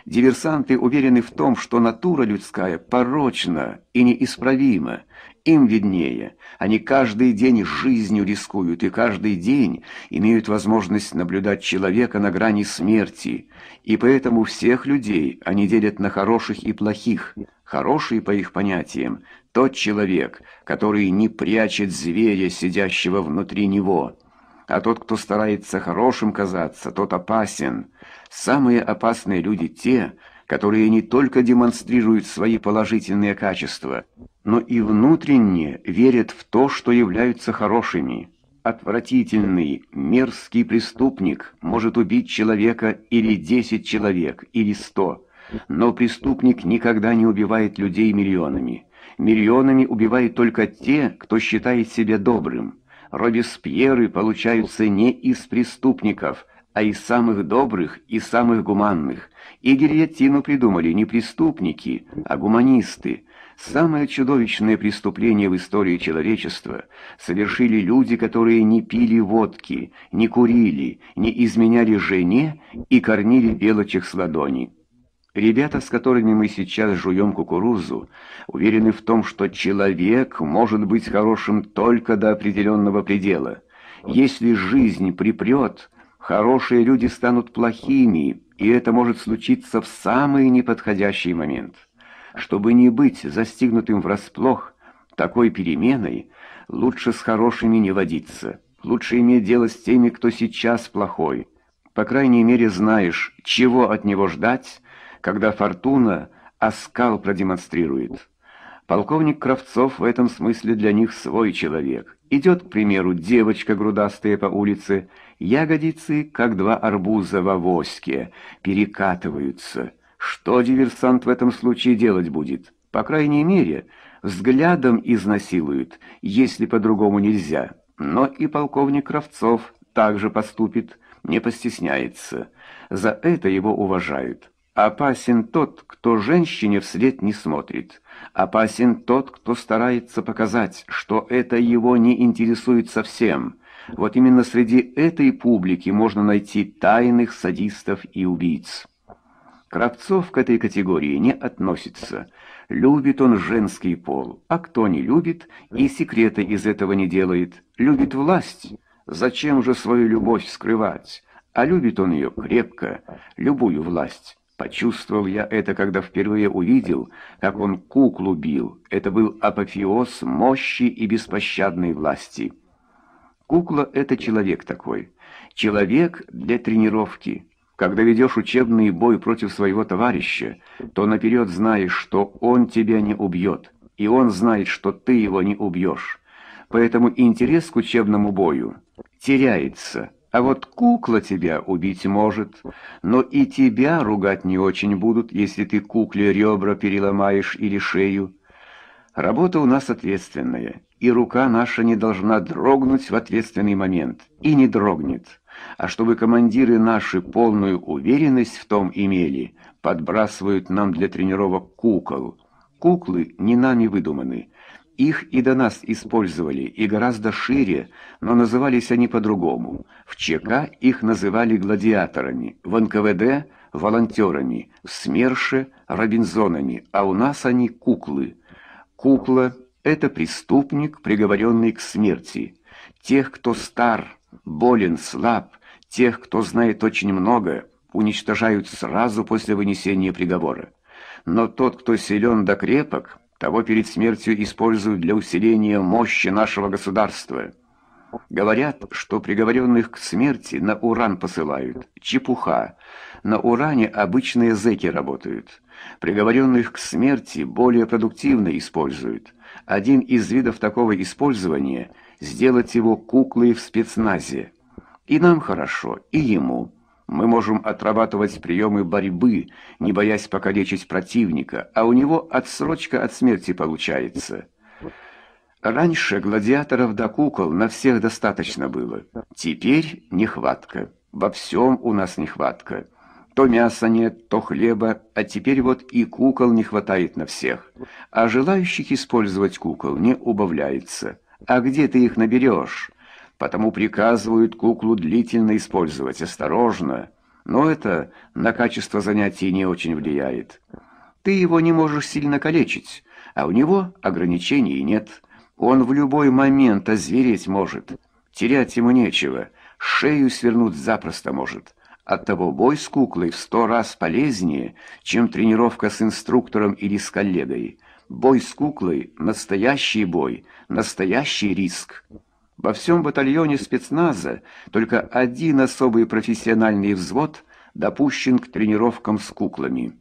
Диверсанты уверены в том, что натура людская порочна и неисправима, им виднее. Они каждый день жизнью рискуют и каждый день имеют возможность наблюдать человека на грани смерти. И поэтому всех людей они делят на хороших и плохих. Хороший, по их понятиям, тот человек, который не прячет зверя, сидящего внутри него. А тот, кто старается хорошим казаться, тот опасен. Самые опасные люди те, которые не только демонстрируют свои положительные качества, но и внутренне верят в то, что являются хорошими. Отвратительный, мерзкий преступник может убить человека или 10 человек, или 100, но преступник никогда не убивает людей миллионами. Миллионами убивает только те, кто считает себя добрым. Робеспьеры получаются не из преступников, а из самых добрых и самых гуманных. И гильотину придумали не преступники, а гуманисты – Самое чудовищное преступление в истории человечества совершили люди, которые не пили водки, не курили, не изменяли жене и корнили белочек с ладони. Ребята, с которыми мы сейчас жуем кукурузу, уверены в том, что человек может быть хорошим только до определенного предела. Если жизнь припрет, хорошие люди станут плохими, и это может случиться в самый неподходящий момент. Чтобы не быть застигнутым врасплох такой переменой, лучше с хорошими не водиться. Лучше иметь дело с теми, кто сейчас плохой. По крайней мере, знаешь, чего от него ждать, когда фортуна оскал продемонстрирует. Полковник Кравцов в этом смысле для них свой человек. Идет, к примеру, девочка грудастая по улице, ягодицы, как два арбуза в авоське, перекатываются – что диверсант в этом случае делать будет? По крайней мере, взглядом изнасилуют, если по-другому нельзя. Но и полковник Кравцов также поступит, не постесняется. За это его уважают. Опасен тот, кто женщине вслед не смотрит. Опасен тот, кто старается показать, что это его не интересует совсем. Вот именно среди этой публики можно найти тайных садистов и убийц. Кравцов к этой категории не относится. Любит он женский пол, а кто не любит и секрета из этого не делает. Любит власть, зачем же свою любовь скрывать? А любит он ее крепко, любую власть. Почувствовал я это, когда впервые увидел, как он куклу бил. Это был апофеоз мощи и беспощадной власти. Кукла — это человек такой. Человек для тренировки — когда ведешь учебный бой против своего товарища, то наперед знаешь, что он тебя не убьет, и он знает, что ты его не убьешь. Поэтому интерес к учебному бою теряется. А вот кукла тебя убить может, но и тебя ругать не очень будут, если ты кукле ребра переломаешь или шею. Работа у нас ответственная, и рука наша не должна дрогнуть в ответственный момент, и не дрогнет а чтобы командиры наши полную уверенность в том имели, подбрасывают нам для тренировок кукол. Куклы не нами выдуманы. Их и до нас использовали, и гораздо шире, но назывались они по-другому. В ЧК их называли гладиаторами, в НКВД – волонтерами, в СМЕРШе – робинзонами, а у нас они – куклы. Кукла – это преступник, приговоренный к смерти. Тех, кто стар – болен, слаб, тех, кто знает очень много, уничтожают сразу после вынесения приговора. Но тот, кто силен до да крепок, того перед смертью используют для усиления мощи нашего государства. Говорят, что приговоренных к смерти на уран посылают. Чепуха. На уране обычные зэки работают. Приговоренных к смерти более продуктивно используют. Один из видов такого использования – сделать его куклой в спецназе. И нам хорошо, и ему. Мы можем отрабатывать приемы борьбы, не боясь покалечить противника, а у него отсрочка от смерти получается. Раньше гладиаторов до кукол на всех достаточно было. Теперь нехватка. Во всем у нас нехватка. То мяса нет, то хлеба, а теперь вот и кукол не хватает на всех. А желающих использовать кукол не убавляется. А где ты их наберешь? Потому приказывают куклу длительно использовать, осторожно. Но это на качество занятий не очень влияет. Ты его не можешь сильно калечить, а у него ограничений нет. Он в любой момент озвереть может. Терять ему нечего, шею свернуть запросто может. Оттого бой с куклой в сто раз полезнее, чем тренировка с инструктором или с коллегой. Бой с куклой — настоящий бой — настоящий риск. Во всем батальоне спецназа только один особый профессиональный взвод допущен к тренировкам с куклами.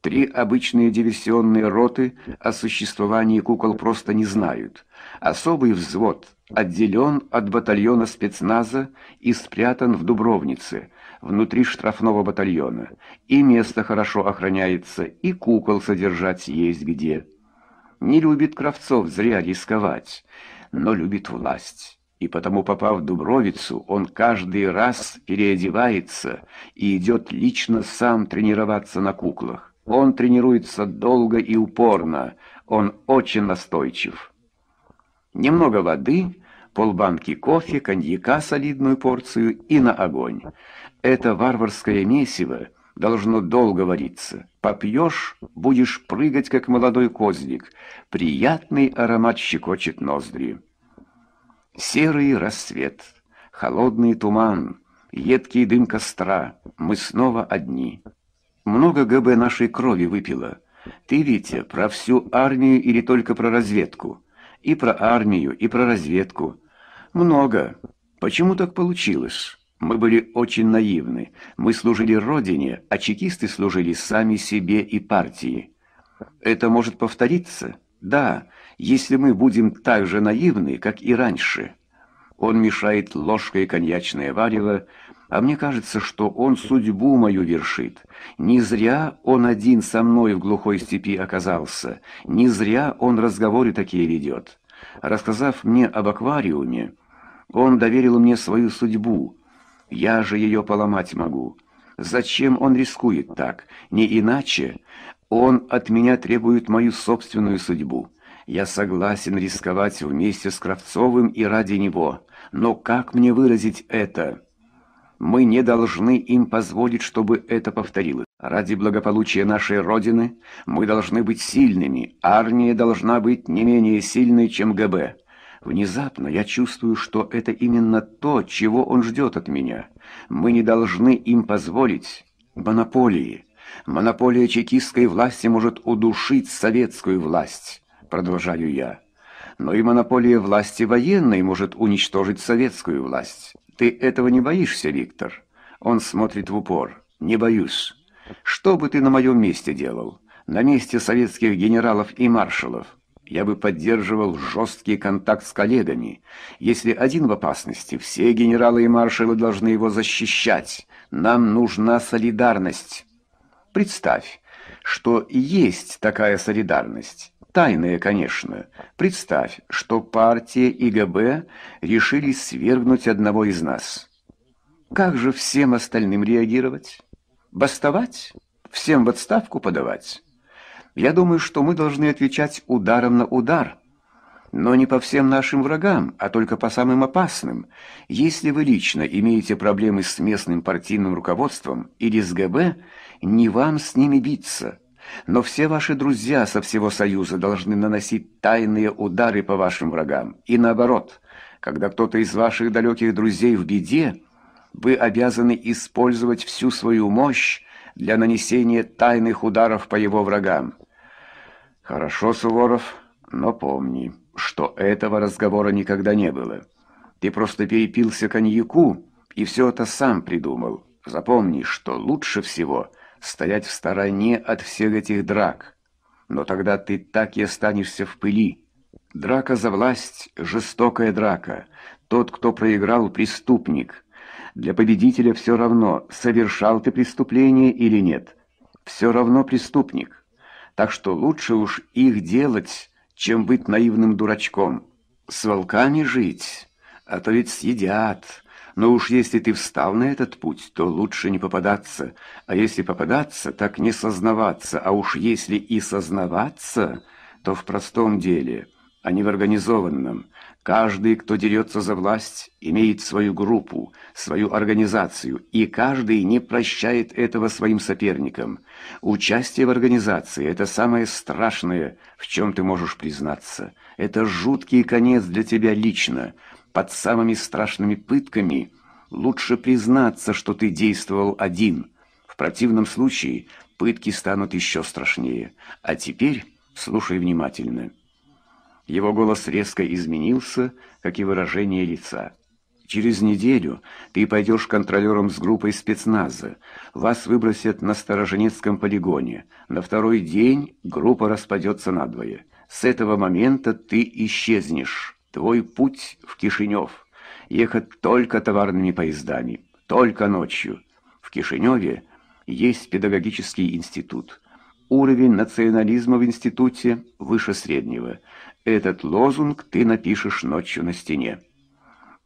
Три обычные диверсионные роты о существовании кукол просто не знают. Особый взвод отделен от батальона спецназа и спрятан в Дубровнице, внутри штрафного батальона. И место хорошо охраняется, и кукол содержать есть где. Не любит Кравцов зря рисковать, но любит власть. И потому, попав в Дубровицу, он каждый раз переодевается и идет лично сам тренироваться на куклах. Он тренируется долго и упорно, он очень настойчив. Немного воды, полбанки кофе, коньяка солидную порцию и на огонь. Это варварское месиво должно долго вариться. Попьешь, будешь прыгать, как молодой козлик. Приятный аромат щекочет ноздри. Серый рассвет, холодный туман, едкий дым костра. Мы снова одни. Много ГБ нашей крови выпило. Ты, Витя, про всю армию или только про разведку? И про армию, и про разведку. Много. Почему так получилось? Мы были очень наивны. Мы служили Родине, а чекисты служили сами себе и партии. Это может повториться? Да, если мы будем так же наивны, как и раньше. Он мешает ложкой коньячное варево, а мне кажется, что он судьбу мою вершит. Не зря он один со мной в глухой степи оказался, не зря он разговоры такие ведет. Рассказав мне об аквариуме, он доверил мне свою судьбу, я же ее поломать могу. Зачем он рискует так? Не иначе. Он от меня требует мою собственную судьбу. Я согласен рисковать вместе с Кравцовым и ради него. Но как мне выразить это? Мы не должны им позволить, чтобы это повторилось. Ради благополучия нашей Родины мы должны быть сильными. Армия должна быть не менее сильной, чем ГБ. Внезапно я чувствую, что это именно то, чего он ждет от меня. Мы не должны им позволить монополии. Монополия чекистской власти может удушить советскую власть, продолжаю я. Но и монополия власти военной может уничтожить советскую власть. Ты этого не боишься, Виктор? Он смотрит в упор. Не боюсь. Что бы ты на моем месте делал? На месте советских генералов и маршалов? Я бы поддерживал жесткий контакт с коллегами. Если один в опасности, все генералы и маршалы должны его защищать. Нам нужна солидарность. Представь, что есть такая солидарность. Тайная, конечно. Представь, что партия и ГБ решили свергнуть одного из нас. Как же всем остальным реагировать? Бастовать? Всем в отставку подавать? Я думаю, что мы должны отвечать ударом на удар, но не по всем нашим врагам, а только по самым опасным. Если вы лично имеете проблемы с местным партийным руководством или с ГБ, не вам с ними биться. Но все ваши друзья со всего Союза должны наносить тайные удары по вашим врагам. И наоборот, когда кто-то из ваших далеких друзей в беде, вы обязаны использовать всю свою мощь для нанесения тайных ударов по его врагам. «Хорошо, Суворов, но помни, что этого разговора никогда не было. Ты просто перепился коньяку и все это сам придумал. Запомни, что лучше всего стоять в стороне от всех этих драк. Но тогда ты так и останешься в пыли. Драка за власть — жестокая драка. Тот, кто проиграл, — преступник. Для победителя все равно, совершал ты преступление или нет. Все равно преступник» так что лучше уж их делать, чем быть наивным дурачком. С волками жить, а то ведь съедят. Но уж если ты встал на этот путь, то лучше не попадаться, а если попадаться, так не сознаваться, а уж если и сознаваться, то в простом деле, а не в организованном, Каждый, кто дерется за власть, имеет свою группу, свою организацию, и каждый не прощает этого своим соперникам. Участие в организации – это самое страшное, в чем ты можешь признаться. Это жуткий конец для тебя лично. Под самыми страшными пытками лучше признаться, что ты действовал один. В противном случае пытки станут еще страшнее. А теперь слушай внимательно. Его голос резко изменился, как и выражение лица. «Через неделю ты пойдешь контролером с группой спецназа. Вас выбросят на Стороженецком полигоне. На второй день группа распадется надвое. С этого момента ты исчезнешь. Твой путь в Кишинев. Ехать только товарными поездами, только ночью. В Кишиневе есть педагогический институт. Уровень национализма в институте выше среднего – этот лозунг ты напишешь ночью на стене.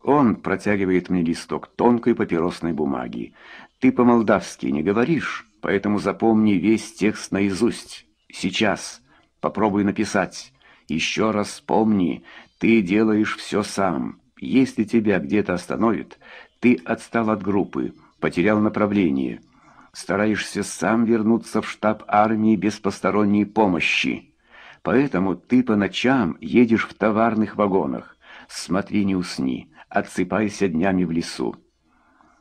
Он протягивает мне листок тонкой папиросной бумаги. Ты по-молдавски не говоришь, поэтому запомни весь текст наизусть. Сейчас. Попробуй написать. Еще раз помни, ты делаешь все сам. Если тебя где-то остановит, ты отстал от группы, потерял направление. Стараешься сам вернуться в штаб армии без посторонней помощи. Поэтому ты по ночам едешь в товарных вагонах. Смотри, не усни, отсыпайся днями в лесу.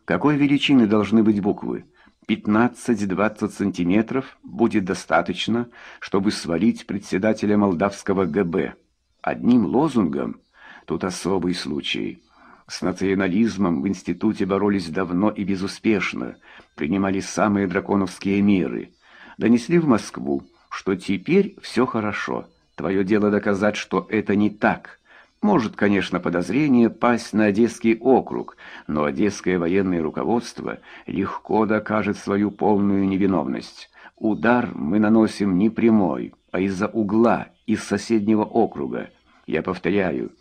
Какой величины должны быть буквы? 15-20 сантиметров будет достаточно, чтобы свалить председателя молдавского ГБ. Одним лозунгом? Тут особый случай. С национализмом в институте боролись давно и безуспешно, принимали самые драконовские меры. Донесли в Москву, что теперь все хорошо. Твое дело доказать, что это не так. Может, конечно, подозрение пасть на Одесский округ, но Одесское военное руководство легко докажет свою полную невиновность. Удар мы наносим не прямой, а из-за угла, из соседнего округа. Я повторяю,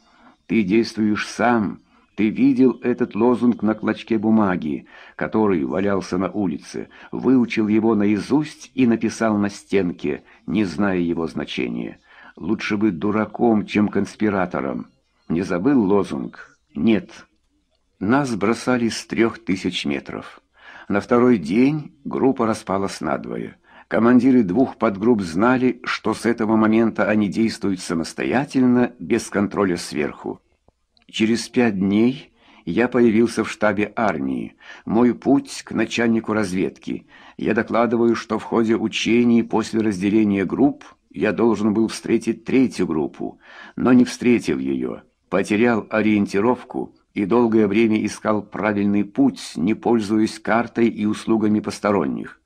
ты действуешь сам, ты видел этот лозунг на клочке бумаги, который валялся на улице, выучил его наизусть и написал на стенке, не зная его значения. Лучше быть дураком, чем конспиратором. Не забыл лозунг? Нет. Нас бросали с трех тысяч метров. На второй день группа распалась надвое. Командиры двух подгрупп знали, что с этого момента они действуют самостоятельно, без контроля сверху. Через пять дней я появился в штабе армии. Мой путь к начальнику разведки. Я докладываю, что в ходе учений после разделения групп я должен был встретить третью группу, но не встретил ее. Потерял ориентировку и долгое время искал правильный путь, не пользуясь картой и услугами посторонних.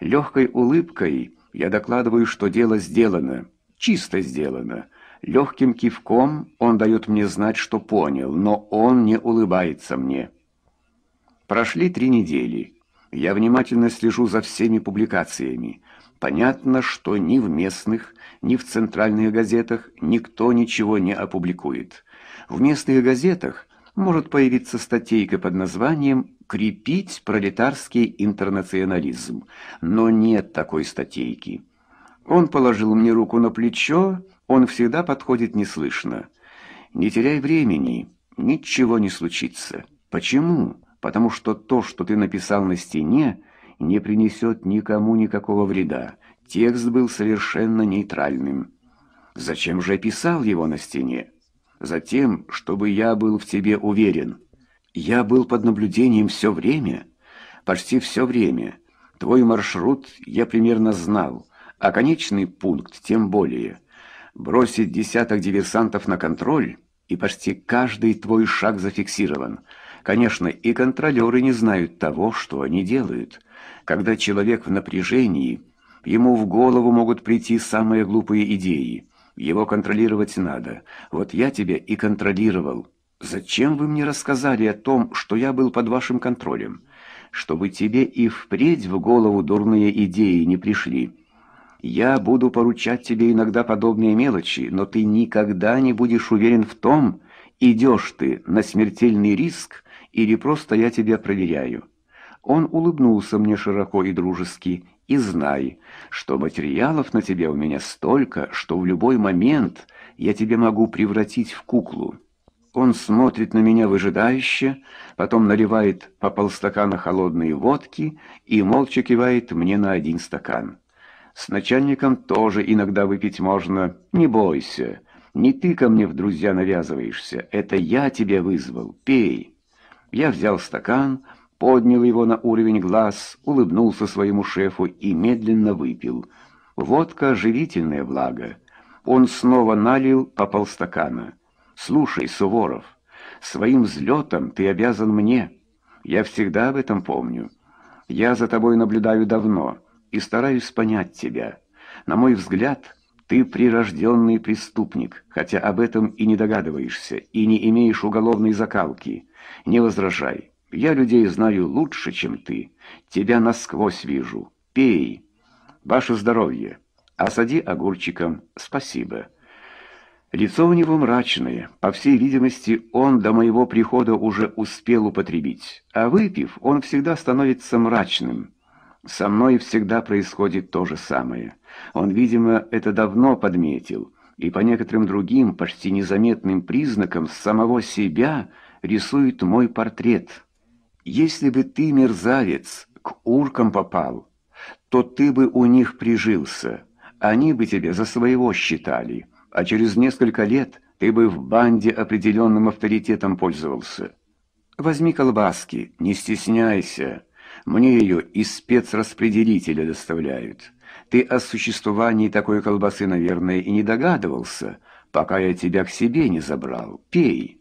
Легкой улыбкой я докладываю, что дело сделано, чисто сделано. Легким кивком он дает мне знать, что понял, но он не улыбается мне. Прошли три недели. Я внимательно слежу за всеми публикациями. Понятно, что ни в местных, ни в центральных газетах никто ничего не опубликует. В местных газетах может появиться статейка под названием «Крепить пролетарский интернационализм», но нет такой статейки. Он положил мне руку на плечо он всегда подходит неслышно. Не теряй времени, ничего не случится. Почему? Потому что то, что ты написал на стене, не принесет никому никакого вреда. Текст был совершенно нейтральным. Зачем же писал его на стене? Затем, чтобы я был в тебе уверен. Я был под наблюдением все время, почти все время. Твой маршрут я примерно знал, а конечный пункт тем более – бросить десяток диверсантов на контроль, и почти каждый твой шаг зафиксирован. Конечно, и контролеры не знают того, что они делают. Когда человек в напряжении, ему в голову могут прийти самые глупые идеи. Его контролировать надо. Вот я тебя и контролировал. Зачем вы мне рассказали о том, что я был под вашим контролем? Чтобы тебе и впредь в голову дурные идеи не пришли. Я буду поручать тебе иногда подобные мелочи, но ты никогда не будешь уверен в том, идешь ты на смертельный риск или просто я тебя проверяю. Он улыбнулся мне широко и дружески. И знай, что материалов на тебе у меня столько, что в любой момент я тебе могу превратить в куклу. Он смотрит на меня выжидающе, потом наливает по полстакана холодной водки и молча кивает мне на один стакан. С начальником тоже иногда выпить можно. Не бойся. Не ты ко мне в друзья навязываешься. Это я тебя вызвал. Пей. Я взял стакан, поднял его на уровень глаз, улыбнулся своему шефу и медленно выпил. Водка — живительная влага. Он снова налил по полстакана. «Слушай, Суворов, своим взлетом ты обязан мне. Я всегда об этом помню. Я за тобой наблюдаю давно» и стараюсь понять тебя. На мой взгляд, ты прирожденный преступник, хотя об этом и не догадываешься, и не имеешь уголовной закалки. Не возражай. Я людей знаю лучше, чем ты. Тебя насквозь вижу. Пей. Ваше здоровье. Осади огурчиком. Спасибо. Лицо у него мрачное. По всей видимости, он до моего прихода уже успел употребить. А выпив, он всегда становится мрачным. Со мной всегда происходит то же самое. Он, видимо, это давно подметил, и по некоторым другим, почти незаметным признакам самого себя рисует мой портрет. Если бы ты, мерзавец, к уркам попал, то ты бы у них прижился, они бы тебя за своего считали, а через несколько лет ты бы в банде определенным авторитетом пользовался. Возьми колбаски, не стесняйся». Мне ее из спецраспределителя доставляют. Ты о существовании такой колбасы, наверное, и не догадывался, пока я тебя к себе не забрал. Пей».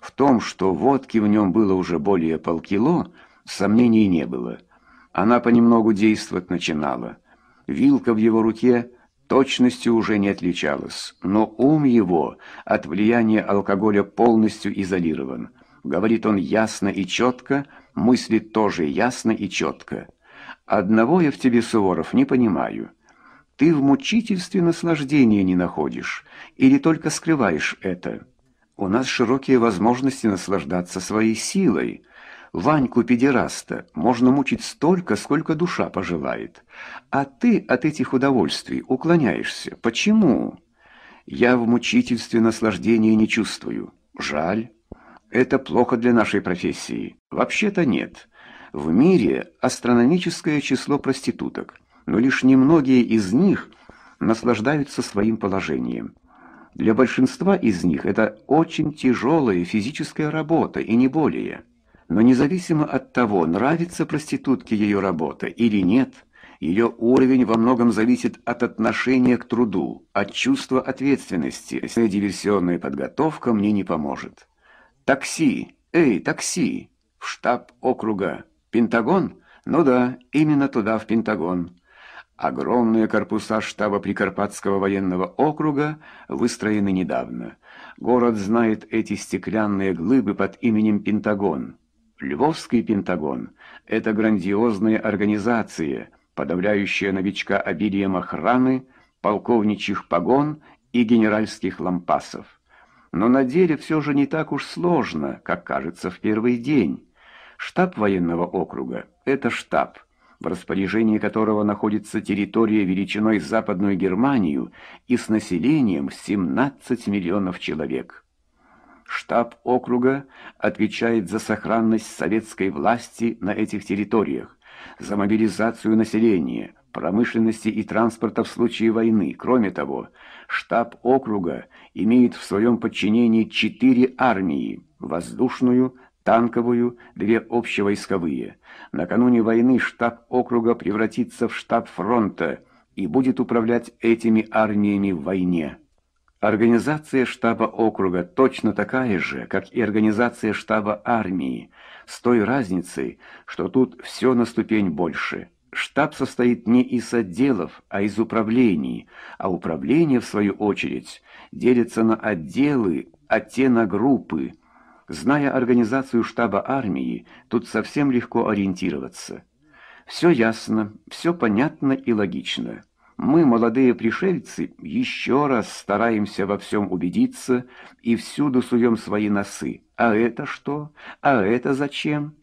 В том, что водки в нем было уже более полкило, сомнений не было. Она понемногу действовать начинала. Вилка в его руке точностью уже не отличалась, но ум его от влияния алкоголя полностью изолирован. Говорит он ясно и четко, мысли тоже ясно и четко. Одного я в тебе, Суворов, не понимаю. Ты в мучительстве наслаждения не находишь, или только скрываешь это. У нас широкие возможности наслаждаться своей силой. Ваньку-педераста можно мучить столько, сколько душа пожелает. А ты от этих удовольствий уклоняешься. Почему? Я в мучительстве наслаждения не чувствую. Жаль. Это плохо для нашей профессии. Вообще-то нет. В мире астрономическое число проституток, но лишь немногие из них наслаждаются своим положением. Для большинства из них это очень тяжелая физическая работа и не более. Но независимо от того, нравится проститутке ее работа или нет, ее уровень во многом зависит от отношения к труду, от чувства ответственности. Диверсионная подготовка мне не поможет. «Такси! Эй, такси! В штаб округа! Пентагон? Ну да, именно туда, в Пентагон!» Огромные корпуса штаба Прикарпатского военного округа выстроены недавно. Город знает эти стеклянные глыбы под именем Пентагон. Львовский Пентагон – это грандиозная организация, подавляющая новичка обилием охраны, полковничьих погон и генеральских лампасов но на деле все же не так уж сложно, как кажется в первый день. Штаб военного округа – это штаб, в распоряжении которого находится территория величиной Западную Германию и с населением 17 миллионов человек. Штаб округа отвечает за сохранность советской власти на этих территориях, за мобилизацию населения, промышленности и транспорта в случае войны. Кроме того, штаб округа имеет в своем подчинении четыре армии – воздушную, танковую, две общевойсковые. Накануне войны штаб округа превратится в штаб фронта и будет управлять этими армиями в войне. Организация штаба округа точно такая же, как и организация штаба армии, с той разницей, что тут все на ступень больше – Штаб состоит не из отделов, а из управлений, а управление, в свою очередь, делится на отделы, а те на группы. Зная организацию штаба армии, тут совсем легко ориентироваться. Все ясно, все понятно и логично. Мы, молодые пришельцы, еще раз стараемся во всем убедиться и всюду суем свои носы. А это что? А это зачем?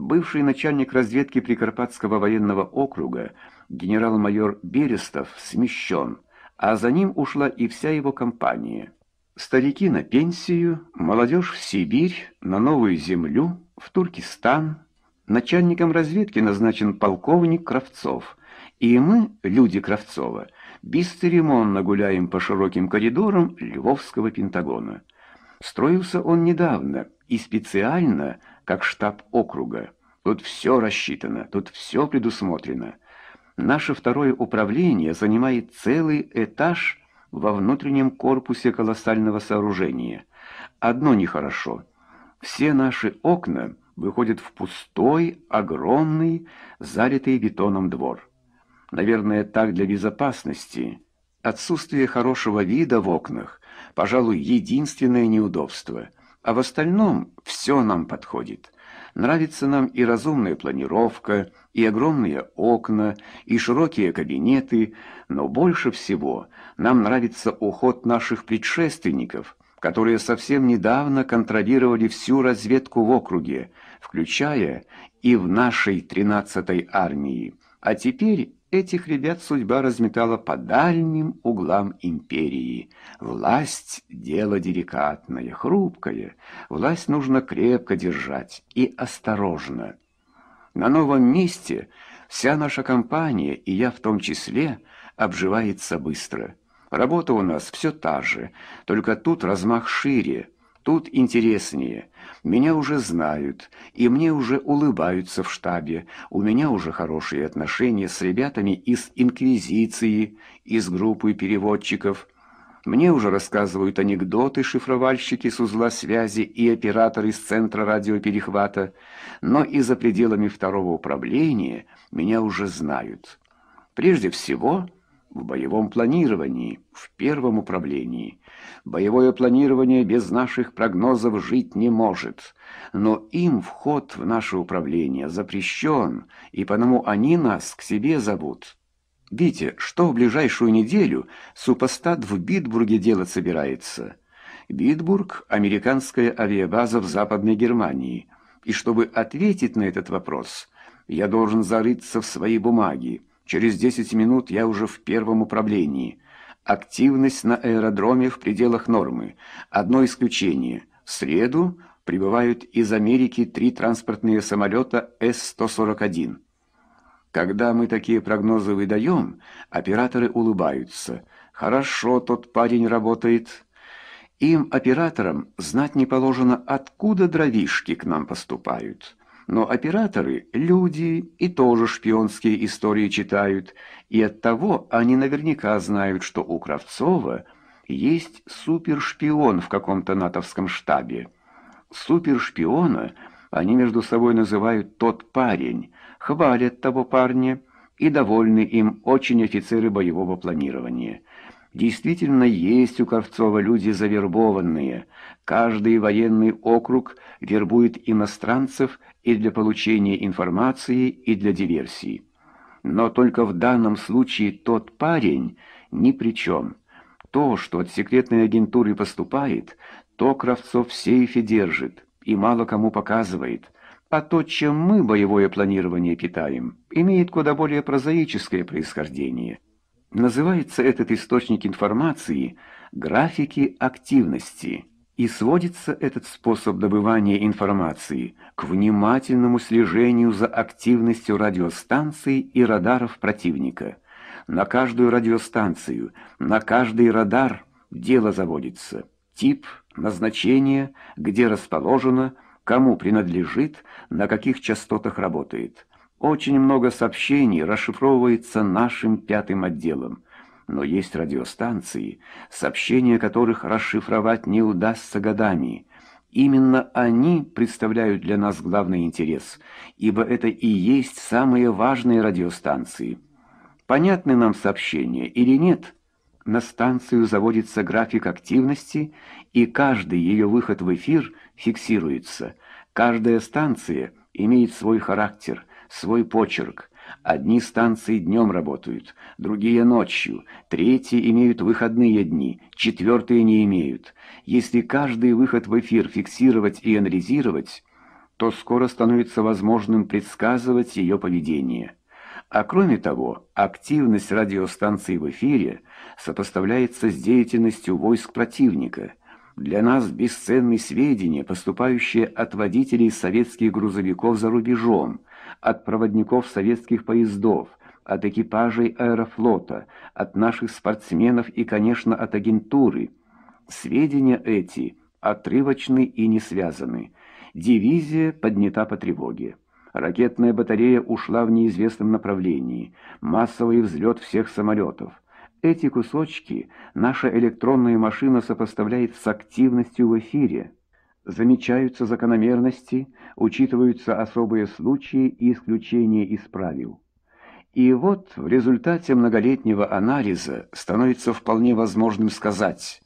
Бывший начальник разведки Прикарпатского военного округа генерал-майор Берестов смещен, а за ним ушла и вся его компания. Старики на пенсию, молодежь в Сибирь, на новую землю, в Туркестан. Начальником разведки назначен полковник Кравцов. И мы, люди Кравцова, бесцеремонно гуляем по широким коридорам Львовского Пентагона. Строился он недавно и специально – как штаб округа. Тут все рассчитано, тут все предусмотрено. Наше второе управление занимает целый этаж во внутреннем корпусе колоссального сооружения. Одно нехорошо. Все наши окна выходят в пустой, огромный, залитый бетоном двор. Наверное, так для безопасности. Отсутствие хорошего вида в окнах, пожалуй, единственное неудобство – а в остальном все нам подходит. Нравится нам и разумная планировка, и огромные окна, и широкие кабинеты, но больше всего нам нравится уход наших предшественников, которые совсем недавно контролировали всю разведку в округе, включая и в нашей 13-й армии. А теперь Этих ребят судьба разметала по дальним углам империи. Власть — дело деликатное, хрупкое. Власть нужно крепко держать и осторожно. На новом месте вся наша компания, и я в том числе, обживается быстро. Работа у нас все та же, только тут размах шире, тут интереснее. Меня уже знают, и мне уже улыбаются в штабе, у меня уже хорошие отношения с ребятами из Инквизиции, из группы переводчиков. Мне уже рассказывают анекдоты шифровальщики с узла связи и операторы из центра радиоперехвата, но и за пределами второго управления меня уже знают. Прежде всего, в боевом планировании, в первом управлении. Боевое планирование без наших прогнозов жить не может. Но им вход в наше управление запрещен, и потому они нас к себе зовут. Витя, что в ближайшую неделю супостат в Битбурге делать собирается? Битбург – американская авиабаза в Западной Германии. И чтобы ответить на этот вопрос, я должен зарыться в свои бумаги. Через 10 минут я уже в первом управлении – Активность на аэродроме в пределах нормы. Одно исключение. В среду прибывают из Америки три транспортные самолета С-141. Когда мы такие прогнозы выдаем, операторы улыбаются. «Хорошо, тот парень работает». Им, операторам, знать не положено, откуда дровишки к нам поступают. Но операторы – люди и тоже шпионские истории читают – и оттого они наверняка знают, что у Кравцова есть супершпион в каком-то натовском штабе. Супершпиона они между собой называют «тот парень», хвалят того парня и довольны им очень офицеры боевого планирования. Действительно, есть у Кравцова люди завербованные. Каждый военный округ вербует иностранцев и для получения информации, и для диверсии но только в данном случае тот парень ни при чем. То, что от секретной агентуры поступает, то Кравцов в сейфе держит и мало кому показывает, а то, чем мы боевое планирование питаем, имеет куда более прозаическое происхождение. Называется этот источник информации «графики активности». И сводится этот способ добывания информации к внимательному слежению за активностью радиостанций и радаров противника. На каждую радиостанцию, на каждый радар дело заводится. Тип, назначение, где расположено, кому принадлежит, на каких частотах работает. Очень много сообщений расшифровывается нашим пятым отделом – но есть радиостанции, сообщения которых расшифровать не удастся годами. Именно они представляют для нас главный интерес, ибо это и есть самые важные радиостанции. Понятны нам сообщения или нет? На станцию заводится график активности, и каждый ее выход в эфир фиксируется. Каждая станция имеет свой характер, свой почерк, Одни станции днем работают, другие ночью, третьи имеют выходные дни, четвертые не имеют. Если каждый выход в эфир фиксировать и анализировать, то скоро становится возможным предсказывать ее поведение. А кроме того, активность радиостанций в эфире сопоставляется с деятельностью войск противника. Для нас бесценны сведения, поступающие от водителей советских грузовиков за рубежом, от проводников советских поездов, от экипажей аэрофлота, от наших спортсменов и, конечно, от агентуры. Сведения эти отрывочны и не связаны. Дивизия поднята по тревоге. Ракетная батарея ушла в неизвестном направлении. Массовый взлет всех самолетов. Эти кусочки наша электронная машина сопоставляет с активностью в эфире замечаются закономерности, учитываются особые случаи и исключения из правил. И вот в результате многолетнего анализа становится вполне возможным сказать,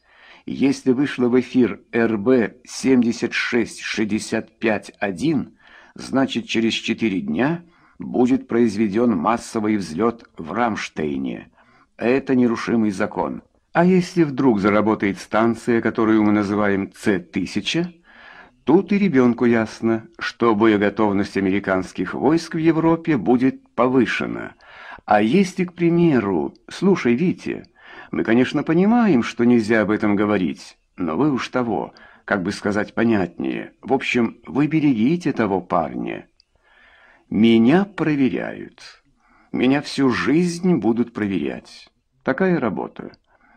если вышло в эфир РБ 76651, значит через 4 дня будет произведен массовый взлет в Рамштейне. Это нерушимый закон. А если вдруг заработает станция, которую мы называем Ц 1000 Тут и ребенку ясно, что боеготовность американских войск в Европе будет повышена. А если, к примеру, слушай, Витя, мы, конечно, понимаем, что нельзя об этом говорить, но вы уж того, как бы сказать понятнее. В общем, вы берегите того парня. Меня проверяют. Меня всю жизнь будут проверять. Такая работа.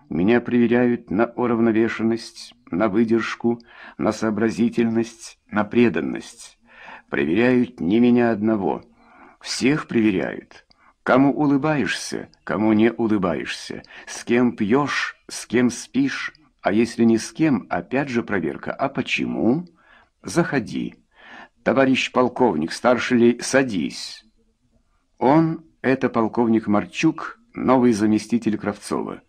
Меня проверяют на уравновешенность, на выдержку, на сообразительность, на преданность. Проверяют не меня одного. Всех проверяют. Кому улыбаешься, кому не улыбаешься, с кем пьешь, с кем спишь, а если не с кем, опять же проверка. А почему? Заходи. Товарищ полковник, старший ли, садись. Он — это полковник Марчук, новый заместитель Кравцова.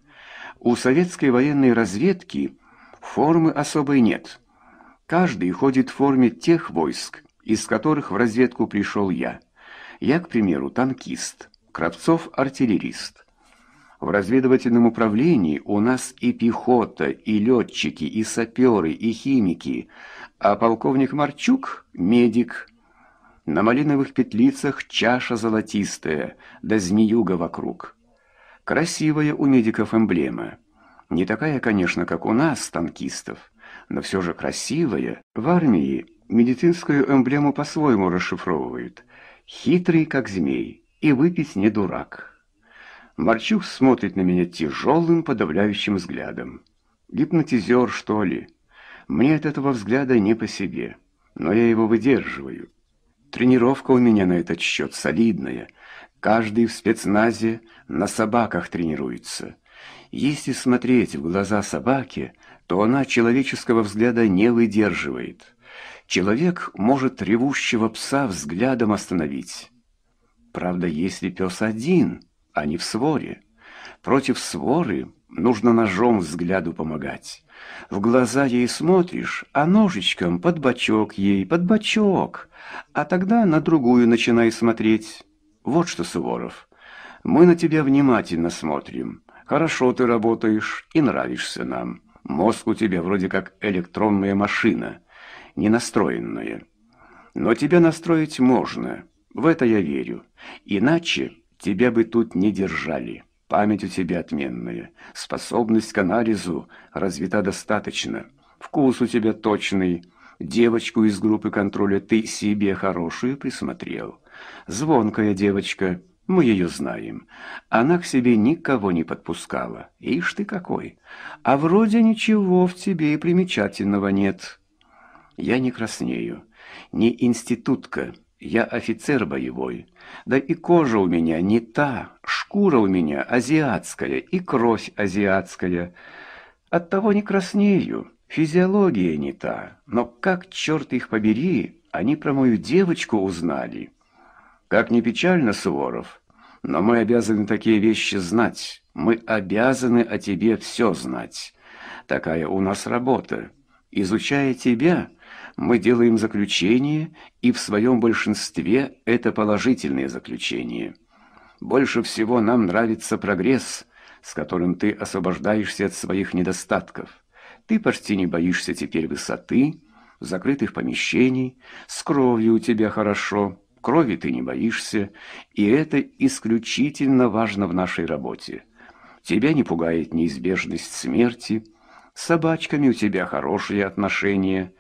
У советской военной разведки формы особой нет. Каждый ходит в форме тех войск, из которых в разведку пришел я. Я, к примеру, танкист, Кравцов – артиллерист. В разведывательном управлении у нас и пехота, и летчики, и саперы, и химики, а полковник Марчук – медик. На малиновых петлицах чаша золотистая, да змеюга вокруг – Красивая у медиков эмблема. Не такая, конечно, как у нас, танкистов, но все же красивая. В армии медицинскую эмблему по-своему расшифровывают. Хитрый, как змей, и выпить не дурак. Марчук смотрит на меня тяжелым, подавляющим взглядом. Гипнотизер, что ли? Мне от этого взгляда не по себе, но я его выдерживаю. Тренировка у меня на этот счет солидная — Каждый в спецназе на собаках тренируется. Если смотреть в глаза собаке, то она человеческого взгляда не выдерживает. Человек может ревущего пса взглядом остановить. Правда, если пес один, а не в своре. Против своры нужно ножом взгляду помогать. В глаза ей смотришь, а ножичком под бочок ей, под бочок. А тогда на другую начинай смотреть. «Вот что, Суворов, мы на тебя внимательно смотрим. Хорошо ты работаешь и нравишься нам. Мозг у тебя вроде как электронная машина, не настроенная. Но тебя настроить можно, в это я верю. Иначе тебя бы тут не держали. Память у тебя отменная, способность к анализу развита достаточно, вкус у тебя точный». Девочку из группы контроля ты себе хорошую присмотрел. Звонкая девочка, мы ее знаем. Она к себе никого не подпускала. Ишь ты какой! А вроде ничего в тебе и примечательного нет. Я не краснею. Не институтка. Я офицер боевой. Да и кожа у меня не та. Шкура у меня азиатская и кровь азиатская. Оттого не краснею. Физиология не та. Но как, черт их побери, они про мою девочку узнали». Как ни печально, Суворов, но мы обязаны такие вещи знать. Мы обязаны о тебе все знать. Такая у нас работа. Изучая тебя, мы делаем заключение, и в своем большинстве это положительные заключения. Больше всего нам нравится прогресс, с которым ты освобождаешься от своих недостатков. Ты почти не боишься теперь высоты, закрытых помещений, с кровью у тебя хорошо». Крови ты не боишься, и это исключительно важно в нашей работе. Тебя не пугает неизбежность смерти, с собачками у тебя хорошие отношения.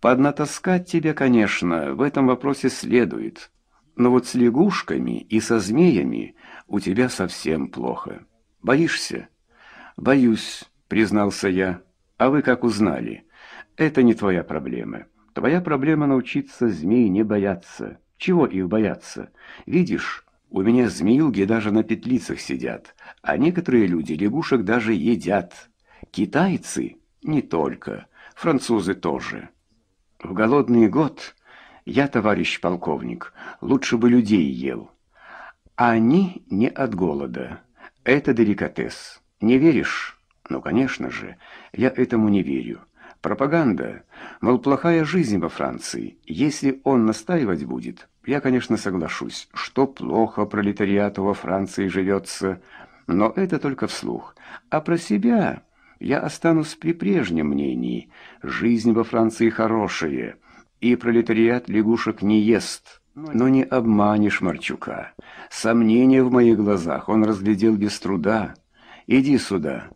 Поднатаскать тебя, конечно, в этом вопросе следует, но вот с лягушками и со змеями у тебя совсем плохо. Боишься? Боюсь, признался я. А вы как узнали? Это не твоя проблема. Твоя проблема научиться змей не бояться. Чего их бояться? Видишь, у меня змеюги даже на петлицах сидят, а некоторые люди лягушек даже едят. Китайцы не только, французы тоже. В голодный год я, товарищ полковник, лучше бы людей ел. А они не от голода. Это деликатес. Не веришь? Ну, конечно же, я этому не верю. Пропаганда, мол, плохая жизнь во Франции. Если он настаивать будет, я, конечно, соглашусь, что плохо пролетариату во Франции живется, но это только вслух. А про себя я останусь при прежнем мнении. Жизнь во Франции хорошая, и пролетариат лягушек не ест. Но не обманешь Марчука. Сомнения в моих глазах он разглядел без труда. «Иди сюда»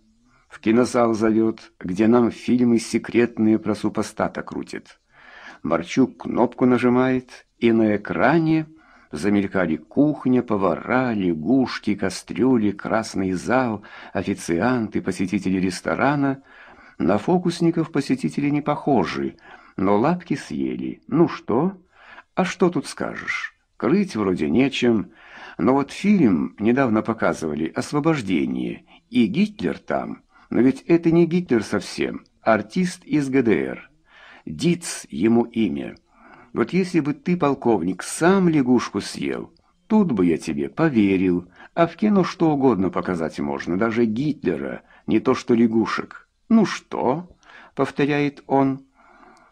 кинозал зовет, где нам фильмы секретные про супостата крутит. Марчук кнопку нажимает, и на экране замелькали кухня, повара, лягушки, кастрюли, красный зал, официанты, посетители ресторана. На фокусников посетители не похожи, но лапки съели. Ну что? А что тут скажешь? Крыть вроде нечем. Но вот фильм недавно показывали «Освобождение», и Гитлер там но ведь это не Гитлер совсем, артист из ГДР. Диц ему имя. Вот если бы ты, полковник, сам лягушку съел, тут бы я тебе поверил. А в кино что угодно показать можно, даже Гитлера, не то что лягушек. «Ну что?» — повторяет он.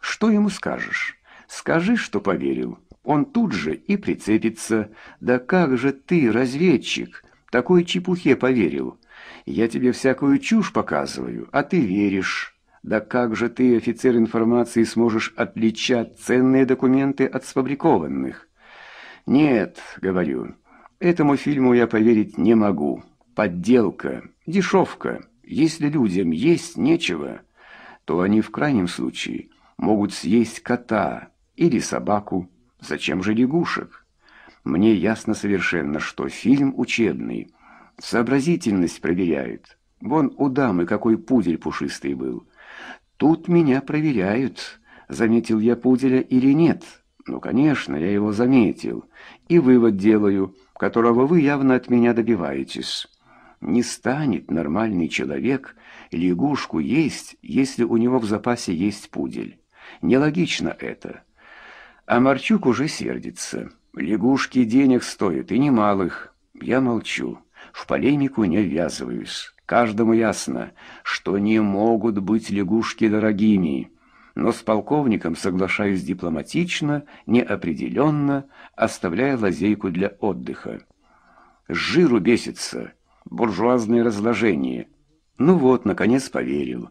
«Что ему скажешь? Скажи, что поверил. Он тут же и прицепится. Да как же ты, разведчик, такой чепухе поверил?» Я тебе всякую чушь показываю, а ты веришь. Да как же ты, офицер информации, сможешь отличать ценные документы от сфабрикованных? Нет, говорю, этому фильму я поверить не могу. Подделка, дешевка. Если людям есть нечего, то они в крайнем случае могут съесть кота или собаку. Зачем же лягушек? Мне ясно совершенно, что фильм учебный – Сообразительность проверяют. Вон у дамы какой пудель пушистый был. Тут меня проверяют, заметил я пуделя или нет. Ну, конечно, я его заметил. И вывод делаю, которого вы явно от меня добиваетесь. Не станет нормальный человек лягушку есть, если у него в запасе есть пудель. Нелогично это. А Марчук уже сердится. Лягушки денег стоят, и немалых. Я молчу. В полемику не ввязываюсь. Каждому ясно, что не могут быть лягушки дорогими. Но с полковником соглашаюсь дипломатично, неопределенно, оставляя лазейку для отдыха. С жиру бесится. Буржуазное разложение. Ну вот, наконец поверил.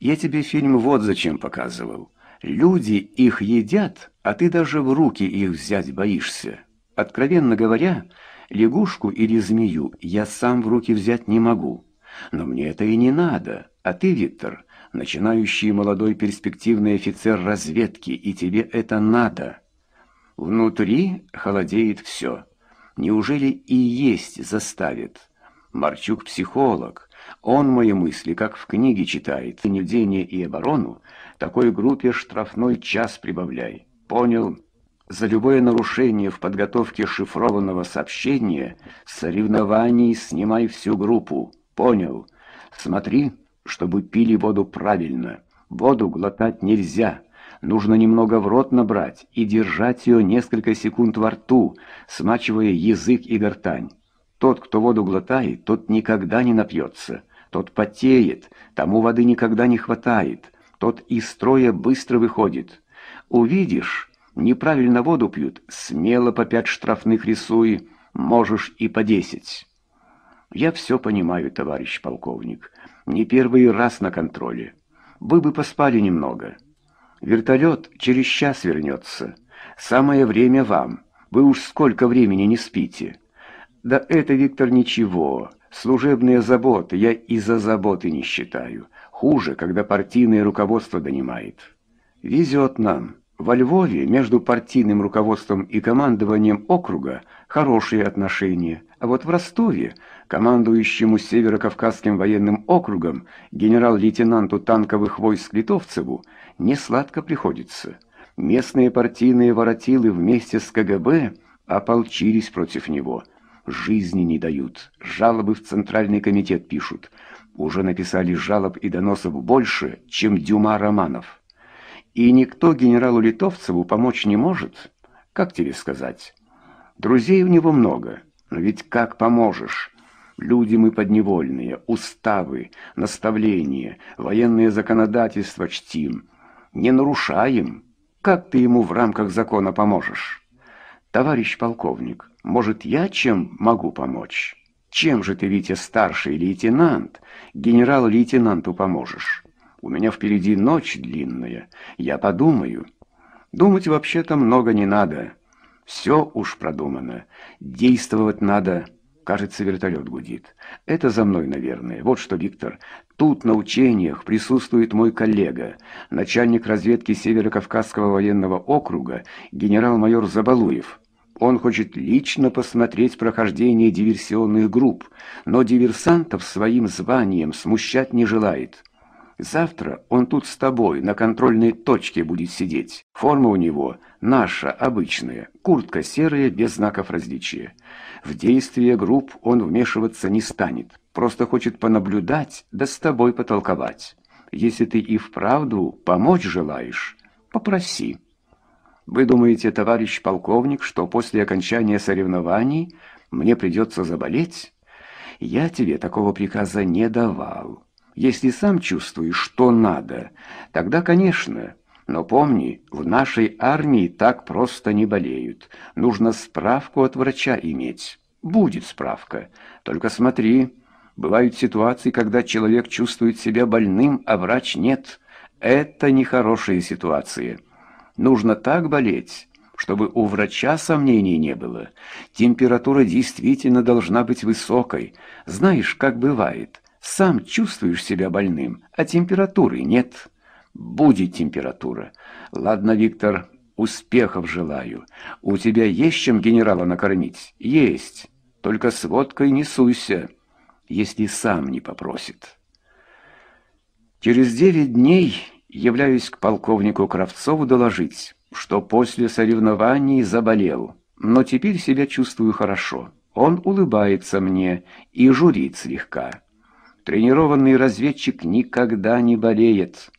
Я тебе фильм вот зачем показывал. Люди их едят, а ты даже в руки их взять боишься. Откровенно говоря, Лягушку или змею я сам в руки взять не могу. Но мне это и не надо. А ты, Виктор, начинающий молодой перспективный офицер разведки, и тебе это надо. Внутри холодеет все. Неужели и есть заставит? Марчук психолог. Он мои мысли, как в книге читает. Нюдение и оборону такой группе штрафной час прибавляй. Понял? за любое нарушение в подготовке шифрованного сообщения соревнований снимай всю группу. Понял. Смотри, чтобы пили воду правильно. Воду глотать нельзя. Нужно немного в рот набрать и держать ее несколько секунд во рту, смачивая язык и гортань. Тот, кто воду глотает, тот никогда не напьется. Тот потеет, тому воды никогда не хватает. Тот из строя быстро выходит. Увидишь Неправильно воду пьют, смело по пять штрафных рисуй, можешь и по десять. Я все понимаю, товарищ полковник. Не первый раз на контроле. Вы бы поспали немного. Вертолет через час вернется. Самое время вам. Вы уж сколько времени не спите. Да это, Виктор, ничего. Служебные заботы я из за заботы не считаю. Хуже, когда партийное руководство донимает. Везет нам. Во Львове между партийным руководством и командованием округа хорошие отношения, а вот в Ростове, командующему Северокавказским военным округом, генерал-лейтенанту танковых войск Литовцеву, не сладко приходится. Местные партийные воротилы вместе с КГБ ополчились против него. Жизни не дают, жалобы в Центральный комитет пишут. Уже написали жалоб и доносов больше, чем Дюма Романов. И никто генералу Литовцеву помочь не может? Как тебе сказать? Друзей у него много, но ведь как поможешь? Люди мы подневольные, уставы, наставления, военное законодательство чтим. Не нарушаем. Как ты ему в рамках закона поможешь? Товарищ полковник, может, я чем могу помочь? Чем же ты, Витя, старший лейтенант, генерал-лейтенанту поможешь? У меня впереди ночь длинная. Я подумаю. Думать вообще-то много не надо. Все уж продумано. Действовать надо. Кажется, вертолет гудит. Это за мной, наверное. Вот что, Виктор, тут на учениях присутствует мой коллега, начальник разведки Северо-Кавказского военного округа, генерал-майор Забалуев. Он хочет лично посмотреть прохождение диверсионных групп, но диверсантов своим званием смущать не желает. Завтра он тут с тобой на контрольной точке будет сидеть. Форма у него наша, обычная, куртка серая, без знаков различия. В действия групп он вмешиваться не станет, просто хочет понаблюдать да с тобой потолковать. Если ты и вправду помочь желаешь, попроси. Вы думаете, товарищ полковник, что после окончания соревнований мне придется заболеть? Я тебе такого приказа не давал. Если сам чувствуешь, что надо, тогда, конечно. Но помни, в нашей армии так просто не болеют. Нужно справку от врача иметь. Будет справка. Только смотри, бывают ситуации, когда человек чувствует себя больным, а врач нет. Это нехорошие ситуации. Нужно так болеть, чтобы у врача сомнений не было. Температура действительно должна быть высокой. Знаешь, как бывает, сам чувствуешь себя больным, а температуры нет. Будет температура. Ладно, Виктор, успехов желаю. У тебя есть чем генерала накормить? Есть. Только с водкой не суйся, если сам не попросит. Через девять дней являюсь к полковнику Кравцову доложить, что после соревнований заболел, но теперь себя чувствую хорошо. Он улыбается мне и журит слегка. Тренированный разведчик никогда не болеет.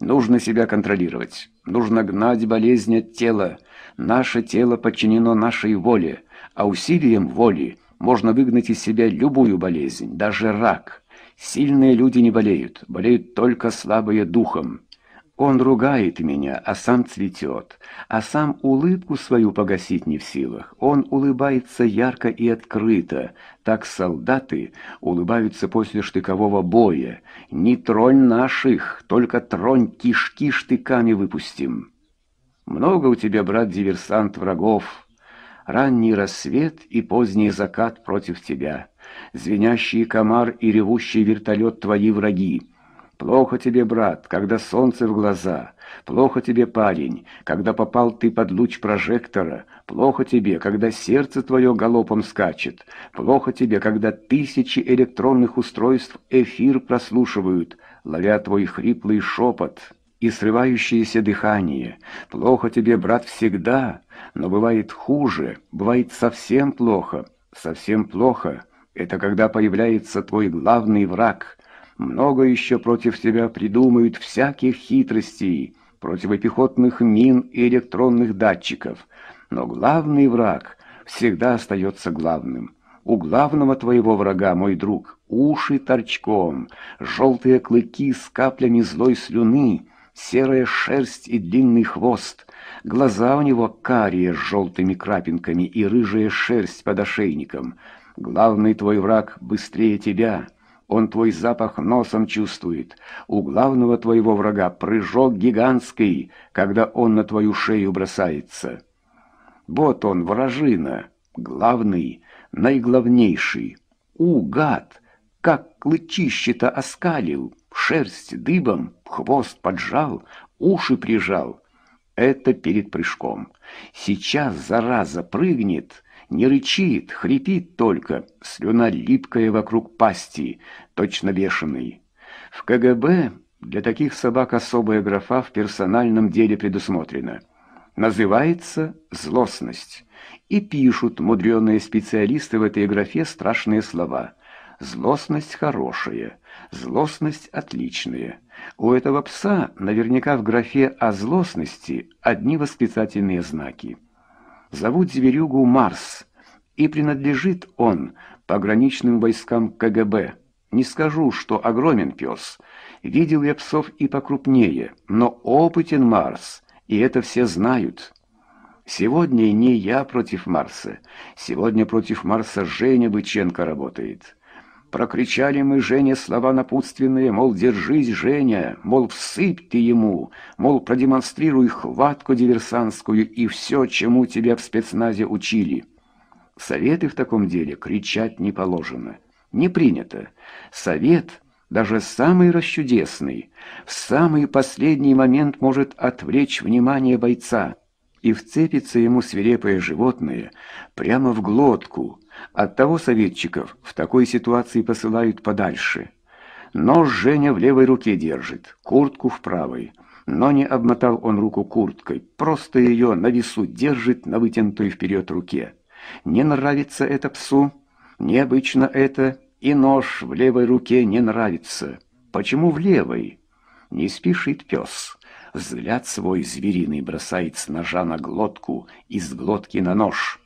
Нужно себя контролировать. Нужно гнать болезнь от тела. Наше тело подчинено нашей воле, а усилием воли можно выгнать из себя любую болезнь, даже рак. Сильные люди не болеют, болеют только слабые духом. Он ругает меня, а сам цветет, а сам улыбку свою погасить не в силах. Он улыбается ярко и открыто. Так солдаты улыбаются после штыкового боя. «Не тронь наших, только тронь кишки штыками выпустим». «Много у тебя, брат-диверсант, врагов. Ранний рассвет и поздний закат против тебя. Звенящий комар и ревущий вертолет твои враги». Плохо тебе, брат, когда солнце в глаза. Плохо тебе, парень, когда попал ты под луч прожектора. Плохо тебе, когда сердце твое галопом скачет. Плохо тебе, когда тысячи электронных устройств эфир прослушивают, ловя твой хриплый шепот и срывающееся дыхание. Плохо тебе, брат, всегда, но бывает хуже, бывает совсем плохо. Совсем плохо — это когда появляется твой главный враг — много еще против себя придумают всяких хитростей, противопехотных мин и электронных датчиков. Но главный враг всегда остается главным. У главного твоего врага, мой друг, уши торчком, желтые клыки с каплями злой слюны, серая шерсть и длинный хвост. Глаза у него карие с желтыми крапинками и рыжая шерсть под ошейником. Главный твой враг быстрее тебя, он твой запах носом чувствует. У главного твоего врага прыжок гигантский, когда он на твою шею бросается. Вот он, вражина, главный, наиглавнейший. У, гад, как клычище-то оскалил, шерсть дыбом, хвост поджал, уши прижал. Это перед прыжком. Сейчас, зараза, прыгнет, не рычит, хрипит только, слюна липкая вокруг пасти, точно бешеный. В КГБ для таких собак особая графа в персональном деле предусмотрена. Называется «злостность». И пишут мудреные специалисты в этой графе страшные слова. «Злостность хорошая», «злостность отличная». У этого пса наверняка в графе о злостности одни восклицательные знаки. Зовут зверюгу Марс, и принадлежит он пограничным войскам КГБ. Не скажу, что огромен пес. Видел я псов и покрупнее, но опытен Марс, и это все знают. Сегодня не я против Марса. Сегодня против Марса Женя Быченко работает. Прокричали мы Жене слова напутственные, мол, держись, Женя, мол, всыпь ты ему, мол, продемонстрируй хватку диверсантскую и все, чему тебя в спецназе учили. Советы в таком деле кричать не положено, не принято. Совет, даже самый расчудесный, в самый последний момент может отвлечь внимание бойца, и вцепится ему свирепое животное прямо в глотку – Оттого советчиков в такой ситуации посылают подальше. Нож Женя в левой руке держит, куртку в правой. Но не обмотал он руку курткой, просто ее на весу держит на вытянутой вперед руке. Не нравится это псу, необычно это, и нож в левой руке не нравится. Почему в левой? Не спешит пес. Взгляд свой звериный бросает с ножа на глотку, из глотки на нож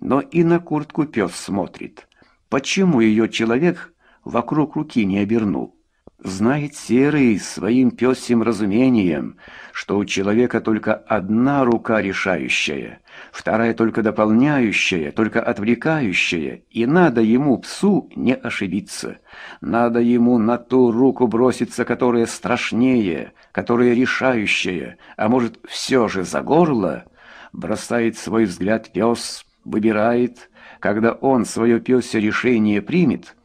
но и на куртку пес смотрит. Почему ее человек вокруг руки не обернул? Знает Серый своим песим разумением, что у человека только одна рука решающая, вторая только дополняющая, только отвлекающая, и надо ему, псу, не ошибиться. Надо ему на ту руку броситься, которая страшнее, которая решающая, а может, все же за горло? Бросает свой взгляд пес выбирает, когда он свое пёсе решение примет,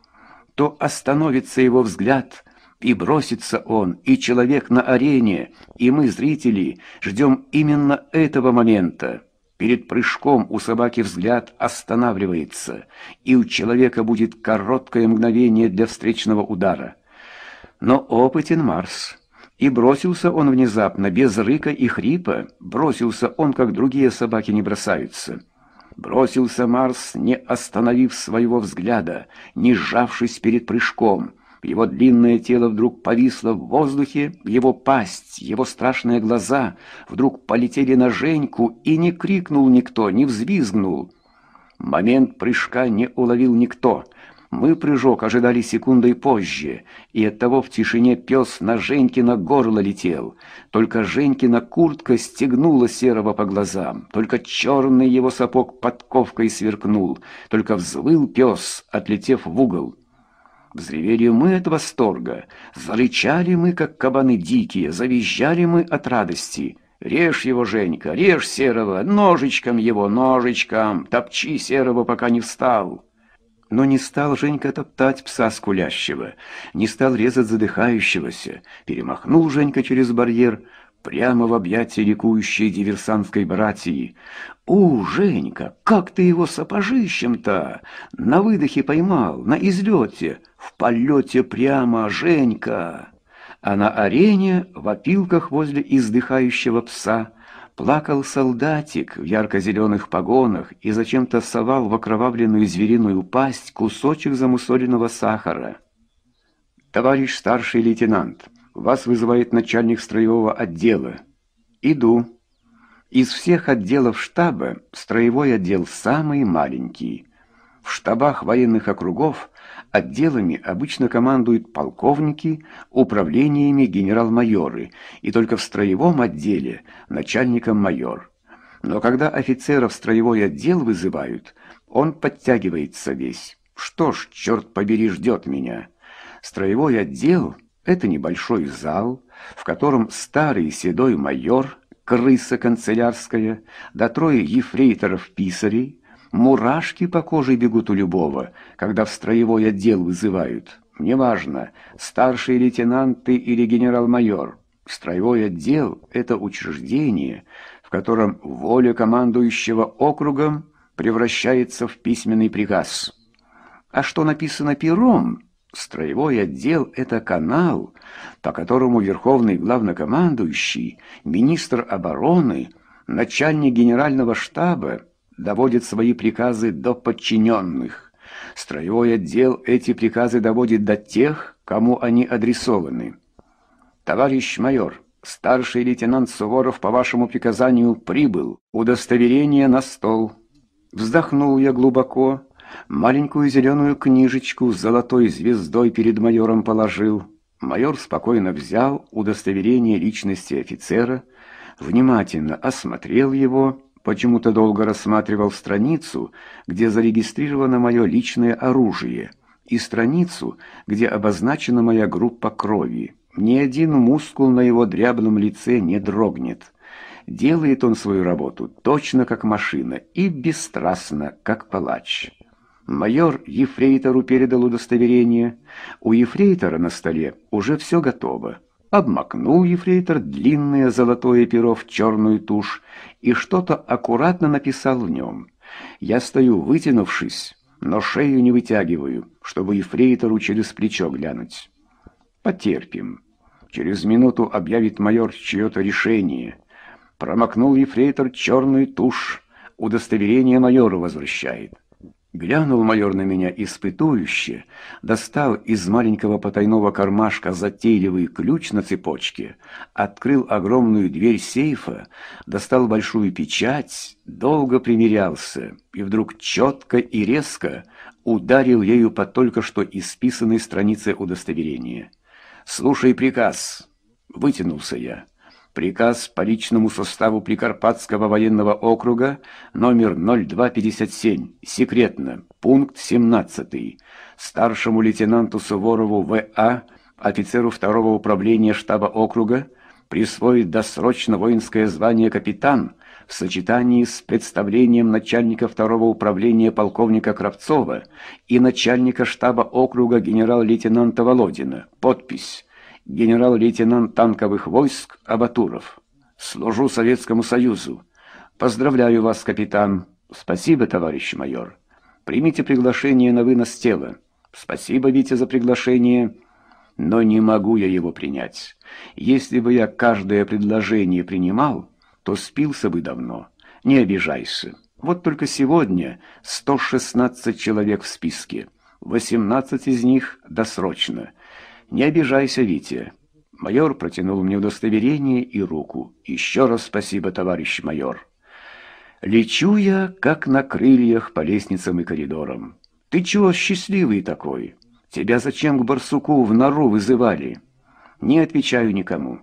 то остановится его взгляд, и бросится он, и человек на арене, и мы, зрители, ждем именно этого момента. Перед прыжком у собаки взгляд останавливается, и у человека будет короткое мгновение для встречного удара. Но опытен Марс. И бросился он внезапно, без рыка и хрипа, бросился он, как другие собаки не бросаются. Бросился Марс, не остановив своего взгляда, не сжавшись перед прыжком. Его длинное тело вдруг повисло в воздухе, его пасть, его страшные глаза вдруг полетели на Женьку, и не крикнул никто, не взвизгнул. Момент прыжка не уловил никто — мы прыжок ожидали секундой позже, и оттого в тишине пес на Женькино горло летел. Только Женькина куртка стегнула серого по глазам, только черный его сапог подковкой сверкнул, только взвыл пес, отлетев в угол. Взревели мы от восторга, зарычали мы, как кабаны дикие, завизжали мы от радости. «Режь его, Женька, режь серого, ножичком его, ножичком, топчи серого, пока не встал». Но не стал Женька топтать пса скулящего, не стал резать задыхающегося, перемахнул Женька через барьер, прямо в объятия ликующей диверсантской братьи. «У, Женька, как ты его сапожищем-то? На выдохе поймал, на излете, в полете прямо, Женька!» А на арене, в опилках возле издыхающего пса, Плакал солдатик в ярко-зеленых погонах и зачем-то совал в окровавленную звериную пасть кусочек замусоленного сахара. «Товарищ старший лейтенант, вас вызывает начальник строевого отдела. Иду». Из всех отделов штаба строевой отдел самый маленький. В штабах военных округов – Отделами обычно командуют полковники, управлениями генерал-майоры и только в строевом отделе начальником майор. Но когда офицера в строевой отдел вызывают, он подтягивается весь. Что ж, черт побери, ждет меня. Строевой отдел – это небольшой зал, в котором старый седой майор, крыса канцелярская, да трое ефрейторов-писарей – Мурашки по коже бегут у любого, когда в строевой отдел вызывают. Неважно, старший лейтенант или генерал-майор. Строевой отдел – это учреждение, в котором воля командующего округом превращается в письменный приказ. А что написано пером? Строевой отдел – это канал, по которому верховный главнокомандующий, министр обороны, начальник генерального штаба доводит свои приказы до подчиненных. Строевой отдел эти приказы доводит до тех, кому они адресованы. Товарищ майор, старший лейтенант Суворов по вашему приказанию прибыл. Удостоверение на стол. Вздохнул я глубоко, маленькую зеленую книжечку с золотой звездой перед майором положил. Майор спокойно взял удостоверение личности офицера, внимательно осмотрел его Почему-то долго рассматривал страницу, где зарегистрировано мое личное оружие, и страницу, где обозначена моя группа крови. Ни один мускул на его дряблом лице не дрогнет. Делает он свою работу точно как машина и бесстрастно, как палач. Майор Ефрейтору передал удостоверение. У Ефрейтора на столе уже все готово. Обмакнул ефрейтор длинное золотое перо в черную тушь и что-то аккуратно написал в нем. Я стою, вытянувшись, но шею не вытягиваю, чтобы ефрейтору через плечо глянуть. Потерпим. Через минуту объявит майор чье-то решение. Промокнул ефрейтор черную тушь, удостоверение майора возвращает. Глянул майор на меня испытующе, достал из маленького потайного кармашка затейливый ключ на цепочке, открыл огромную дверь сейфа, достал большую печать, долго примерялся и вдруг четко и резко ударил ею по только что исписанной странице удостоверения. «Слушай приказ!» — вытянулся я. Приказ по личному составу Прикарпатского военного округа номер 0257, секретно, пункт 17, старшему лейтенанту Суворову В.А., офицеру второго управления штаба округа, присвоить досрочно воинское звание «капитан» в сочетании с представлением начальника второго управления полковника Кравцова и начальника штаба округа генерал-лейтенанта Володина. Подпись генерал-лейтенант танковых войск Абатуров. Служу Советскому Союзу. Поздравляю вас, капитан. Спасибо, товарищ майор. Примите приглашение на вынос тела. Спасибо, Витя, за приглашение. Но не могу я его принять. Если бы я каждое предложение принимал, то спился бы давно. Не обижайся. Вот только сегодня 116 человек в списке. 18 из них досрочно – «Не обижайся, Витя». Майор протянул мне удостоверение и руку. «Еще раз спасибо, товарищ майор». Лечу я, как на крыльях, по лестницам и коридорам. «Ты чего счастливый такой? Тебя зачем к барсуку в нору вызывали?» «Не отвечаю никому».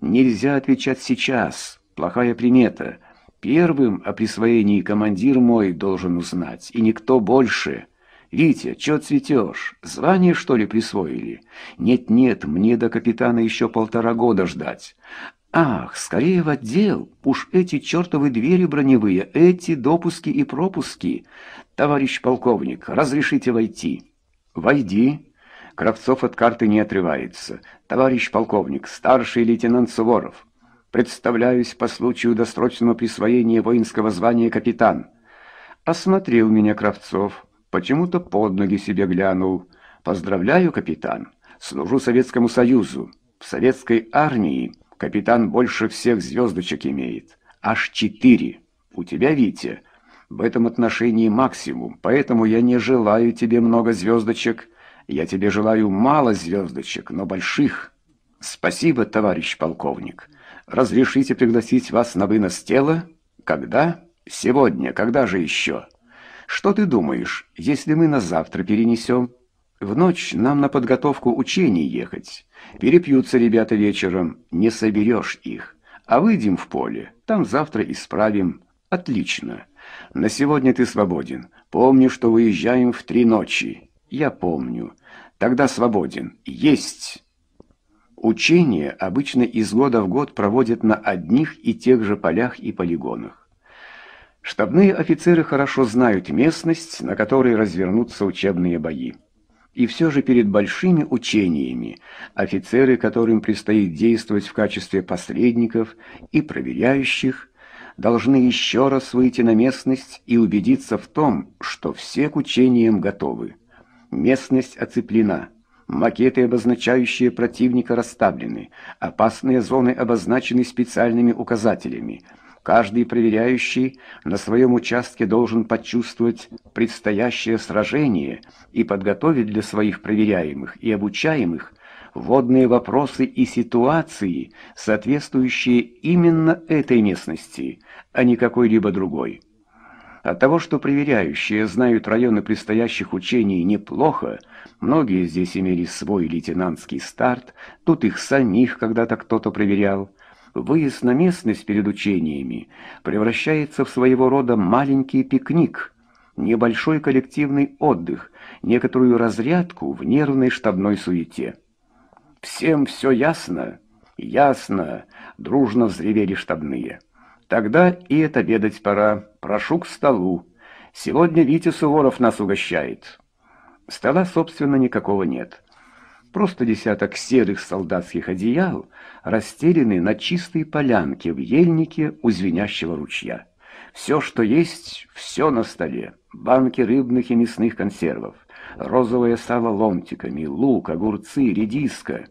«Нельзя отвечать сейчас. Плохая примета. Первым о присвоении командир мой должен узнать, и никто больше». «Витя, чё цветёшь? Звание, что ли, присвоили?» «Нет-нет, мне до капитана ещё полтора года ждать». «Ах, скорее в отдел! Уж эти чёртовы двери броневые, эти допуски и пропуски! Товарищ полковник, разрешите войти?» «Войди!» Кравцов от карты не отрывается. «Товарищ полковник, старший лейтенант Суворов, представляюсь по случаю досрочного присвоения воинского звания капитан». Осмотрел меня Кравцов. Почему-то под ноги себе глянул. «Поздравляю, капитан! Служу Советскому Союзу. В советской армии капитан больше всех звездочек имеет. Аж четыре. У тебя, Витя, в этом отношении максимум, поэтому я не желаю тебе много звездочек. Я тебе желаю мало звездочек, но больших. Спасибо, товарищ полковник. Разрешите пригласить вас на вынос тела? Когда? Сегодня. Когда же еще?» Что ты думаешь, если мы на завтра перенесем? В ночь нам на подготовку учений ехать. Перепьются ребята вечером, не соберешь их. А выйдем в поле, там завтра исправим. Отлично. На сегодня ты свободен. Помни, что выезжаем в три ночи. Я помню. Тогда свободен. Есть. Учения обычно из года в год проводят на одних и тех же полях и полигонах. Штабные офицеры хорошо знают местность, на которой развернутся учебные бои. И все же перед большими учениями офицеры, которым предстоит действовать в качестве посредников и проверяющих, должны еще раз выйти на местность и убедиться в том, что все к учениям готовы. Местность оцеплена, макеты, обозначающие противника, расставлены, опасные зоны обозначены специальными указателями – Каждый проверяющий на своем участке должен почувствовать предстоящее сражение и подготовить для своих проверяемых и обучаемых водные вопросы и ситуации, соответствующие именно этой местности, а не какой-либо другой. От того, что проверяющие знают районы предстоящих учений неплохо, многие здесь имели свой лейтенантский старт, тут их самих когда-то кто-то проверял – Выезд на местность перед учениями превращается в своего рода маленький пикник, небольшой коллективный отдых, некоторую разрядку в нервной штабной суете. «Всем все ясно?» «Ясно!» — дружно взревели штабные. «Тогда и это ведать пора. Прошу к столу. Сегодня Витя Суворов нас угощает». Стола, собственно, никакого нет. Просто десяток серых солдатских одеял, расстелены на чистой полянке в ельнике у звенящего ручья. Все, что есть, все на столе. Банки рыбных и мясных консервов, розовое сало ломтиками, лук, огурцы, редиска.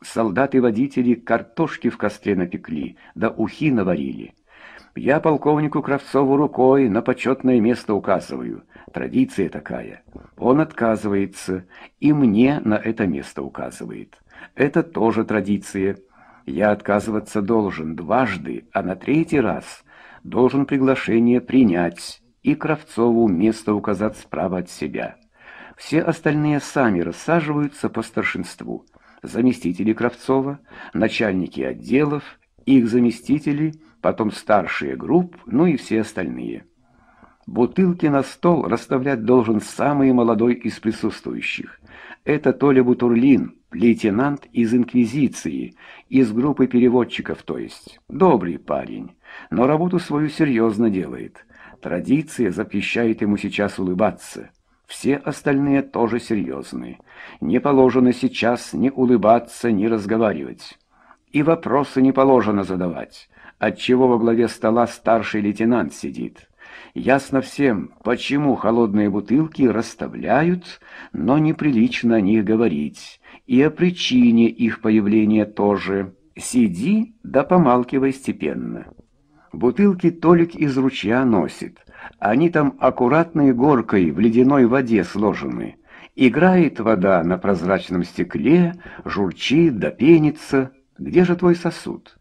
Солдаты-водители картошки в костре напекли, да ухи наварили. Я полковнику Кравцову рукой на почетное место указываю — Традиция такая. Он отказывается, и мне на это место указывает. Это тоже традиция. Я отказываться должен дважды, а на третий раз должен приглашение принять и Кравцову место указать справа от себя. Все остальные сами рассаживаются по старшинству. Заместители Кравцова, начальники отделов, их заместители, потом старшие групп, ну и все остальные. Бутылки на стол расставлять должен самый молодой из присутствующих. Это Толя Бутурлин, лейтенант из Инквизиции, из группы переводчиков, то есть. Добрый парень, но работу свою серьезно делает. Традиция запрещает ему сейчас улыбаться. Все остальные тоже серьезные. Не положено сейчас ни улыбаться, ни разговаривать. И вопросы не положено задавать. Отчего во главе стола старший лейтенант сидит? Ясно всем, почему холодные бутылки расставляют, но неприлично о них говорить, и о причине их появления тоже. Сиди да помалкивай степенно. Бутылки Толик из ручья носит. Они там аккуратной горкой в ледяной воде сложены. Играет вода на прозрачном стекле, журчит да пенится. Где же твой сосуд?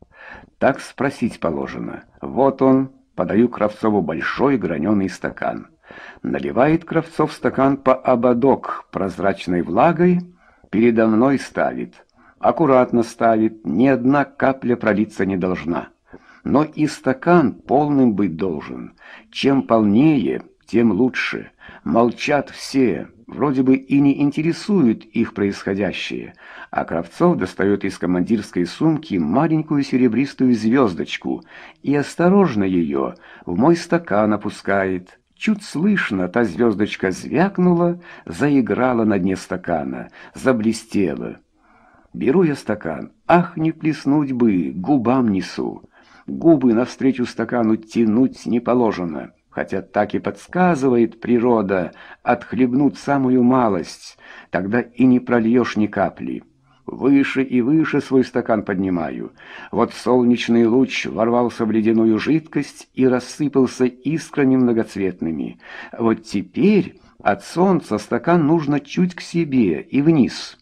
Так спросить положено. Вот он, Подаю Кравцову большой граненый стакан. Наливает Кравцов стакан по ободок прозрачной влагой, передо мной ставит. Аккуратно ставит, ни одна капля пролиться не должна. Но и стакан полным быть должен. Чем полнее, тем лучше. Молчат все, вроде бы и не интересует их происходящее, а Кравцов достает из командирской сумки маленькую серебристую звездочку и осторожно ее в мой стакан опускает. Чуть слышно та звездочка звякнула, заиграла на дне стакана, заблестела. Беру я стакан, ах, не плеснуть бы, губам несу. Губы навстречу стакану тянуть не положено хотя так и подсказывает природа, отхлебнуть самую малость, тогда и не прольешь ни капли. Выше и выше свой стакан поднимаю. Вот солнечный луч ворвался в ледяную жидкость и рассыпался искрами многоцветными. Вот теперь от солнца стакан нужно чуть к себе и вниз.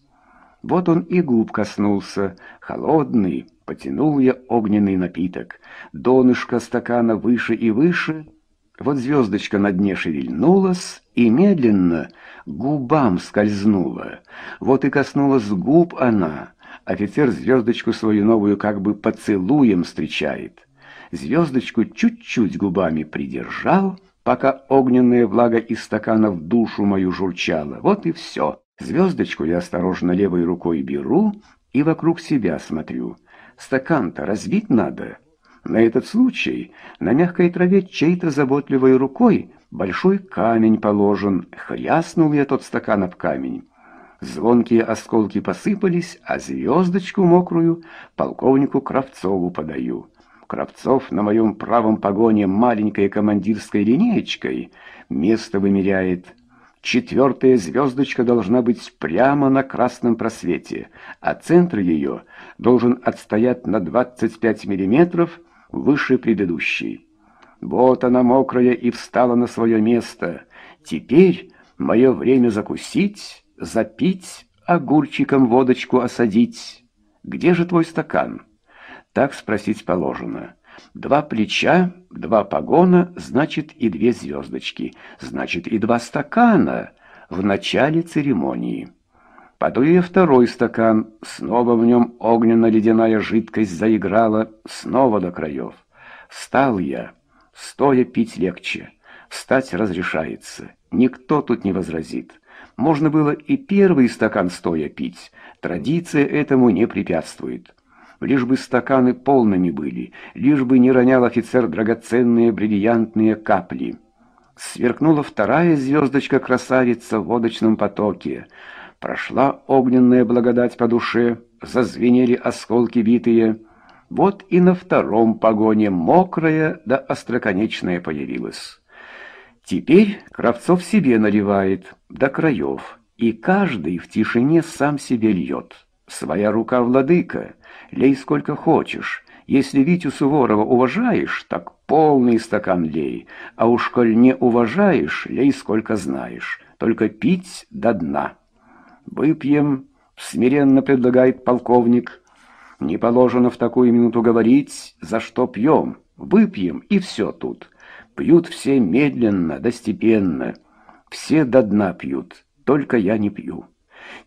Вот он и губ коснулся, холодный, потянул я огненный напиток. Донышко стакана выше и выше — вот звездочка на дне шевельнулась и медленно губам скользнула. Вот и коснулась губ она. Офицер звездочку свою новую как бы поцелуем встречает. Звездочку чуть-чуть губами придержал, пока огненная влага из стакана в душу мою журчала. Вот и все. Звездочку я осторожно левой рукой беру и вокруг себя смотрю. Стакан-то разбить надо. На этот случай на мягкой траве чьей-то заботливой рукой большой камень положен. Хряснул я тот стакан об камень. Звонкие осколки посыпались, а звездочку мокрую полковнику Кравцову подаю. Кравцов на моем правом погоне маленькой командирской линеечкой место вымеряет. Четвертая звездочка должна быть прямо на красном просвете, а центр ее должен отстоять на 25 миллиметров выше предыдущей. Вот она мокрая и встала на свое место. Теперь мое время закусить, запить, огурчиком водочку осадить. Где же твой стакан? Так спросить положено. Два плеча, два погона, значит и две звездочки, значит и два стакана в начале церемонии. Подую я второй стакан, снова в нем огненно-ледяная жидкость заиграла, снова до краев. Встал я, стоя пить легче, встать разрешается, никто тут не возразит. Можно было и первый стакан стоя пить, традиция этому не препятствует. Лишь бы стаканы полными были, лишь бы не ронял офицер драгоценные бриллиантные капли. Сверкнула вторая звездочка-красавица в водочном потоке — Прошла огненная благодать по душе, зазвенели осколки битые. Вот и на втором погоне мокрая да остроконечная появилась. Теперь Кравцов себе наливает до краев, и каждый в тишине сам себе льет. Своя рука владыка, лей сколько хочешь. Если Витю Суворова уважаешь, так полный стакан лей, а уж коль не уважаешь, лей сколько знаешь, только пить до дна». Выпьем, смиренно предлагает полковник. Не положено в такую минуту говорить, за что пьем. Выпьем, и все тут. Пьют все медленно, достепенно. Все до дна пьют, только я не пью.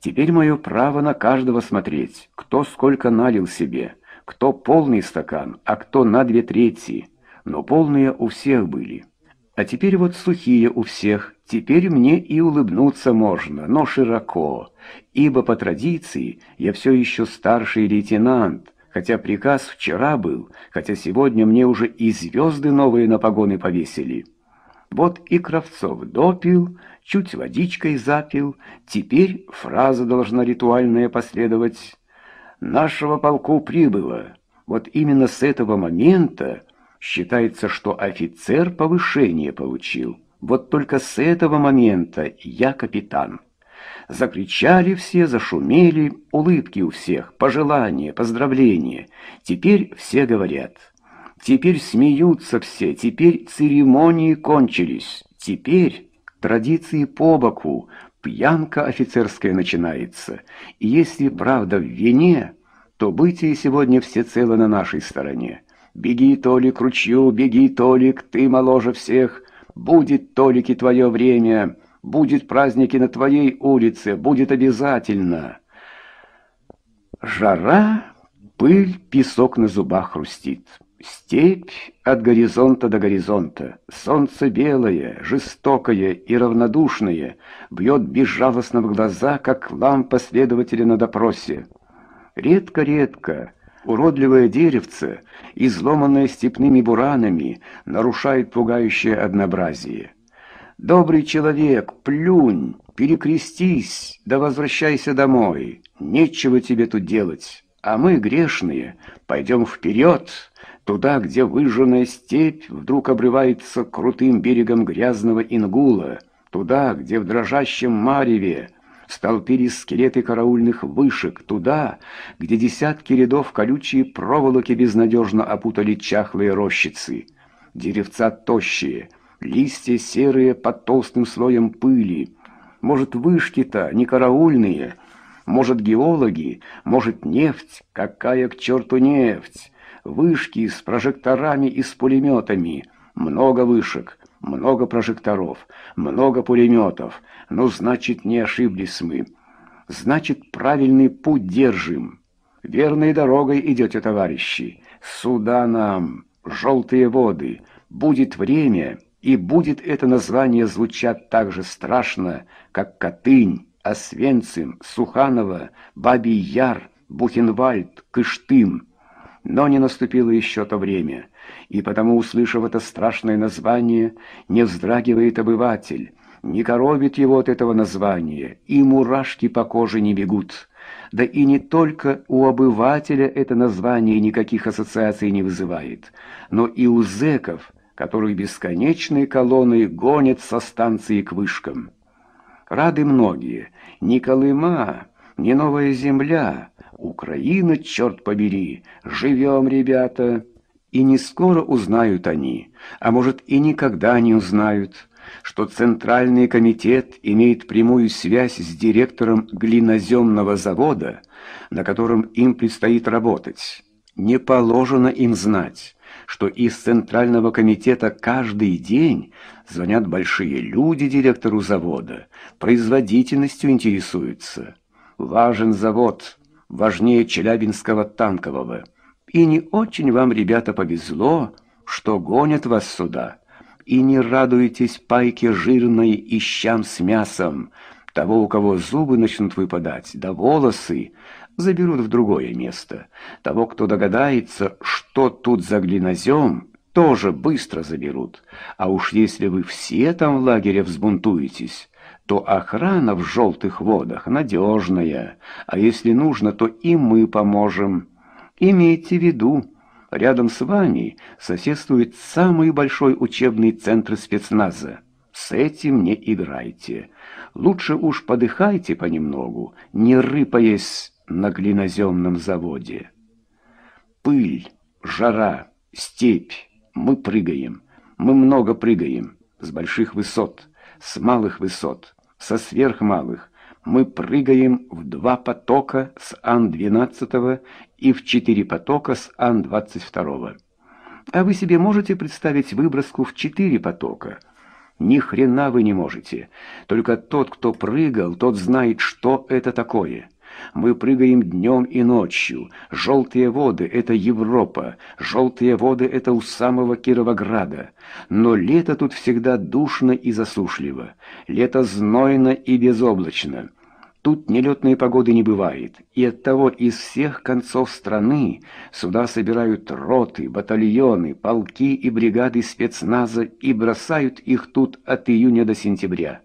Теперь мое право на каждого смотреть, кто сколько налил себе, кто полный стакан, а кто на две трети. Но полные у всех были. А теперь вот сухие у всех, теперь мне и улыбнуться можно, но широко, ибо по традиции я все еще старший лейтенант, хотя приказ вчера был, хотя сегодня мне уже и звезды новые на погоны повесили. Вот и Кравцов допил, чуть водичкой запил, теперь фраза должна ритуальная последовать. «Нашего полку прибыло». Вот именно с этого момента Считается, что офицер повышение получил. Вот только с этого момента я капитан. Закричали все, зашумели, улыбки у всех, пожелания, поздравления. Теперь все говорят. Теперь смеются все, теперь церемонии кончились. Теперь традиции по боку, пьянка офицерская начинается. И если правда в вине, то бытие сегодня всецело на нашей стороне. Беги, Толик, ручью, беги, Толик, ты моложе всех. Будет, Толик и твое время. Будет праздники на твоей улице, будет обязательно. Жара, пыль, песок на зубах хрустит. Степь от горизонта до горизонта. Солнце белое, жестокое и равнодушное, бьет безжалостно в глаза, как лампа следователя на допросе. Редко-редко Уродливое деревце, изломанное степными буранами, нарушает пугающее однообразие. «Добрый человек, плюнь, перекрестись, да возвращайся домой. Нечего тебе тут делать. А мы, грешные, пойдем вперед, туда, где выжженная степь вдруг обрывается крутым берегом грязного ингула, туда, где в дрожащем мареве столпились скелеты караульных вышек, туда, где десятки рядов колючие проволоки безнадежно опутали чахлые рощицы. Деревца тощие, листья серые под толстым слоем пыли. Может, вышки-то не караульные, может, геологи, может, нефть, какая к черту нефть, вышки с прожекторами и с пулеметами, много вышек, много прожекторов, много пулеметов. Ну, значит, не ошиблись мы. Значит, правильный путь держим. Верной дорогой идете, товарищи. Сюда нам, желтые воды. Будет время, и будет это название звучать так же страшно, как Катынь, Освенцим, Суханово, Бабий Яр, Бухенвальд, Кыштым. Но не наступило еще то время и потому, услышав это страшное название, не вздрагивает обыватель, не коробит его от этого названия, и мурашки по коже не бегут. Да и не только у обывателя это название никаких ассоциаций не вызывает, но и у зэков, которых бесконечные колонны гонят со станции к вышкам. Рады многие, ни Колыма, ни Новая Земля, Украина, черт побери, живем, ребята!» И не скоро узнают они, а может и никогда не узнают, что Центральный комитет имеет прямую связь с директором глиноземного завода, на котором им предстоит работать. Не положено им знать, что из Центрального комитета каждый день звонят большие люди директору завода, производительностью интересуются. Важен завод, важнее Челябинского танкового. И не очень вам, ребята, повезло, что гонят вас сюда. И не радуйтесь пайке жирной и щам с мясом. Того, у кого зубы начнут выпадать, да волосы, заберут в другое место. Того, кто догадается, что тут за глинозем, тоже быстро заберут. А уж если вы все там в лагере взбунтуетесь, то охрана в желтых водах надежная, а если нужно, то и мы поможем». Имейте в виду, рядом с вами соседствует самый большой учебный центр спецназа. С этим не играйте. Лучше уж подыхайте понемногу, не рыпаясь на глиноземном заводе. Пыль, жара, степь. Мы прыгаем. Мы много прыгаем. С больших высот, с малых высот, со сверхмалых. Мы прыгаем в два потока с Ан-12 и в четыре потока с Ан-22. А вы себе можете представить выброску в четыре потока? Ни хрена вы не можете. Только тот, кто прыгал, тот знает, что это такое. Мы прыгаем днем и ночью. Желтые воды — это Европа. Желтые воды — это у самого Кировограда. Но лето тут всегда душно и засушливо. Лето знойно и безоблачно. Тут нелетной погоды не бывает, и оттого из всех концов страны сюда собирают роты, батальоны, полки и бригады спецназа и бросают их тут от июня до сентября.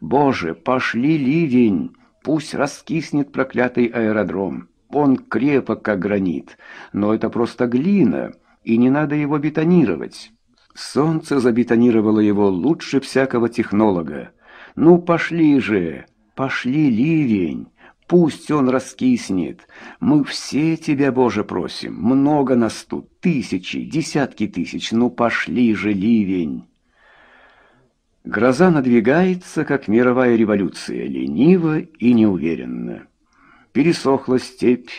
Боже, пошли ливень! Пусть раскиснет проклятый аэродром. Он крепок, как гранит, но это просто глина, и не надо его бетонировать. Солнце забетонировало его лучше всякого технолога. «Ну пошли же!» Пошли ливень, пусть он раскиснет. Мы все тебя, Боже, просим. Много нас тут, тысячи, десятки тысяч. Ну пошли же ливень. Гроза надвигается, как мировая революция, лениво и неуверенно. Пересохла степь,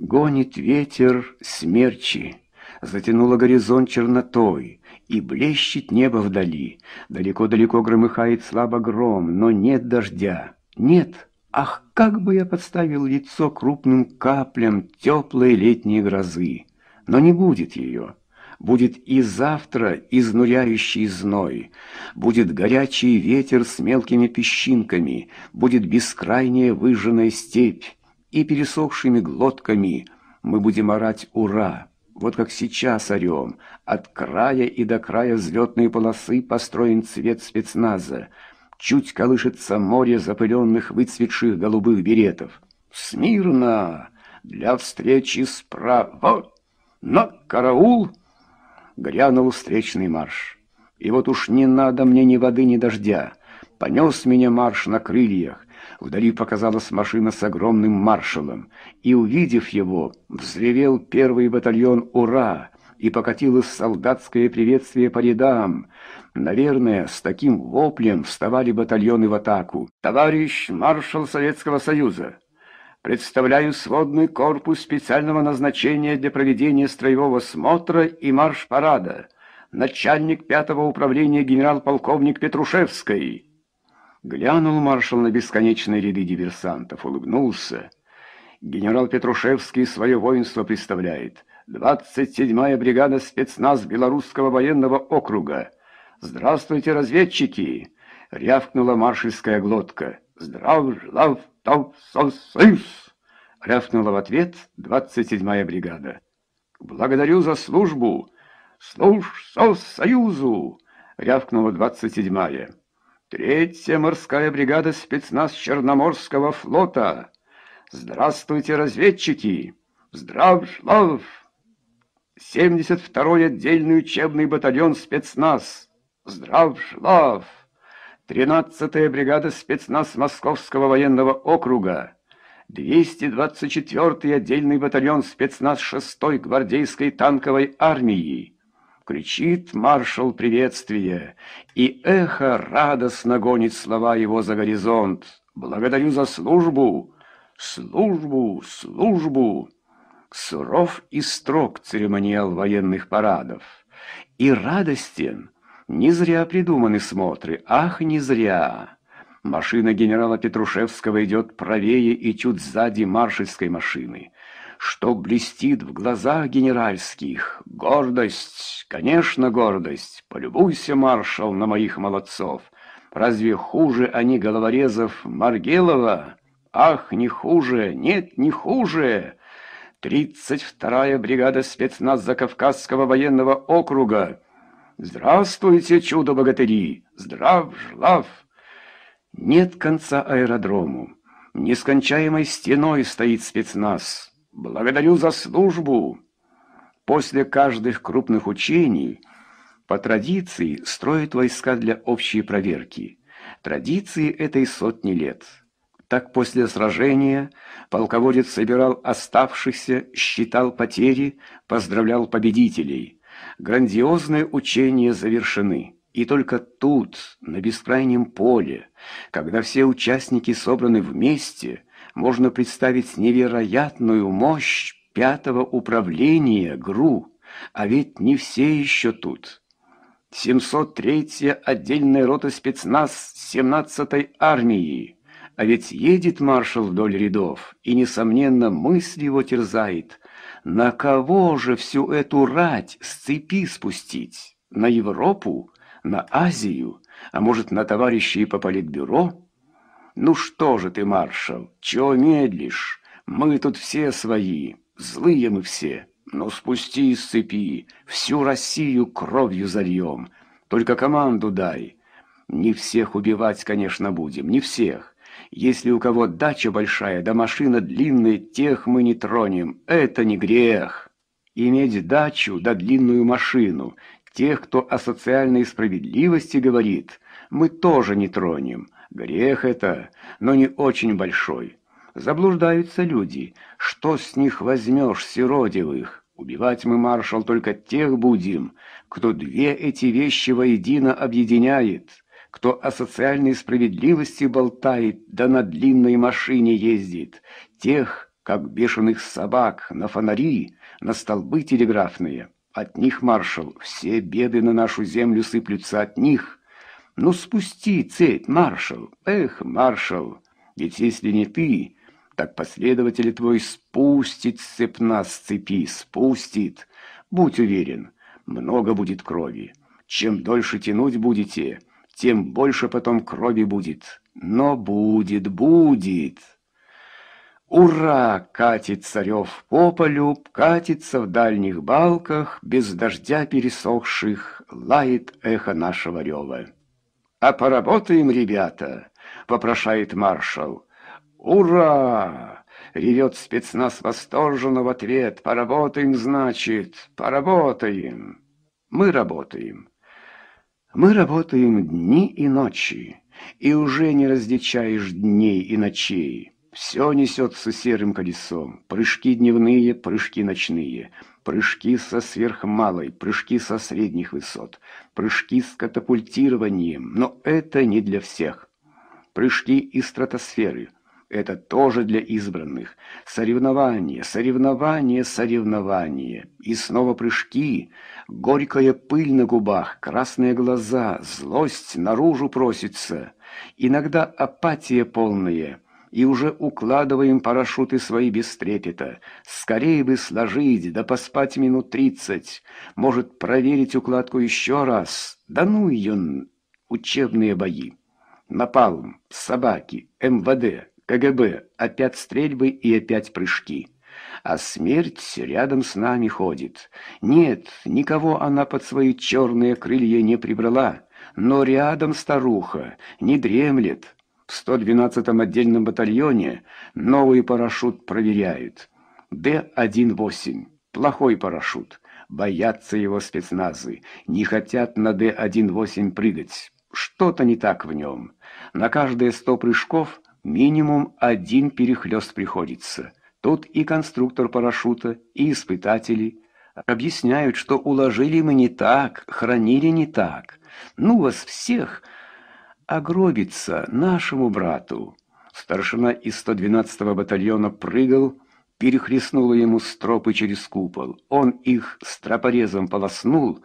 гонит ветер смерчи, затянула горизонт чернотой и блещет небо вдали. Далеко-далеко громыхает слабо гром, но нет дождя. Нет, ах, как бы я подставил лицо крупным каплям теплой летней грозы. Но не будет ее. Будет и завтра изнуряющий зной, будет горячий ветер с мелкими песчинками, будет бескрайняя выжженная степь, и пересохшими глотками мы будем орать «Ура!» Вот как сейчас орем. От края и до края взлетной полосы построен цвет спецназа. Чуть колышется море запыленных выцветших голубых беретов. «Смирно! Для встречи справа! На караул!» Грянул встречный марш. И вот уж не надо мне ни воды, ни дождя. Понёс меня марш на крыльях, Вдали показалась машина с огромным маршалом, и, увидев его, взревел первый батальон «Ура!» и покатилось солдатское приветствие по рядам. Наверное, с таким воплем вставали батальоны в атаку. «Товарищ маршал Советского Союза!» Представляю сводный корпус специального назначения для проведения строевого смотра и марш-парада. Начальник пятого управления генерал-полковник Петрушевский. Глянул маршал на бесконечные ряды диверсантов, улыбнулся. Генерал Петрушевский свое воинство представляет. 27-я бригада спецназ Белорусского военного округа. «Здравствуйте, разведчики!» — рявкнула маршальская глотка. «Здрав, жлав, рявкнула в ответ 27-я бригада. «Благодарю за службу! Служ Союзу!» — рявкнула 27-я. Третья морская бригада спецназ Черноморского флота. Здравствуйте, разведчики! Здрав Здрав! 72-й отдельный учебный батальон спецназ. Здрав Здрав! 13-я бригада спецназ Московского военного округа. 224-й отдельный батальон спецназ 6-й гвардейской танковой армии. Кричит маршал приветствие, и эхо радостно гонит слова его за горизонт. «Благодарю за службу! Службу! Службу!» Суров и строг церемониал военных парадов. И радостен. Не зря придуманы смотры, ах, не зря. Машина генерала Петрушевского идет правее и чуть сзади маршальской машины что блестит в глазах генеральских. Гордость, конечно, гордость. Полюбуйся, маршал, на моих молодцов. Разве хуже они головорезов Маргелова? Ах, не хуже, нет, не хуже. 32-я бригада спецназа Закавказского военного округа. Здравствуйте, чудо-богатыри! Здрав, жлав! Нет конца аэродрому. Нескончаемой стеной стоит спецназ. Благодарю за службу. После каждых крупных учений по традиции строят войска для общей проверки. Традиции этой сотни лет. Так после сражения полководец собирал оставшихся, считал потери, поздравлял победителей. Грандиозные учения завершены. И только тут, на бескрайнем поле, когда все участники собраны вместе – можно представить невероятную мощь пятого управления ГРУ, а ведь не все еще тут. 703-я отдельная рота спецназ 17-й армии. А ведь едет маршал вдоль рядов, и, несомненно, мысль его терзает. На кого же всю эту рать с цепи спустить? На Европу? На Азию? А может, на товарищей по политбюро? «Ну что же ты, маршал, чего медлишь? Мы тут все свои, злые мы все, но ну спусти с цепи, всю Россию кровью зальем, только команду дай. Не всех убивать, конечно, будем, не всех. Если у кого дача большая, да машина длинная, тех мы не тронем, это не грех. Иметь дачу да длинную машину, тех, кто о социальной справедливости говорит, мы тоже не тронем». Грех это, но не очень большой. Заблуждаются люди. Что с них возьмешь, сиродивых? Убивать мы, маршал, только тех будем, кто две эти вещи воедино объединяет, кто о социальной справедливости болтает, да на длинной машине ездит, тех, как бешеных собак, на фонари, на столбы телеграфные. От них, маршал, все беды на нашу землю сыплются от них, ну спусти цепь, маршал! Эх, маршал! Ведь если не ты, так последователи твой спустит цепь с цепи, спустит. Будь уверен, много будет крови. Чем дольше тянуть будете, тем больше потом крови будет. Но будет, будет. Ура! Катит царев по полю, катится в дальних балках, без дождя пересохших, лает эхо нашего рева. «А поработаем, ребята!» — попрошает маршал. «Ура!» — ревет спецназ восторженно в ответ. «Поработаем, значит, поработаем!» «Мы работаем!» «Мы работаем дни и ночи, и уже не различаешь дней и ночей!» Все несется серым колесом. Прыжки дневные, прыжки ночные прыжки со сверхмалой, прыжки со средних высот, прыжки с катапультированием, но это не для всех. Прыжки из стратосферы – это тоже для избранных. Соревнования, соревнования, соревнования. И снова прыжки, горькая пыль на губах, красные глаза, злость наружу просится. Иногда апатия полная – и уже укладываем парашюты свои без трепета. Скорее бы сложить, да поспать минут тридцать. Может, проверить укладку еще раз. Да ну ее, учебные бои. Напалм, собаки, МВД, КГБ, опять стрельбы и опять прыжки. А смерть рядом с нами ходит. Нет, никого она под свои черные крылья не прибрала, но рядом старуха не дремлет. В 112-м отдельном батальоне новый парашют проверяют. Д-18. Плохой парашют. Боятся его спецназы. Не хотят на Д-18 прыгать. Что-то не так в нем. На каждые 100 прыжков минимум один перехлест приходится. Тут и конструктор парашюта, и испытатели. Объясняют, что уложили мы не так, хранили не так. Ну вас всех огробится нашему брату». Старшина из 112-го батальона прыгал, перехлестнула ему стропы через купол. Он их стропорезом полоснул,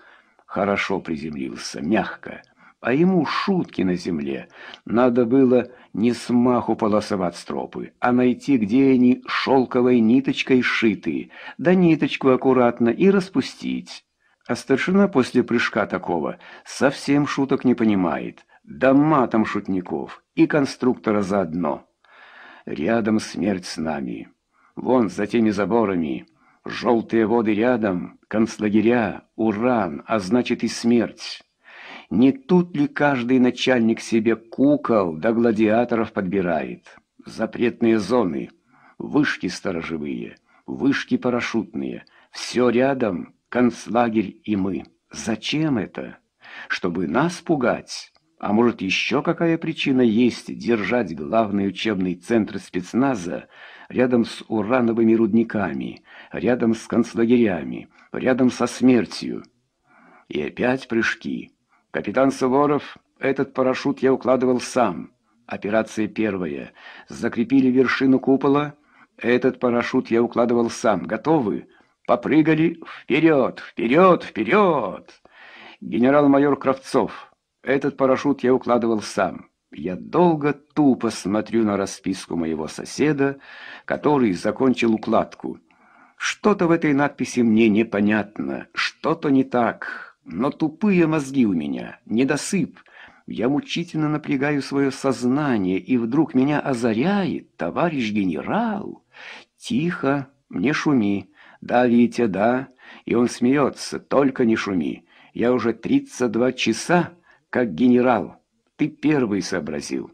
хорошо приземлился, мягко. А ему шутки на земле. Надо было не смаху полосовать стропы, а найти, где они шелковой ниточкой шиты, да ниточку аккуратно и распустить. А старшина после прыжка такого совсем шуток не понимает да матом шутников и конструктора заодно. Рядом смерть с нами. Вон за теми заборами. Желтые воды рядом, концлагеря, уран, а значит и смерть. Не тут ли каждый начальник себе кукол да гладиаторов подбирает? Запретные зоны, вышки сторожевые, вышки парашютные, все рядом, концлагерь и мы. Зачем это? Чтобы нас пугать? А может, еще какая причина есть держать главный учебный центр спецназа рядом с урановыми рудниками, рядом с концлагерями, рядом со смертью? И опять прыжки. Капитан Суворов, этот парашют я укладывал сам. Операция первая. Закрепили вершину купола. Этот парашют я укладывал сам. Готовы? Попрыгали. Вперед, вперед, вперед! Генерал-майор Кравцов. Этот парашют я укладывал сам. Я долго тупо смотрю на расписку моего соседа, который закончил укладку. Что-то в этой надписи мне непонятно, что-то не так, но тупые мозги у меня, недосып. Я мучительно напрягаю свое сознание, и вдруг меня озаряет товарищ генерал. Тихо, не шуми. Да, Витя, да. И он смеется, только не шуми. Я уже 32 часа как генерал. Ты первый сообразил.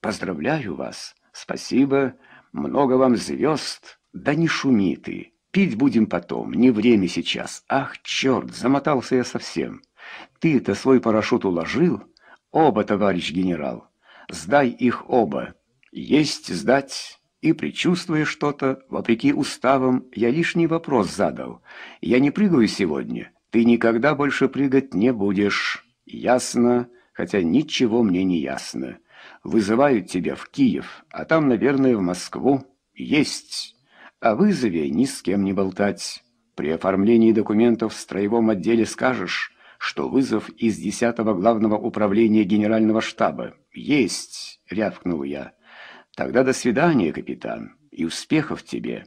Поздравляю вас. Спасибо. Много вам звезд. Да не шуми ты. Пить будем потом. Не время сейчас. Ах, черт, замотался я совсем. Ты-то свой парашют уложил? Оба, товарищ генерал. Сдай их оба. Есть сдать. И, предчувствуя что-то, вопреки уставам, я лишний вопрос задал. Я не прыгаю сегодня. Ты никогда больше прыгать не будешь. Ясно, хотя ничего мне не ясно. Вызывают тебя в Киев, а там, наверное, в Москву. Есть. О вызове ни с кем не болтать. При оформлении документов в строевом отделе скажешь, что вызов из 10 главного управления генерального штаба. Есть, рявкнул я. Тогда до свидания, капитан, и успехов тебе.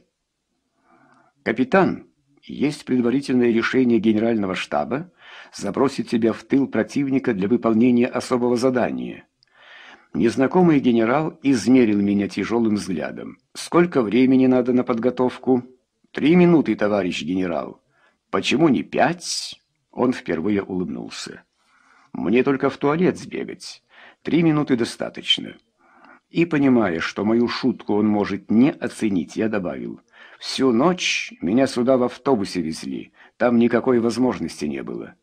Капитан, есть предварительное решение генерального штаба, забросить тебя в тыл противника для выполнения особого задания. Незнакомый генерал измерил меня тяжелым взглядом. Сколько времени надо на подготовку? Три минуты, товарищ генерал. Почему не пять? Он впервые улыбнулся. Мне только в туалет сбегать. Три минуты достаточно. И, понимая, что мою шутку он может не оценить, я добавил. Всю ночь меня сюда в автобусе везли. Там никакой возможности не было.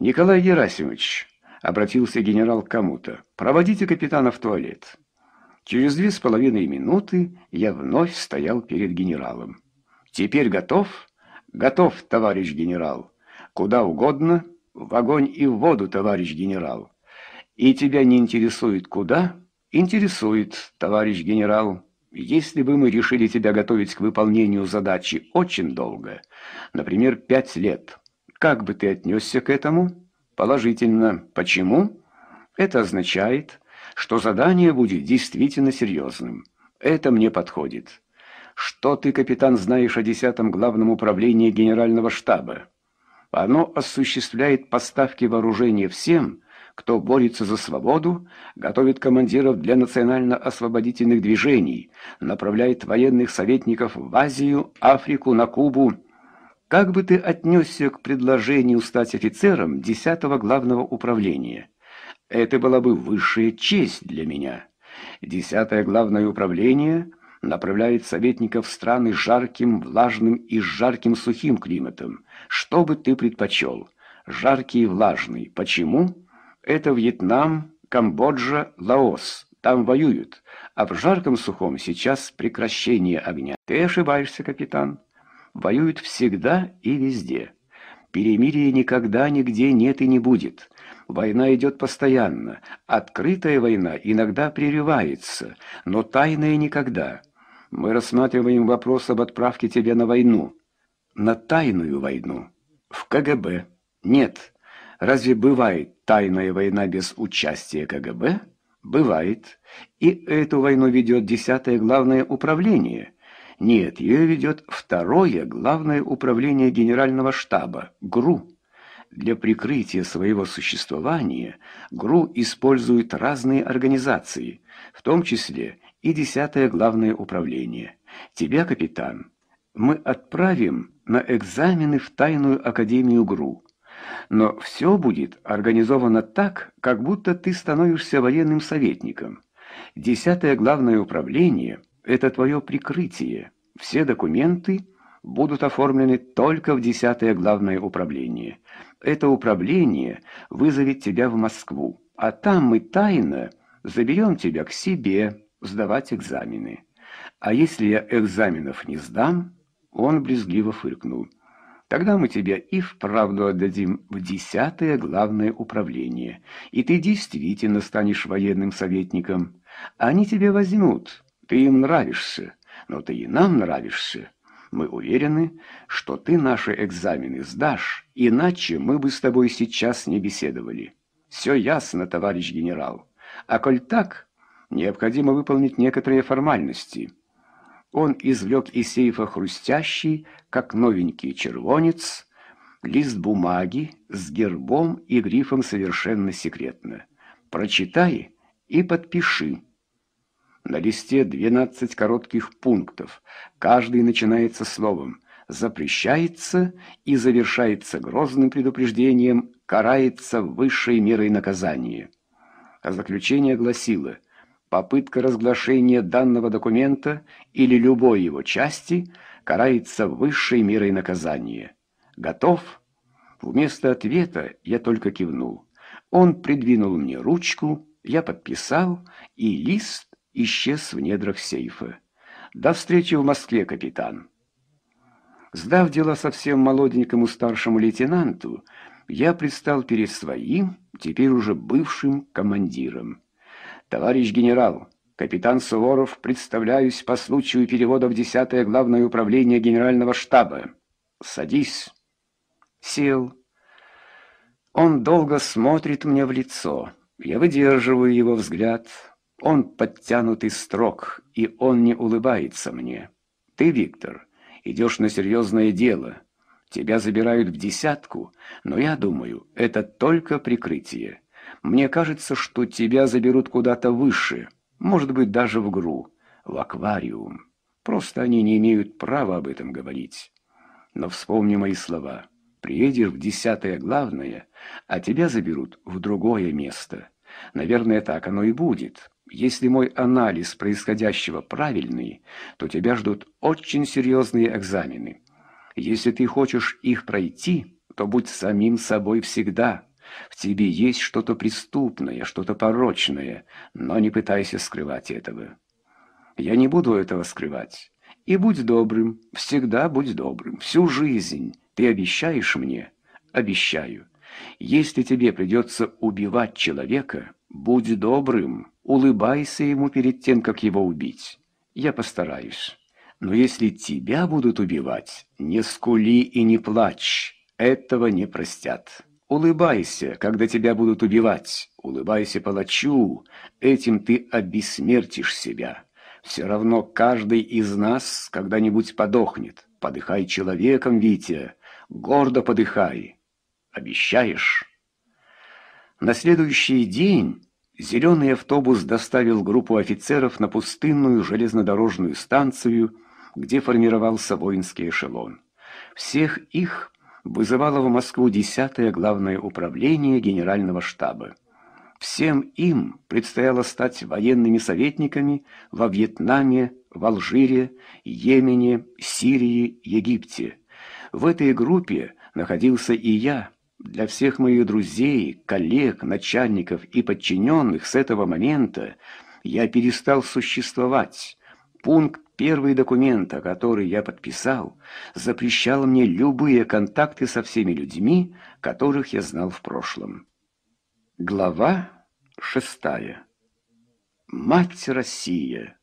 «Николай Ерасимович обратился генерал к кому-то, — «проводите капитана в туалет». Через две с половиной минуты я вновь стоял перед генералом. «Теперь готов?» «Готов, товарищ генерал. Куда угодно, в огонь и в воду, товарищ генерал. И тебя не интересует куда?» «Интересует, товарищ генерал. Если бы мы решили тебя готовить к выполнению задачи очень долго, например, пять лет, как бы ты отнесся к этому? Положительно. Почему? Это означает, что задание будет действительно серьезным. Это мне подходит. Что ты, капитан, знаешь о десятом главном управлении Генерального штаба? Оно осуществляет поставки вооружения всем, кто борется за свободу, готовит командиров для национально-освободительных движений, направляет военных советников в Азию, Африку, на Кубу, как бы ты отнесся к предложению стать офицером десятого главного управления? Это была бы высшая честь для меня. Десятое главное управление направляет советников в страны жарким, влажным и жарким сухим климатом. Что бы ты предпочел? Жаркий и влажный. Почему? Это Вьетнам, Камбоджа, Лаос. Там воюют. А в жарком сухом сейчас прекращение огня. Ты ошибаешься, капитан воюют всегда и везде. Перемирия никогда нигде нет и не будет. Война идет постоянно. Открытая война иногда прерывается, но тайная никогда. Мы рассматриваем вопрос об отправке тебя на войну. На тайную войну. В КГБ. Нет. Разве бывает тайная война без участия КГБ? Бывает. И эту войну ведет Десятое главное управление – нет, ее ведет второе главное управление генерального штаба – ГРУ. Для прикрытия своего существования ГРУ использует разные организации, в том числе и десятое главное управление. Тебя, капитан, мы отправим на экзамены в тайную академию ГРУ. Но все будет организовано так, как будто ты становишься военным советником. Десятое главное управление – это твое прикрытие. Все документы будут оформлены только в десятое главное управление. Это управление вызовет тебя в Москву, а там мы тайно заберем тебя к себе сдавать экзамены. А если я экзаменов не сдам, он брезгливо фыркнул. Тогда мы тебя и вправду отдадим в десятое главное управление, и ты действительно станешь военным советником. Они тебя возьмут, ты им нравишься, но ты и нам нравишься. Мы уверены, что ты наши экзамены сдашь, иначе мы бы с тобой сейчас не беседовали. Все ясно, товарищ генерал. А коль так, необходимо выполнить некоторые формальности. Он извлек из сейфа хрустящий, как новенький червонец, лист бумаги с гербом и грифом «Совершенно секретно». Прочитай и подпиши. На листе 12 коротких пунктов. Каждый начинается словом «запрещается» и завершается грозным предупреждением «карается высшей мерой наказания». А заключение гласило «попытка разглашения данного документа или любой его части карается высшей мерой наказания». «Готов?» Вместо ответа я только кивнул. Он придвинул мне ручку, я подписал, и лист исчез в недрах сейфа. «До встречи в Москве, капитан!» Сдав дела совсем молоденькому старшему лейтенанту, я предстал перед своим, теперь уже бывшим командиром. «Товарищ генерал, капитан Суворов, представляюсь по случаю перевода в 10-е Главное управление Генерального штаба. Садись!» Сел. Он долго смотрит мне в лицо. Я выдерживаю его взгляд, он подтянутый строк, и он не улыбается мне. Ты, Виктор, идешь на серьезное дело. Тебя забирают в десятку, но я думаю, это только прикрытие. Мне кажется, что тебя заберут куда-то выше, может быть, даже в ГРУ, в аквариум. Просто они не имеют права об этом говорить. Но вспомни мои слова. Приедешь в десятое главное, а тебя заберут в другое место. Наверное, так оно и будет. Если мой анализ происходящего правильный, то тебя ждут очень серьезные экзамены. Если ты хочешь их пройти, то будь самим собой всегда. В тебе есть что-то преступное, что-то порочное, но не пытайся скрывать этого. Я не буду этого скрывать. И будь добрым, всегда будь добрым, всю жизнь. Ты обещаешь мне? Обещаю. Если тебе придется убивать человека, будь добрым улыбайся ему перед тем, как его убить. Я постараюсь. Но если тебя будут убивать, не скули и не плачь. Этого не простят. Улыбайся, когда тебя будут убивать. Улыбайся палачу. Этим ты обессмертишь себя. Все равно каждый из нас когда-нибудь подохнет. Подыхай человеком, Витя. Гордо подыхай. Обещаешь? На следующий день... Зеленый автобус доставил группу офицеров на пустынную железнодорожную станцию, где формировался воинский эшелон. Всех их вызывало в Москву 10-е главное управление генерального штаба. Всем им предстояло стать военными советниками во Вьетнаме, в Алжире, Йемене, Сирии, Египте. В этой группе находился и я – для всех моих друзей, коллег, начальников и подчиненных с этого момента я перестал существовать. Пункт первый документа, который я подписал, запрещал мне любые контакты со всеми людьми, которых я знал в прошлом. Глава шестая. «Мать Россия,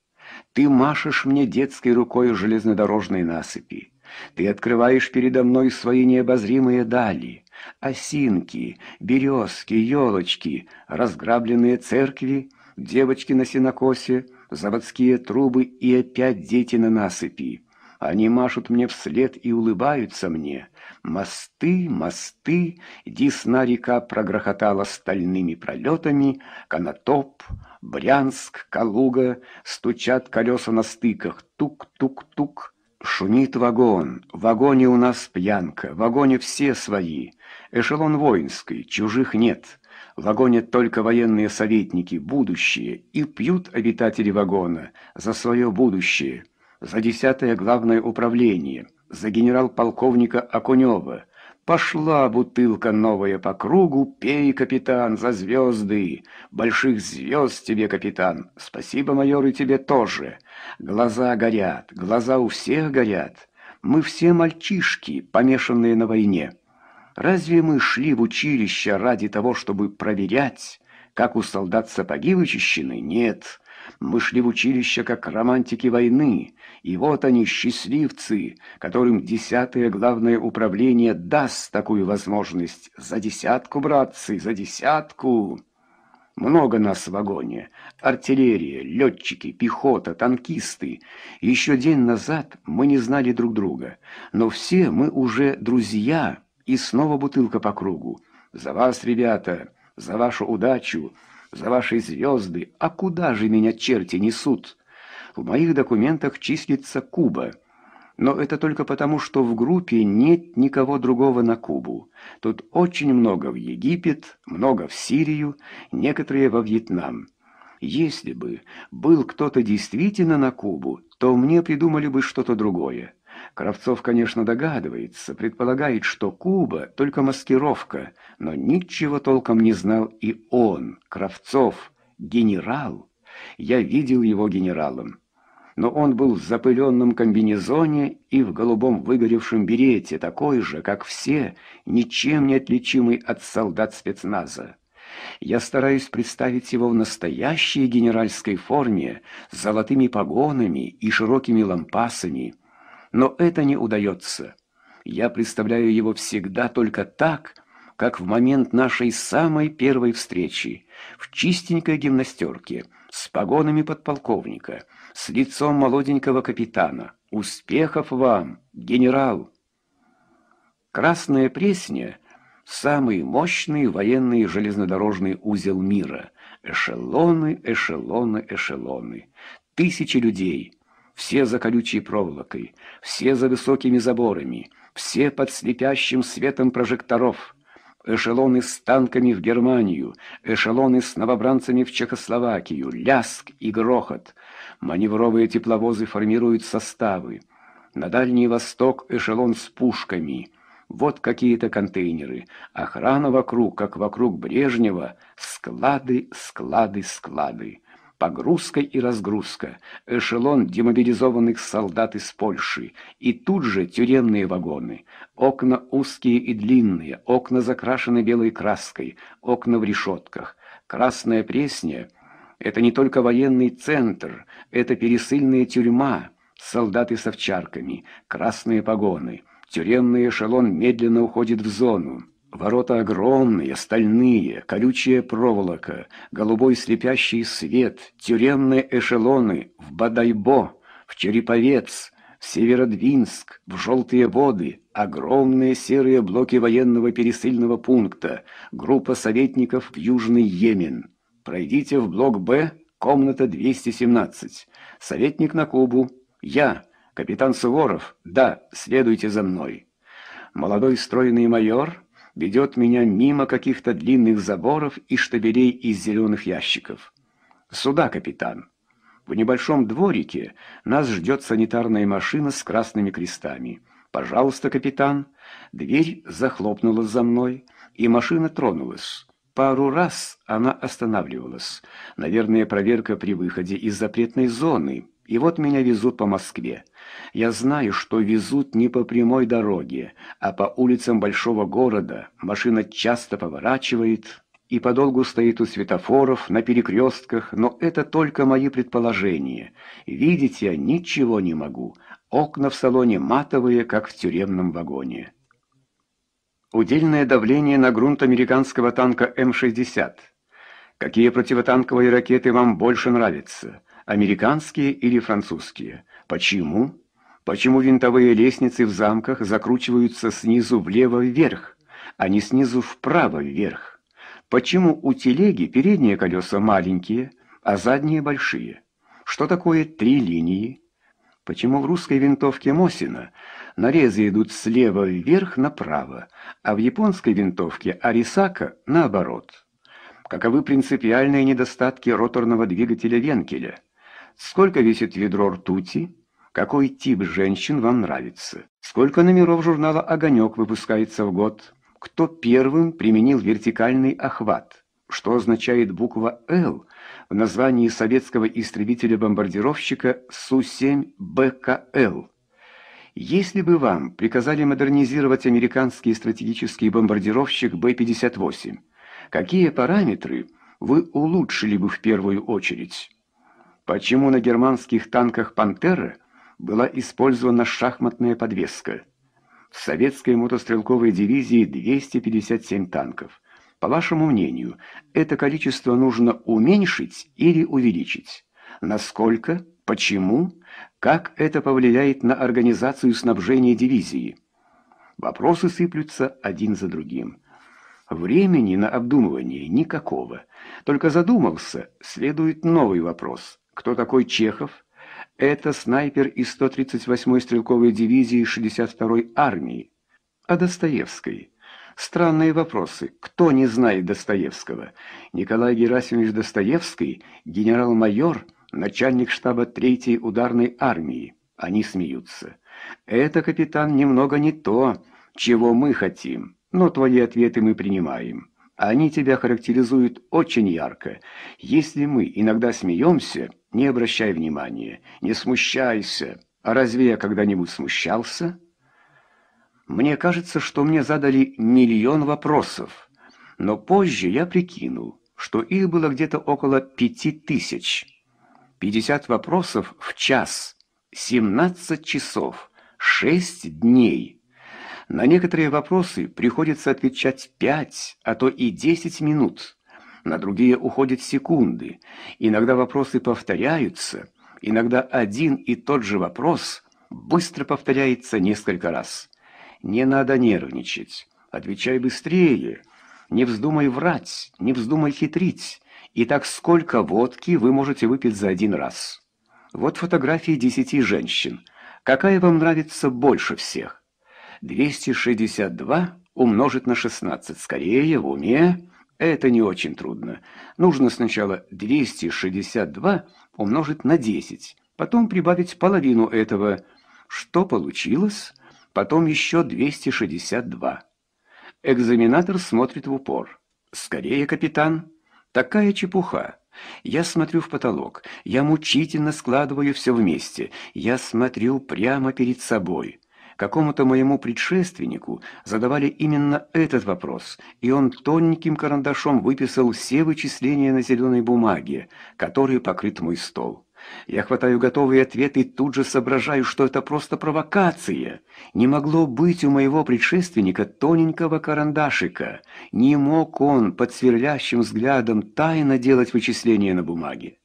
ты машешь мне детской рукой железнодорожной насыпи. Ты открываешь передо мной свои необозримые дали». Осинки, березки, елочки, разграбленные церкви, девочки на сенокосе, заводские трубы и опять дети на насыпи. Они машут мне вслед и улыбаются мне. Мосты, мосты, десна река прогрохотала стальными пролетами, Конотоп, Брянск, Калуга, стучат колеса на стыках, тук-тук-тук. Шумит вагон, в вагоне у нас пьянка, в вагоне все свои. Эшелон воинский, чужих нет. Вагонят только военные советники, будущие и пьют обитатели вагона за свое будущее, за десятое главное управление, за генерал-полковника Окунева. Пошла бутылка новая по кругу, пей, капитан, за звезды. Больших звезд тебе, капитан. Спасибо, майор, и тебе тоже. Глаза горят, глаза у всех горят. Мы все мальчишки, помешанные на войне. Разве мы шли в училище ради того, чтобы проверять, как у солдат сапоги вычищены? Нет. Мы шли в училище как романтики войны, и вот они, счастливцы, которым десятое главное управление даст такую возможность. За десятку, братцы, за десятку! Много нас в вагоне. Артиллерия, летчики, пехота, танкисты. Еще день назад мы не знали друг друга, но все мы уже друзья, и снова бутылка по кругу. «За вас, ребята! За вашу удачу! За ваши звезды! А куда же меня черти несут?» В моих документах числится Куба. Но это только потому, что в группе нет никого другого на Кубу. Тут очень много в Египет, много в Сирию, некоторые во Вьетнам. Если бы был кто-то действительно на Кубу, то мне придумали бы что-то другое. Кравцов, конечно, догадывается, предполагает, что Куба — только маскировка, но ничего толком не знал и он, Кравцов, генерал. Я видел его генералом. Но он был в запыленном комбинезоне и в голубом выгоревшем берете, такой же, как все, ничем не отличимый от солдат спецназа. Я стараюсь представить его в настоящей генеральской форме, с золотыми погонами и широкими лампасами — но это не удается. Я представляю его всегда только так, как в момент нашей самой первой встречи, в чистенькой гимнастерке, с погонами подполковника, с лицом молоденького капитана. Успехов вам, генерал! Красная Пресня – самый мощный военный железнодорожный узел мира. Эшелоны, эшелоны, эшелоны. Тысячи людей – все за колючей проволокой, все за высокими заборами, все под слепящим светом прожекторов. Эшелоны с танками в Германию, эшелоны с новобранцами в Чехословакию, ляск и грохот. Маневровые тепловозы формируют составы. На Дальний Восток эшелон с пушками. Вот какие-то контейнеры. Охрана вокруг, как вокруг Брежнева. Склады, склады, склады погрузка и разгрузка, эшелон демобилизованных солдат из Польши, и тут же тюремные вагоны, окна узкие и длинные, окна закрашены белой краской, окна в решетках, красная пресня — это не только военный центр, это пересыльная тюрьма, солдаты с овчарками, красные погоны, тюремный эшелон медленно уходит в зону. Ворота огромные, стальные, колючая проволока, голубой слепящий свет, тюремные эшелоны в Бадайбо, в Череповец, в Северодвинск, в Желтые воды, огромные серые блоки военного пересыльного пункта, группа советников в Южный Йемен. Пройдите в блок «Б», комната 217. Советник на Кубу. Я, капитан Суворов. Да, следуйте за мной. Молодой стройный майор ведет меня мимо каких-то длинных заборов и штабелей из зеленых ящиков. «Сюда, капитан!» В небольшом дворике нас ждет санитарная машина с красными крестами. «Пожалуйста, капитан!» Дверь захлопнулась за мной, и машина тронулась. Пару раз она останавливалась. Наверное, проверка при выходе из запретной зоны. И вот меня везут по Москве. Я знаю, что везут не по прямой дороге, а по улицам большого города. Машина часто поворачивает и подолгу стоит у светофоров, на перекрестках, но это только мои предположения. Видеть я ничего не могу. Окна в салоне матовые, как в тюремном вагоне. Удельное давление на грунт американского танка М-60. Какие противотанковые ракеты вам больше нравятся? американские или французские. Почему? Почему винтовые лестницы в замках закручиваются снизу влево вверх, а не снизу вправо вверх? Почему у телеги передние колеса маленькие, а задние большие? Что такое три линии? Почему в русской винтовке Мосина нарезы идут слева вверх направо, а в японской винтовке Арисака наоборот? Каковы принципиальные недостатки роторного двигателя Венкеля? Сколько весит ведро ртути? Какой тип женщин вам нравится? Сколько номеров журнала «Огонек» выпускается в год? Кто первым применил вертикальный охват? Что означает буква «Л» в названии советского истребителя-бомбардировщика Су-7 БКЛ? Если бы вам приказали модернизировать американский стратегический бомбардировщик Б-58, какие параметры вы улучшили бы в первую очередь? Почему на германских танках «Пантера» была использована шахматная подвеска? В советской мотострелковой дивизии 257 танков. По вашему мнению, это количество нужно уменьшить или увеличить? Насколько? Почему? Как это повлияет на организацию снабжения дивизии? Вопросы сыплются один за другим. Времени на обдумывание никакого. Только задумался, следует новый вопрос. Кто такой Чехов? Это снайпер из 138-й стрелковой дивизии 62-й армии. А Достоевской. Странные вопросы. Кто не знает Достоевского? Николай Герасимович Достоевский, генерал-майор, начальник штаба 3-й ударной армии. Они смеются. Это, капитан, немного не то, чего мы хотим, но твои ответы мы принимаем. Они тебя характеризуют очень ярко. Если мы иногда смеемся, не обращай внимания, не смущайся. А разве я когда-нибудь смущался? Мне кажется, что мне задали миллион вопросов, но позже я прикинул, что их было где-то около пяти тысяч. Пятьдесят вопросов в час, семнадцать часов, шесть дней. На некоторые вопросы приходится отвечать 5, а то и 10 минут. На другие уходят секунды. Иногда вопросы повторяются, иногда один и тот же вопрос быстро повторяется несколько раз. Не надо нервничать. Отвечай быстрее. Не вздумай врать, не вздумай хитрить. И так сколько водки вы можете выпить за один раз? Вот фотографии десяти женщин. Какая вам нравится больше всех? 262 умножить на 16. Скорее, в уме. Это не очень трудно. Нужно сначала 262 умножить на 10, потом прибавить половину этого. Что получилось? Потом еще 262. Экзаменатор смотрит в упор. «Скорее, капитан!» «Такая чепуха!» Я смотрю в потолок, я мучительно складываю все вместе, я смотрю прямо перед собой. Какому-то моему предшественнику задавали именно этот вопрос, и он тоненьким карандашом выписал все вычисления на зеленой бумаге, которой покрыт мой стол. Я хватаю готовый ответ и тут же соображаю, что это просто провокация. Не могло быть у моего предшественника тоненького карандашика. Не мог он под сверлящим взглядом тайно делать вычисления на бумаге.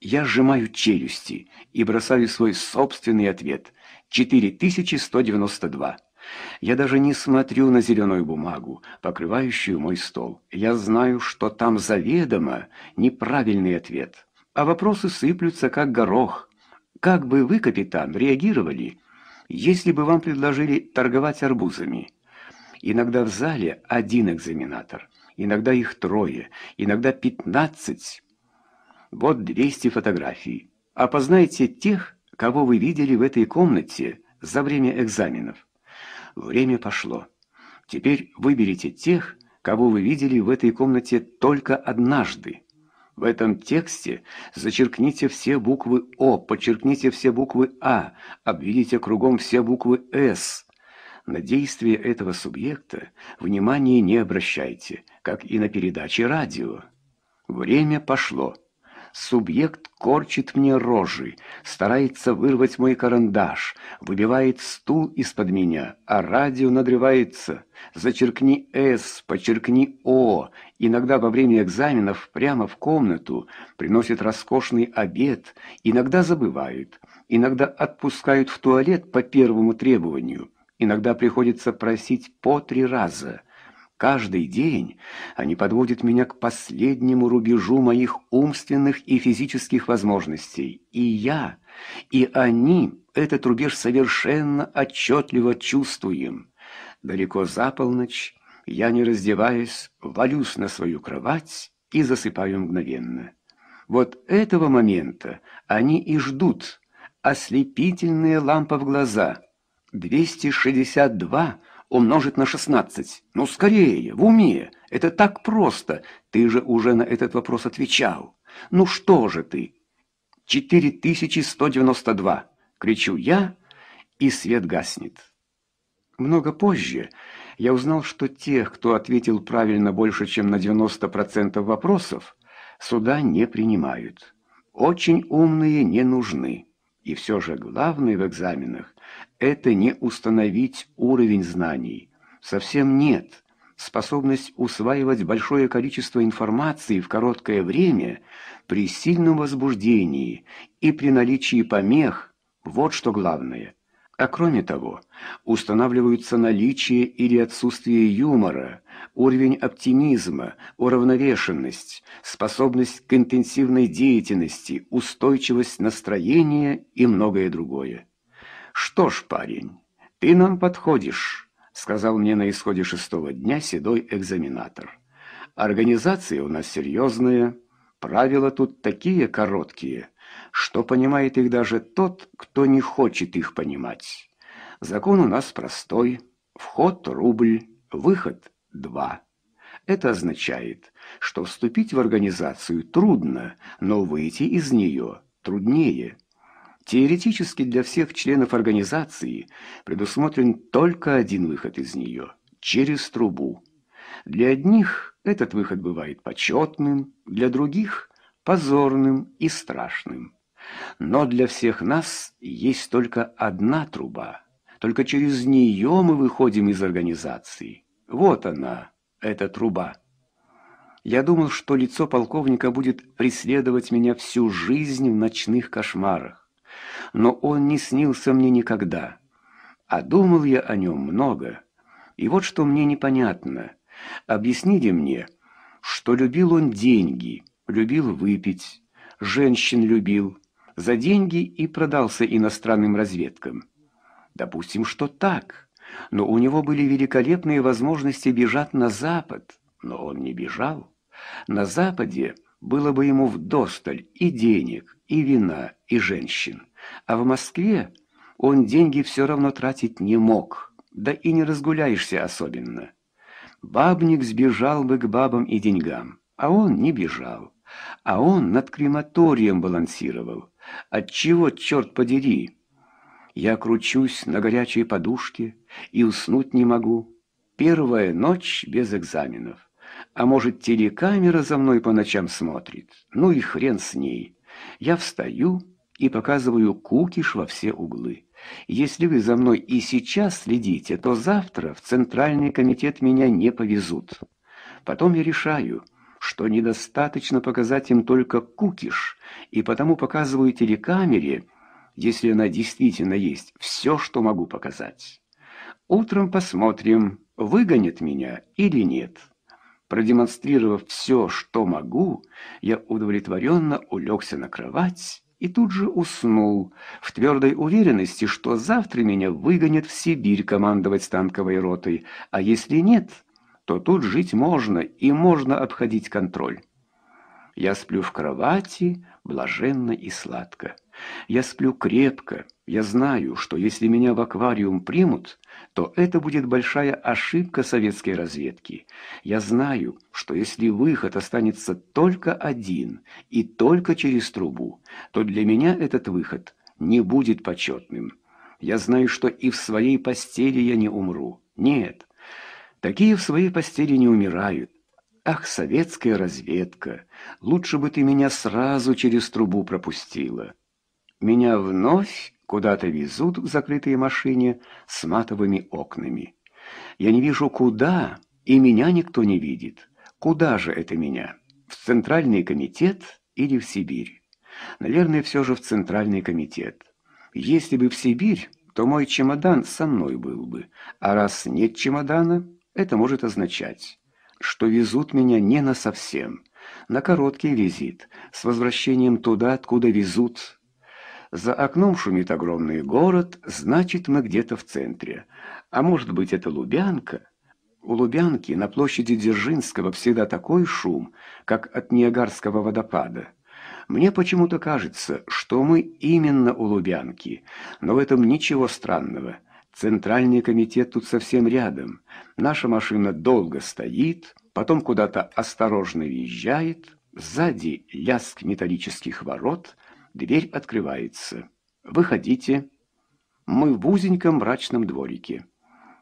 Я сжимаю челюсти и бросаю свой собственный ответ – 4192. Я даже не смотрю на зеленую бумагу, покрывающую мой стол. Я знаю, что там заведомо неправильный ответ. А вопросы сыплются, как горох. Как бы вы, капитан, реагировали, если бы вам предложили торговать арбузами? Иногда в зале один экзаменатор, иногда их трое, иногда пятнадцать. Вот двести фотографий. Опознайте тех, кого вы видели в этой комнате за время экзаменов. Время пошло. Теперь выберите тех, кого вы видели в этой комнате только однажды. В этом тексте зачеркните все буквы О, подчеркните все буквы А, обведите кругом все буквы С. На действие этого субъекта внимания не обращайте, как и на передаче радио. Время пошло. Субъект корчит мне рожи, старается вырвать мой карандаш, выбивает стул из-под меня, а радио надрывается. Зачеркни «С», подчеркни «О». Иногда во время экзаменов прямо в комнату приносит роскошный обед, иногда забывают, иногда отпускают в туалет по первому требованию. Иногда приходится просить по три раза. Каждый день они подводят меня к последнему рубежу моих умственных и физических возможностей. И я, и они этот рубеж совершенно отчетливо чувствуем. Далеко за полночь я, не раздеваясь, валюсь на свою кровать и засыпаю мгновенно. Вот этого момента они и ждут. Ослепительная лампа в глаза. 262 умножить на 16. Ну скорее, в уме. Это так просто. Ты же уже на этот вопрос отвечал. Ну что же ты? 4192, кричу я, и свет гаснет. Много позже я узнал, что тех, кто ответил правильно больше, чем на 90% вопросов, суда не принимают. Очень умные не нужны. И все же главное в экзаменах это не установить уровень знаний. Совсем нет. Способность усваивать большое количество информации в короткое время при сильном возбуждении и при наличии помех – вот что главное. А кроме того, устанавливаются наличие или отсутствие юмора, уровень оптимизма, уравновешенность, способность к интенсивной деятельности, устойчивость настроения и многое другое. «Что ж, парень, ты нам подходишь», — сказал мне на исходе шестого дня седой экзаменатор. «Организация у нас серьезная, правила тут такие короткие, что понимает их даже тот, кто не хочет их понимать. Закон у нас простой, вход — рубль, выход — два». Это означает, что вступить в организацию трудно, но выйти из нее труднее. Теоретически для всех членов организации предусмотрен только один выход из нее – через трубу. Для одних этот выход бывает почетным, для других – позорным и страшным. Но для всех нас есть только одна труба. Только через нее мы выходим из организации. Вот она, эта труба. Я думал, что лицо полковника будет преследовать меня всю жизнь в ночных кошмарах но он не снился мне никогда. А думал я о нем много. И вот что мне непонятно. Объясните мне, что любил он деньги, любил выпить, женщин любил, за деньги и продался иностранным разведкам. Допустим, что так, но у него были великолепные возможности бежать на Запад, но он не бежал. На Западе было бы ему вдосталь и денег, и вина, и женщин. А в Москве он деньги все равно тратить не мог, да и не разгуляешься особенно. Бабник сбежал бы к бабам и деньгам, а он не бежал. А он над крематорием балансировал. Отчего, черт подери? Я кручусь на горячей подушке и уснуть не могу. Первая ночь без экзаменов. А может, телекамера за мной по ночам смотрит? Ну и хрен с ней. Я встаю и показываю кукиш во все углы. Если вы за мной и сейчас следите, то завтра в Центральный комитет меня не повезут. Потом я решаю, что недостаточно показать им только кукиш, и потому показываю телекамере, если она действительно есть, все, что могу показать. Утром посмотрим, выгонят меня или нет. Продемонстрировав все, что могу, я удовлетворенно улегся на кровать и тут же уснул, в твердой уверенности, что завтра меня выгонят в Сибирь командовать танковой ротой, а если нет, то тут жить можно и можно обходить контроль. Я сплю в кровати блаженно и сладко. Я сплю крепко. Я знаю, что если меня в аквариум примут, то это будет большая ошибка советской разведки. Я знаю, что если выход останется только один и только через трубу, то для меня этот выход не будет почетным. Я знаю, что и в своей постели я не умру. Нет, такие в своей постели не умирают. Ах, советская разведка, лучше бы ты меня сразу через трубу пропустила. Меня вновь куда-то везут в закрытой машине с матовыми окнами. Я не вижу куда, и меня никто не видит. Куда же это меня? В Центральный комитет или в Сибирь? Наверное, все же в Центральный комитет. Если бы в Сибирь, то мой чемодан со мной был бы. А раз нет чемодана, это может означать, что везут меня не на совсем, на короткий визит, с возвращением туда, откуда везут за окном шумит огромный город, значит, мы где-то в центре. А может быть, это Лубянка? У Лубянки на площади Дзержинского всегда такой шум, как от Ниагарского водопада. Мне почему-то кажется, что мы именно у Лубянки, но в этом ничего странного. Центральный комитет тут совсем рядом. Наша машина долго стоит, потом куда-то осторожно въезжает, сзади лязг металлических ворот — Дверь открывается. Выходите. Мы в узеньком мрачном дворике.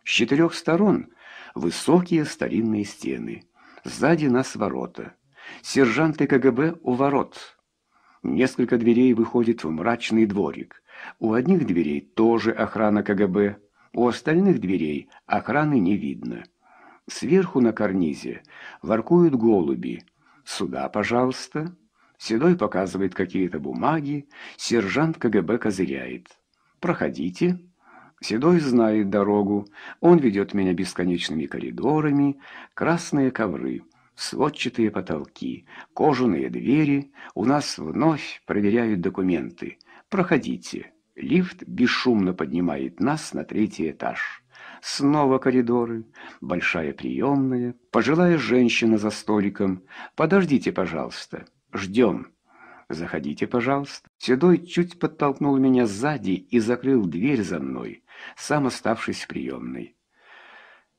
С четырех сторон высокие старинные стены. Сзади нас ворота. Сержанты КГБ у ворот. Несколько дверей выходит в мрачный дворик. У одних дверей тоже охрана КГБ. У остальных дверей охраны не видно. Сверху на карнизе воркуют голуби. «Сюда, пожалуйста». Седой показывает какие-то бумаги, сержант КГБ козыряет. «Проходите». Седой знает дорогу, он ведет меня бесконечными коридорами, красные ковры, сводчатые потолки, кожаные двери, у нас вновь проверяют документы. «Проходите». Лифт бесшумно поднимает нас на третий этаж. Снова коридоры, большая приемная, пожилая женщина за столиком. «Подождите, пожалуйста» ждем. Заходите, пожалуйста. Седой чуть подтолкнул меня сзади и закрыл дверь за мной, сам оставшись в приемной.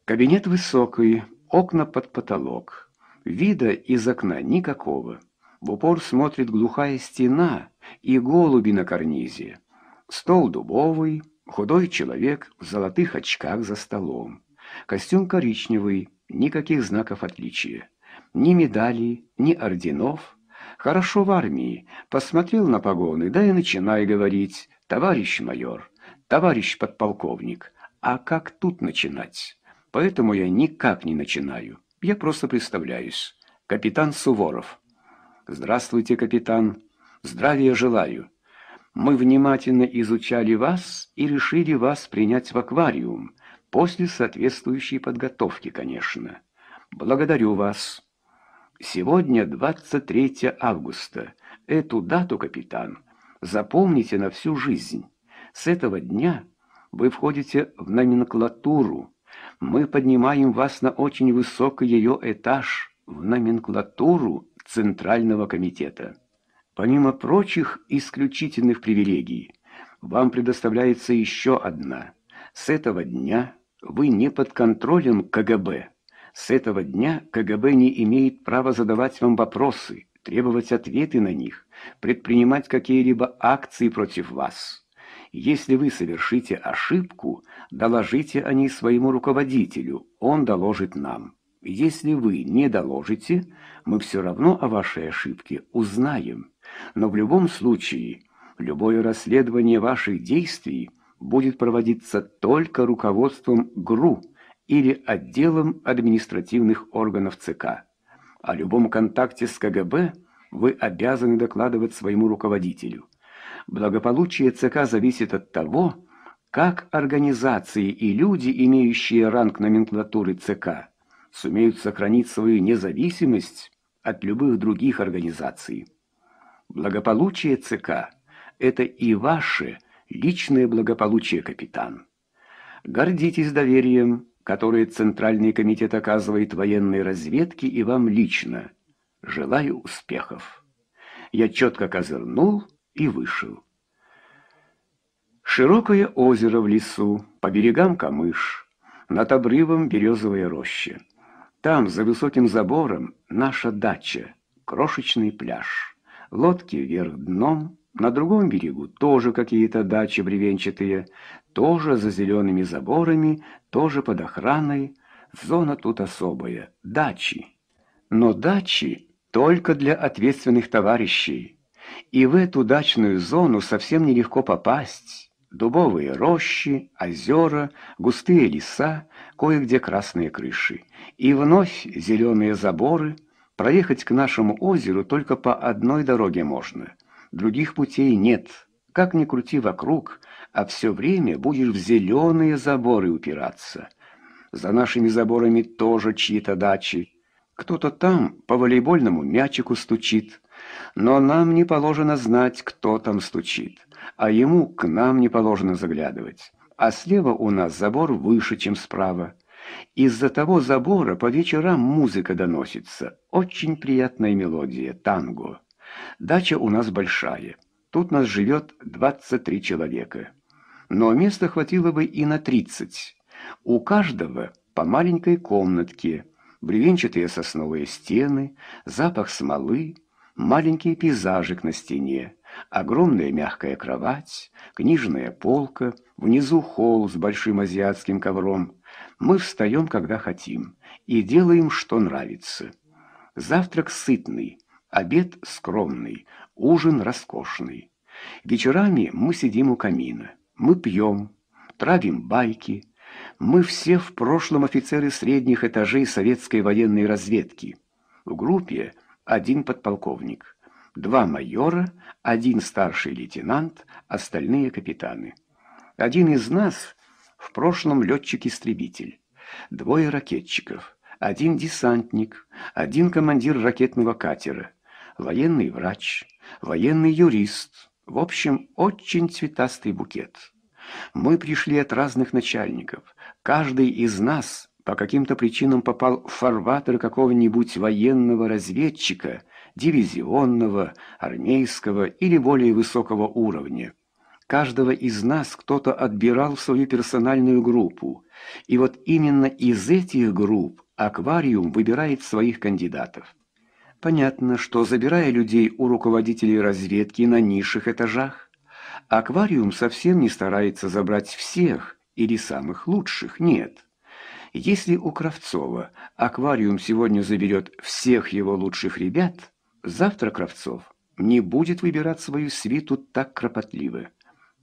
Кабинет высокий, окна под потолок. Вида из окна никакого. В упор смотрит глухая стена и голуби на карнизе. Стол дубовый, худой человек в золотых очках за столом. Костюм коричневый, никаких знаков отличия. Ни медалей, ни орденов — Хорошо в армии. Посмотрел на погоны, да и начинай говорить. Товарищ майор, товарищ подполковник. А как тут начинать? Поэтому я никак не начинаю. Я просто представляюсь. Капитан Суворов. Здравствуйте, капитан. Здравия желаю. Мы внимательно изучали вас и решили вас принять в аквариум, после соответствующей подготовки, конечно. Благодарю вас. Сегодня 23 августа. Эту дату, капитан, запомните на всю жизнь. С этого дня вы входите в номенклатуру. Мы поднимаем вас на очень высокий ее этаж, в номенклатуру Центрального комитета. Помимо прочих исключительных привилегий, вам предоставляется еще одна. С этого дня вы не под контролем КГБ. С этого дня КГБ не имеет права задавать вам вопросы, требовать ответы на них, предпринимать какие-либо акции против вас. Если вы совершите ошибку, доложите о ней своему руководителю, он доложит нам. Если вы не доложите, мы все равно о вашей ошибке узнаем. Но в любом случае, любое расследование ваших действий будет проводиться только руководством ГРУ – или отделом административных органов ЦК. О любом контакте с КГБ вы обязаны докладывать своему руководителю. Благополучие ЦК зависит от того, как организации и люди, имеющие ранг номенклатуры ЦК, сумеют сохранить свою независимость от любых других организаций. Благополучие ЦК – это и ваше личное благополучие, капитан. Гордитесь доверием которые Центральный комитет оказывает военной разведке и вам лично. Желаю успехов. Я четко козырнул и вышел. Широкое озеро в лесу, по берегам камыш, над обрывом березовая роща. Там, за высоким забором, наша дача, крошечный пляж. Лодки вверх дном, на другом берегу тоже какие-то дачи бревенчатые, тоже за зелеными заборами, тоже под охраной. Зона тут особая – дачи. Но дачи только для ответственных товарищей. И в эту дачную зону совсем нелегко попасть. Дубовые рощи, озера, густые леса, кое-где красные крыши. И вновь зеленые заборы. Проехать к нашему озеру только по одной дороге можно – Других путей нет. Как ни крути вокруг, а все время будешь в зеленые заборы упираться. За нашими заборами тоже чьи-то дачи. Кто-то там по волейбольному мячику стучит. Но нам не положено знать, кто там стучит, а ему к нам не положено заглядывать. А слева у нас забор выше, чем справа. Из-за того забора по вечерам музыка доносится. Очень приятная мелодия, танго. Дача у нас большая. Тут нас живет 23 человека. Но места хватило бы и на 30. У каждого по маленькой комнатке, бревенчатые сосновые стены, запах смолы, маленький пейзажик на стене, огромная мягкая кровать, книжная полка, внизу холл с большим азиатским ковром. Мы встаем, когда хотим, и делаем, что нравится. Завтрак сытный, Обед скромный, ужин роскошный. Вечерами мы сидим у камина, мы пьем, травим байки. Мы все в прошлом офицеры средних этажей советской военной разведки. В группе один подполковник, два майора, один старший лейтенант, остальные капитаны. Один из нас в прошлом летчик-истребитель, двое ракетчиков, один десантник, один командир ракетного катера – военный врач, военный юрист. В общем, очень цветастый букет. Мы пришли от разных начальников. Каждый из нас по каким-то причинам попал в фарватер какого-нибудь военного разведчика, дивизионного, армейского или более высокого уровня. Каждого из нас кто-то отбирал в свою персональную группу. И вот именно из этих групп «Аквариум» выбирает своих кандидатов понятно, что забирая людей у руководителей разведки на низших этажах, аквариум совсем не старается забрать всех или самых лучших, нет. Если у Кравцова аквариум сегодня заберет всех его лучших ребят, завтра Кравцов не будет выбирать свою свиту так кропотливо.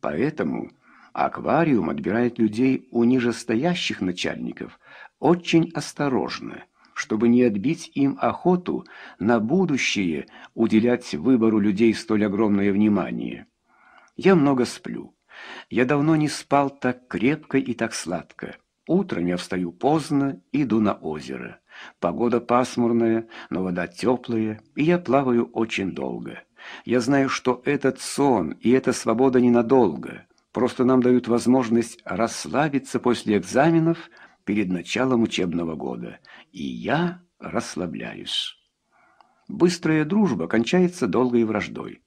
Поэтому аквариум отбирает людей у нижестоящих начальников очень осторожно – чтобы не отбить им охоту на будущее уделять выбору людей столь огромное внимание. Я много сплю. Я давно не спал так крепко и так сладко. Утром я встаю поздно, иду на озеро. Погода пасмурная, но вода теплая, и я плаваю очень долго. Я знаю, что этот сон и эта свобода ненадолго. Просто нам дают возможность расслабиться после экзаменов – перед началом учебного года, и я расслабляюсь. Быстрая дружба кончается долгой враждой.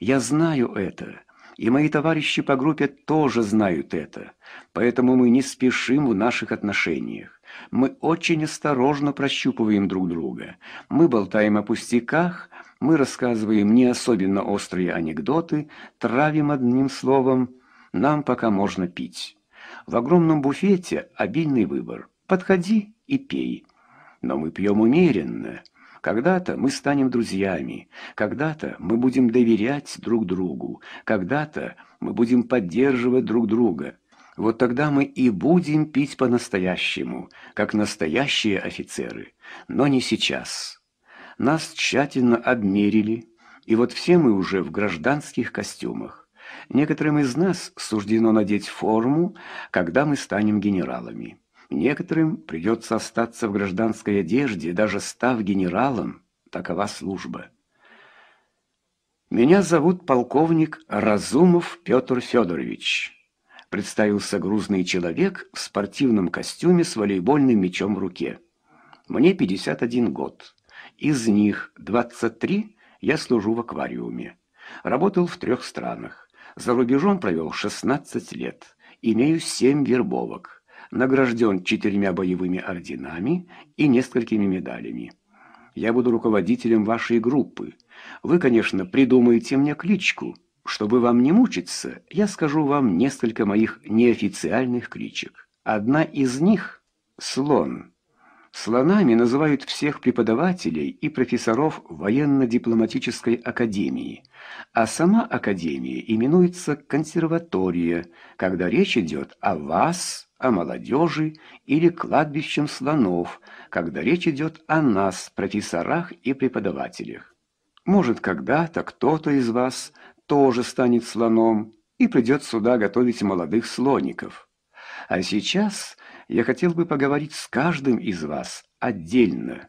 Я знаю это, и мои товарищи по группе тоже знают это, поэтому мы не спешим в наших отношениях. Мы очень осторожно прощупываем друг друга. Мы болтаем о пустяках, мы рассказываем не особенно острые анекдоты, травим одним словом, нам пока можно пить. В огромном буфете обильный выбор. Подходи и пей. Но мы пьем умеренно. Когда-то мы станем друзьями, когда-то мы будем доверять друг другу, когда-то мы будем поддерживать друг друга. Вот тогда мы и будем пить по-настоящему, как настоящие офицеры, но не сейчас. Нас тщательно обмерили, и вот все мы уже в гражданских костюмах. Некоторым из нас суждено надеть форму, когда мы станем генералами. Некоторым придется остаться в гражданской одежде, даже став генералом. Такова служба. «Меня зовут полковник Разумов Петр Федорович», — представился грузный человек в спортивном костюме с волейбольным мячом в руке. «Мне 51 год. Из них 23 я служу в аквариуме. Работал в трех странах. За рубежом провел 16 лет. Имею 7 вербовок. Награжден четырьмя боевыми орденами и несколькими медалями. Я буду руководителем вашей группы. Вы, конечно, придумаете мне кличку. Чтобы вам не мучиться, я скажу вам несколько моих неофициальных кличек. Одна из них — «Слон». Слонами называют всех преподавателей и профессоров военно-дипломатической академии, а сама академия именуется консерватория, когда речь идет о вас, о молодежи или кладбищем слонов, когда речь идет о нас, профессорах и преподавателях. Может, когда-то кто-то из вас тоже станет слоном и придет сюда готовить молодых слоников. А сейчас я хотел бы поговорить с каждым из вас отдельно.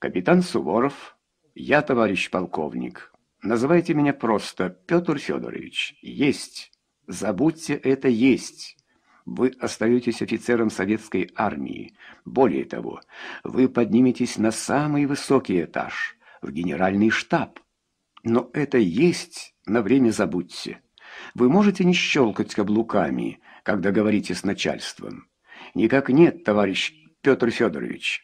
Капитан Суворов, я товарищ полковник. Называйте меня просто Петр Федорович. Есть. Забудьте это есть. Вы остаетесь офицером советской армии. Более того, вы подниметесь на самый высокий этаж, в генеральный штаб. Но это есть на время забудьте. Вы можете не щелкать каблуками, когда говорите с начальством. Никак нет, товарищ Петр Федорович.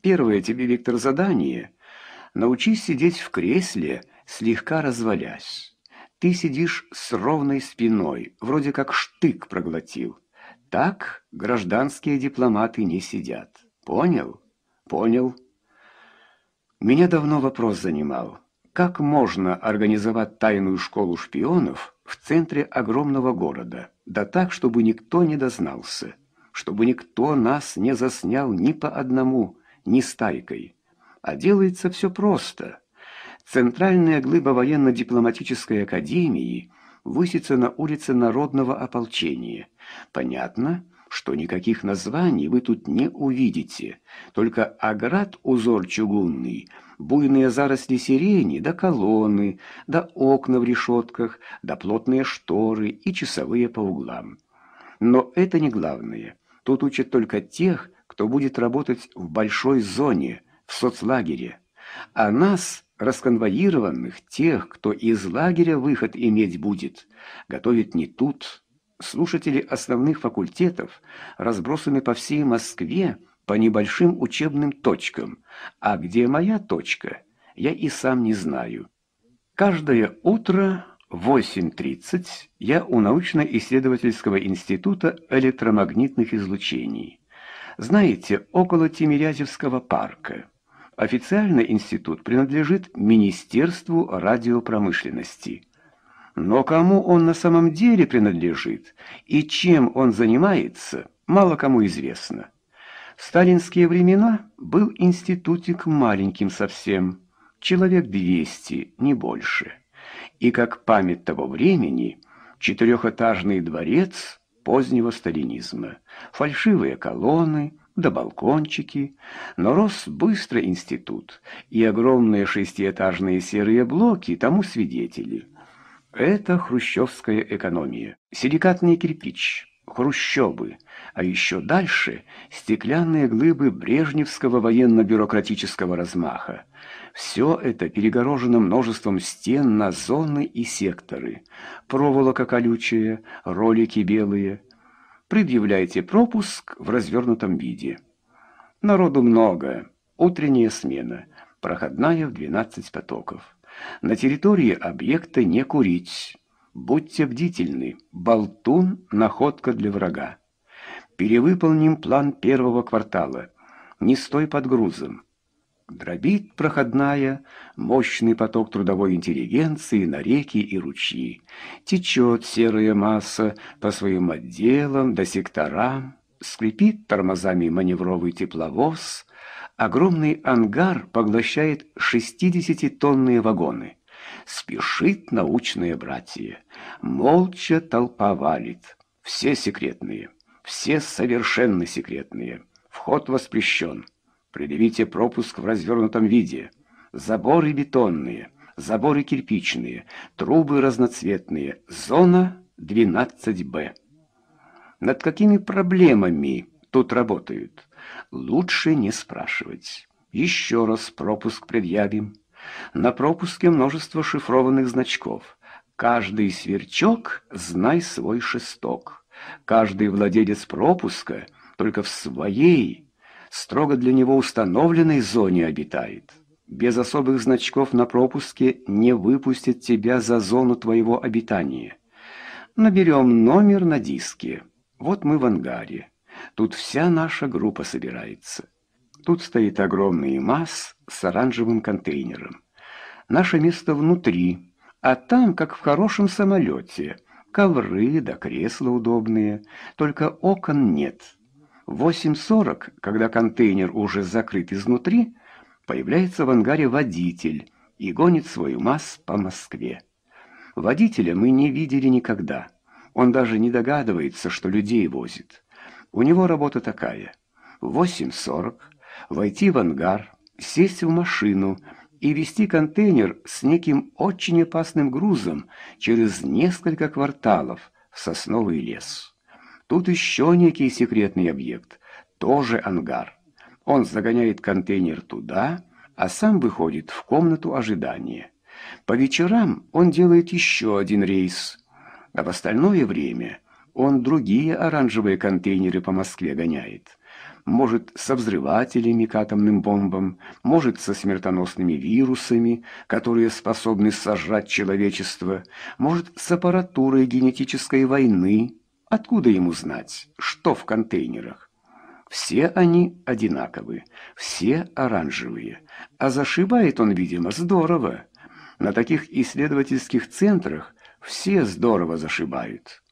Первое тебе, Виктор, задание — научись сидеть в кресле, слегка развалясь. Ты сидишь с ровной спиной, вроде как штык проглотил. Так гражданские дипломаты не сидят. Понял? Понял. Меня давно вопрос занимал. Как можно организовать тайную школу шпионов в центре огромного города, да так, чтобы никто не дознался? чтобы никто нас не заснял ни по одному, ни стайкой. А делается все просто. Центральная глыба военно-дипломатической академии высится на улице народного ополчения. Понятно, что никаких названий вы тут не увидите, только оград узор чугунный, буйные заросли сирени, да колонны, да окна в решетках, да плотные шторы и часовые по углам. Но это не главное. Тут учат только тех, кто будет работать в большой зоне, в соцлагере. А нас, расконвоированных, тех, кто из лагеря выход иметь будет, готовят не тут. Слушатели основных факультетов разбросаны по всей Москве по небольшим учебным точкам. А где моя точка, я и сам не знаю. Каждое утро 8.30 я у научно-исследовательского института электромагнитных излучений. Знаете, около Тимирязевского парка. Официально институт принадлежит Министерству радиопромышленности. Но кому он на самом деле принадлежит и чем он занимается, мало кому известно. В сталинские времена был институтик маленьким совсем, человек 200, не больше и как память того времени четырехэтажный дворец позднего сталинизма, фальшивые колонны, да балкончики, но рос быстро институт, и огромные шестиэтажные серые блоки тому свидетели. Это хрущевская экономия, силикатный кирпич, хрущобы, а еще дальше стеклянные глыбы брежневского военно-бюрократического размаха. Все это перегорожено множеством стен на зоны и секторы. Проволока колючая, ролики белые. Предъявляйте пропуск в развернутом виде. Народу много. Утренняя смена. Проходная в 12 потоков. На территории объекта не курить. Будьте бдительны. Болтун – находка для врага. Перевыполним план первого квартала. Не стой под грузом. Дробит проходная мощный поток трудовой интеллигенции на реки и ручьи. Течет серая масса по своим отделам до секторам, скрипит тормозами маневровый тепловоз, огромный ангар поглощает 60-тонные вагоны. Спешит научное братье, молча толпа валит, все секретные, все совершенно секретные, вход воспрещен. Предъявите пропуск в развернутом виде. Заборы бетонные, заборы кирпичные, трубы разноцветные. Зона 12Б. Над какими проблемами тут работают? Лучше не спрашивать. Еще раз пропуск предъявим. На пропуске множество шифрованных значков. Каждый сверчок знай свой шесток. Каждый владелец пропуска только в своей строго для него установленной зоне обитает. Без особых значков на пропуске не выпустит тебя за зону твоего обитания. Наберем номер на диске. Вот мы в ангаре. Тут вся наша группа собирается. Тут стоит огромный масс с оранжевым контейнером. Наше место внутри, а там, как в хорошем самолете, ковры да кресла удобные, только окон нет». В 8.40, когда контейнер уже закрыт изнутри, появляется в ангаре водитель и гонит свою масс по Москве. Водителя мы не видели никогда. Он даже не догадывается, что людей возит. У него работа такая. В 8.40 войти в ангар, сесть в машину и вести контейнер с неким очень опасным грузом через несколько кварталов в сосновый лес. Тут еще некий секретный объект, тоже ангар. Он загоняет контейнер туда, а сам выходит в комнату ожидания. По вечерам он делает еще один рейс, а в остальное время он другие оранжевые контейнеры по Москве гоняет. Может, со взрывателями к атомным бомбам, может, со смертоносными вирусами, которые способны сожрать человечество, может, с аппаратурой генетической войны, Откуда ему знать, что в контейнерах? Все они одинаковы, все оранжевые. А зашибает он, видимо, здорово. На таких исследовательских центрах все здорово зашибают.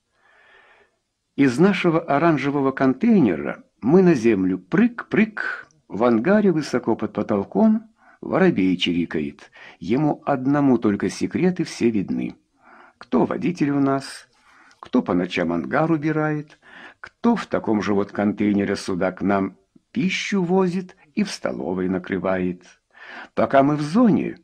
Из нашего оранжевого контейнера мы на землю прыг-прыг, в ангаре высоко под потолком воробей чирикает. Ему одному только секреты все видны. Кто водитель у нас, кто по ночам ангар убирает, кто в таком же вот контейнере сюда к нам пищу возит и в столовой накрывает. Пока мы в зоне,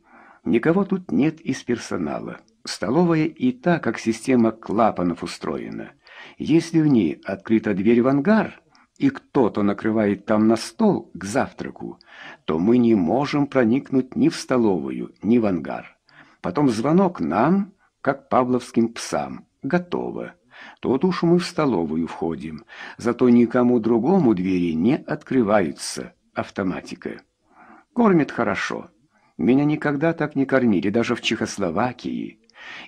никого тут нет из персонала. Столовая и та, как система клапанов устроена. Если в ней открыта дверь в ангар, и кто-то накрывает там на стол к завтраку, то мы не можем проникнуть ни в столовую, ни в ангар. Потом звонок нам, как павловским псам, Готово. Тут уж мы в столовую входим. Зато никому другому двери не открываются. Автоматика. Кормят хорошо. Меня никогда так не кормили, даже в Чехословакии.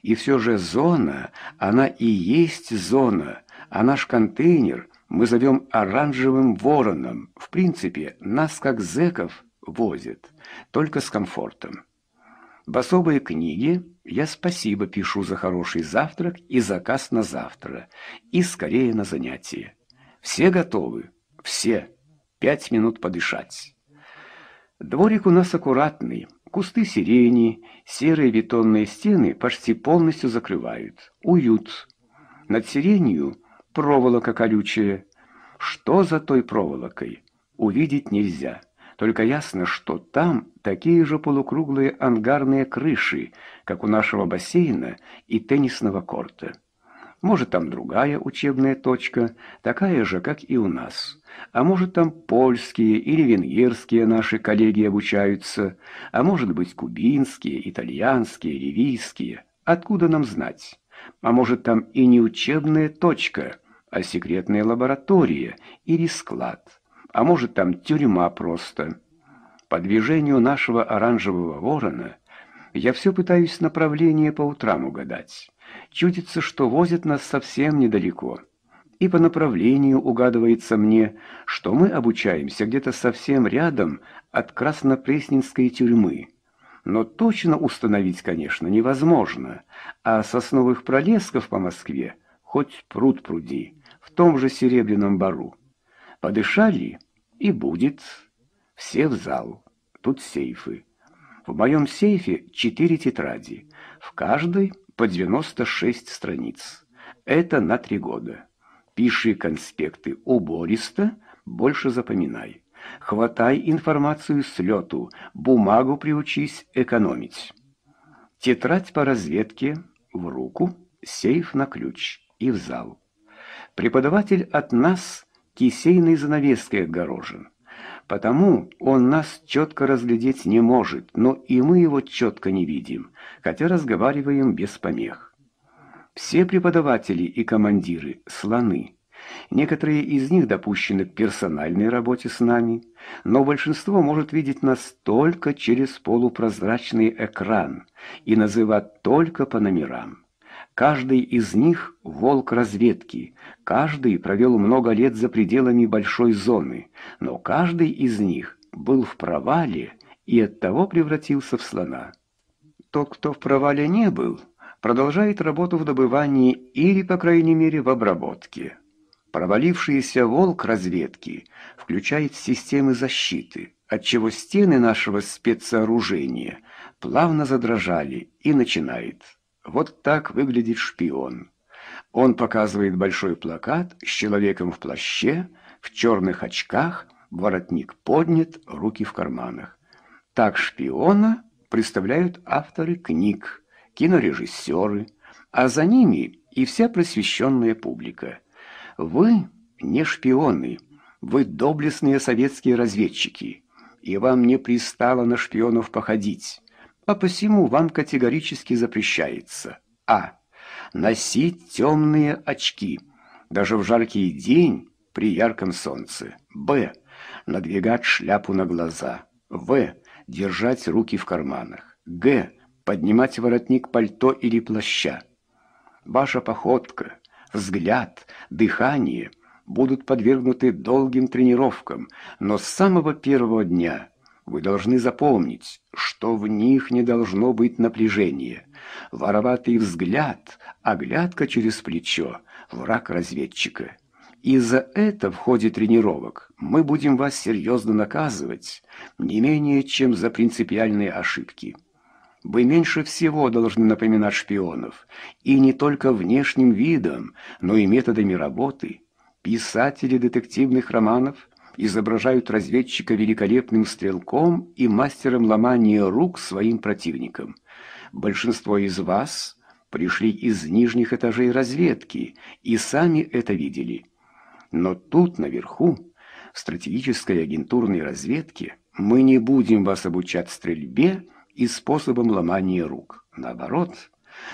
И все же зона, она и есть зона, а наш контейнер мы зовем оранжевым вороном. В принципе, нас, как зэков, возят, только с комфортом. В особой книге я спасибо пишу за хороший завтрак и заказ на завтра, и скорее на занятие. Все готовы? Все. Пять минут подышать. Дворик у нас аккуратный. Кусты сирени, серые бетонные стены почти полностью закрывают. Уют. Над сиренью проволока колючая. Что за той проволокой? Увидеть нельзя. Только ясно, что там такие же полукруглые ангарные крыши, как у нашего бассейна и теннисного корта. Может, там другая учебная точка, такая же, как и у нас. А может, там польские или венгерские наши коллеги обучаются, а может быть, кубинские, итальянские, ливийские. Откуда нам знать? А может, там и не учебная точка, а секретная лаборатория или склад а может там тюрьма просто. По движению нашего оранжевого ворона я все пытаюсь направление по утрам угадать. Чудится, что возят нас совсем недалеко. И по направлению угадывается мне, что мы обучаемся где-то совсем рядом от Краснопресненской тюрьмы. Но точно установить, конечно, невозможно, а сосновых пролесков по Москве хоть пруд пруди, в том же Серебряном бару. Подышали и будет. Все в зал. Тут сейфы. В моем сейфе четыре тетради. В каждой по 96 страниц. Это на три года. Пиши конспекты убористо, больше запоминай. Хватай информацию с лету, бумагу приучись экономить. Тетрадь по разведке в руку, сейф на ключ и в зал. Преподаватель от нас кисейной занавеской огорожен, Потому он нас четко разглядеть не может, но и мы его четко не видим, хотя разговариваем без помех. Все преподаватели и командиры – слоны. Некоторые из них допущены к персональной работе с нами, но большинство может видеть нас только через полупрозрачный экран и называть только по номерам. Каждый из них – волк разведки, Каждый провел много лет за пределами большой зоны, но каждый из них был в провале и оттого превратился в слона. Тот, кто в провале не был, продолжает работу в добывании или, по крайней мере, в обработке. Провалившийся волк разведки включает системы защиты, отчего стены нашего спецсооружения плавно задрожали и начинает. Вот так выглядит шпион. Он показывает большой плакат с человеком в плаще, в черных очках, воротник поднят, руки в карманах. Так шпиона представляют авторы книг, кинорежиссеры, а за ними и вся просвещенная публика. Вы не шпионы, вы доблестные советские разведчики, и вам не пристало на шпионов походить, а по посему вам категорически запрещается а носить темные очки, даже в жаркий день при ярком солнце. Б. Надвигать шляпу на глаза. В. Держать руки в карманах. Г. Поднимать воротник пальто или плаща. Ваша походка, взгляд, дыхание будут подвергнуты долгим тренировкам, но с самого первого дня – вы должны запомнить, что в них не должно быть напряжения. Вороватый взгляд, оглядка через плечо, враг разведчика. И за это в ходе тренировок мы будем вас серьезно наказывать, не менее чем за принципиальные ошибки. Вы меньше всего должны напоминать шпионов, и не только внешним видом, но и методами работы. Писатели детективных романов – изображают разведчика великолепным стрелком и мастером ломания рук своим противникам. Большинство из вас пришли из нижних этажей разведки и сами это видели. Но тут, наверху, в стратегической агентурной разведке, мы не будем вас обучать стрельбе и способам ломания рук. Наоборот,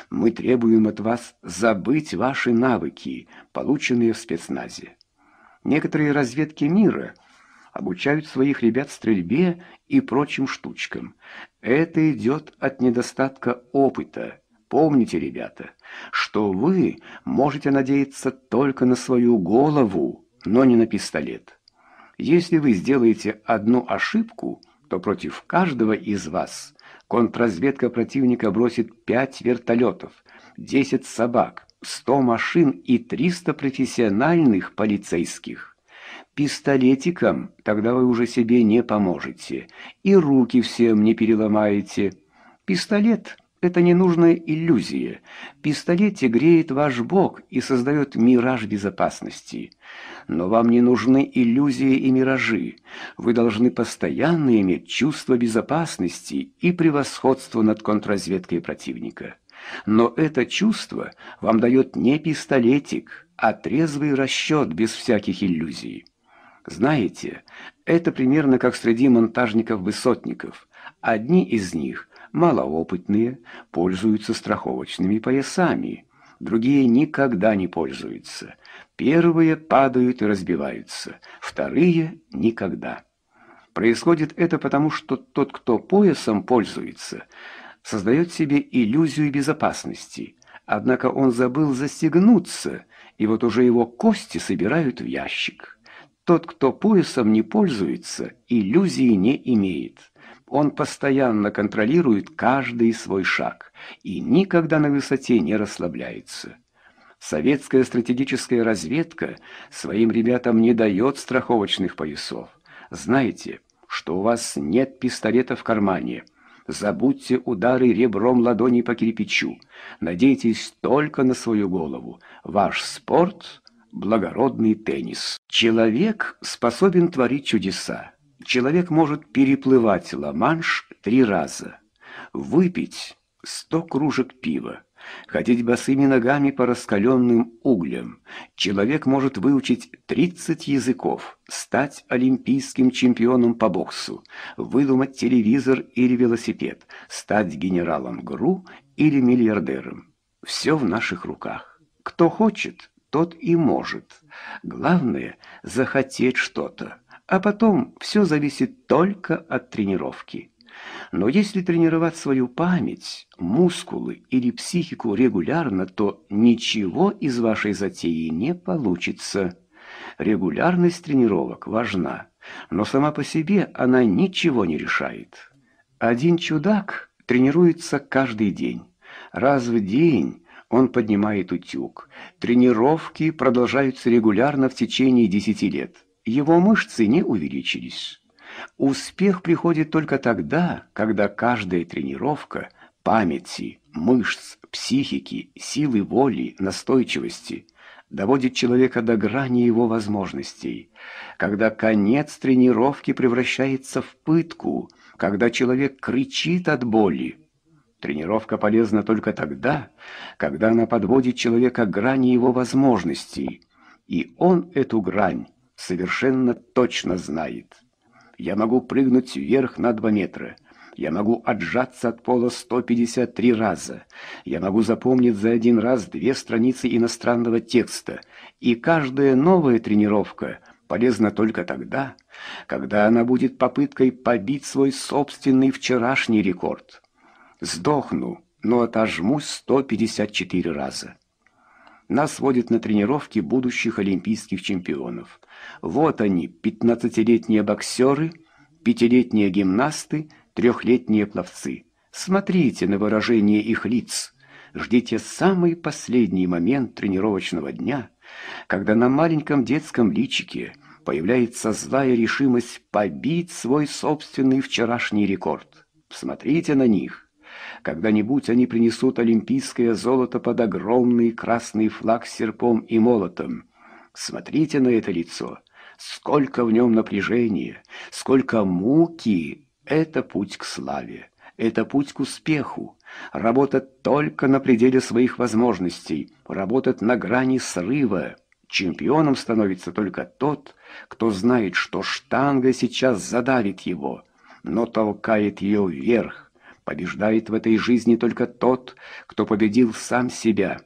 мы требуем от вас забыть ваши навыки, полученные в спецназе. Некоторые разведки мира обучают своих ребят стрельбе и прочим штучкам. Это идет от недостатка опыта. Помните, ребята, что вы можете надеяться только на свою голову, но не на пистолет. Если вы сделаете одну ошибку, то против каждого из вас контрразведка противника бросит пять вертолетов, десять собак, 100 машин и 300 профессиональных полицейских. Пистолетиком тогда вы уже себе не поможете, и руки всем не переломаете. Пистолет – это ненужная иллюзия. Пистолете греет ваш бог и создает мираж безопасности. Но вам не нужны иллюзии и миражи. Вы должны постоянно иметь чувство безопасности и превосходство над контрразведкой противника. Но это чувство вам дает не пистолетик, а трезвый расчет без всяких иллюзий. Знаете, это примерно как среди монтажников-высотников. Одни из них, малоопытные, пользуются страховочными поясами, другие никогда не пользуются. Первые падают и разбиваются, вторые – никогда. Происходит это потому, что тот, кто поясом пользуется – создает себе иллюзию безопасности. Однако он забыл застегнуться, и вот уже его кости собирают в ящик. Тот, кто поясом не пользуется, иллюзии не имеет. Он постоянно контролирует каждый свой шаг и никогда на высоте не расслабляется. Советская стратегическая разведка своим ребятам не дает страховочных поясов. Знаете, что у вас нет пистолета в кармане – Забудьте удары ребром ладони по кирпичу. Надейтесь только на свою голову. Ваш спорт – благородный теннис. Человек способен творить чудеса. Человек может переплывать Ла-Манш три раза, выпить сто кружек пива ходить босыми ногами по раскаленным углям. Человек может выучить 30 языков, стать олимпийским чемпионом по боксу, выдумать телевизор или велосипед, стать генералом ГРУ или миллиардером. Все в наших руках. Кто хочет, тот и может. Главное – захотеть что-то. А потом все зависит только от тренировки. Но если тренировать свою память, мускулы или психику регулярно, то ничего из вашей затеи не получится. Регулярность тренировок важна, но сама по себе она ничего не решает. Один чудак тренируется каждый день. Раз в день он поднимает утюг. Тренировки продолжаются регулярно в течение 10 лет. Его мышцы не увеличились. Успех приходит только тогда, когда каждая тренировка памяти, мышц, психики, силы воли, настойчивости доводит человека до грани его возможностей, когда конец тренировки превращается в пытку, когда человек кричит от боли. Тренировка полезна только тогда, когда она подводит человека к грани его возможностей, и он эту грань совершенно точно знает. Я могу прыгнуть вверх на 2 метра. Я могу отжаться от пола 153 раза. Я могу запомнить за один раз две страницы иностранного текста. И каждая новая тренировка полезна только тогда, когда она будет попыткой побить свой собственный вчерашний рекорд. Сдохну, но отожмусь 154 раза. Нас водят на тренировки будущих олимпийских чемпионов. Вот они, пятнадцатилетние боксеры, пятилетние гимнасты, трехлетние пловцы. Смотрите на выражение их лиц. Ждите самый последний момент тренировочного дня, когда на маленьком детском личике появляется злая решимость побить свой собственный вчерашний рекорд. Смотрите на них. Когда-нибудь они принесут олимпийское золото под огромный красный флаг с серпом и молотом. Смотрите на это лицо. Сколько в нем напряжения, сколько муки. Это путь к славе. Это путь к успеху. Работать только на пределе своих возможностей. Работать на грани срыва. Чемпионом становится только тот, кто знает, что штанга сейчас задавит его, но толкает ее вверх. Побеждает в этой жизни только тот, кто победил сам себя,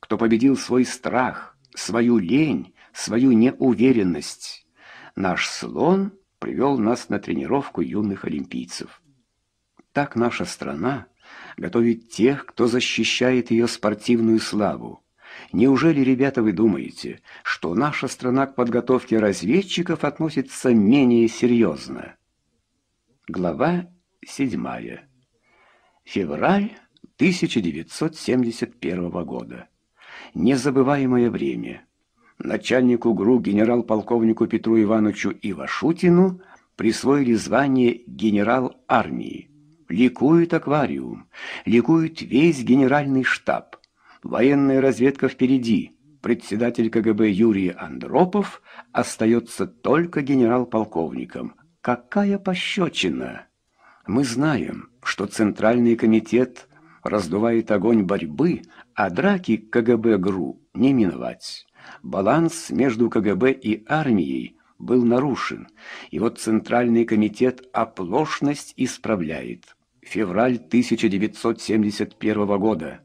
кто победил свой страх, свою лень, свою неуверенность. Наш слон привел нас на тренировку юных олимпийцев. Так наша страна готовит тех, кто защищает ее спортивную славу. Неужели, ребята, вы думаете, что наша страна к подготовке разведчиков относится менее серьезно? Глава седьмая. Февраль 1971 года. Незабываемое время. Начальнику ГРУ генерал-полковнику Петру Ивановичу Ивашутину присвоили звание генерал армии. Ликует аквариум, ликует весь генеральный штаб. Военная разведка впереди. Председатель КГБ Юрий Андропов остается только генерал-полковником. Какая пощечина! Мы знаем, что Центральный комитет раздувает огонь борьбы, а драки КГБ ГРУ не миновать. Баланс между КГБ и армией был нарушен, и вот Центральный комитет оплошность исправляет. Февраль 1971 года.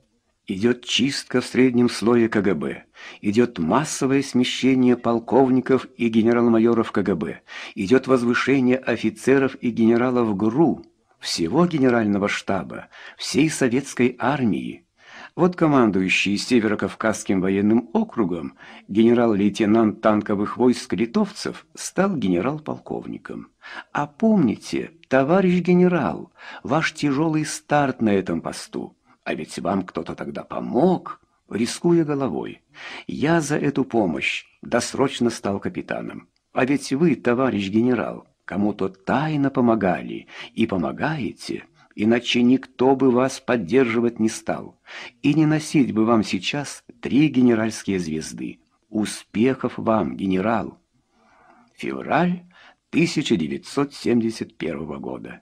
Идет чистка в среднем слое КГБ, идет массовое смещение полковников и генерал-майоров КГБ, идет возвышение офицеров и генералов ГРУ – всего генерального штаба, всей советской армии. Вот командующий Северокавказским военным округом генерал-лейтенант танковых войск литовцев стал генерал-полковником. А помните, товарищ генерал, ваш тяжелый старт на этом посту, а ведь вам кто-то тогда помог, рискуя головой. Я за эту помощь досрочно стал капитаном. А ведь вы, товарищ генерал, кому-то тайно помогали и помогаете, иначе никто бы вас поддерживать не стал, и не носить бы вам сейчас три генеральские звезды. Успехов вам, генерал! Февраль 1971 года.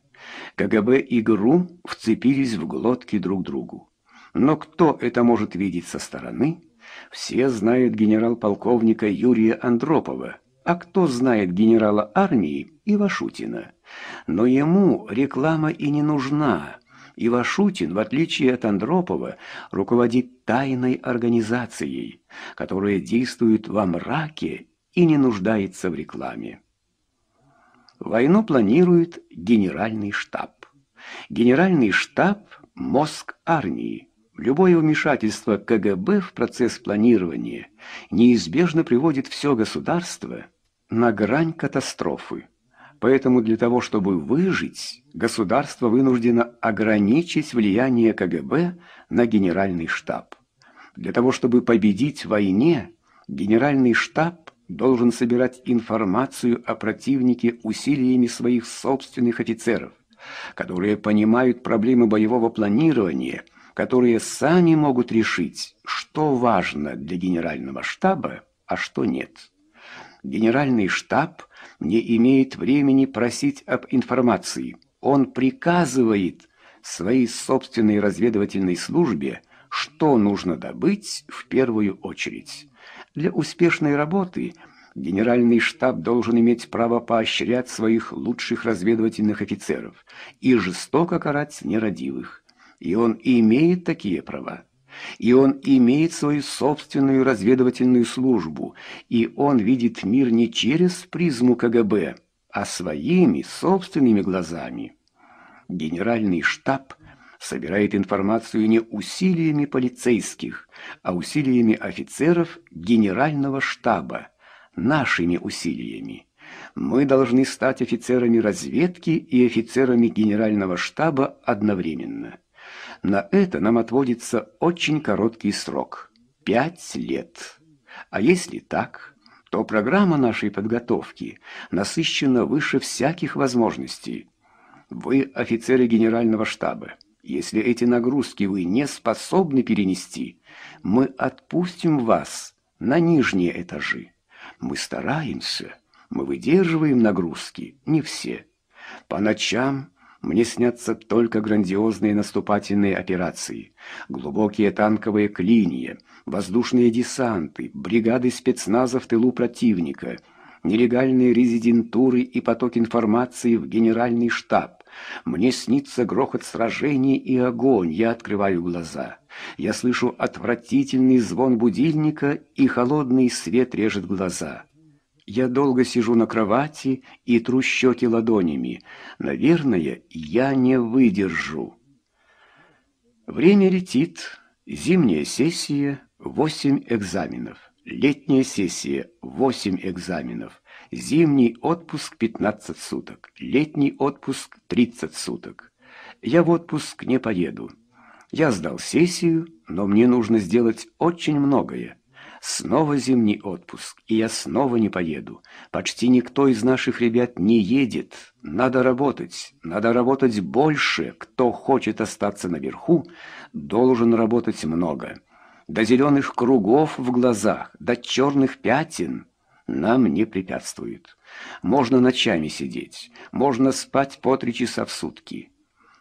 КГБ и ГРУ вцепились в глотки друг другу. Но кто это может видеть со стороны? Все знают генерал-полковника Юрия Андропова, а кто знает генерала армии Ивашутина? Но ему реклама и не нужна. Ивашутин, в отличие от Андропова, руководит тайной организацией, которая действует во мраке и не нуждается в рекламе. Войну планирует генеральный штаб. Генеральный штаб – мозг армии. Любое вмешательство КГБ в процесс планирования неизбежно приводит все государство – на грань катастрофы. Поэтому для того, чтобы выжить, государство вынуждено ограничить влияние КГБ на Генеральный штаб. Для того, чтобы победить в войне, Генеральный штаб должен собирать информацию о противнике усилиями своих собственных офицеров, которые понимают проблемы боевого планирования, которые сами могут решить, что важно для Генерального штаба, а что нет. Генеральный штаб не имеет времени просить об информации. Он приказывает своей собственной разведывательной службе, что нужно добыть в первую очередь. Для успешной работы Генеральный штаб должен иметь право поощрять своих лучших разведывательных офицеров и жестоко карать нерадивых. И он имеет такие права и он имеет свою собственную разведывательную службу, и он видит мир не через призму КГБ, а своими собственными глазами. Генеральный штаб собирает информацию не усилиями полицейских, а усилиями офицеров генерального штаба, нашими усилиями. Мы должны стать офицерами разведки и офицерами генерального штаба одновременно. На это нам отводится очень короткий срок – пять лет. А если так, то программа нашей подготовки насыщена выше всяких возможностей. Вы офицеры генерального штаба. Если эти нагрузки вы не способны перенести, мы отпустим вас на нижние этажи. Мы стараемся, мы выдерживаем нагрузки, не все. По ночам мне снятся только грандиозные наступательные операции, глубокие танковые клинья, воздушные десанты, бригады спецназа в тылу противника, нелегальные резидентуры и поток информации в генеральный штаб. Мне снится грохот сражений и огонь, я открываю глаза. Я слышу отвратительный звон будильника, и холодный свет режет глаза. Я долго сижу на кровати и тру щеки ладонями. Наверное, я не выдержу. Время летит. Зимняя сессия – восемь экзаменов. Летняя сессия – восемь экзаменов. Зимний отпуск – пятнадцать суток. Летний отпуск – тридцать суток. Я в отпуск не поеду. Я сдал сессию, но мне нужно сделать очень многое. Снова зимний отпуск, и я снова не поеду. Почти никто из наших ребят не едет. Надо работать, надо работать больше. Кто хочет остаться наверху, должен работать много. До зеленых кругов в глазах, до черных пятен нам не препятствует. Можно ночами сидеть, можно спать по три часа в сутки.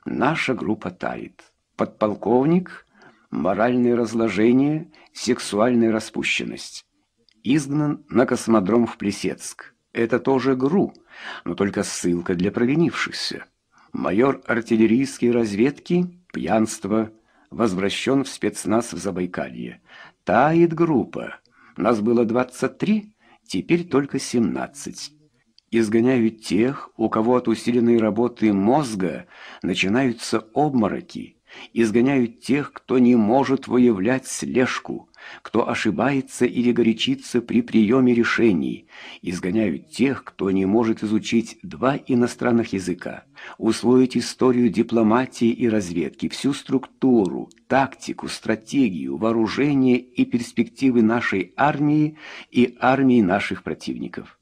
Наша группа тает. Подполковник, моральное разложение сексуальная распущенность. Изгнан на космодром в Плесецк. Это тоже ГРУ, но только ссылка для провинившихся. Майор артиллерийской разведки, пьянство, возвращен в спецназ в Забайкалье. Тает группа. Нас было 23, теперь только 17. Изгоняют тех, у кого от усиленной работы мозга начинаются обмороки – изгоняют тех, кто не может выявлять слежку, кто ошибается или горячится при приеме решений, изгоняют тех, кто не может изучить два иностранных языка, усвоить историю дипломатии и разведки, всю структуру, тактику, стратегию, вооружение и перспективы нашей армии и армии наших противников.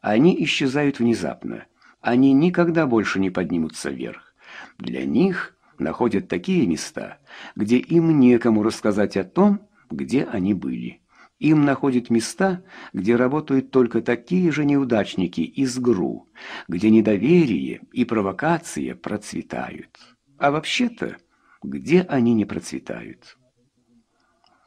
Они исчезают внезапно, они никогда больше не поднимутся вверх. Для них – находят такие места, где им некому рассказать о том, где они были. Им находят места, где работают только такие же неудачники из ГРУ, где недоверие и провокация процветают. А вообще-то, где они не процветают.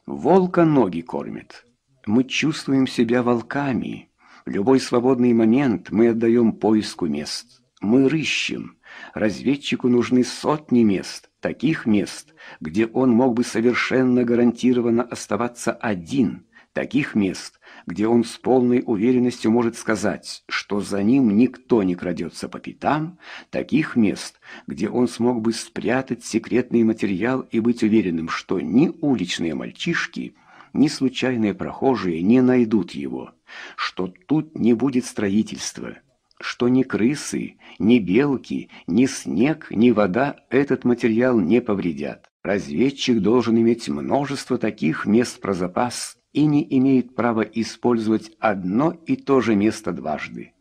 Волка ноги кормят. Мы чувствуем себя волками. Любой свободный момент мы отдаем поиску мест. Мы рыщем. Разведчику нужны сотни мест, таких мест, где он мог бы совершенно гарантированно оставаться один, таких мест, где он с полной уверенностью может сказать, что за ним никто не крадется по пятам, таких мест, где он смог бы спрятать секретный материал и быть уверенным, что ни уличные мальчишки, ни случайные прохожие не найдут его, что тут не будет строительства, что ни крысы, ни белки, ни снег, ни вода этот материал не повредят. Разведчик должен иметь множество таких мест про запас и не имеет права использовать одно и то же место дважды.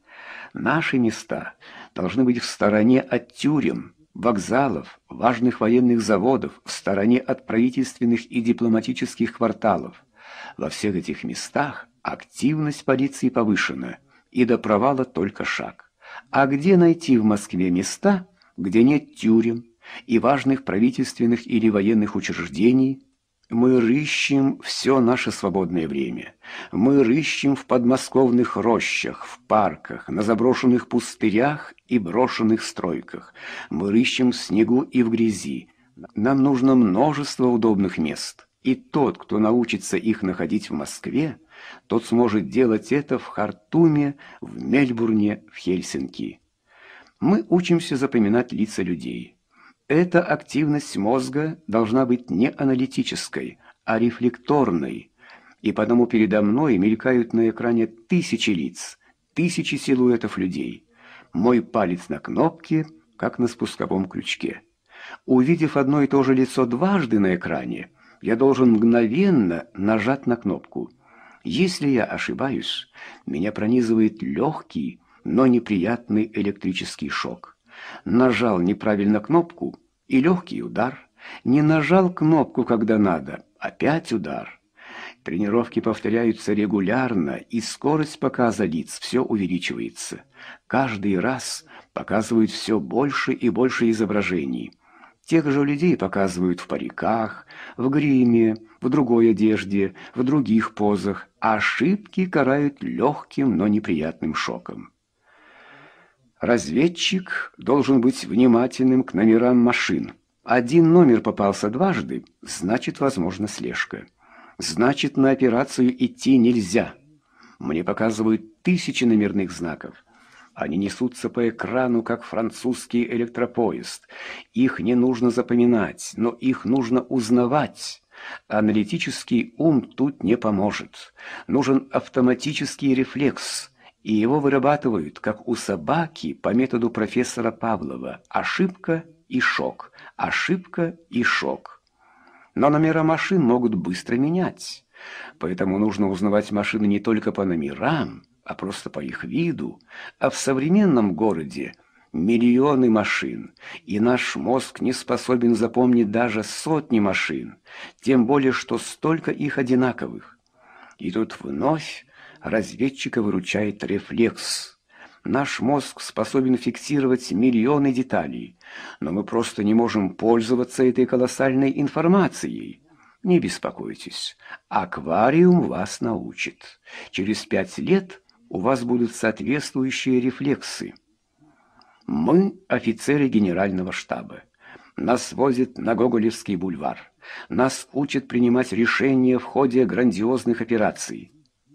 Наши места должны быть в стороне от тюрем, вокзалов, важных военных заводов, в стороне от правительственных и дипломатических кварталов. Во всех этих местах активность полиции повышена – и до провала только шаг. А где найти в Москве места, где нет тюрем и важных правительственных или военных учреждений? Мы рыщем все наше свободное время. Мы рыщем в подмосковных рощах, в парках, на заброшенных пустырях и брошенных стройках. Мы рыщем в снегу и в грязи. Нам нужно множество удобных мест. И тот, кто научится их находить в Москве, тот сможет делать это в Хартуме, в Мельбурне, в Хельсинки. Мы учимся запоминать лица людей. Эта активность мозга должна быть не аналитической, а рефлекторной, и потому передо мной мелькают на экране тысячи лиц, тысячи силуэтов людей. Мой палец на кнопке, как на спусковом крючке. Увидев одно и то же лицо дважды на экране, я должен мгновенно нажать на кнопку – если я ошибаюсь, меня пронизывает легкий, но неприятный электрический шок. Нажал неправильно кнопку и легкий удар. Не нажал кнопку, когда надо, опять удар. Тренировки повторяются регулярно, и скорость показа лиц все увеличивается. Каждый раз показывают все больше и больше изображений. Тех же людей показывают в париках, в гриме, в другой одежде, в других позах, ошибки карают легким, но неприятным шоком. Разведчик должен быть внимательным к номерам машин. Один номер попался дважды, значит, возможно, слежка. Значит, на операцию идти нельзя. Мне показывают тысячи номерных знаков. Они несутся по экрану, как французский электропоезд. Их не нужно запоминать, но их нужно узнавать. Аналитический ум тут не поможет. Нужен автоматический рефлекс, и его вырабатывают, как у собаки, по методу профессора Павлова. Ошибка и шок, ошибка и шок. Но номера машин могут быстро менять. Поэтому нужно узнавать машины не только по номерам, а просто по их виду, а в современном городе миллионы машин, и наш мозг не способен запомнить даже сотни машин, тем более что столько их одинаковых. И тут вновь разведчика выручает рефлекс. Наш мозг способен фиксировать миллионы деталей, но мы просто не можем пользоваться этой колоссальной информацией. Не беспокойтесь, аквариум вас научит. Через пять лет – у вас будут соответствующие рефлексы. Мы офицеры генерального штаба. Нас возят на Гоголевский бульвар. Нас учат принимать решения в ходе грандиозных операций.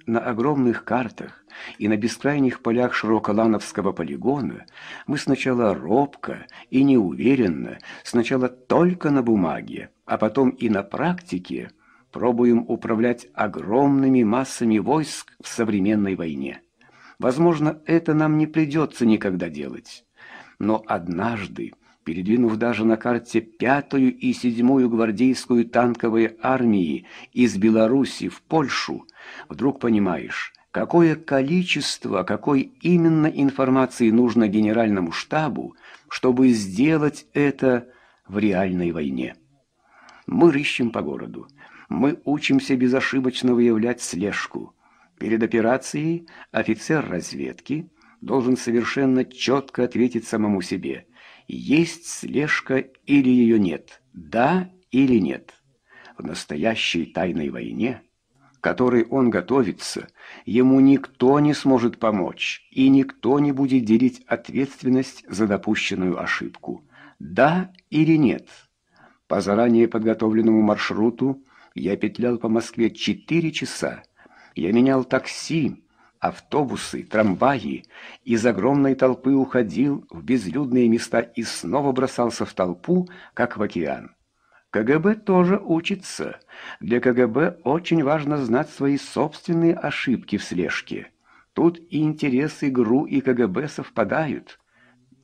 На огромных картах и на бескрайних полях Широколановского полигона мы сначала робко и неуверенно, сначала только на бумаге, а потом и на практике пробуем управлять огромными массами войск в современной войне. Возможно, это нам не придется никогда делать. Но однажды, передвинув даже на карте пятую и седьмую гвардейскую танковые армии из Беларуси в Польшу, вдруг понимаешь, какое количество, какой именно информации нужно генеральному штабу, чтобы сделать это в реальной войне. Мы рыщем по городу. Мы учимся безошибочно выявлять слежку. Перед операцией офицер разведки должен совершенно четко ответить самому себе, есть слежка или ее нет, да или нет. В настоящей тайной войне, которой он готовится, ему никто не сможет помочь, и никто не будет делить ответственность за допущенную ошибку. Да или нет? По заранее подготовленному маршруту я петлял по Москве 4 часа, я менял такси, автобусы, трамваи, из огромной толпы уходил в безлюдные места и снова бросался в толпу, как в океан. КГБ тоже учится. Для КГБ очень важно знать свои собственные ошибки в слежке. Тут и интересы ГРУ и КГБ совпадают.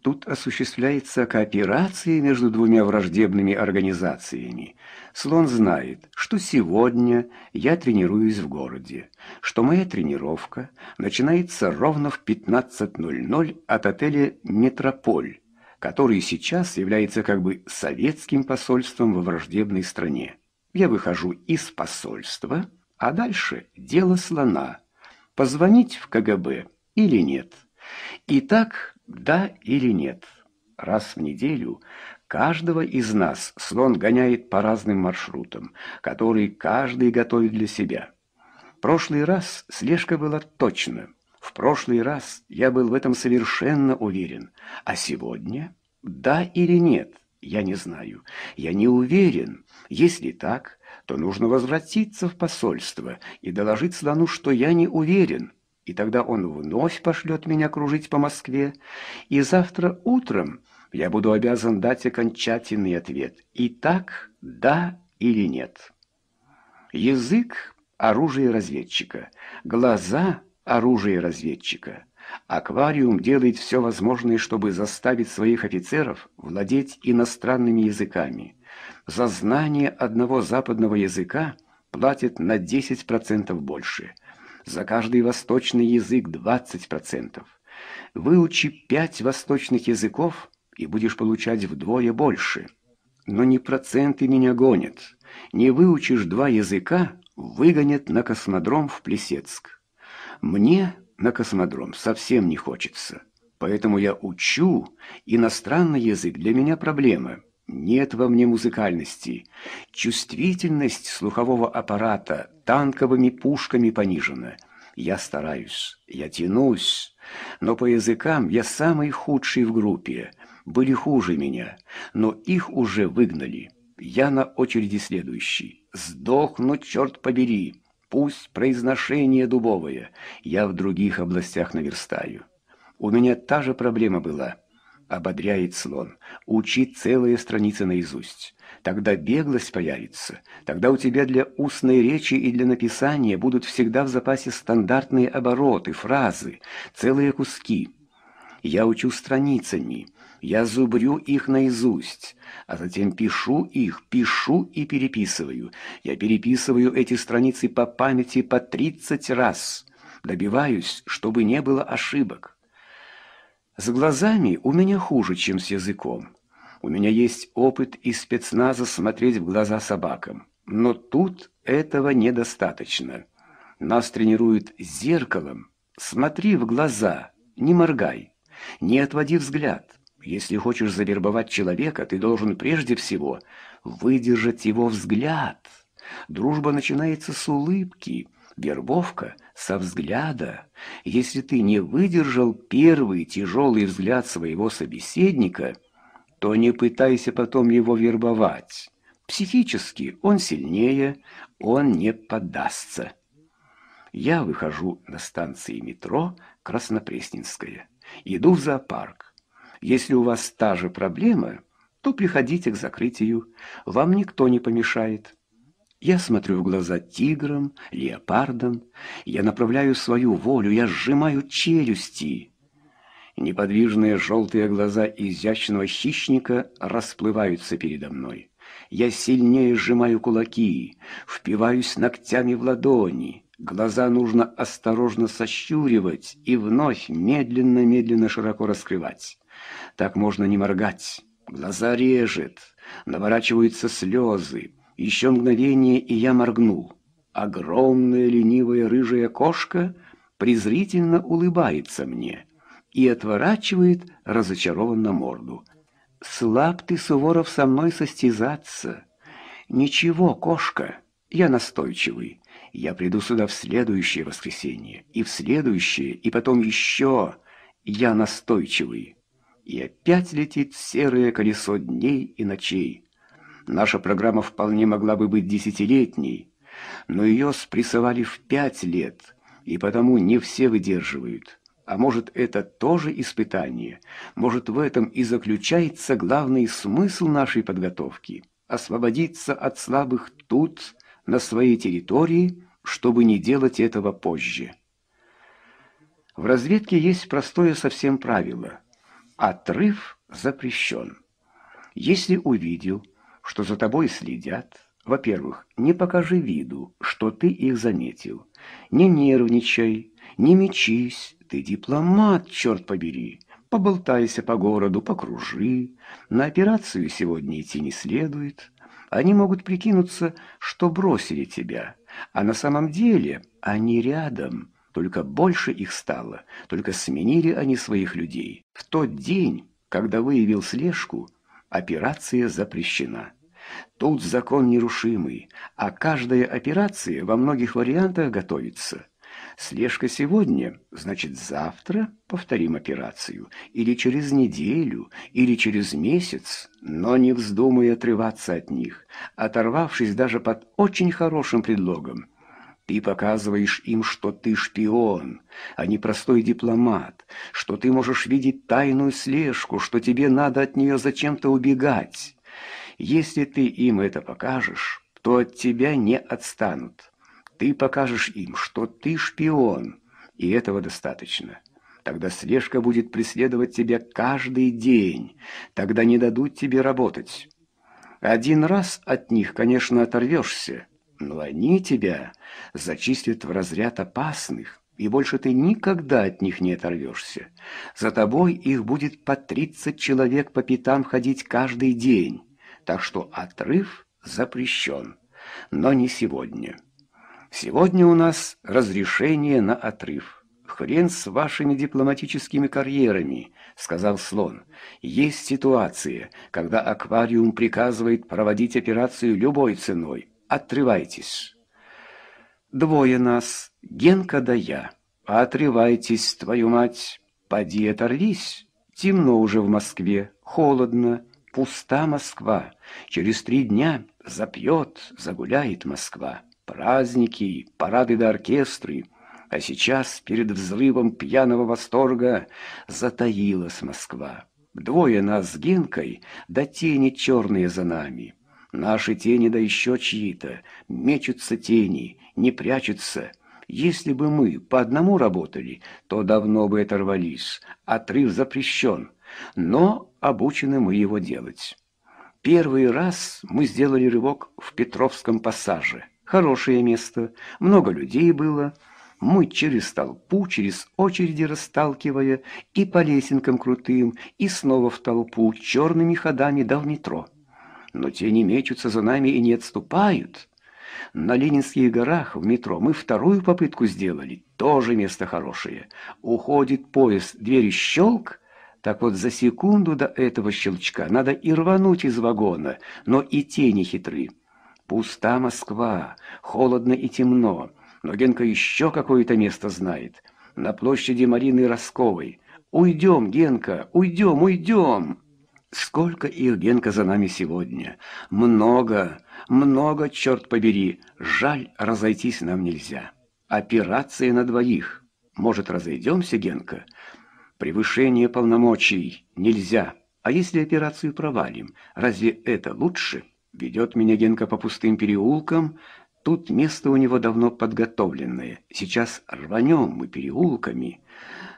Тут осуществляется кооперация между двумя враждебными организациями. Слон знает, что сегодня я тренируюсь в городе, что моя тренировка начинается ровно в 15.00 от отеля «Метрополь», который сейчас является как бы советским посольством во враждебной стране. Я выхожу из посольства, а дальше дело слона. Позвонить в КГБ или нет. И так да или нет? Раз в неделю каждого из нас слон гоняет по разным маршрутам, которые каждый готовит для себя. В прошлый раз слежка была точна. В прошлый раз я был в этом совершенно уверен. А сегодня? Да или нет? Я не знаю. Я не уверен. Если так, то нужно возвратиться в посольство и доложить слону, что я не уверен и тогда он вновь пошлет меня кружить по Москве, и завтра утром я буду обязан дать окончательный ответ. И так, да или нет. Язык – оружие разведчика, глаза – оружие разведчика. Аквариум делает все возможное, чтобы заставить своих офицеров владеть иностранными языками. За знание одного западного языка платят на 10% больше – за каждый восточный язык 20%. Выучи пять восточных языков, и будешь получать вдвое больше. Но не проценты меня гонят. Не выучишь два языка, выгонят на космодром в Плесецк. Мне на космодром совсем не хочется. Поэтому я учу, иностранный язык для меня проблема. Нет во мне музыкальности. Чувствительность слухового аппарата танковыми пушками понижена. Я стараюсь, я тянусь, но по языкам я самый худший в группе. Были хуже меня, но их уже выгнали. Я на очереди следующий. Сдохну, черт побери. Пусть произношение дубовое. Я в других областях наверстаю. У меня та же проблема была ободряет слон. Учи целые страницы наизусть. Тогда беглость появится. Тогда у тебя для устной речи и для написания будут всегда в запасе стандартные обороты, фразы, целые куски. Я учу страницами. Я зубрю их наизусть, а затем пишу их, пишу и переписываю. Я переписываю эти страницы по памяти по 30 раз. Добиваюсь, чтобы не было ошибок. С глазами у меня хуже, чем с языком. У меня есть опыт из спецназа смотреть в глаза собакам. Но тут этого недостаточно. Нас тренируют зеркалом. Смотри в глаза, не моргай, не отводи взгляд. Если хочешь завербовать человека, ты должен прежде всего выдержать его взгляд. Дружба начинается с улыбки – Вербовка со взгляда. Если ты не выдержал первый тяжелый взгляд своего собеседника, то не пытайся потом его вербовать. Психически он сильнее, он не поддастся. Я выхожу на станции метро Краснопресненская. Иду в зоопарк. Если у вас та же проблема, то приходите к закрытию. Вам никто не помешает. Я смотрю в глаза тиграм, леопардам. Я направляю свою волю, я сжимаю челюсти. Неподвижные желтые глаза изящного хищника расплываются передо мной. Я сильнее сжимаю кулаки, впиваюсь ногтями в ладони. Глаза нужно осторожно сощуривать и вновь медленно-медленно широко раскрывать. Так можно не моргать. Глаза режет, наворачиваются слезы, еще мгновение, и я моргнул. Огромная ленивая рыжая кошка презрительно улыбается мне и отворачивает разочарованно морду. «Слаб ты, Суворов, со мной состязаться!» «Ничего, кошка, я настойчивый. Я приду сюда в следующее воскресенье, и в следующее, и потом еще. Я настойчивый». И опять летит серое колесо дней и ночей. Наша программа вполне могла бы быть десятилетней, но ее спрессовали в пять лет, и потому не все выдерживают. А может, это тоже испытание? Может, в этом и заключается главный смысл нашей подготовки? Освободиться от слабых тут, на своей территории, чтобы не делать этого позже. В разведке есть простое совсем правило. Отрыв запрещен. Если увидел, что за тобой следят. Во-первых, не покажи виду, что ты их заметил. Не нервничай, не мечись, ты дипломат, черт побери. Поболтайся по городу, покружи. На операцию сегодня идти не следует. Они могут прикинуться, что бросили тебя. А на самом деле они рядом. Только больше их стало, только сменили они своих людей. В тот день, когда выявил слежку, операция запрещена. Тут закон нерушимый, а каждая операция во многих вариантах готовится. Слежка сегодня, значит завтра повторим операцию, или через неделю, или через месяц, но не вздумай отрываться от них, оторвавшись даже под очень хорошим предлогом. Ты показываешь им, что ты шпион, а не простой дипломат, что ты можешь видеть тайную слежку, что тебе надо от нее зачем-то убегать. Если ты им это покажешь, то от тебя не отстанут. Ты покажешь им, что ты шпион, и этого достаточно. Тогда слежка будет преследовать тебя каждый день, тогда не дадут тебе работать. Один раз от них, конечно, оторвешься, но они тебя зачистят в разряд опасных, и больше ты никогда от них не оторвешься. За тобой их будет по 30 человек по пятам ходить каждый день так что отрыв запрещен, но не сегодня. Сегодня у нас разрешение на отрыв. «Хрен с вашими дипломатическими карьерами», — сказал слон. «Есть ситуация, когда аквариум приказывает проводить операцию любой ценой. Отрывайтесь». «Двое нас, Генка да я. Отрывайтесь, твою мать. Поди оторвись. Темно уже в Москве, холодно. Пуста Москва, через три дня запьет, загуляет Москва. Праздники, парады да оркестры. А сейчас, перед взрывом пьяного восторга, затаилась Москва. Двое нас с Генкой, да тени черные за нами. Наши тени, да еще чьи-то, мечутся тени, не прячутся. Если бы мы по одному работали, то давно бы оторвались. Отрыв запрещен но обучены мы его делать. Первый раз мы сделали рывок в Петровском пассаже. Хорошее место, много людей было. Мы через толпу, через очереди расталкивая, и по лесенкам крутым, и снова в толпу, черными ходами до метро. Но те не мечутся за нами и не отступают. На Ленинских горах в метро мы вторую попытку сделали, тоже место хорошее. Уходит поезд, двери щелк, так вот, за секунду до этого щелчка надо и рвануть из вагона, но и те не хитры. Пуста Москва, холодно и темно, но Генка еще какое-то место знает. На площади Марины Росковой. «Уйдем, Генка, уйдем, уйдем!» Сколько их, Генка, за нами сегодня? Много, много, черт побери. Жаль, разойтись нам нельзя. Операция на двоих. Может, разойдемся, Генка? Превышение полномочий нельзя. А если операцию провалим, разве это лучше? Ведет меня Генка по пустым переулкам. Тут место у него давно подготовленное. Сейчас рванем мы переулками.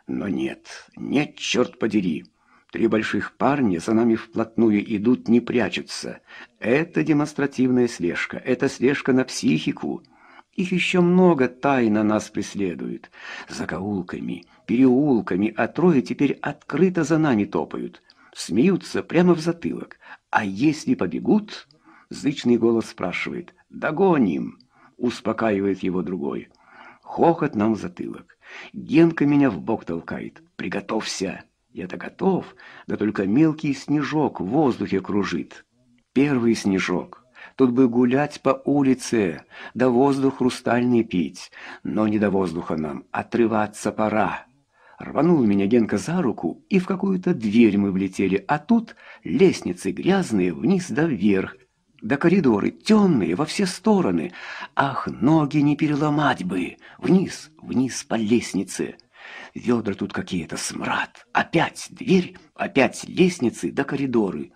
Но нет, нет, черт подери. Три больших парня за нами вплотную идут, не прячутся. Это демонстративная слежка, это слежка на психику. Их еще много тайно нас преследует. За каулками, переулками, а трое теперь открыто за нами топают. Смеются прямо в затылок. А если побегут? Зычный голос спрашивает. «Догоним!» Успокаивает его другой. Хохот нам в затылок. Генка меня в бок толкает. «Приготовься!» Я-то готов, да только мелкий снежок в воздухе кружит. Первый снежок. Тут бы гулять по улице, да воздух хрустальный пить. Но не до воздуха нам, отрываться пора». Рванул меня Генка за руку, и в какую-то дверь мы влетели, а тут лестницы грязные вниз да вверх, да коридоры темные во все стороны. Ах, ноги не переломать бы! Вниз, вниз по лестнице. Ведра тут какие-то смрад. Опять дверь, опять лестницы да коридоры.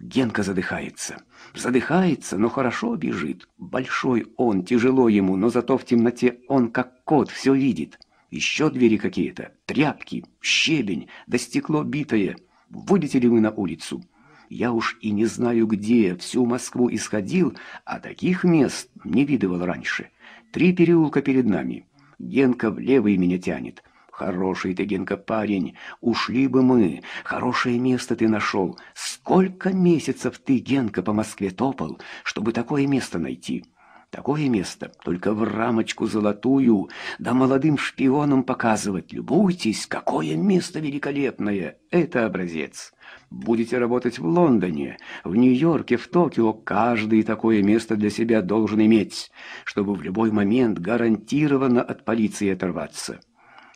Генка задыхается. Задыхается, но хорошо бежит. Большой он, тяжело ему, но зато в темноте он, как кот, все видит. Еще двери какие-то, тряпки, щебень, да стекло битое. Выйдете ли вы на улицу? Я уж и не знаю где, всю Москву исходил, а таких мест не видывал раньше. Три переулка перед нами. Генка влево левый меня тянет. Хороший ты, Генка, парень, ушли бы мы, хорошее место ты нашел. Сколько месяцев ты, Генка, по Москве топал, чтобы такое место найти?» Такое место только в рамочку золотую, да молодым шпионам показывать. Любуйтесь, какое место великолепное! Это образец. Будете работать в Лондоне, в Нью-Йорке, в Токио, каждый такое место для себя должен иметь, чтобы в любой момент гарантированно от полиции оторваться.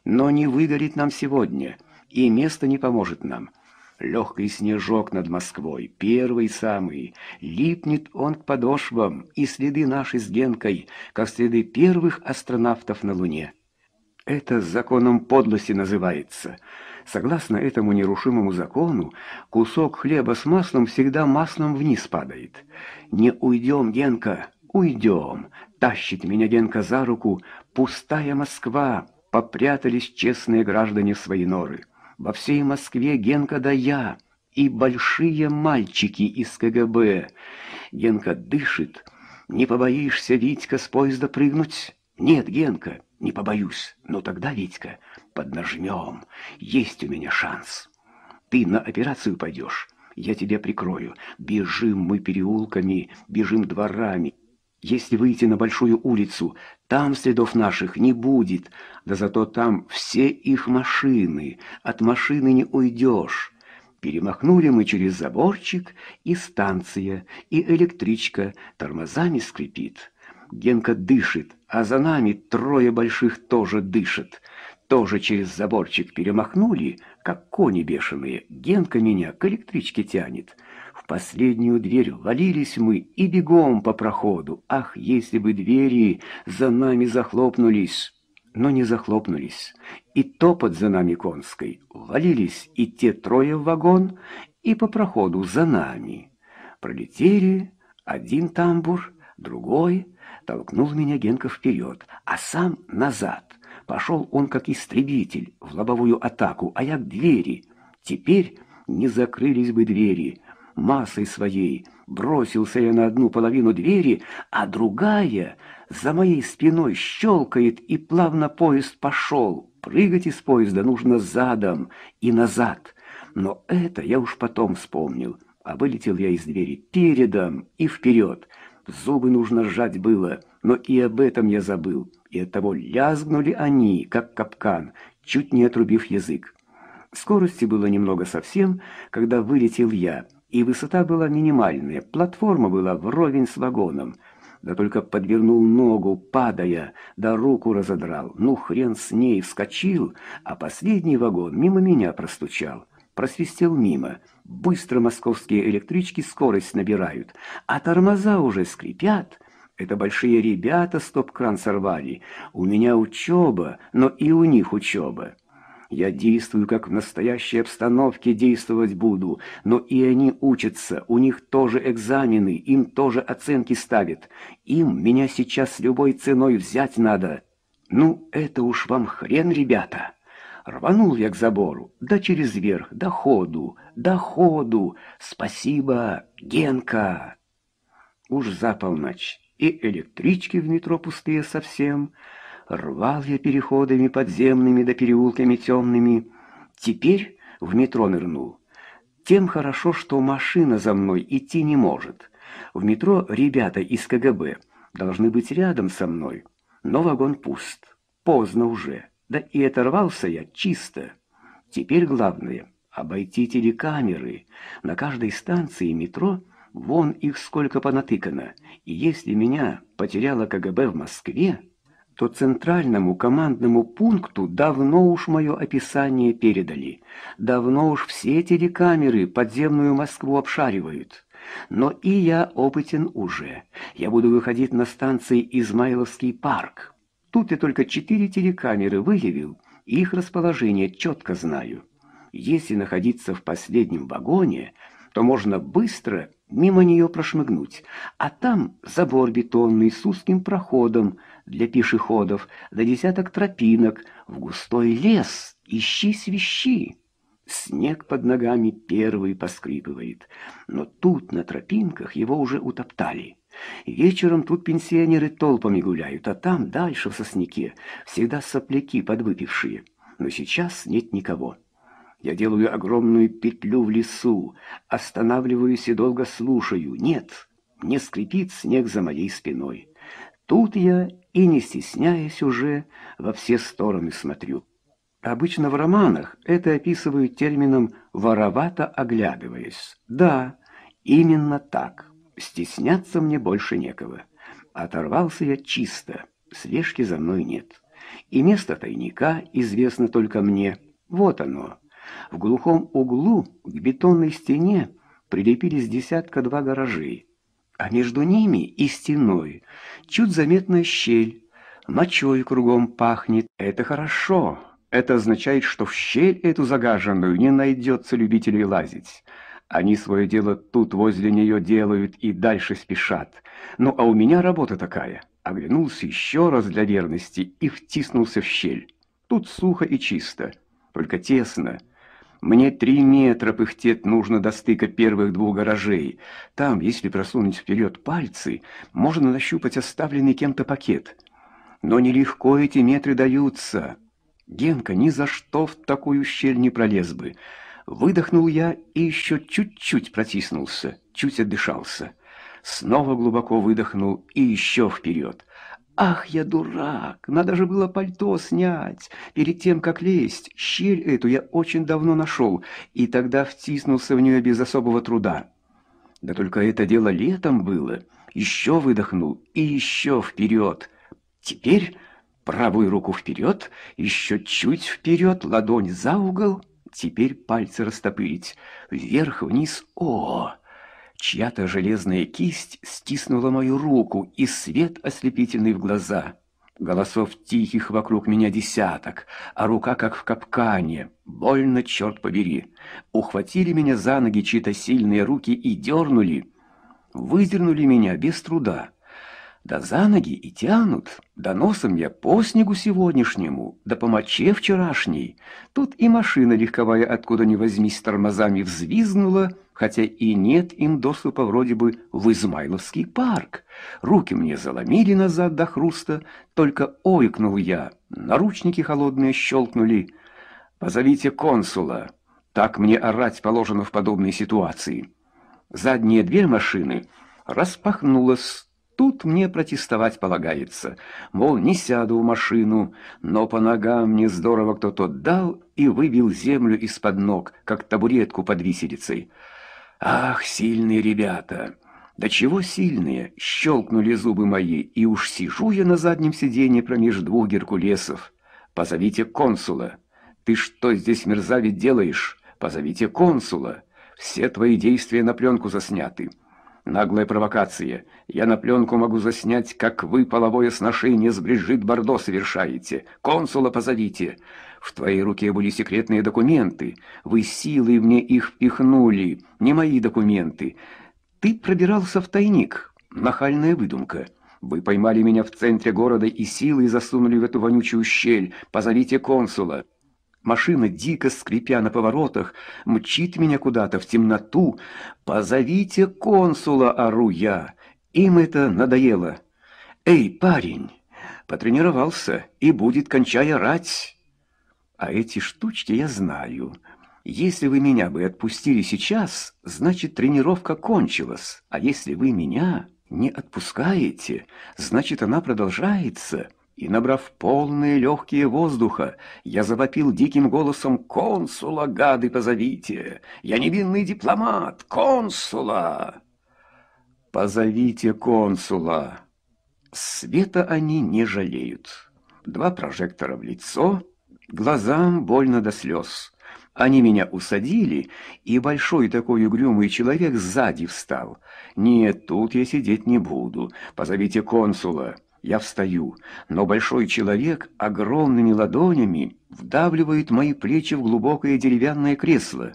Но не выгорит нам сегодня, и место не поможет нам. Легкий снежок над Москвой, первый самый, липнет он к подошвам, и следы наши с Генкой, как следы первых астронавтов на Луне. Это законом подлости называется. Согласно этому нерушимому закону, кусок хлеба с маслом всегда маслом вниз падает. «Не уйдем, Генка, уйдем!» Тащит меня Генка за руку. «Пустая Москва!» Попрятались честные граждане в свои норы во всей Москве Генка да я и большие мальчики из КГБ. Генка дышит. Не побоишься, Витька, с поезда прыгнуть? Нет, Генка, не побоюсь. Но тогда, Витька, поднажмем. Есть у меня шанс. Ты на операцию пойдешь. Я тебя прикрою. Бежим мы переулками, бежим дворами. Если выйти на большую улицу, там следов наших не будет, да зато там все их машины, от машины не уйдешь. Перемахнули мы через заборчик, и станция, и электричка тормозами скрипит. Генка дышит, а за нами трое больших тоже дышат. Тоже через заборчик перемахнули, как кони бешеные. Генка меня к электричке тянет последнюю дверь валились мы и бегом по проходу. Ах, если бы двери за нами захлопнулись! Но не захлопнулись. И топот за нами конской. Валились и те трое в вагон, и по проходу за нами. Пролетели один тамбур, другой. Толкнул меня Генка вперед, а сам назад. Пошел он как истребитель в лобовую атаку, а я к двери. Теперь не закрылись бы двери — массой своей. Бросился я на одну половину двери, а другая за моей спиной щелкает, и плавно поезд пошел. Прыгать из поезда нужно задом и назад. Но это я уж потом вспомнил. А вылетел я из двери передом и вперед. Зубы нужно сжать было, но и об этом я забыл. И оттого лязгнули они, как капкан, чуть не отрубив язык. Скорости было немного совсем, когда вылетел я и высота была минимальная, платформа была вровень с вагоном. Да только подвернул ногу, падая, да руку разодрал. Ну, хрен с ней, вскочил, а последний вагон мимо меня простучал. Просвистел мимо. Быстро московские электрички скорость набирают, а тормоза уже скрипят. Это большие ребята стоп-кран сорвали. У меня учеба, но и у них учеба. Я действую, как в настоящей обстановке действовать буду, но и они учатся, у них тоже экзамены, им тоже оценки ставят. Им меня сейчас любой ценой взять надо. Ну, это уж вам хрен, ребята. Рванул я к забору, да через верх, до ходу, до ходу. Спасибо, Генка. Уж за полночь, и электрички в метро пустые совсем, — рвал я переходами подземными да переулками темными. Теперь в метро нырнул. Тем хорошо, что машина за мной идти не может. В метро ребята из КГБ должны быть рядом со мной, но вагон пуст. Поздно уже. Да и оторвался я чисто. Теперь главное — обойти телекамеры. На каждой станции метро вон их сколько понатыкано. И если меня потеряла КГБ в Москве, то центральному командному пункту давно уж мое описание передали. Давно уж все телекамеры подземную Москву обшаривают. Но и я опытен уже. Я буду выходить на станции Измайловский парк. Тут я только четыре телекамеры выявил, их расположение четко знаю. Если находиться в последнем вагоне, то можно быстро мимо нее прошмыгнуть, а там забор бетонный с узким проходом – для пешеходов, да десяток тропинок, в густой лес, ищи свищи. Снег под ногами первый поскрипывает, но тут на тропинках его уже утоптали. Вечером тут пенсионеры толпами гуляют, а там, дальше, в сосняке, всегда сопляки подвыпившие. Но сейчас нет никого. Я делаю огромную петлю в лесу, останавливаюсь и долго слушаю. Нет, не скрипит снег за моей спиной. Тут я и, не стесняясь уже, во все стороны смотрю. Обычно в романах это описывают термином «воровато оглядываясь». Да, именно так. Стесняться мне больше некого. Оторвался я чисто, слежки за мной нет. И место тайника известно только мне. Вот оно. В глухом углу к бетонной стене прилепились десятка-два гаражей, а между ними и стеной – чуть заметная щель. Мочой кругом пахнет. Это хорошо. Это означает, что в щель эту загаженную не найдется любителей лазить. Они свое дело тут возле нее делают и дальше спешат. Ну а у меня работа такая. Оглянулся еще раз для верности и втиснулся в щель. Тут сухо и чисто, только тесно. Мне три метра пыхтеть нужно до стыка первых двух гаражей. Там, если просунуть вперед пальцы, можно нащупать оставленный кем-то пакет. Но нелегко эти метры даются. Генка ни за что в такую щель не пролез бы. Выдохнул я и еще чуть-чуть протиснулся, чуть отдышался. Снова глубоко выдохнул и еще вперед. Ах, я дурак, надо же было пальто снять. Перед тем, как лезть, щель эту я очень давно нашел, и тогда втиснулся в нее без особого труда. Да только это дело летом было. Еще выдохнул и еще вперед. Теперь правую руку вперед, еще чуть вперед, ладонь за угол. Теперь пальцы растопырить. Вверх-вниз. О! Чья-то железная кисть стиснула мою руку, и свет ослепительный в глаза. Голосов тихих вокруг меня десяток, а рука как в капкане. Больно, черт побери. Ухватили меня за ноги чьи-то сильные руки и дернули. Выдернули меня без труда. Да за ноги и тянут, да носом я по снегу сегодняшнему, да по моче вчерашней. Тут и машина легковая откуда ни возьмись тормозами взвизгнула, хотя и нет им доступа вроде бы в Измайловский парк. Руки мне заломили назад до хруста, только ойкнул я, наручники холодные щелкнули. «Позовите консула!» Так мне орать положено в подобной ситуации. Задняя дверь машины распахнулась, Тут мне протестовать полагается, мол, не сяду в машину, но по ногам мне здорово кто-то дал и выбил землю из-под ног, как табуретку под виселицей. Ах, сильные ребята! Да чего сильные! Щелкнули зубы мои, и уж сижу я на заднем сиденье промеж двух геркулесов. Позовите консула. Ты что здесь, мерзавец, делаешь? Позовите консула. Все твои действия на пленку засняты. Наглая провокация. Я на пленку могу заснять, как вы половое сношение с Бриджит Бордо совершаете. Консула позовите. В твоей руке были секретные документы. Вы силой мне их впихнули. Не мои документы. Ты пробирался в тайник. Нахальная выдумка. Вы поймали меня в центре города и силой засунули в эту вонючую щель. Позовите консула. Машина, дико скрипя на поворотах, мчит меня куда-то в темноту. «Позовите консула!» — ору я. Им это надоело. «Эй, парень!» Потренировался и будет, кончая, рать. А эти штучки я знаю. Если вы меня бы отпустили сейчас, значит, тренировка кончилась. А если вы меня не отпускаете, значит, она продолжается. И, набрав полные легкие воздуха, я завопил диким голосом «Консула, гады, позовите! Я невинный дипломат! Консула!» «Позовите консула!» Света они не жалеют. Два прожектора в лицо, глазам больно до слез. Они меня усадили, и большой такой угрюмый человек сзади встал. «Нет, тут я сидеть не буду. Позовите консула!» Я встаю, но большой человек огромными ладонями вдавливает мои плечи в глубокое деревянное кресло.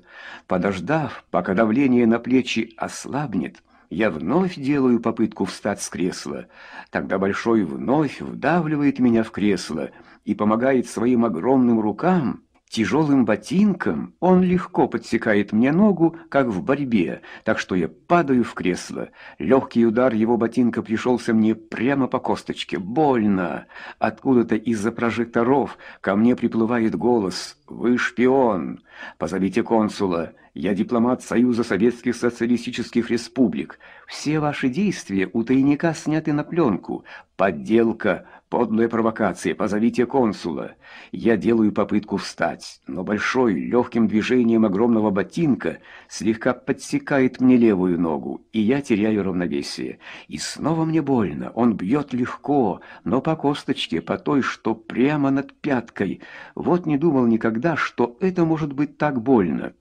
Подождав, пока давление на плечи ослабнет, я вновь делаю попытку встать с кресла. Тогда большой вновь вдавливает меня в кресло и помогает своим огромным рукам Тяжелым ботинком он легко подсекает мне ногу, как в борьбе, так что я падаю в кресло. Легкий удар его ботинка пришелся мне прямо по косточке. Больно. Откуда-то из-за прожекторов ко мне приплывает голос «Вы шпион! Позовите консула! Я дипломат Союза Советских Социалистических Республик! Все ваши действия у тайника сняты на пленку! Подделка! Подлая провокация! Позовите консула!» Я делаю попытку встать, но большой, легким движением огромного ботинка слегка подсекает мне левую ногу, и я теряю равновесие. И снова мне больно, он бьет легко, но по косточке, по той, что прямо над пяткой. Вот не думал никогда, тогда, что это может быть так больно.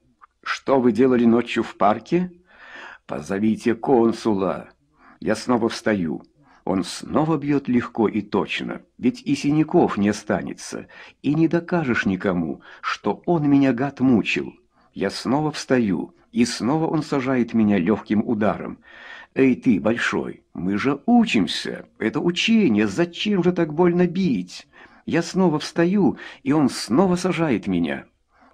Что вы делали ночью в парке? Позовите консула. Я снова встаю. Он снова бьет легко и точно, ведь и синяков не останется, и не докажешь никому, что он меня гад мучил. Я снова встаю, и снова он сажает меня легким ударом. «Эй ты, большой, мы же учимся! Это учение! Зачем же так больно бить?» Я снова встаю, и он снова сажает меня.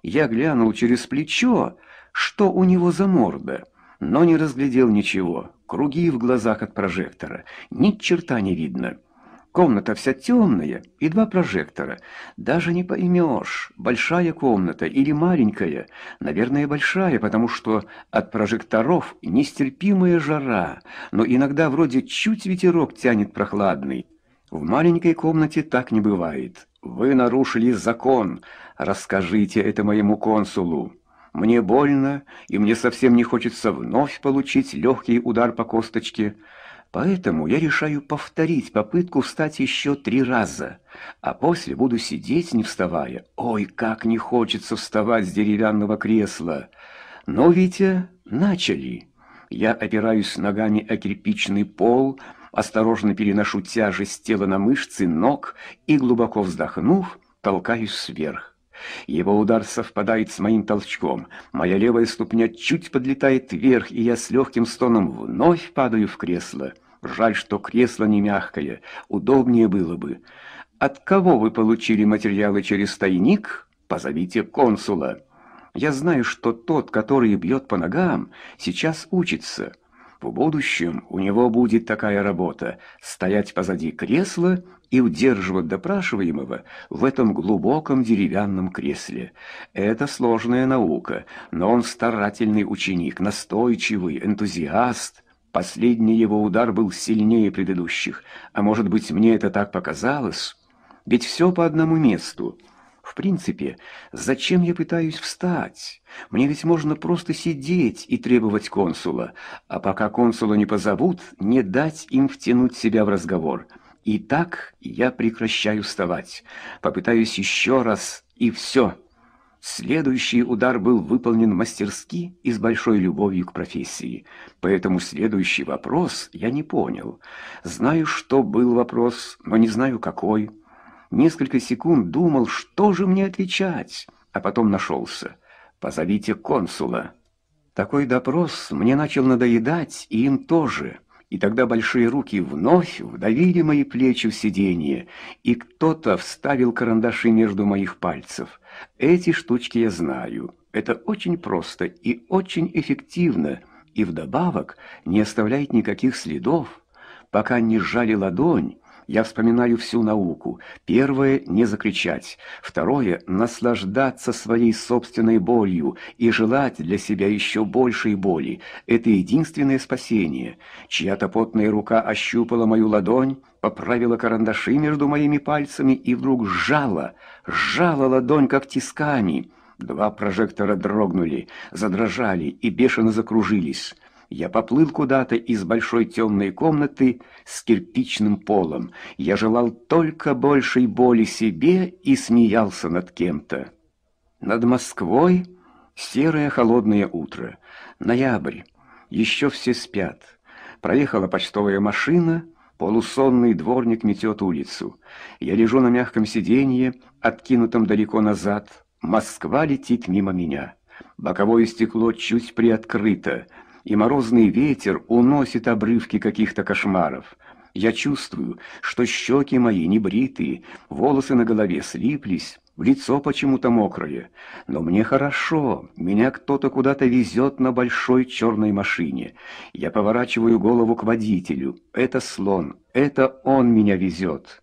Я глянул через плечо, что у него за морда, но не разглядел ничего. Круги в глазах от прожектора, ни черта не видно. Комната вся темная и два прожектора. Даже не поймешь, большая комната или маленькая. Наверное, большая, потому что от прожекторов нестерпимая жара, но иногда вроде чуть ветерок тянет прохладный. В маленькой комнате так не бывает. Вы нарушили закон. Расскажите это моему консулу. Мне больно, и мне совсем не хочется вновь получить легкий удар по косточке. Поэтому я решаю повторить попытку встать еще три раза, а после буду сидеть, не вставая. Ой, как не хочется вставать с деревянного кресла. Но Витя начали. Я опираюсь ногами о кирпичный пол, осторожно переношу тяжесть тела на мышцы ног и, глубоко вздохнув, толкаюсь вверх. Его удар совпадает с моим толчком. Моя левая ступня чуть подлетает вверх, и я с легким стоном вновь падаю в кресло. Жаль, что кресло не мягкое. Удобнее было бы. От кого вы получили материалы через тайник? Позовите консула. Я знаю, что тот, который бьет по ногам, сейчас учится. В будущем у него будет такая работа – стоять позади кресла и удерживать допрашиваемого в этом глубоком деревянном кресле. Это сложная наука, но он старательный ученик, настойчивый, энтузиаст. Последний его удар был сильнее предыдущих, а может быть мне это так показалось? Ведь все по одному месту – в принципе, зачем я пытаюсь встать? Мне ведь можно просто сидеть и требовать консула, а пока консула не позовут, не дать им втянуть себя в разговор. И так я прекращаю вставать. Попытаюсь еще раз, и все. Следующий удар был выполнен мастерски и с большой любовью к профессии, поэтому следующий вопрос я не понял. Знаю, что был вопрос, но не знаю, какой несколько секунд думал, что же мне отвечать, а потом нашелся. «Позовите консула». Такой допрос мне начал надоедать, и им тоже. И тогда большие руки вновь вдавили мои плечи в сиденье, и кто-то вставил карандаши между моих пальцев. Эти штучки я знаю. Это очень просто и очень эффективно, и вдобавок не оставляет никаких следов. Пока не сжали ладонь, я вспоминаю всю науку. Первое – не закричать. Второе – наслаждаться своей собственной болью и желать для себя еще большей боли. Это единственное спасение. Чья-то потная рука ощупала мою ладонь, поправила карандаши между моими пальцами и вдруг сжала, сжала ладонь как тисками. Два прожектора дрогнули, задрожали и бешено закружились. Я поплыл куда-то из большой темной комнаты с кирпичным полом. Я желал только большей боли себе и смеялся над кем-то. Над Москвой серое холодное утро. Ноябрь. Еще все спят. Проехала почтовая машина, полусонный дворник метет улицу. Я лежу на мягком сиденье, откинутом далеко назад. Москва летит мимо меня. Боковое стекло чуть приоткрыто и морозный ветер уносит обрывки каких-то кошмаров. Я чувствую, что щеки мои небритые, волосы на голове слиплись, в лицо почему-то мокрое. Но мне хорошо, меня кто-то куда-то везет на большой черной машине. Я поворачиваю голову к водителю. Это слон, это он меня везет.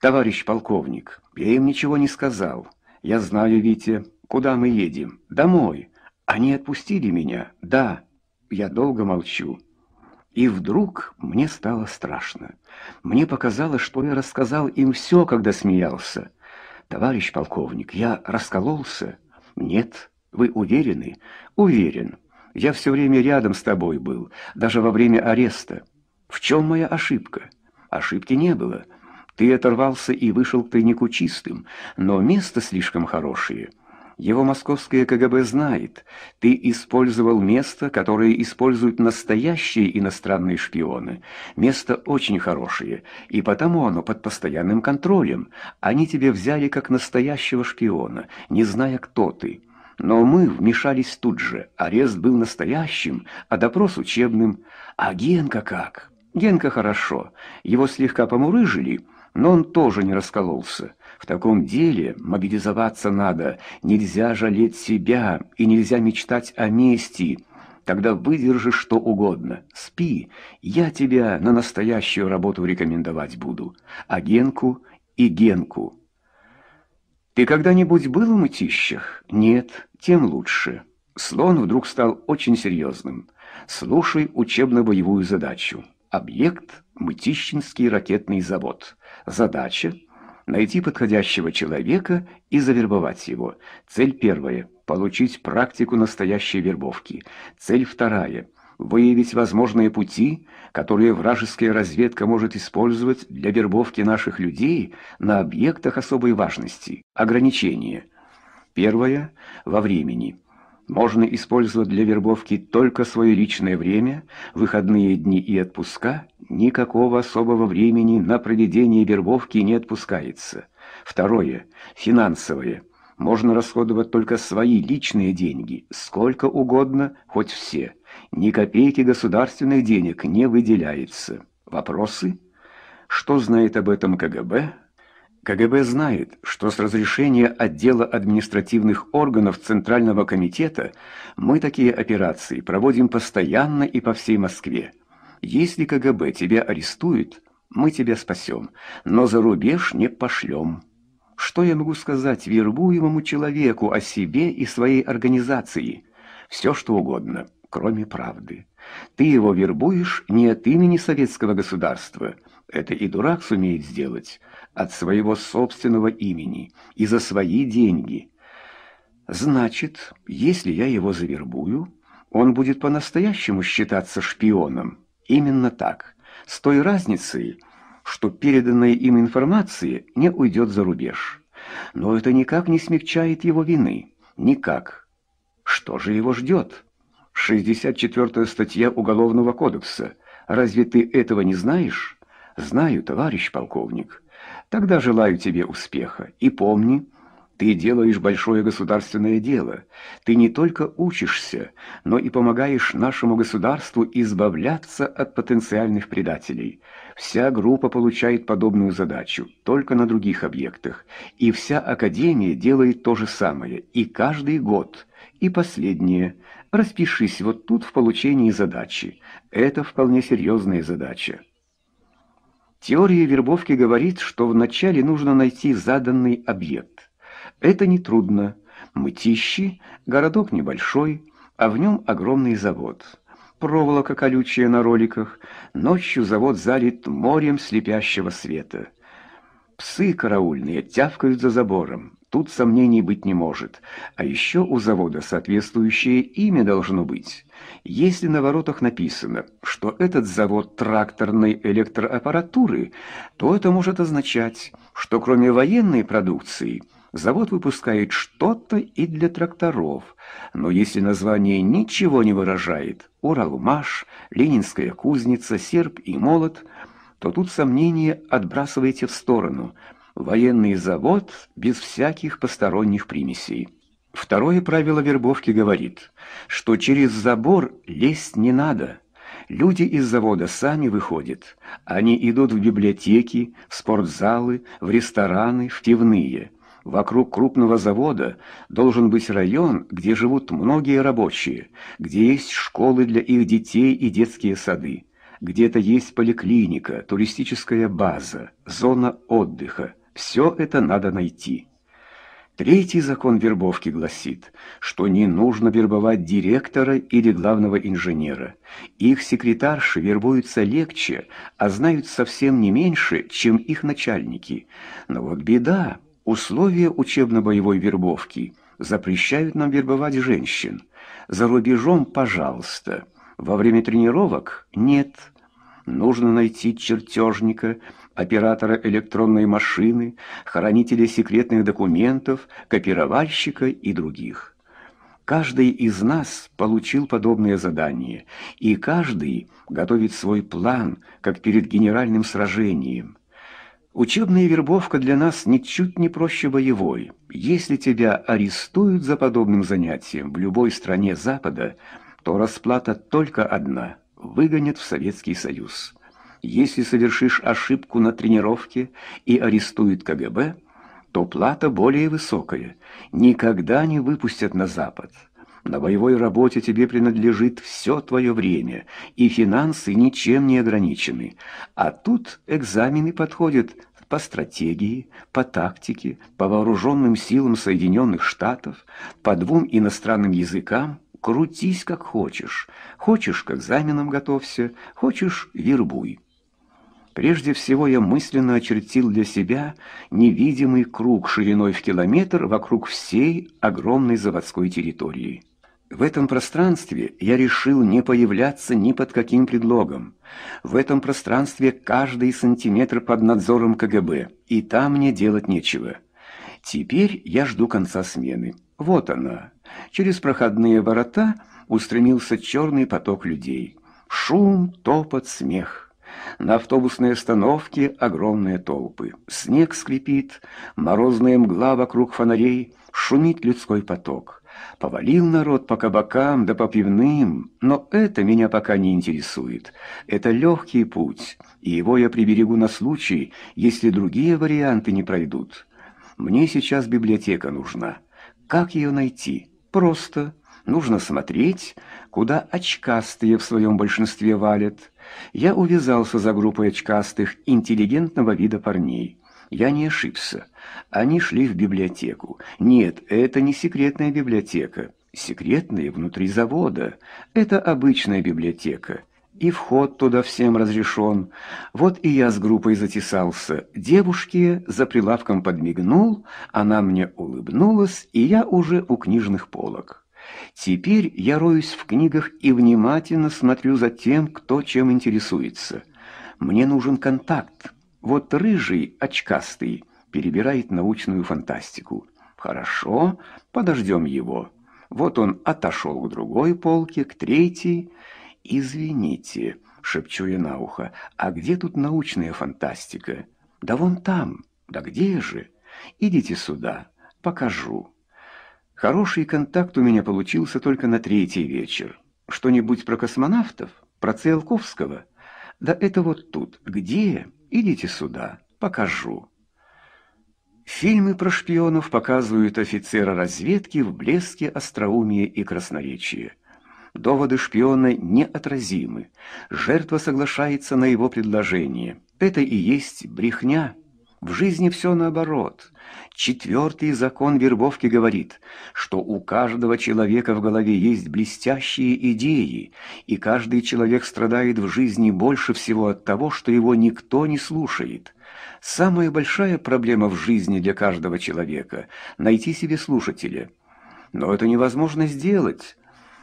Товарищ полковник, я им ничего не сказал. Я знаю, Витя, куда мы едем? Домой. Они отпустили меня? Да. Я долго молчу. И вдруг мне стало страшно. Мне показалось, что я рассказал им все, когда смеялся. Товарищ полковник, я раскололся? Нет. Вы уверены? Уверен. Я все время рядом с тобой был, даже во время ареста. В чем моя ошибка? Ошибки не было. Ты оторвался и вышел к тайнику чистым, но место слишком хорошее. Его московское КГБ знает. Ты использовал место, которое используют настоящие иностранные шпионы. Место очень хорошее, и потому оно под постоянным контролем. Они тебе взяли как настоящего шпиона, не зная, кто ты. Но мы вмешались тут же. Арест был настоящим, а допрос учебным. А Генка как? Генка хорошо. Его слегка помурыжили, но он тоже не раскололся. В таком деле мобилизоваться надо, нельзя жалеть себя и нельзя мечтать о мести. Тогда выдержи что угодно. Спи, я тебя на настоящую работу рекомендовать буду. А Генку и Генку. Ты когда-нибудь был в мытищах? Нет, тем лучше. Слон вдруг стал очень серьезным. Слушай учебно-боевую задачу. Объект – Мытищинский ракетный завод. Задача – найти подходящего человека и завербовать его. Цель первая – получить практику настоящей вербовки. Цель вторая – выявить возможные пути, которые вражеская разведка может использовать для вербовки наших людей на объектах особой важности. Ограничения. Первое – во времени можно использовать для вербовки только свое личное время, выходные дни и отпуска, никакого особого времени на проведение вербовки не отпускается. Второе. Финансовое. Можно расходовать только свои личные деньги, сколько угодно, хоть все. Ни копейки государственных денег не выделяется. Вопросы? Что знает об этом КГБ? КГБ знает, что с разрешения отдела административных органов Центрального комитета мы такие операции проводим постоянно и по всей Москве. Если КГБ тебя арестует, мы тебя спасем, но за рубеж не пошлем. Что я могу сказать вербуемому человеку о себе и своей организации? Все, что угодно, кроме правды. Ты его вербуешь не от имени советского государства. Это и дурак сумеет сделать от своего собственного имени и за свои деньги. Значит, если я его завербую, он будет по-настоящему считаться шпионом. Именно так, с той разницей, что переданная им информация не уйдет за рубеж. Но это никак не смягчает его вины. Никак. Что же его ждет? 64-я статья Уголовного кодекса. Разве ты этого не знаешь? Знаю, товарищ полковник. Тогда желаю тебе успеха. И помни, ты делаешь большое государственное дело. Ты не только учишься, но и помогаешь нашему государству избавляться от потенциальных предателей. Вся группа получает подобную задачу, только на других объектах. И вся Академия делает то же самое, и каждый год. И последнее. Распишись вот тут в получении задачи. Это вполне серьезная задача. Теория вербовки говорит, что вначале нужно найти заданный объект. Это нетрудно. Мытищи – городок небольшой, а в нем огромный завод. Проволока колючая на роликах. Ночью завод залит морем слепящего света. Псы караульные тявкают за забором. Тут сомнений быть не может. А еще у завода соответствующее имя должно быть. Если на воротах написано, что этот завод тракторной электроаппаратуры, то это может означать, что кроме военной продукции завод выпускает что-то и для тракторов. Но если название ничего не выражает – Уралмаш, Ленинская кузница, Серп и Молот – то тут сомнения отбрасываете в сторону – военный завод без всяких посторонних примесей. Второе правило вербовки говорит, что через забор лезть не надо. Люди из завода сами выходят. Они идут в библиотеки, в спортзалы, в рестораны, в пивные. Вокруг крупного завода должен быть район, где живут многие рабочие, где есть школы для их детей и детские сады. Где-то есть поликлиника, туристическая база, зона отдыха. Все это надо найти. Третий закон вербовки гласит, что не нужно вербовать директора или главного инженера. Их секретарши вербуются легче, а знают совсем не меньше, чем их начальники. Но вот беда. Условия учебно-боевой вербовки запрещают нам вербовать женщин. За рубежом, пожалуйста. Во время тренировок нет. Нужно найти чертежника – оператора электронной машины, хранителя секретных документов, копировальщика и других. Каждый из нас получил подобное задание, и каждый готовит свой план, как перед генеральным сражением. Учебная вербовка для нас ничуть не проще боевой. Если тебя арестуют за подобным занятием в любой стране Запада, то расплата только одна – выгонят в Советский Союз. Если совершишь ошибку на тренировке и арестуют КГБ, то плата более высокая. Никогда не выпустят на Запад. На боевой работе тебе принадлежит все твое время, и финансы ничем не ограничены. А тут экзамены подходят по стратегии, по тактике, по вооруженным силам Соединенных Штатов, по двум иностранным языкам. Крутись как хочешь. Хочешь к экзаменам готовься, хочешь вербуй. Прежде всего я мысленно очертил для себя невидимый круг шириной в километр вокруг всей огромной заводской территории. В этом пространстве я решил не появляться ни под каким предлогом. В этом пространстве каждый сантиметр под надзором КГБ, и там мне делать нечего. Теперь я жду конца смены. Вот она. Через проходные ворота устремился черный поток людей. Шум, топот, смех. На автобусной остановке огромные толпы. Снег скрипит, морозная мгла вокруг фонарей, шумит людской поток. Повалил народ по кабакам да по пивным, но это меня пока не интересует. Это легкий путь, и его я приберегу на случай, если другие варианты не пройдут. Мне сейчас библиотека нужна. Как ее найти? Просто. Нужно смотреть, куда очкастые в своем большинстве валят. Я увязался за группой очкастых, интеллигентного вида парней. Я не ошибся. Они шли в библиотеку. Нет, это не секретная библиотека. Секретные внутри завода. Это обычная библиотека. И вход туда всем разрешен. Вот и я с группой затесался. Девушке за прилавком подмигнул, она мне улыбнулась, и я уже у книжных полок. Теперь я роюсь в книгах и внимательно смотрю за тем, кто чем интересуется. Мне нужен контакт. Вот рыжий, очкастый, перебирает научную фантастику. Хорошо, подождем его. Вот он отошел к другой полке, к третьей. «Извините», — шепчу я на ухо, — «а где тут научная фантастика?» «Да вон там. Да где же? Идите сюда. Покажу». Хороший контакт у меня получился только на третий вечер. Что-нибудь про космонавтов? Про Циолковского? Да это вот тут. Где? Идите сюда. Покажу. Фильмы про шпионов показывают офицера разведки в блеске остроумия и красноречия. Доводы шпиона неотразимы. Жертва соглашается на его предложение. Это и есть брехня. В жизни все наоборот. Четвертый закон вербовки говорит, что у каждого человека в голове есть блестящие идеи, и каждый человек страдает в жизни больше всего от того, что его никто не слушает. Самая большая проблема в жизни для каждого человека – найти себе слушателя. Но это невозможно сделать,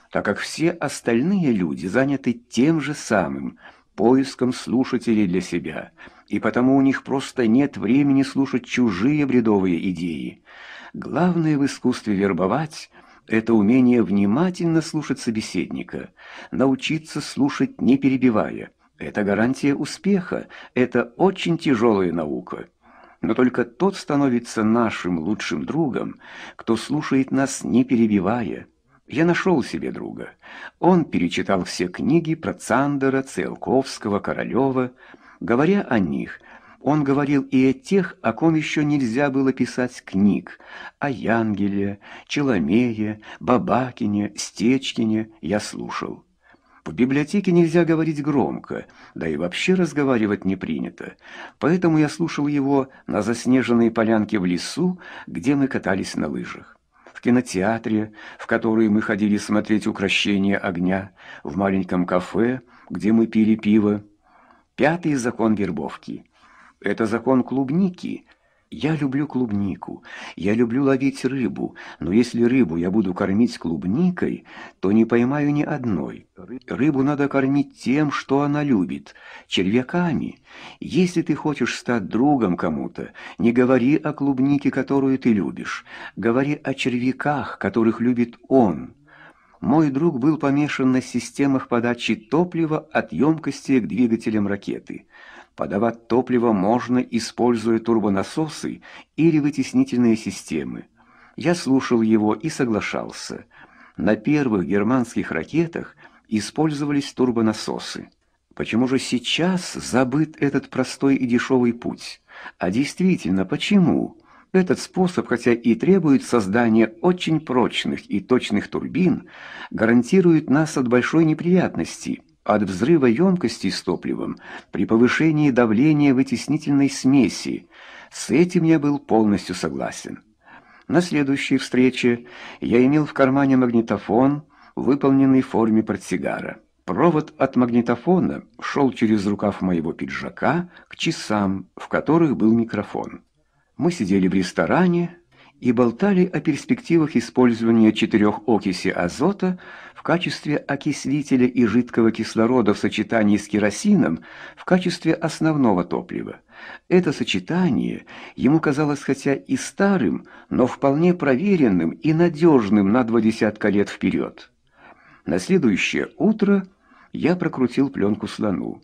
так как все остальные люди заняты тем же самым – поиском слушателей для себя – и потому у них просто нет времени слушать чужие бредовые идеи. Главное в искусстве вербовать – это умение внимательно слушать собеседника, научиться слушать не перебивая. Это гарантия успеха, это очень тяжелая наука. Но только тот становится нашим лучшим другом, кто слушает нас не перебивая. Я нашел себе друга. Он перечитал все книги про Цандера, Циолковского, Королева – Говоря о них, он говорил и о тех, о ком еще нельзя было писать книг, о Янгеле, Челомее, Бабакине, Стечкине я слушал. В библиотеке нельзя говорить громко, да и вообще разговаривать не принято, поэтому я слушал его на заснеженной полянке в лесу, где мы катались на лыжах. В кинотеатре, в который мы ходили смотреть «Укращение огня», в маленьком кафе, где мы пили пиво, Пятый закон вербовки. Это закон клубники. Я люблю клубнику, я люблю ловить рыбу, но если рыбу я буду кормить клубникой, то не поймаю ни одной. Рыбу надо кормить тем, что она любит, червяками. Если ты хочешь стать другом кому-то, не говори о клубнике, которую ты любишь, говори о червяках, которых любит он. Мой друг был помешан на системах подачи топлива от емкости к двигателям ракеты. Подавать топливо можно, используя турбонасосы или вытеснительные системы. Я слушал его и соглашался. На первых германских ракетах использовались турбонасосы. Почему же сейчас забыт этот простой и дешевый путь? А действительно, почему? Этот способ, хотя и требует создания очень прочных и точных турбин, гарантирует нас от большой неприятности, от взрыва емкости с топливом при повышении давления вытеснительной смеси. С этим я был полностью согласен. На следующей встрече я имел в кармане магнитофон, выполненный в форме портсигара. Провод от магнитофона шел через рукав моего пиджака к часам, в которых был микрофон. Мы сидели в ресторане и болтали о перспективах использования четырех окиси азота в качестве окислителя и жидкого кислорода в сочетании с керосином в качестве основного топлива. Это сочетание ему казалось хотя и старым, но вполне проверенным и надежным на два десятка лет вперед. На следующее утро я прокрутил пленку слону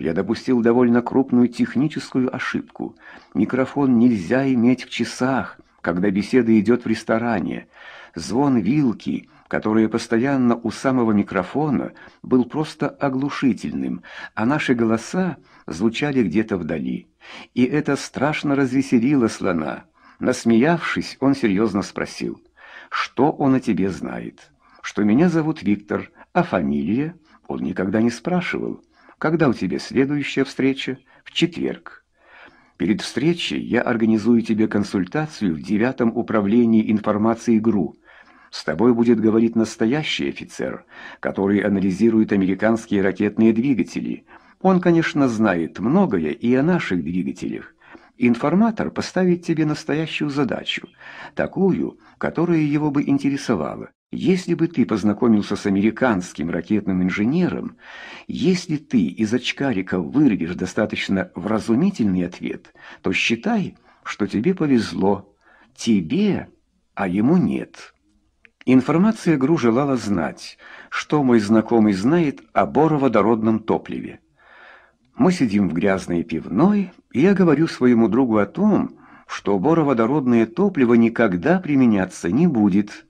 я допустил довольно крупную техническую ошибку. Микрофон нельзя иметь в часах, когда беседа идет в ресторане. Звон вилки, который постоянно у самого микрофона, был просто оглушительным, а наши голоса звучали где-то вдали. И это страшно развеселило слона. Насмеявшись, он серьезно спросил, что он о тебе знает. Что меня зовут Виктор, а фамилия? Он никогда не спрашивал. Когда у тебя следующая встреча? В четверг. Перед встречей я организую тебе консультацию в девятом управлении информации ГРУ. С тобой будет говорить настоящий офицер, который анализирует американские ракетные двигатели. Он, конечно, знает многое и о наших двигателях. Информатор поставит тебе настоящую задачу, такую, которая его бы интересовала. Если бы ты познакомился с американским ракетным инженером, если ты из очкарика вырвешь достаточно вразумительный ответ, то считай, что тебе повезло. Тебе, а ему нет. Информация ГРУ желала знать, что мой знакомый знает о бороводородном топливе. Мы сидим в грязной пивной, и я говорю своему другу о том, что бороводородное топливо никогда применяться не будет –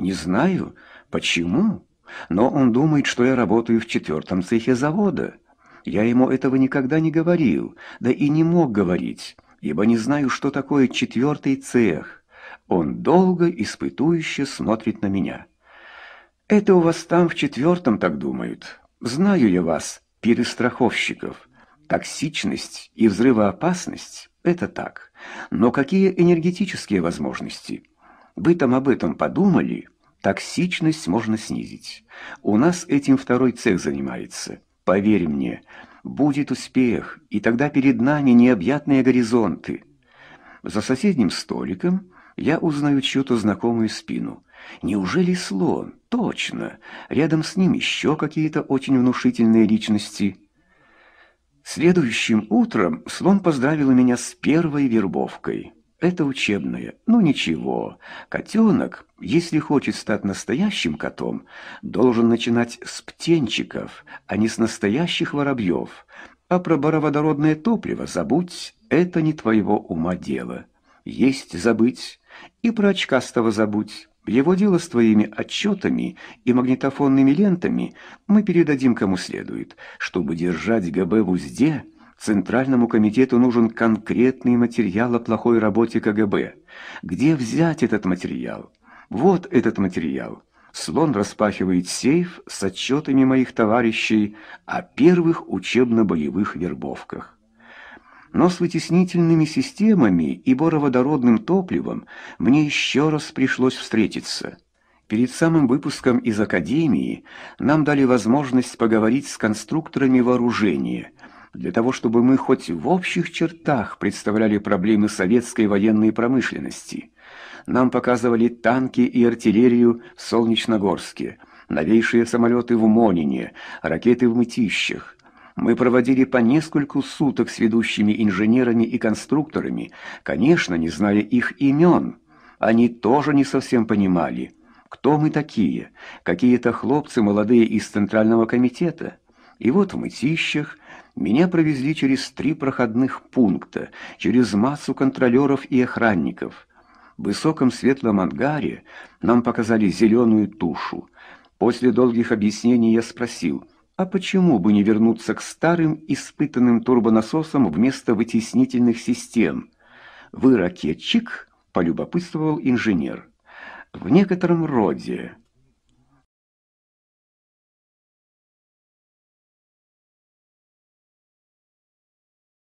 не знаю, почему, но он думает, что я работаю в четвертом цехе завода. Я ему этого никогда не говорил, да и не мог говорить, ибо не знаю, что такое четвертый цех. Он долго испытующе смотрит на меня. Это у вас там в четвертом так думают. Знаю я вас, перестраховщиков. Токсичность и взрывоопасность – это так. Но какие энергетические возможности – вы там об этом подумали? Токсичность можно снизить. У нас этим второй цех занимается. Поверь мне, будет успех, и тогда перед нами необъятные горизонты. За соседним столиком я узнаю чью-то знакомую спину. Неужели слон? Точно. Рядом с ним еще какие-то очень внушительные личности. Следующим утром слон поздравил меня с первой вербовкой это учебное. Ну ничего, котенок, если хочет стать настоящим котом, должен начинать с птенчиков, а не с настоящих воробьев. А про бароводородное топливо забудь, это не твоего ума дело. Есть забыть. И про очкастого забудь. Его дело с твоими отчетами и магнитофонными лентами мы передадим кому следует, чтобы держать ГБ в узде – Центральному комитету нужен конкретный материал о плохой работе КГБ. Где взять этот материал? Вот этот материал. Слон распахивает сейф с отчетами моих товарищей о первых учебно-боевых вербовках. Но с вытеснительными системами и бороводородным топливом мне еще раз пришлось встретиться. Перед самым выпуском из Академии нам дали возможность поговорить с конструкторами вооружения – для того, чтобы мы хоть в общих чертах представляли проблемы советской военной промышленности. Нам показывали танки и артиллерию в Солнечногорске, новейшие самолеты в Монине, ракеты в Мытищах. Мы проводили по нескольку суток с ведущими инженерами и конструкторами, конечно, не зная их имен. Они тоже не совсем понимали, кто мы такие, какие-то хлопцы молодые из Центрального комитета. И вот в Мытищах меня провезли через три проходных пункта, через массу контролеров и охранников. В высоком светлом ангаре нам показали зеленую тушу. После долгих объяснений я спросил, а почему бы не вернуться к старым испытанным турбонасосам вместо вытеснительных систем? «Вы ракетчик?» — полюбопытствовал инженер. «В некотором роде»,